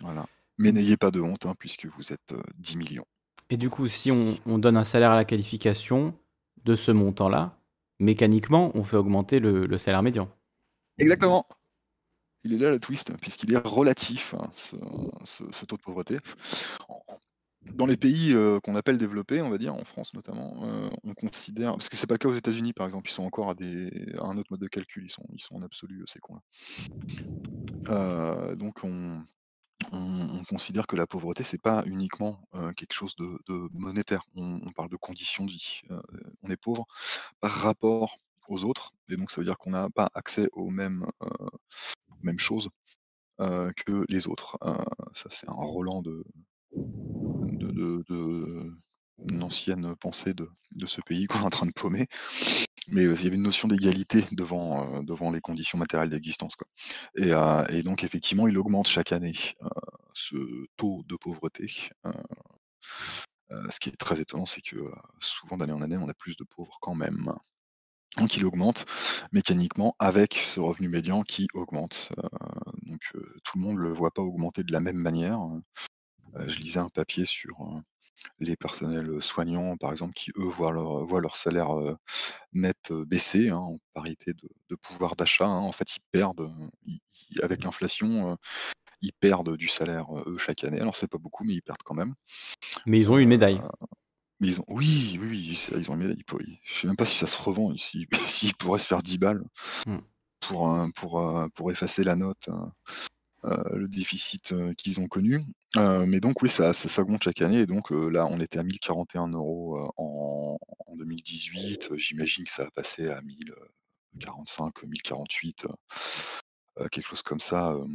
Voilà, mais mmh. n'ayez pas de honte, hein, puisque vous êtes, 10 millions Et du coup, si on donne un salaire à la qualification de ce montant-là, mécaniquement, on fait augmenter le salaire médian? Exactement! Il est là le twist, puisqu'il est relatif, hein, ce taux de pauvreté dans les pays euh, qu'on appelle développés, on va dire, en France notamment, euh, on considère, parce que c'est pas le cas aux États-Unis par exemple, ils sont encore à, des, un autre mode de calcul, ils sont, en absolu euh, ces cons-là. donc on, considère que la pauvreté c'est pas uniquement quelque chose de, monétaire, on, parle de conditions de vie. on est pauvre par rapport aux autres, et donc ça veut dire qu'on n'a pas accès aux mêmes, aux mêmes choses que les autres. ça c'est un Roland de de, une ancienne pensée de, ce pays qu'on est en train de paumer. Mais il y avait une notion d'égalité devant, devant les conditions matérielles d'existence. quoi. Et, donc, effectivement, il augmente chaque année ce taux de pauvreté. ce qui est très étonnant, c'est que souvent, d'année en année, on a plus de pauvres quand même. Donc il augmente mécaniquement avec ce revenu médian qui augmente. donc tout le monde ne le voit pas augmenter de la même manière. Hein je lisais un papier sur les personnels soignants, par exemple, qui, eux, voient leur, salaire net baisser hein, en parité de, pouvoir d'achat. Hein. En fait, ils perdent, avec l'inflation, ils perdent du salaire, eux, chaque année. Alors, c'est pas beaucoup, mais ils perdent quand même. Mais ils ont une médaille. ils ont, oui, oui, oui, ils ont une médaille. Je ne je sais même pas si ça se revend, ici. s'ils pourraient se faire 10 balles mmh. pour, effacer la note, hein, le déficit qu'ils ont connu. Euh, mais donc oui, ça ça augmente chaque année et donc euh, là, on était à 1041 euros euh, en 2018, j'imagine que ça va passer à 1045-1048, quelque chose comme ça, en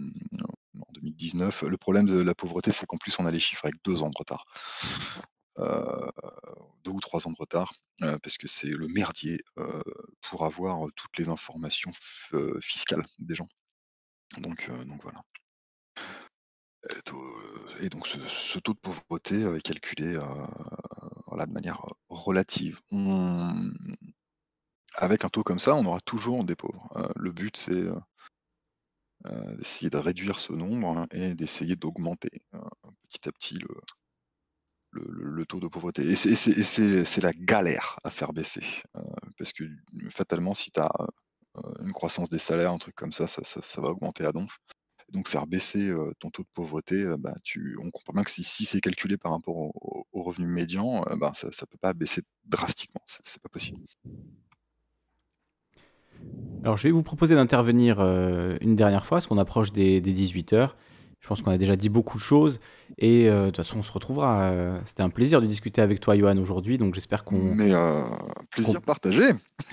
2019. Le problème de la pauvreté, c'est qu'en plus, on a les chiffres avec deux ans de retard. Deux ou trois ans de retard, parce que c'est le merdier, pour avoir, toutes les informations fiscales des gens. Donc donc voilà et donc ce taux de pauvreté, euh, est calculé, euh, de manière, euh, relative. avec un taux comme ça, on aura toujours des pauvres. le but, c'est, d'essayer de réduire ce nombre et d'essayer d'augmenter, petit à petit le taux de pauvreté et c'est la galère à faire baisser, parce que fatalement, si tu as, une croissance des salaires, un truc comme ça, ça ça ça va augmenter à donf donc faire baisser ton taux de pauvreté, bah, on comprend bien que si, c'est calculé par rapport au, revenu médian, bah, ça ne peut pas baisser drastiquement, c'est n'est pas possible. Alors, je vais vous proposer d'intervenir une dernière fois, parce qu'on approche des 18 heures. Je pense qu'on a déjà dit beaucoup de choses. Et euh, de toute façon, on se retrouvera. Euh, c'était un plaisir de discuter avec toi, Johan, aujourd'hui. Donc j'espère qu'on. Euh,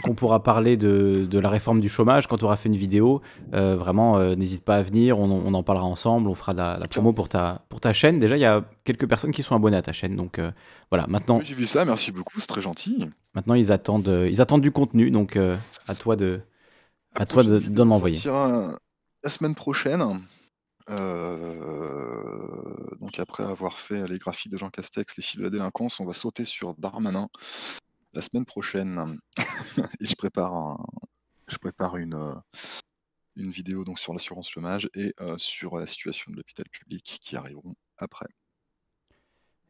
qu'on pourra parler de, la réforme du chômage quand tu auras fait une vidéo. vraiment, n'hésite pas à venir. On, en parlera ensemble. On fera la, promo pour ta, pour ta chaîne. Déjà, il y a quelques personnes qui sont abonnées à ta chaîne. Donc voilà, maintenant. J'ai vu ça. Merci beaucoup. C'est très gentil. Maintenant, ils attendent, ils attendent du contenu. Donc à toi de. À, ah, toi de de, La semaine prochaine. Euh, donc après avoir fait les graphiques de Jean Castex, les chiffres de la délinquance, on va sauter sur Darmanin la semaine prochaine. et je prépare, je prépare une, euh, une vidéo donc sur l'assurance chômage et euh, sur la situation de l'hôpital public qui arriveront après.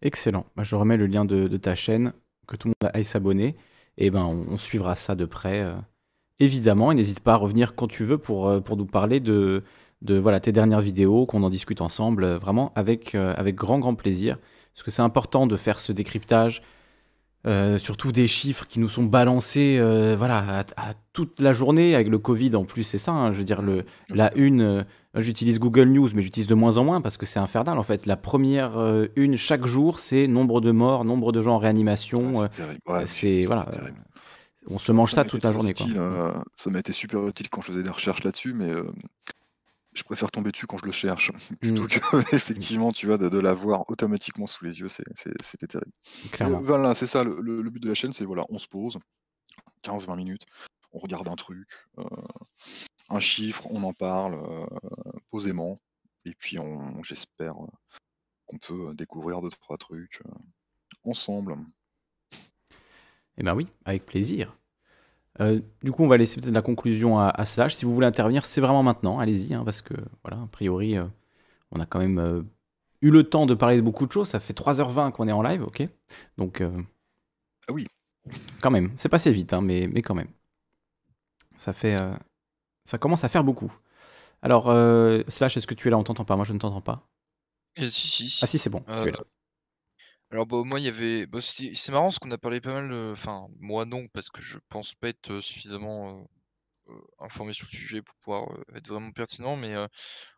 Excellent. Bah, je remets le lien de, ta chaîne, que tout le monde aille s'abonner. Et ben on, suivra ça de près, évidemment. Et n'hésite pas à revenir quand tu veux pour, pour nous parler de de voilà, tes dernières vidéos, qu'on en discute ensemble, euh, vraiment avec, euh, avec grand, grand plaisir. Parce que c'est important de faire ce décryptage, euh, surtout des chiffres qui nous sont balancés voilà, à, toute la journée. Avec le Covid en plus, c'est ça. Hein, je veux dire, le, la une, j'utilise Google News, mais j'utilise de moins en moins parce que c'est infernal en fait. La première une chaque jour, c'est nombre de morts, nombre de gens en réanimation. Ah, c'est voilà. On se mange ça, toute la journée. quoi. Hein. ça m'a été super utile quand je faisais des recherches là-dessus, mais je préfère tomber dessus quand je le cherche plutôt que hmm. euh, effectivement tu vois de, l'avoir automatiquement sous les yeux c'était terrible euh, voilà c'est ça le, but de la chaîne c'est voilà on se pose 15-20 minutes on regarde un truc euh, un chiffre on en parle posément et puis on, j'espère qu'on peut découvrir deux trois trucs ensemble et eh ben oui avec plaisir euh, du coup, on va laisser peut-être la conclusion à, Slash. Si vous voulez intervenir, c'est vraiment maintenant. Allez-y, hein, parce que, voilà, a priori, euh, on a quand même euh, eu le temps de parler de beaucoup de choses. Ça fait 3h20 qu'on est en live, ok Donc. Ah oui. Quand même. C'est passé vite, hein, mais, mais quand même. Ça fait. ça commence à faire beaucoup. Alors, Slash, est-ce que tu es là On t'entend pas. Moi, je ne t'entends pas. si, si, Ah, si, c'est bon. tu es là. Alors bah, moi il y avait bah, c'est marrant ce qu'on a parlé pas mal, euh, enfin moi non parce que je pense pas être, euh, suffisamment, euh, informé sur le sujet pour pouvoir, être vraiment pertinent mais,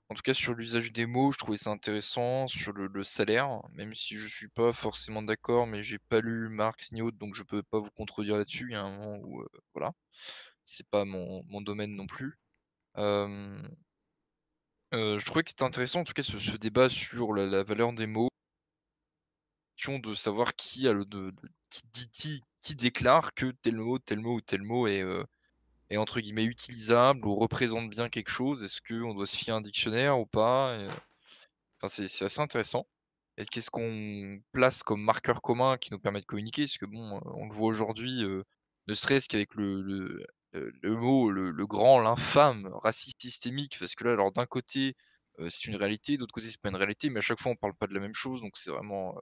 en tout cas sur l'usage des mots, je trouvais ça intéressant. Sur le salaire, même si je suis pas forcément d'accord, mais j'ai pas lu Marx ni autre, donc je peux pas vous contredire là-dessus. Il y a un moment où, voilà, c'est pas mon domaine non plus. je trouvais que c'était intéressant en tout cas ce débat sur la valeur des mots de savoir qui le dit, qui, déclare que tel mot, tel mot ou tel mot est, euh, est entre guillemets utilisable ou représente bien quelque chose. Est-ce qu'on doit se fier à un dictionnaire ou pas euh, enfin, c'est, assez intéressant. Et qu'est-ce qu'on place comme marqueur commun qui nous permet de communiquer Parce que bon, euh, on le voit aujourd'hui, ne serait-ce qu'avec le, le, mot, le, grand, l'infâme, raciste, systémique, parce que là, alors d'un côté, c'est une réalité, d'autre côté, c'est pas une réalité, mais à chaque fois, on parle pas de la même chose, donc c'est vraiment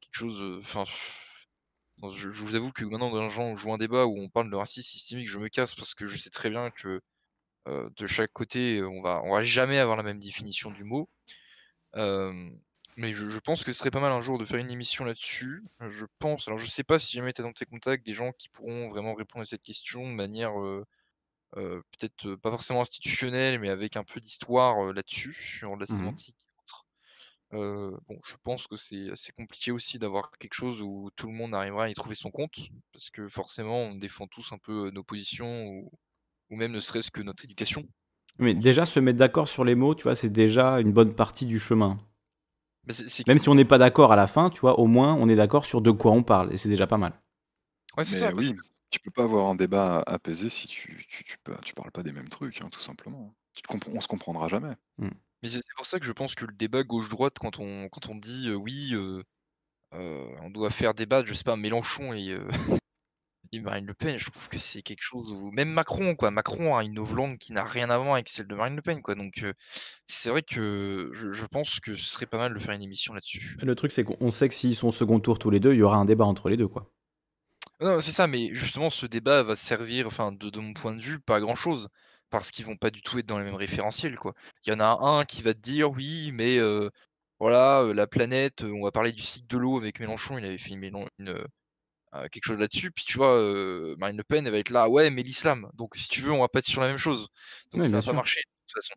quelque chose. Euh, enfin, je, vous avoue que maintenant, dans où joue un débat où on parle de racisme systémique, je me casse parce que je sais très bien que euh, de chaque côté, euh, on va, on va jamais avoir la même définition du mot. mais je, pense que ce serait pas mal un jour de faire une émission là-dessus. Je pense, alors je sais pas si jamais tu as dans tes contacts des gens qui pourront vraiment répondre à cette question de manière peut-être pas forcément institutionnelle, mais avec un peu d'histoire là-dessus, sur la mmh sémantique bon, je pense que c'est assez compliqué aussi d'avoir quelque chose où tout le monde arrivera à y trouver son compte, parce que forcément on défend tous un peu, nos positions ou même ne serait-ce que notre éducation. mais déjà se mettre d'accord sur les mots, tu vois, c'est déjà une bonne partie du chemin. Bah, même si on n'est pas d'accord à la fin, tu vois, au moins on est d'accord sur de quoi on parle et c'est déjà pas mal. Ouais, c'est oui, tu peux pas avoir un débat apaisé si tu tu tu parles pas des mêmes trucs, hein, tout simplement, Tu on se comprendra jamais. Mmh. Mais c'est pour ça que je pense que le débat gauche-droite, quand on, quand on dit oui, on doit faire débattre, je sais pas, Mélenchon et, Marine Le Pen, je trouve que c'est quelque chose où. Même Macron, quoi. Macron a une langue qui n'a rien à voir avec celle de Marine Le Pen, quoi. Donc, c'est vrai que je, pense que ce serait pas mal de faire une émission là-dessus. Le truc, c'est qu'on sait que s'ils sont au second tour tous les deux, il y aura un débat entre les deux, quoi. Non, c'est ça, mais justement, ce débat va servir, enfin, de, de mon point de vue, pas à grand-chose parce qu'ils vont pas du tout être dans les mêmes référentiels. Quoi. Il y en a un qui va te dire oui, mais voilà, la planète, on va parler du cycle de l'eau avec Mélenchon, il avait fait quelque chose là-dessus, puis tu vois, Marine Le Pen, elle va être là, ouais, mais l'islam, donc si tu veux, on va pas être sur la même chose. Donc ça va pas marcher de toute façon.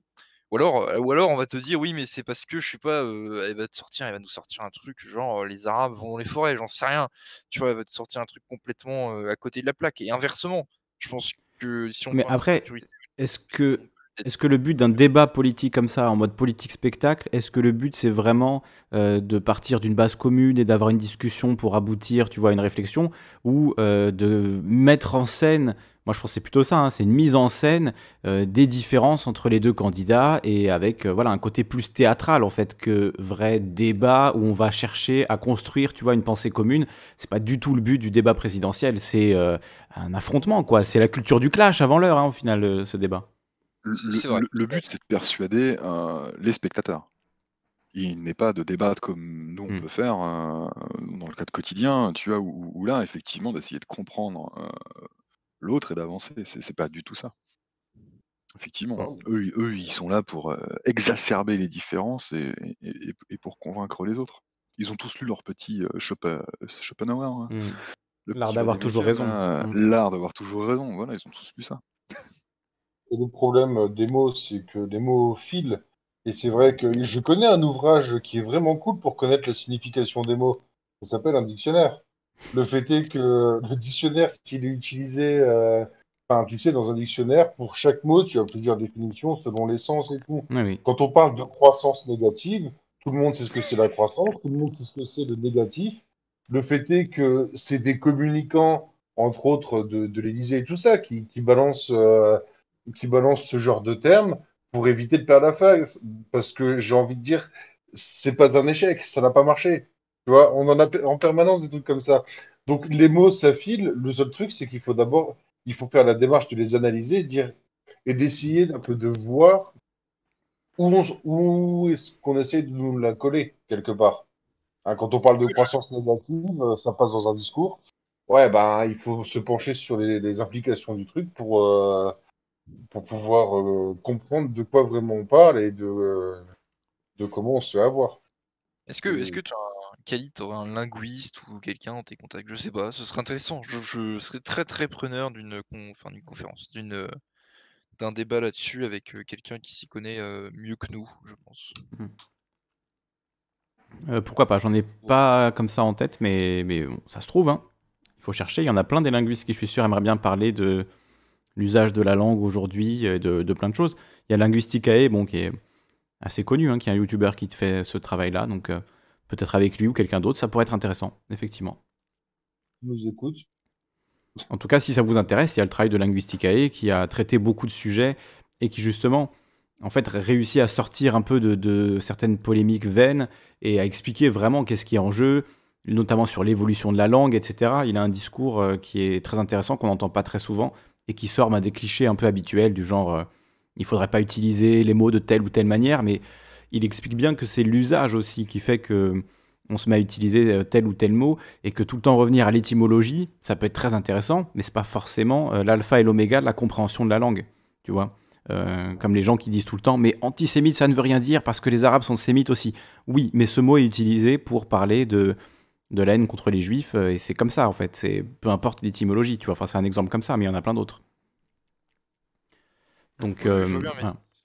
Ou alors, ou alors on va te dire oui mais c'est parce que je sais pas, elle va te sortir, elle va nous sortir un truc genre les Arabes vont dans les forêts, j'en sais rien. Tu vois, elle va te sortir un truc complètement à côté de la plaque et inversement. Je pense que si on mais après, est-ce que, est que le but d'un débat politique comme ça, en mode politique spectacle, est-ce que le but c'est vraiment euh, de partir d'une base commune et d'avoir une discussion pour aboutir, tu vois, à une réflexion, ou euh, de mettre en scène moi, je pense que c'est plutôt ça. Hein. C'est une mise en scène euh, des différences entre les deux candidats et avec euh, voilà un côté plus théâtral en fait que vrai débat où on va chercher à construire, tu vois, une pensée commune. C'est pas du tout le but du débat présidentiel. C'est euh, un affrontement, quoi. C'est la culture du clash avant l'heure, hein, au final, ce débat. Le, but, c'est de persuader les spectateurs il n'est pas de débattre comme nous on hmm. peut faire dans le cadre quotidien, tu vois, ou, là effectivement d'essayer de comprendre l'autre est d'avancer. C'est pas du tout ça. Effectivement, eux, ils sont là pour exacerber les différences et, pour convaincre les autres. Ils ont tous lu leur petit euh, Schopenhauer. Hein, mmh. L'art d'avoir toujours raison. Mmh. Euh, l'art d'avoir toujours raison, voilà, ils ont tous lu ça. le problème euh, des mots, c'est que les mots filent. Et c'est vrai que je connais un ouvrage qui est vraiment cool pour connaître la signification des mots. Ça s'appelle un dictionnaire. Le fait est que le dictionnaire, s'il est utilisé, euh, tu sais, dans un dictionnaire, pour chaque mot, tu as plusieurs définitions selon les sens et tout. Ah Quand on parle de croissance négative, tout le monde sait ce que c'est la croissance, tout le monde sait ce que c'est le négatif. Le fait est que c'est des communicants, entre autres de, l'Élysée et tout ça, qui, qui balancent, euh, qui balancent ce genre de termes pour éviter de perdre la face. Parce que j'ai envie de dire, c'est pas un échec, ça n'a pas marché. Tu vois, on en a en permanence des trucs comme ça. Donc les mots s'affilent. Le seul truc, c'est qu'il faut d'abord, il faut faire la démarche de les analyser, dire et d'essayer un peu de voir où, où est-ce qu'on essaie de nous la coller quelque part. Hein, quand on parle de croissance négative, euh, ça passe dans un discours. Ouais, ben il faut se pencher sur les, implications du truc pour euh, pour pouvoir euh, comprendre de quoi vraiment on parle et de de comment on se fait avoir. Est-ce que, est-ce que qualité un linguiste ou quelqu'un dans tes contacts, je sais pas, ce serait intéressant. Je, serais très très preneur d'une conférence, d'une euh, d'un débat là-dessus avec euh, quelqu'un qui s'y connaît euh, mieux que nous, je pense. Hmm. pourquoi pas J'en ai pas comme ça en tête, mais, mais ça se trouve. hein. Il faut chercher. Il y en a plein des linguistes qui, je suis sûr, aimeraient bien parler de l'usage de la langue aujourd'hui, de, plein de choses. Il y a Linguisticae, bon, qui est assez connu, hein, qui est un YouTuber qui te fait ce travail-là. Donc, peut-être avec lui ou quelqu'un d'autre, ça pourrait être intéressant, effectivement. Je vous écoute. En tout cas, si ça vous intéresse, il y a le travail de Linguisticae qui a traité beaucoup de sujets et qui justement, en fait, réussit à sortir un peu de, certaines polémiques vaines et à expliquer vraiment qu'est-ce qui est en jeu, notamment sur l'évolution de la langue, etc. Il a un discours euh, qui est très intéressant, qu'on n'entend pas très souvent et qui sort bah, des clichés un peu habituels du genre il euh, il faudrait pas utiliser les mots de telle ou telle manière, mais il explique bien que c'est l'usage aussi qui fait que on se met à utiliser euh, tel ou tel mot et que tout le temps revenir à l'étymologie, ça peut être très intéressant, mais c'est pas forcément euh, l'alpha et l'oméga de la compréhension de la langue, tu vois. Euh, comme les gens qui disent tout le temps, mais antisémite, ça ne veut rien dire parce que les Arabes sont sémites aussi. Oui, mais ce mot est utilisé pour parler de, de la haine contre les Juifs et c'est comme ça en fait. C'est peu importe l'étymologie, tu vois. Enfin, c'est un exemple comme ça, mais il y en a plein d'autres. Donc,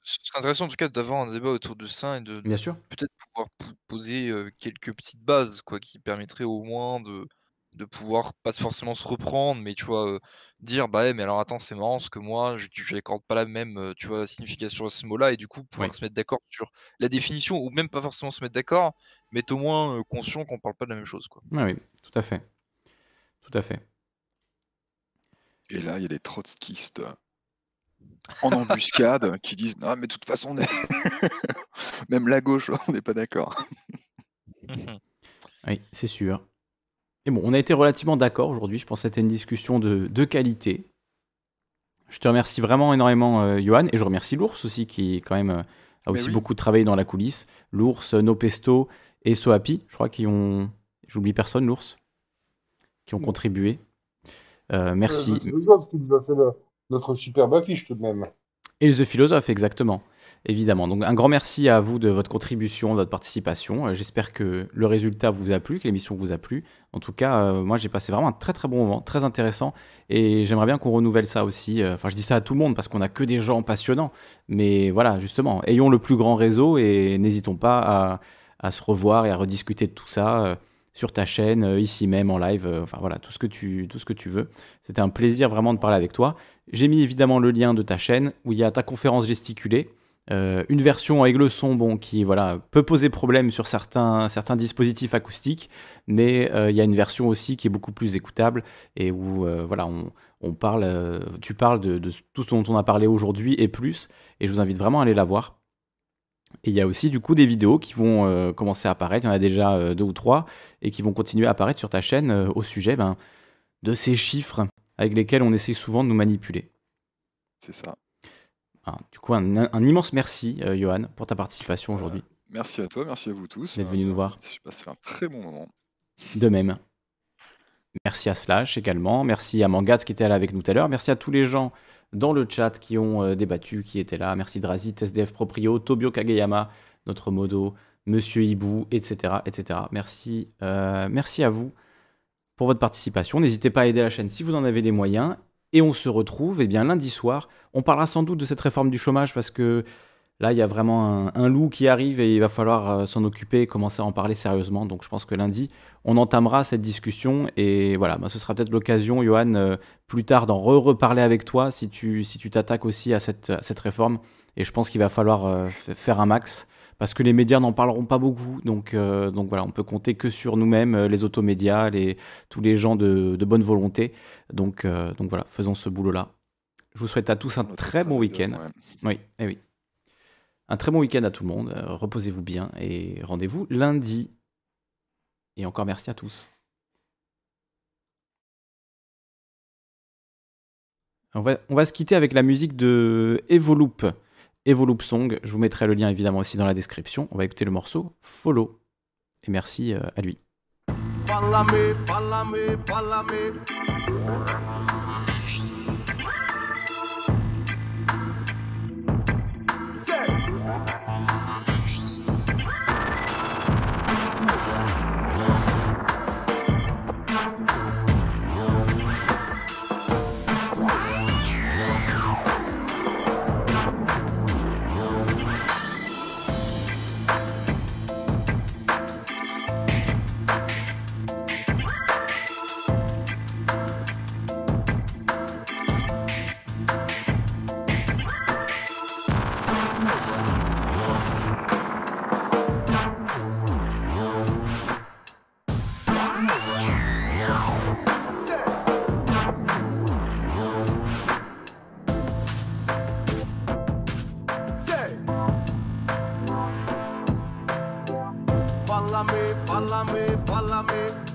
ce serait intéressant en tout cas d'avoir un débat autour de ça et de, peut-être pouvoir poser quelques petites bases quoi, qui permettraient au moins de, de pouvoir pas forcément se reprendre, mais tu vois, dire bah eh, mais alors attends, c'est marrant parce que moi je n'accorde pas la même tu vois, signification à ce mot-là et du coup pouvoir se mettre d'accord sur la définition ou même pas forcément se mettre d'accord, mais au moins conscient qu'on parle pas de la même chose. Quoi. Ah oui, tout à fait. Tout à fait. Et là, il y a des trotskistes en embuscade qui disent non mais de toute façon est... même la gauche on n'est pas d'accord. oui, c'est sûr. Et bon, on a été relativement d'accord aujourd'hui. Je pense que c'était une discussion de, de, qualité. Je te remercie vraiment énormément, euh, Johan, et je remercie l'ours aussi qui quand même euh, a aussi beaucoup travaillé dans la coulisse. L'ours, euh, No Pesto et Soapi, je crois qu'ils ont, j'oublie personne, l'ours, qui ont contribué. merci notre superbe affiche tout de même. Et The Philosophe, exactement. Évidemment. Donc un grand merci à vous de votre contribution, de votre participation. Euh, j'espère que le résultat vous a plu, que l'émission vous a plu. En tout cas, euh, moi j'ai passé vraiment un très très bon moment, très intéressant. Et j'aimerais bien qu'on renouvelle ça aussi. Euh, enfin, je dis ça à tout le monde parce qu'on n'a que des gens passionnants. Mais voilà, justement, ayons le plus grand réseau et n'hésitons pas à, se revoir et à rediscuter de tout ça sur ta chaîne, euh, ici même, en live, euh, enfin voilà, tout ce que tu, tout ce que tu veux. C'était un plaisir vraiment de parler avec toi. J'ai mis évidemment le lien de ta chaîne où il y a ta conférence gesticulée. Euh, une version avec le son bon, qui voilà, peut poser problème sur certains, certains dispositifs acoustiques, mais il y a une version aussi qui est beaucoup plus écoutable et où voilà, on, parle, tu parles de, tout ce dont on a parlé aujourd'hui et plus. Et je vous invite vraiment à aller la voir et il y a aussi du coup des vidéos qui vont euh, commencer à apparaître, il y en a déjà euh, deux ou trois, et qui vont continuer à apparaître sur ta chaîne euh, au sujet ben, de ces chiffres avec lesquels on essaie souvent de nous manipuler. C'est ça. Ah, du coup, un, immense merci, Johan, pour ta participation aujourd'hui. Merci à toi, merci à vous tous. D'être venu nous voir. J'ai passé un très bon moment. De même. Merci à Slash également, merci à Mangat qui était là avec nous tout à l'heure, merci à tous les gens dans le chat qui ont euh, débattu, qui étaient là. Merci Drazit, SDF Proprio, Tobio Kageyama, notre modo, Monsieur Hibou, etc. etc. Merci, euh, merci à vous pour votre participation. N'hésitez pas à aider la chaîne si vous en avez les moyens. Et on se retrouve eh bien, lundi soir. On parlera sans doute de cette réforme du chômage parce que là, il y a vraiment un, un loup qui arrive et il va falloir euh, s'en occuper et commencer à en parler sérieusement. Donc je pense que lundi, on entamera cette discussion. Et voilà, bah, ce sera peut-être l'occasion, Johan, euh, plus tard d'en reparler avec toi si tu si tu t'attaques aussi à cette, cette réforme. Et je pense qu'il va falloir euh, faire un max parce que les médias n'en parleront pas beaucoup. Donc, euh, donc voilà, on peut compter que sur nous-mêmes, les automédias, les, tous les gens de, bonne volonté. Donc, donc voilà, faisons ce boulot-là. Je vous souhaite à tous un très bon week-end. Oui, et eh oui. Un très bon week-end à tout le monde. Reposez-vous bien et rendez-vous lundi. Et encore merci à tous. On va, on va se quitter avec la musique de Evoloop. Evoloop Song. Je vous mettrai le lien évidemment aussi dans la description. On va écouter le morceau Follow. Et merci euh, à lui. भला में भला में